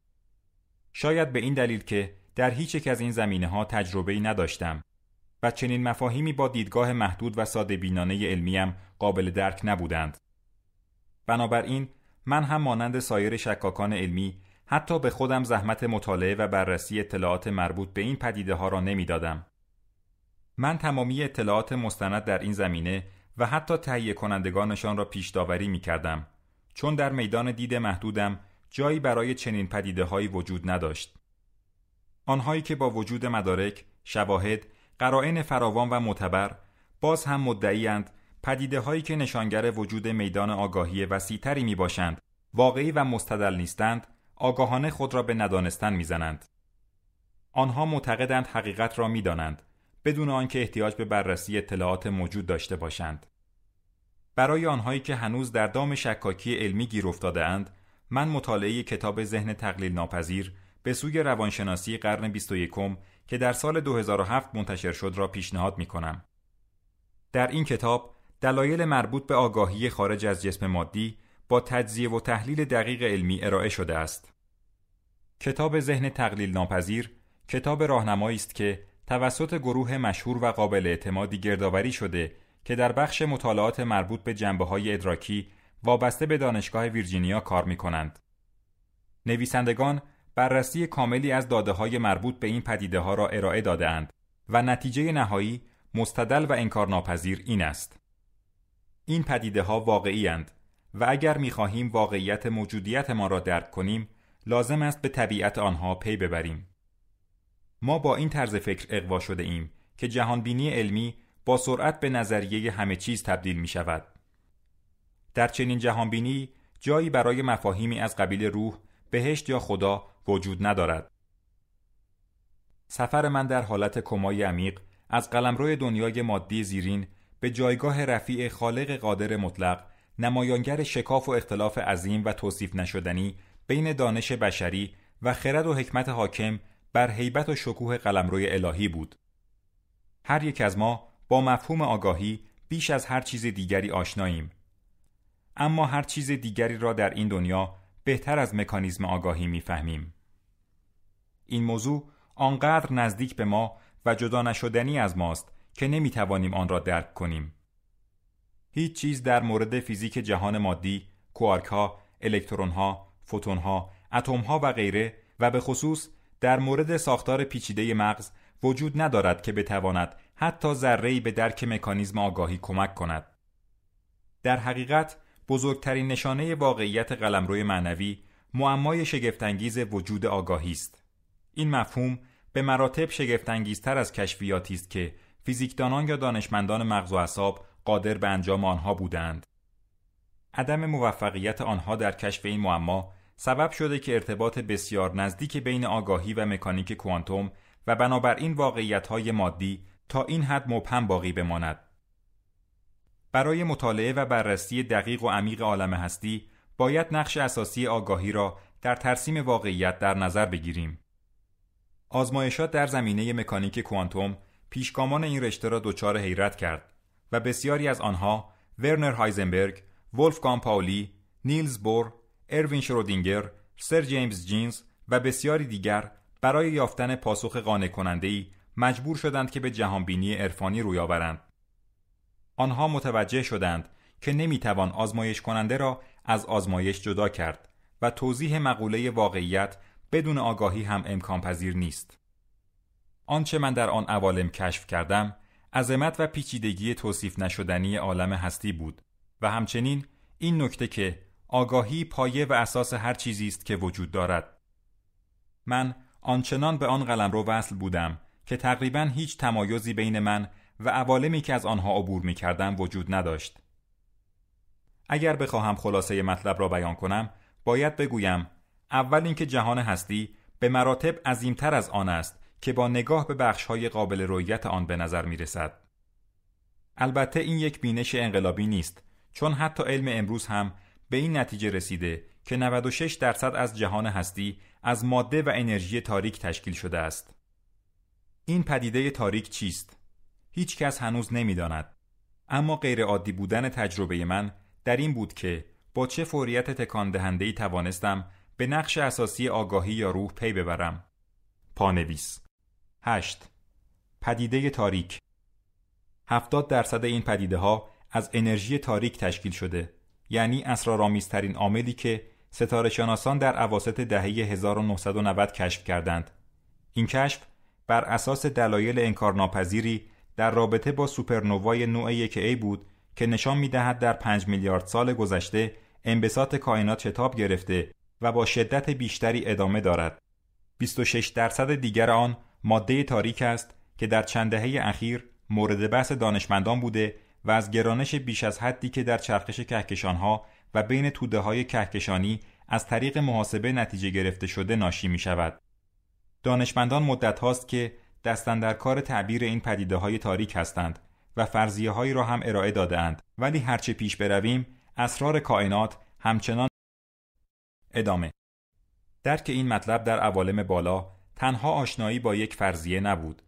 شاید به این دلیل که در هیچ یک از این زمینه ها تجربه ای نداشتم و چنین مفاهیمی با دیدگاه محدود و ساده بینانه علمیم قابل درک نبودند. بنابراین من هم مانند سایر شکاکان علمی حتی به خودم زحمت مطالعه و بررسی اطلاعات مربوط به این پدیده ها را نمیدادم. من تمامی اطلاعات مستند در این زمینه و حتی تهیه کنندگانشان را پیش داوری می کردم چون در میدان دید محدودم جایی برای چنین پدیده هایی وجود نداشت. آنهایی که با وجود مدارک، شواهد قرائن فراوان و معتبر باز هم مدعیند پدیده هایی که نشانگر وجود میدان آگاهی وسیعتری می باشند واقعی و مستدل نیستند آگاهانه خود را به ندانستن میزنند آنها معتقدند حقیقت را دانند بدون آنکه احتیاج به بررسی اطلاعات موجود داشته باشند برای آنهایی که هنوز در دام شکاکی علمی گیر افتاده اند من مطالعه کتاب ذهن تقلیل ناپذیر به سوی روانشناسی قرن 21 که در سال 2007 منتشر شد را پیشنهاد می کنم. در این کتاب دلایل مربوط به آگاهی خارج از جسم مادی با تجزیه و تحلیل دقیق علمی ارائه شده است. کتاب ذهن تقلیل ناپذیر کتاب راهنمایی است که توسط گروه مشهور و قابل اعتمادی گردآوری شده که در بخش مطالعات مربوط به جنبه های ادراکی وابسته به دانشگاه ویرجینیا کار می کنند. نویسندگان بررسی کاملی از داده های مربوط به این پدیده ها را ارائه داده و نتیجه نهایی مستدل و انکارناپذیر این است. این پدیده ها واقعی و اگر می خواهیم واقعیت موجودیت ما را درک کنیم لازم است به طبیعت آنها پی ببریم. ما با این طرز فکر اقوا شده ایم که جهانبینی علمی با سرعت به نظریه همه چیز تبدیل می شود. در چنین جهانبینی جایی برای مفاهیمی از قبیل روح بهشت یا خدا وجود ندارد سفر من در حالت کمای عمیق از قلمروی دنیای مادی زیرین به جایگاه رفیع خالق قادر مطلق نمایانگر شکاف و اختلاف عظیم و توصیف نشدنی بین دانش بشری و خرد و حکمت حاکم بر هیبت و شکوه قلمروی الهی بود هر یک از ما با مفهوم آگاهی بیش از هر چیز دیگری آشناییم اما هر چیز دیگری را در این دنیا بهتر از مکانیزم آگاهی میفهمیم. این موضوع آنقدر نزدیک به ما و جدا نشدنی از ماست که نمیتوانیم آن را درک کنیم. هیچ چیز در مورد فیزیک جهان مادی، کوارک ها، الکترون ها، فوتون ها، اتم ها و غیره و به خصوص در مورد ساختار پیچیده مغز وجود ندارد که بتواند حتی ذره‌ای به درک مکانیزم آگاهی کمک کند. در حقیقت بزرگترین نشانه واقعیت قلمروی معنوی معمای شگفتانگیز وجود آگاهی است این مفهوم به مراتب شگفتانگیزتر از کشفیاتی است که فیزیکدانان یا دانشمندان مغز و اعصاب قادر به انجام آنها بودند عدم موفقیت آنها در کشف این معما سبب شده که ارتباط بسیار نزدیک بین آگاهی و مکانیک کوانتوم و بنابراین واقعیت‌های مادی تا این حد مبهم باقی بماند برای مطالعه و بررسی دقیق و عمیق عالم هستی باید نقش اساسی آگاهی را در ترسیم واقعیت در نظر بگیریم. آزمایشات در زمینه مکانیک کوانتوم پیشگامان این رشته را دچار حیرت کرد و بسیاری از آنها ورنر هایزنبرگ، ولفگان پاولی، نیلز بور، اروین شرودینگر، سر جیمز جینز و بسیاری دیگر برای یافتن پاسخ قانع کننده مجبور شدند که به جهانبینی عرفانی روی آورند. آنها متوجه شدند که نمیتوان آزمایش کننده را از آزمایش جدا کرد و توضیح مقوله واقعیت بدون آگاهی هم امکان پذیر نیست. آنچه من در آن عوالم کشف کردم عظمت و پیچیدگی توصیف نشدنی عالم هستی بود و همچنین این نکته که آگاهی پایه و اساس هر چیزی است که وجود دارد. من آنچنان به آن قلم رو وصل بودم که تقریبا هیچ تمایزی بین من و عوالمی که از آنها عبور می کردم وجود نداشت. اگر بخواهم خلاصه مطلب را بیان کنم، باید بگویم اول اینکه جهان هستی به مراتب عظیمتر از آن است که با نگاه به بخشهای قابل رویت آن به نظر می رسد. البته این یک بینش انقلابی نیست چون حتی علم امروز هم به این نتیجه رسیده که 96 درصد از جهان هستی از ماده و انرژی تاریک تشکیل شده است. این پدیده تاریک چیست؟ هیچ کس هنوز نمیداند. اما عادی بودن تجربه من در این بود که با چه فوریت تکان دهنده توانستم به نقش اساسی آگاهی یا روح پی ببرم. پانویس 8. پدیده تاریک 70 درصد این پدیده ها از انرژی تاریک تشکیل شده یعنی اسرارآمیزترین عاملی که ستاره شناسان در اواسط دهه 1990 کشف کردند. این کشف بر اساس دلایل انکارناپذیری در رابطه با سوپرنوای نوع 1 ای بود که نشان میدهد در 5 میلیارد سال گذشته انبساط کائنات شتاب گرفته و با شدت بیشتری ادامه دارد. 26 درصد دیگر آن ماده تاریک است که در چند دهه اخیر مورد بحث دانشمندان بوده و از گرانش بیش از حدی که در چرخش کهکشانها و بین توده های کهکشانی از طریق محاسبه نتیجه گرفته شده ناشی می شود. دانشمندان مدت هاست که دستن در کار تعبیر این پدیده های تاریک هستند و فرضیه هایی را هم ارائه دادهاند ولی هرچه پیش برویم اسرار کائنات همچنان ادامه درک این مطلب در عوالم بالا تنها آشنایی با یک فرضیه نبود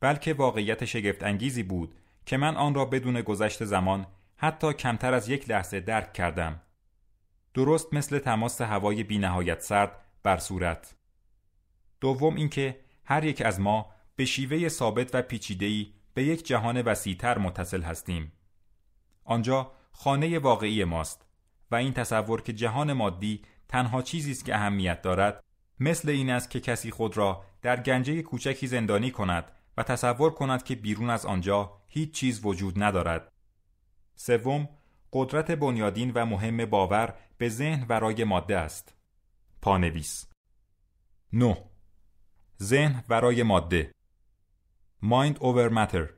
بلکه واقعیت شگفت انگیزی بود که من آن را بدون گذشت زمان حتی کمتر از یک لحظه درک کردم درست مثل تماس هوای بینهایت سرد بر صورت دوم اینکه هر یک از ما به شیوه ثابت و پیچیده‌ای به یک جهان وسیعتر متصل هستیم. آنجا خانه واقعی ماست و این تصور که جهان مادی تنها چیزی است که اهمیت دارد مثل این است که کسی خود را در گنجه کوچکی زندانی کند و تصور کند که بیرون از آنجا هیچ چیز وجود ندارد. سوم، قدرت بنیادین و مهم باور به ذهن ورای ماده است. پانویس 9. ذهن ورای ماده مایند over matter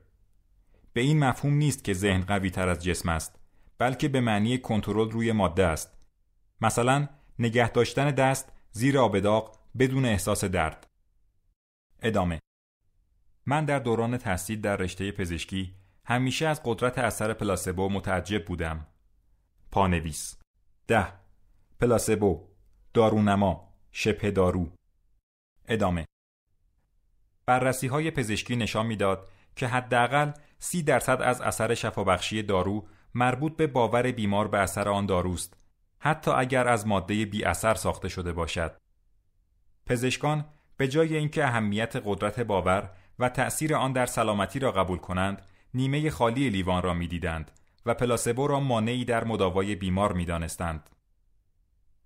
به این مفهوم نیست که ذهن قوی تر از جسم است بلکه به معنی کنترل روی ماده است مثلا نگه داشتن دست زیر آبداغ بدون احساس درد ادامه من در دوران تحصیل در رشته پزشکی همیشه از قدرت اثر پلاسبو متعجب بودم پانویس ده پلاسبو دارونما شبه دارو ادامه بررسی های پزشکی نشان میداد که حداقل سی درصد از اثر شفابخشی دارو مربوط به باور بیمار به اثر آن داروست حتی اگر از ماده بی اثر ساخته شده باشد پزشکان به جای اینکه اهمیت قدرت باور و تأثیر آن در سلامتی را قبول کنند نیمه خالی لیوان را میدیدند و پلاسبو را مانعی در مداوای بیمار میدانستند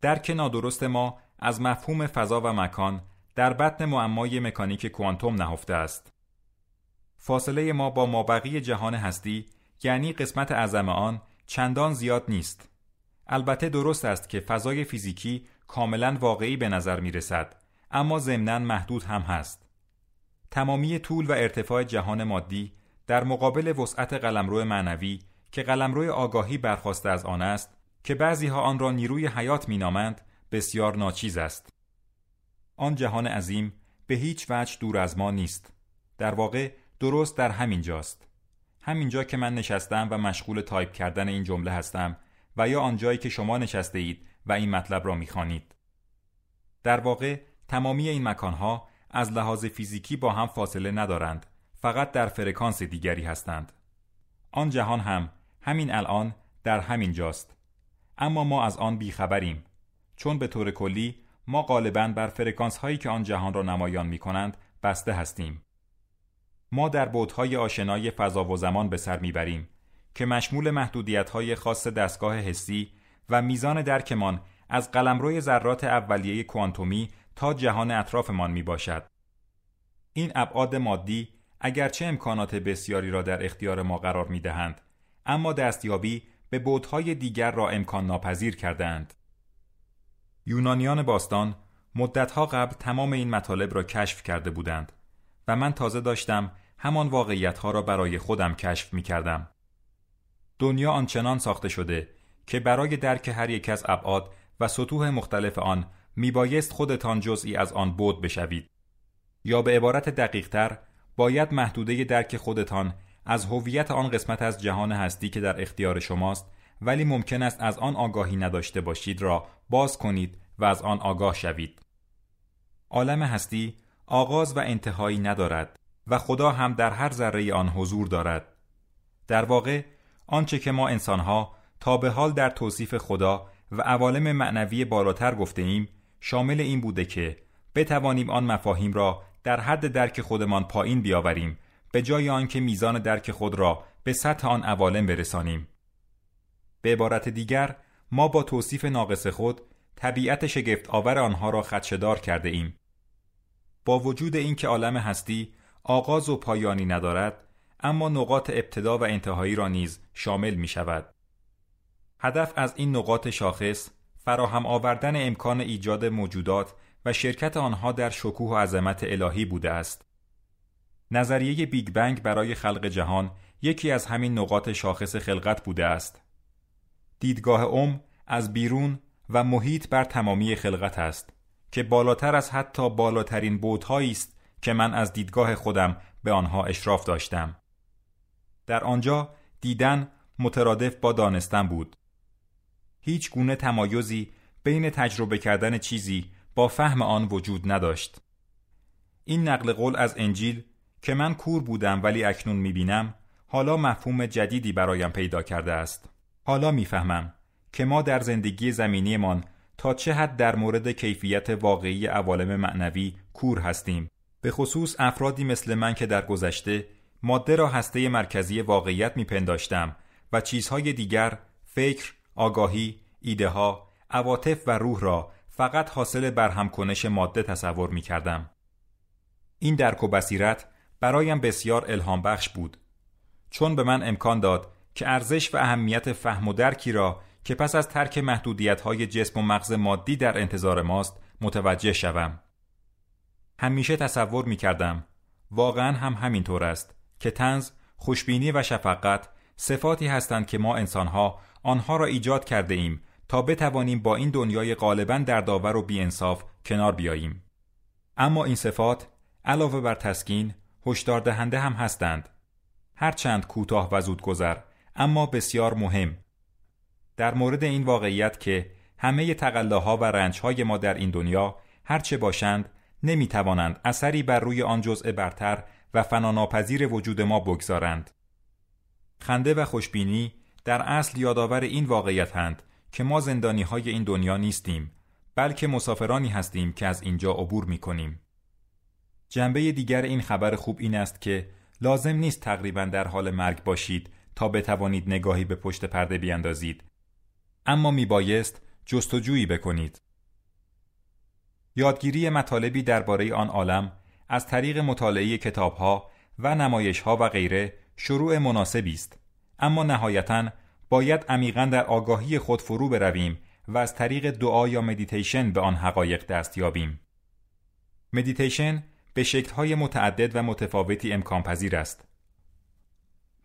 درک نادرست ما از مفهوم فضا و مکان در بطن معمای مکانیک کوانتوم نهفته است. فاصله ما با مابقی جهان هستی یعنی قسمت اعظم آن چندان زیاد نیست. البته درست است که فضای فیزیکی کاملا واقعی به نظر می رسد اما ضمنا محدود هم هست. تمامی طول و ارتفاع جهان مادی در مقابل وسعت قلمرو معنوی که قلمرو آگاهی برخواسته از آن است که بعضیها آن را نیروی حیات مینامند بسیار ناچیز است. آن جهان عظیم به هیچ وجه دور از ما نیست در واقع درست در همین جاست همین جا که من نشستم و مشغول تایپ کردن این جمله هستم و یا آنجایی که شما نشسته اید و این مطلب را میخوانید در واقع تمامی این مکانها از لحاظ فیزیکی با هم فاصله ندارند فقط در فرکانس دیگری هستند آن جهان هم همین الان در همین جاست اما ما از آن بیخبریم چون به طور کلی ما غالبا بر فرکانس هایی که آن جهان را نمایان می کنند بسته هستیم. ما در بودهای آشنای فضا و زمان به سر میبریم که مشمول محدودیت های خاص دستگاه حسی و میزان درکمان از قلمروی ذرات اولیه کوانتومی تا جهان اطرافمان می باشد. این ابعاد مادی اگرچه امکانات بسیاری را در اختیار ما قرار می دهند، اما دستیابی به بودهای دیگر را امکان ناپذیر کردند. یونانیان باستان مدتها قبل تمام این مطالب را کشف کرده بودند و من تازه داشتم همان واقعیتها را برای خودم کشف می کردم. دنیا آنچنان ساخته شده که برای درک هر یک از ابعاد و سطوح مختلف آن بایست خودتان جزئی از آن بود بشوید یا به عبارت تر باید محدوده درک خودتان از هویت آن قسمت از جهان هستی که در اختیار شماست ولی ممکن است از آن آگاهی نداشته باشید را باز کنید و از آن آگاه شوید عالم هستی آغاز و انتهایی ندارد و خدا هم در هر ذره آن حضور دارد در واقع آنچه که ما انسانها تا به حال در توصیف خدا و عوالم معنوی بالاتر گفته ایم شامل این بوده که بتوانیم آن مفاهیم را در حد درک خودمان پایین بیاوریم به جای آنکه میزان درک خود را به سطح آن عوالم برسانیم به عبارت دیگر ما با توصیف ناقص خود طبیعت شگفت آور آنها را خدشدار کرده ایم. با وجود اینکه عالم هستی آغاز و پایانی ندارد اما نقاط ابتدا و انتهایی را نیز شامل می شود. هدف از این نقاط شاخص فراهم آوردن امکان ایجاد موجودات و شرکت آنها در شکوه و عظمت الهی بوده است. نظریه بیگ بنگ برای خلق جهان یکی از همین نقاط شاخص خلقت بوده است. دیدگاه اوم، از بیرون و محیط بر تمامی خلقت است که بالاتر از حتی بالاترین بودهایی است که من از دیدگاه خودم به آنها اشراف داشتم در آنجا دیدن مترادف با دانستن بود هیچ گونه تمایزی بین تجربه کردن چیزی با فهم آن وجود نداشت این نقل قول از انجیل که من کور بودم ولی اکنون میبینم حالا مفهوم جدیدی برایم پیدا کرده است حالا میفهمم که ما در زندگی زمینیمان تا چه حد در مورد کیفیت واقعی عوالم معنوی کور هستیم به خصوص افرادی مثل من که در گذشته ماده را هسته مرکزی واقعیت میپنداشتم و چیزهای دیگر فکر، آگاهی، ایده ها، عواطف و روح را فقط حاصل برهمکنش ماده تصور می کردم. این درک و بصیرت برایم بسیار الهام بخش بود چون به من امکان داد که ارزش و اهمیت فهم و درکی را که پس از ترک محدودیت های جسم و مغز مادی در انتظار ماست متوجه شوم. همیشه تصور می کردم واقعا هم همینطور است که تنز، خوشبینی و شفقت صفاتی هستند که ما انسانها آنها را ایجاد کرده ایم تا بتوانیم با این دنیای غالبا دردآور و بیانصاف کنار بیاییم. اما این صفات علاوه بر تسکین هشداردهنده هم هستند هرچند کوتاه و زودگذر اما بسیار مهم در مورد این واقعیت که همه تقلاها و رنجهای ما در این دنیا هرچه باشند توانند اثری بر روی آن جزء برتر و فناناپذیر وجود ما بگذارند. خنده و خوشبینی در اصل یادآور این واقعیت هند که ما زندانی های این دنیا نیستیم بلکه مسافرانی هستیم که از اینجا عبور می کنیم. جنبه دیگر این خبر خوب این است که لازم نیست تقریبا در حال مرگ باشید تا بتوانید نگاهی به پشت پرده بیاندازید اما می بایست جستجویی بکنید یادگیری مطالبی درباره آن عالم از طریق مطالعه کتابها و ها و غیره شروع مناسبی است اما نهایتا باید عمیقا در آگاهی خود فرو برویم و از طریق دعا یا مدیتیشن به آن حقایق دست یابیم مدیتیشن به شکل‌های متعدد و متفاوتی امکان پذیر است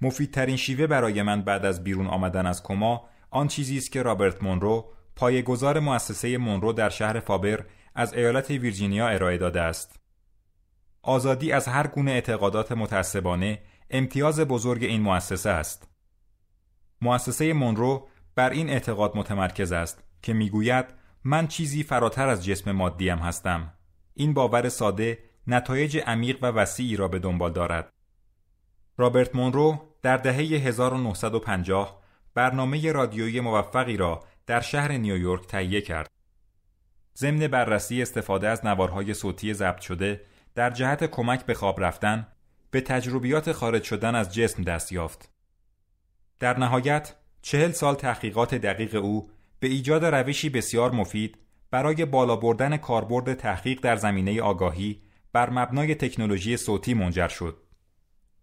مفیدترین شیوه برای من بعد از بیرون آمدن از کما آن چیزی است که رابرت مونرو پایه‌گذار مؤسسه مونرو در شهر فابر از ایالت ویرجینیا ارائه داده است. آزادی از هر گونه اعتقادات متعصبانه امتیاز بزرگ این مؤسسه است. مؤسسه مونرو بر این اعتقاد متمرکز است که میگوید من چیزی فراتر از جسم مادیم هستم. این باور ساده نتایج عمیق و وسیعی را به دنبال دارد. رابرت مونرو در دهه 1950 برنامه رادیویی موفقی را در شهر نیویورک تهیه کرد. ضمن بررسی استفاده از نوارهای صوتی ضبط شده در جهت کمک به خواب رفتن به تجربیات خارج شدن از جسم دست یافت. در نهایت چهل سال تحقیقات دقیق او به ایجاد روشی بسیار مفید برای بالا بردن کاربرد تحقیق در زمینه آگاهی بر مبنای تکنولوژی صوتی منجر شد.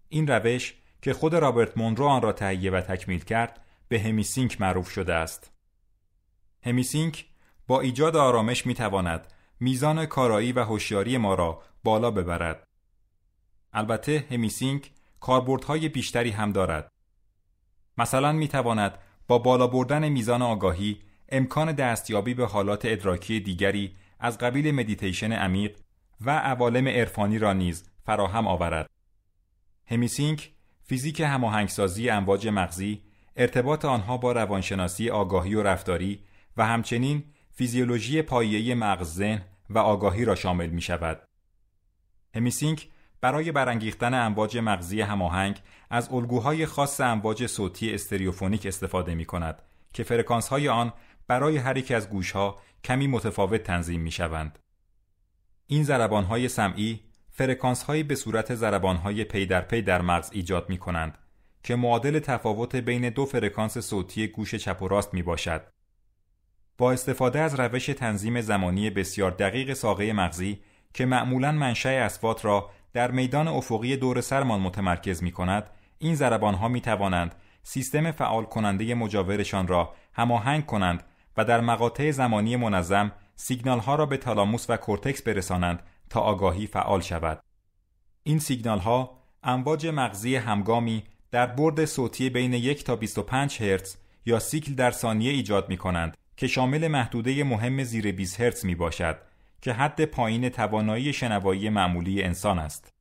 این روش که خود رابرت مونرو آن را تهیه و تکمیل کرد به همیسینک معروف شده است. همیسینک با ایجاد آرامش می تواند میزان کارایی و هوشیاری ما را بالا ببرد. البته همیسینک کاربردهای بیشتری هم دارد. مثلا می تواند با بالا بردن میزان آگاهی امکان دستیابی به حالات ادراکی دیگری از قبیل مدیتیشن عمیق و عوالم عرفانی را نیز فراهم آورد. همیسینک فیزیک هماهنگسازی امواج مغزی ارتباط آنها با روانشناسی آگاهی و رفتاری و همچنین فیزیولوژی پایه مغز ذهن و آگاهی را شامل می شود. همیسینک برای برانگیختن امواج مغزی هماهنگ از الگوهای خاص امواج صوتی استریوفونیک استفاده می کند که فرکانس های آن برای هر یک از گوش ها کمی متفاوت تنظیم می شوند. این ضربان های سمعی فرکانس به صورت ضربان های پی در پی در مغز ایجاد می کنند که معادل تفاوت بین دو فرکانس صوتی گوش چپ و راست می باشد. با استفاده از روش تنظیم زمانی بسیار دقیق ساقه مغزی که معمولا منشأ اسوات را در میدان افقی دور سرمان متمرکز می کند، این ضربان ها می توانند سیستم فعال کننده مجاورشان را هماهنگ کنند و در مقاطع زمانی منظم سیگنال ها را به تالاموس و کورتکس برسانند تا آگاهی فعال شود. این سیگنال ها امواج مغزی همگامی در برد صوتی بین 1 تا 25 هرتز یا سیکل در ثانیه ایجاد می کنند که شامل محدوده مهم زیر 20 هرتز می باشد که حد پایین توانایی شنوایی معمولی انسان است.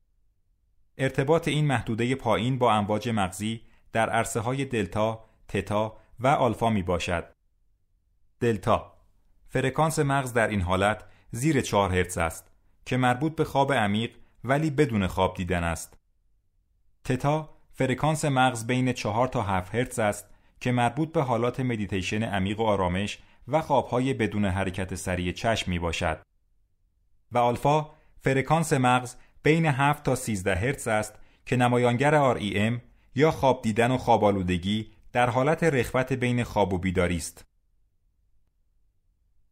ارتباط این محدوده پایین با امواج مغزی در عرصه های دلتا، تتا و آلفا می باشد. دلتا فرکانس مغز در این حالت زیر 4 هرتز است که مربوط به خواب عمیق ولی بدون خواب دیدن است. تتا فرکانس مغز بین 4 تا 7 هرتز است که مربوط به حالات مدیتیشن عمیق و آرامش و خوابهای بدون حرکت سریع چشم می باشد. و آلفا فرکانس مغز بین 7 تا 13 هرتز است که نمایانگر REM یا خواب دیدن و خواب آلودگی در حالت رخوت بین خواب و بیداری است.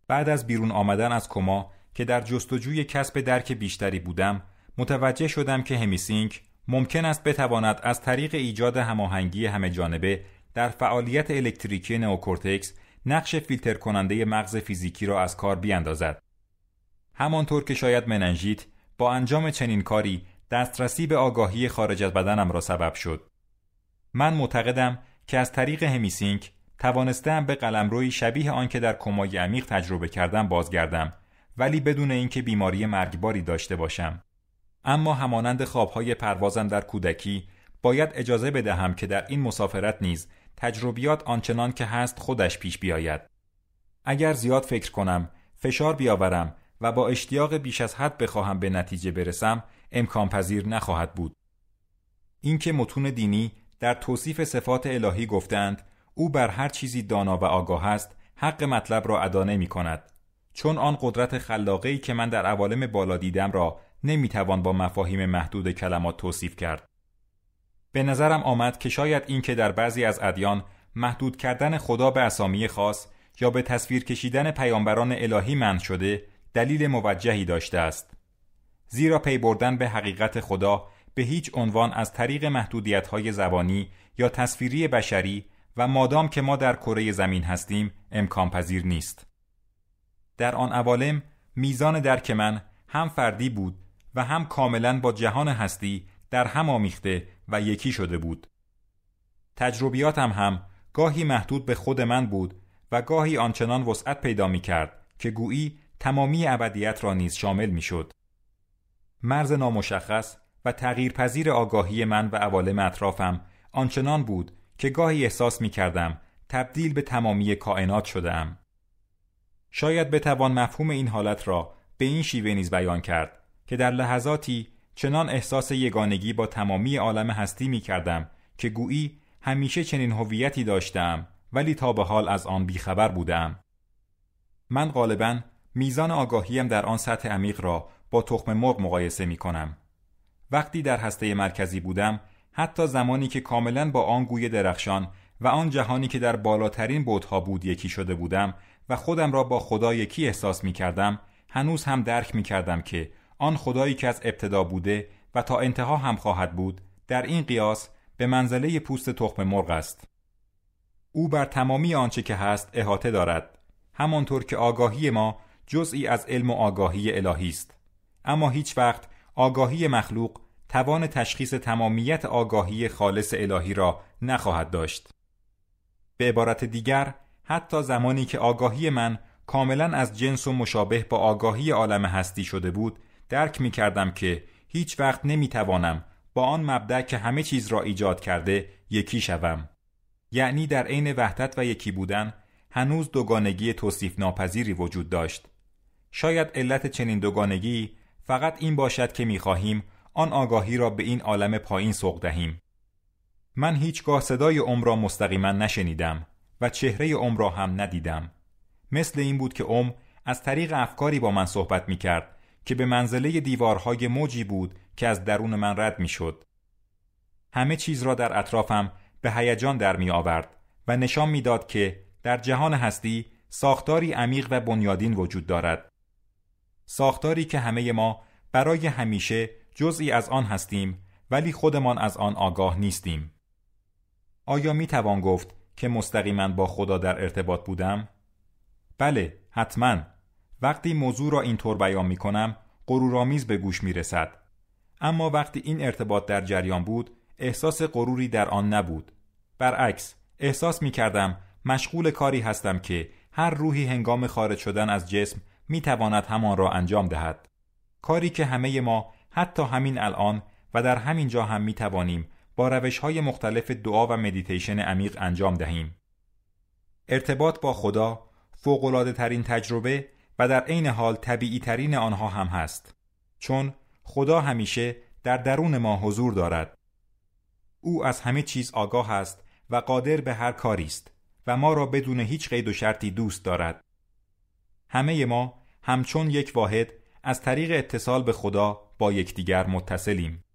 بعد از بیرون آمدن از کما که در جستجوی کسب درک بیشتری بودم متوجه شدم که همیسینک ممکن است بتواند از طریق ایجاد هماهنگی همه جانبه در فعالیت الکتریکی نئوکورتکس نقش فیلتر کننده مغز فیزیکی را از کار بیاندازد. همانطور که شاید مننژیت با انجام چنین کاری دسترسی به آگاهی خارج از بدنم را سبب شد. من معتقدم که از طریق همیسینک توانستم به قلمروی شبیه آنکه در کمای عمیق تجربه کردم بازگردم ولی بدون اینکه بیماری مرگباری داشته باشم. اما همانند خوابهای پروازم در کودکی باید اجازه بدهم که در این مسافرت نیز تجربیات آنچنان که هست خودش پیش بیاید اگر زیاد فکر کنم فشار بیاورم و با اشتیاق بیش از حد بخواهم به نتیجه برسم امکان پذیر نخواهد بود اینکه متون دینی در توصیف صفات الهی گفتند او بر هر چیزی دانا و آگاه است حق مطلب را ادا می کند چون آن قدرت خلاقی که من در عوالم بالا دیدم را نمیتوان با مفاهیم محدود کلمات توصیف کرد. به نظرم آمد که شاید این که در بعضی از ادیان محدود کردن خدا به اسامی خاص یا به تصویر کشیدن پیامبران الهی من شده دلیل موجهی داشته است. زیرا پی بردن به حقیقت خدا به هیچ عنوان از طریق محدودیت‌های زبانی یا تصویری بشری و مادام که ما در کره زمین هستیم امکان پذیر نیست. در آن عوالم میزان درک من هم فردی بود و هم کاملا با جهان هستی در هم آمیخته و یکی شده بود تجربیاتم هم گاهی محدود به خود من بود و گاهی آنچنان وسعت پیدا می کرد که گویی تمامی ابدیت را نیز شامل می شد. مرز نامشخص و تغییرپذیر آگاهی من و عوالم اطرافم آنچنان بود که گاهی احساس می کردم تبدیل به تمامی کائنات شدم شاید بتوان مفهوم این حالت را به این شیوه نیز بیان کرد که در لحظاتی چنان احساس یگانگی با تمامی عالم هستی می کردم که گویی همیشه چنین هویتی داشتم ولی تا به حال از آن بیخبر بودم. من غالبا میزان آگاهیم در آن سطح عمیق را با تخم مرغ مقایسه می کنم. وقتی در هسته مرکزی بودم حتی زمانی که کاملا با آن گوی درخشان و آن جهانی که در بالاترین بودها بود یکی شده بودم و خودم را با خدا یکی احساس می کردم هنوز هم درک می کردم که آن خدایی که از ابتدا بوده و تا انتها هم خواهد بود در این قیاس به منزله پوست تخم مرغ است او بر تمامی آنچه که هست احاطه دارد همانطور که آگاهی ما جزئی از علم و آگاهی الهی است اما هیچ وقت آگاهی مخلوق توان تشخیص تمامیت آگاهی خالص الهی را نخواهد داشت به عبارت دیگر حتی زمانی که آگاهی من کاملا از جنس و مشابه با آگاهی عالم هستی شده بود درک می کردم که هیچ وقت نمی توانم با آن مبدع که همه چیز را ایجاد کرده یکی شوم. یعنی در عین وحدت و یکی بودن هنوز دوگانگی توصیف ناپذیری وجود داشت. شاید علت چنین دوگانگی فقط این باشد که خواهیم آن آگاهی را به این عالم پایین سوق دهیم. من هیچگاه صدای عمر را مستقیما نشنیدم و چهره عمر را هم ندیدم. مثل این بود که عمر از طریق افکاری با من صحبت می کرد که به منزله دیوارهای موجی بود که از درون من رد میشد. همه چیز را در اطرافم به هیجان در می آورد و نشان میداد که در جهان هستی ساختاری عمیق و بنیادین وجود دارد. ساختاری که همه ما برای همیشه جزئی از آن هستیم ولی خودمان از آن آگاه نیستیم. آیا می توان گفت که مستقیما با خدا در ارتباط بودم؟ بله، حتماً وقتی موضوع را اینطور بیان می کنم غرورآمیز به گوش می رسد. اما وقتی این ارتباط در جریان بود احساس غروری در آن نبود. برعکس احساس می کردم مشغول کاری هستم که هر روحی هنگام خارج شدن از جسم می تواند همان را انجام دهد. کاری که همه ما حتی همین الان و در همین جا هم می توانیم با روش های مختلف دعا و مدیتیشن عمیق انجام دهیم. ارتباط با خدا فوقلاده ترین تجربه و در عین حال طبیعی ترین آنها هم هست چون خدا همیشه در درون ما حضور دارد او از همه چیز آگاه است و قادر به هر کاری است و ما را بدون هیچ قید و شرطی دوست دارد همه ما همچون یک واحد از طریق اتصال به خدا با یکدیگر متصلیم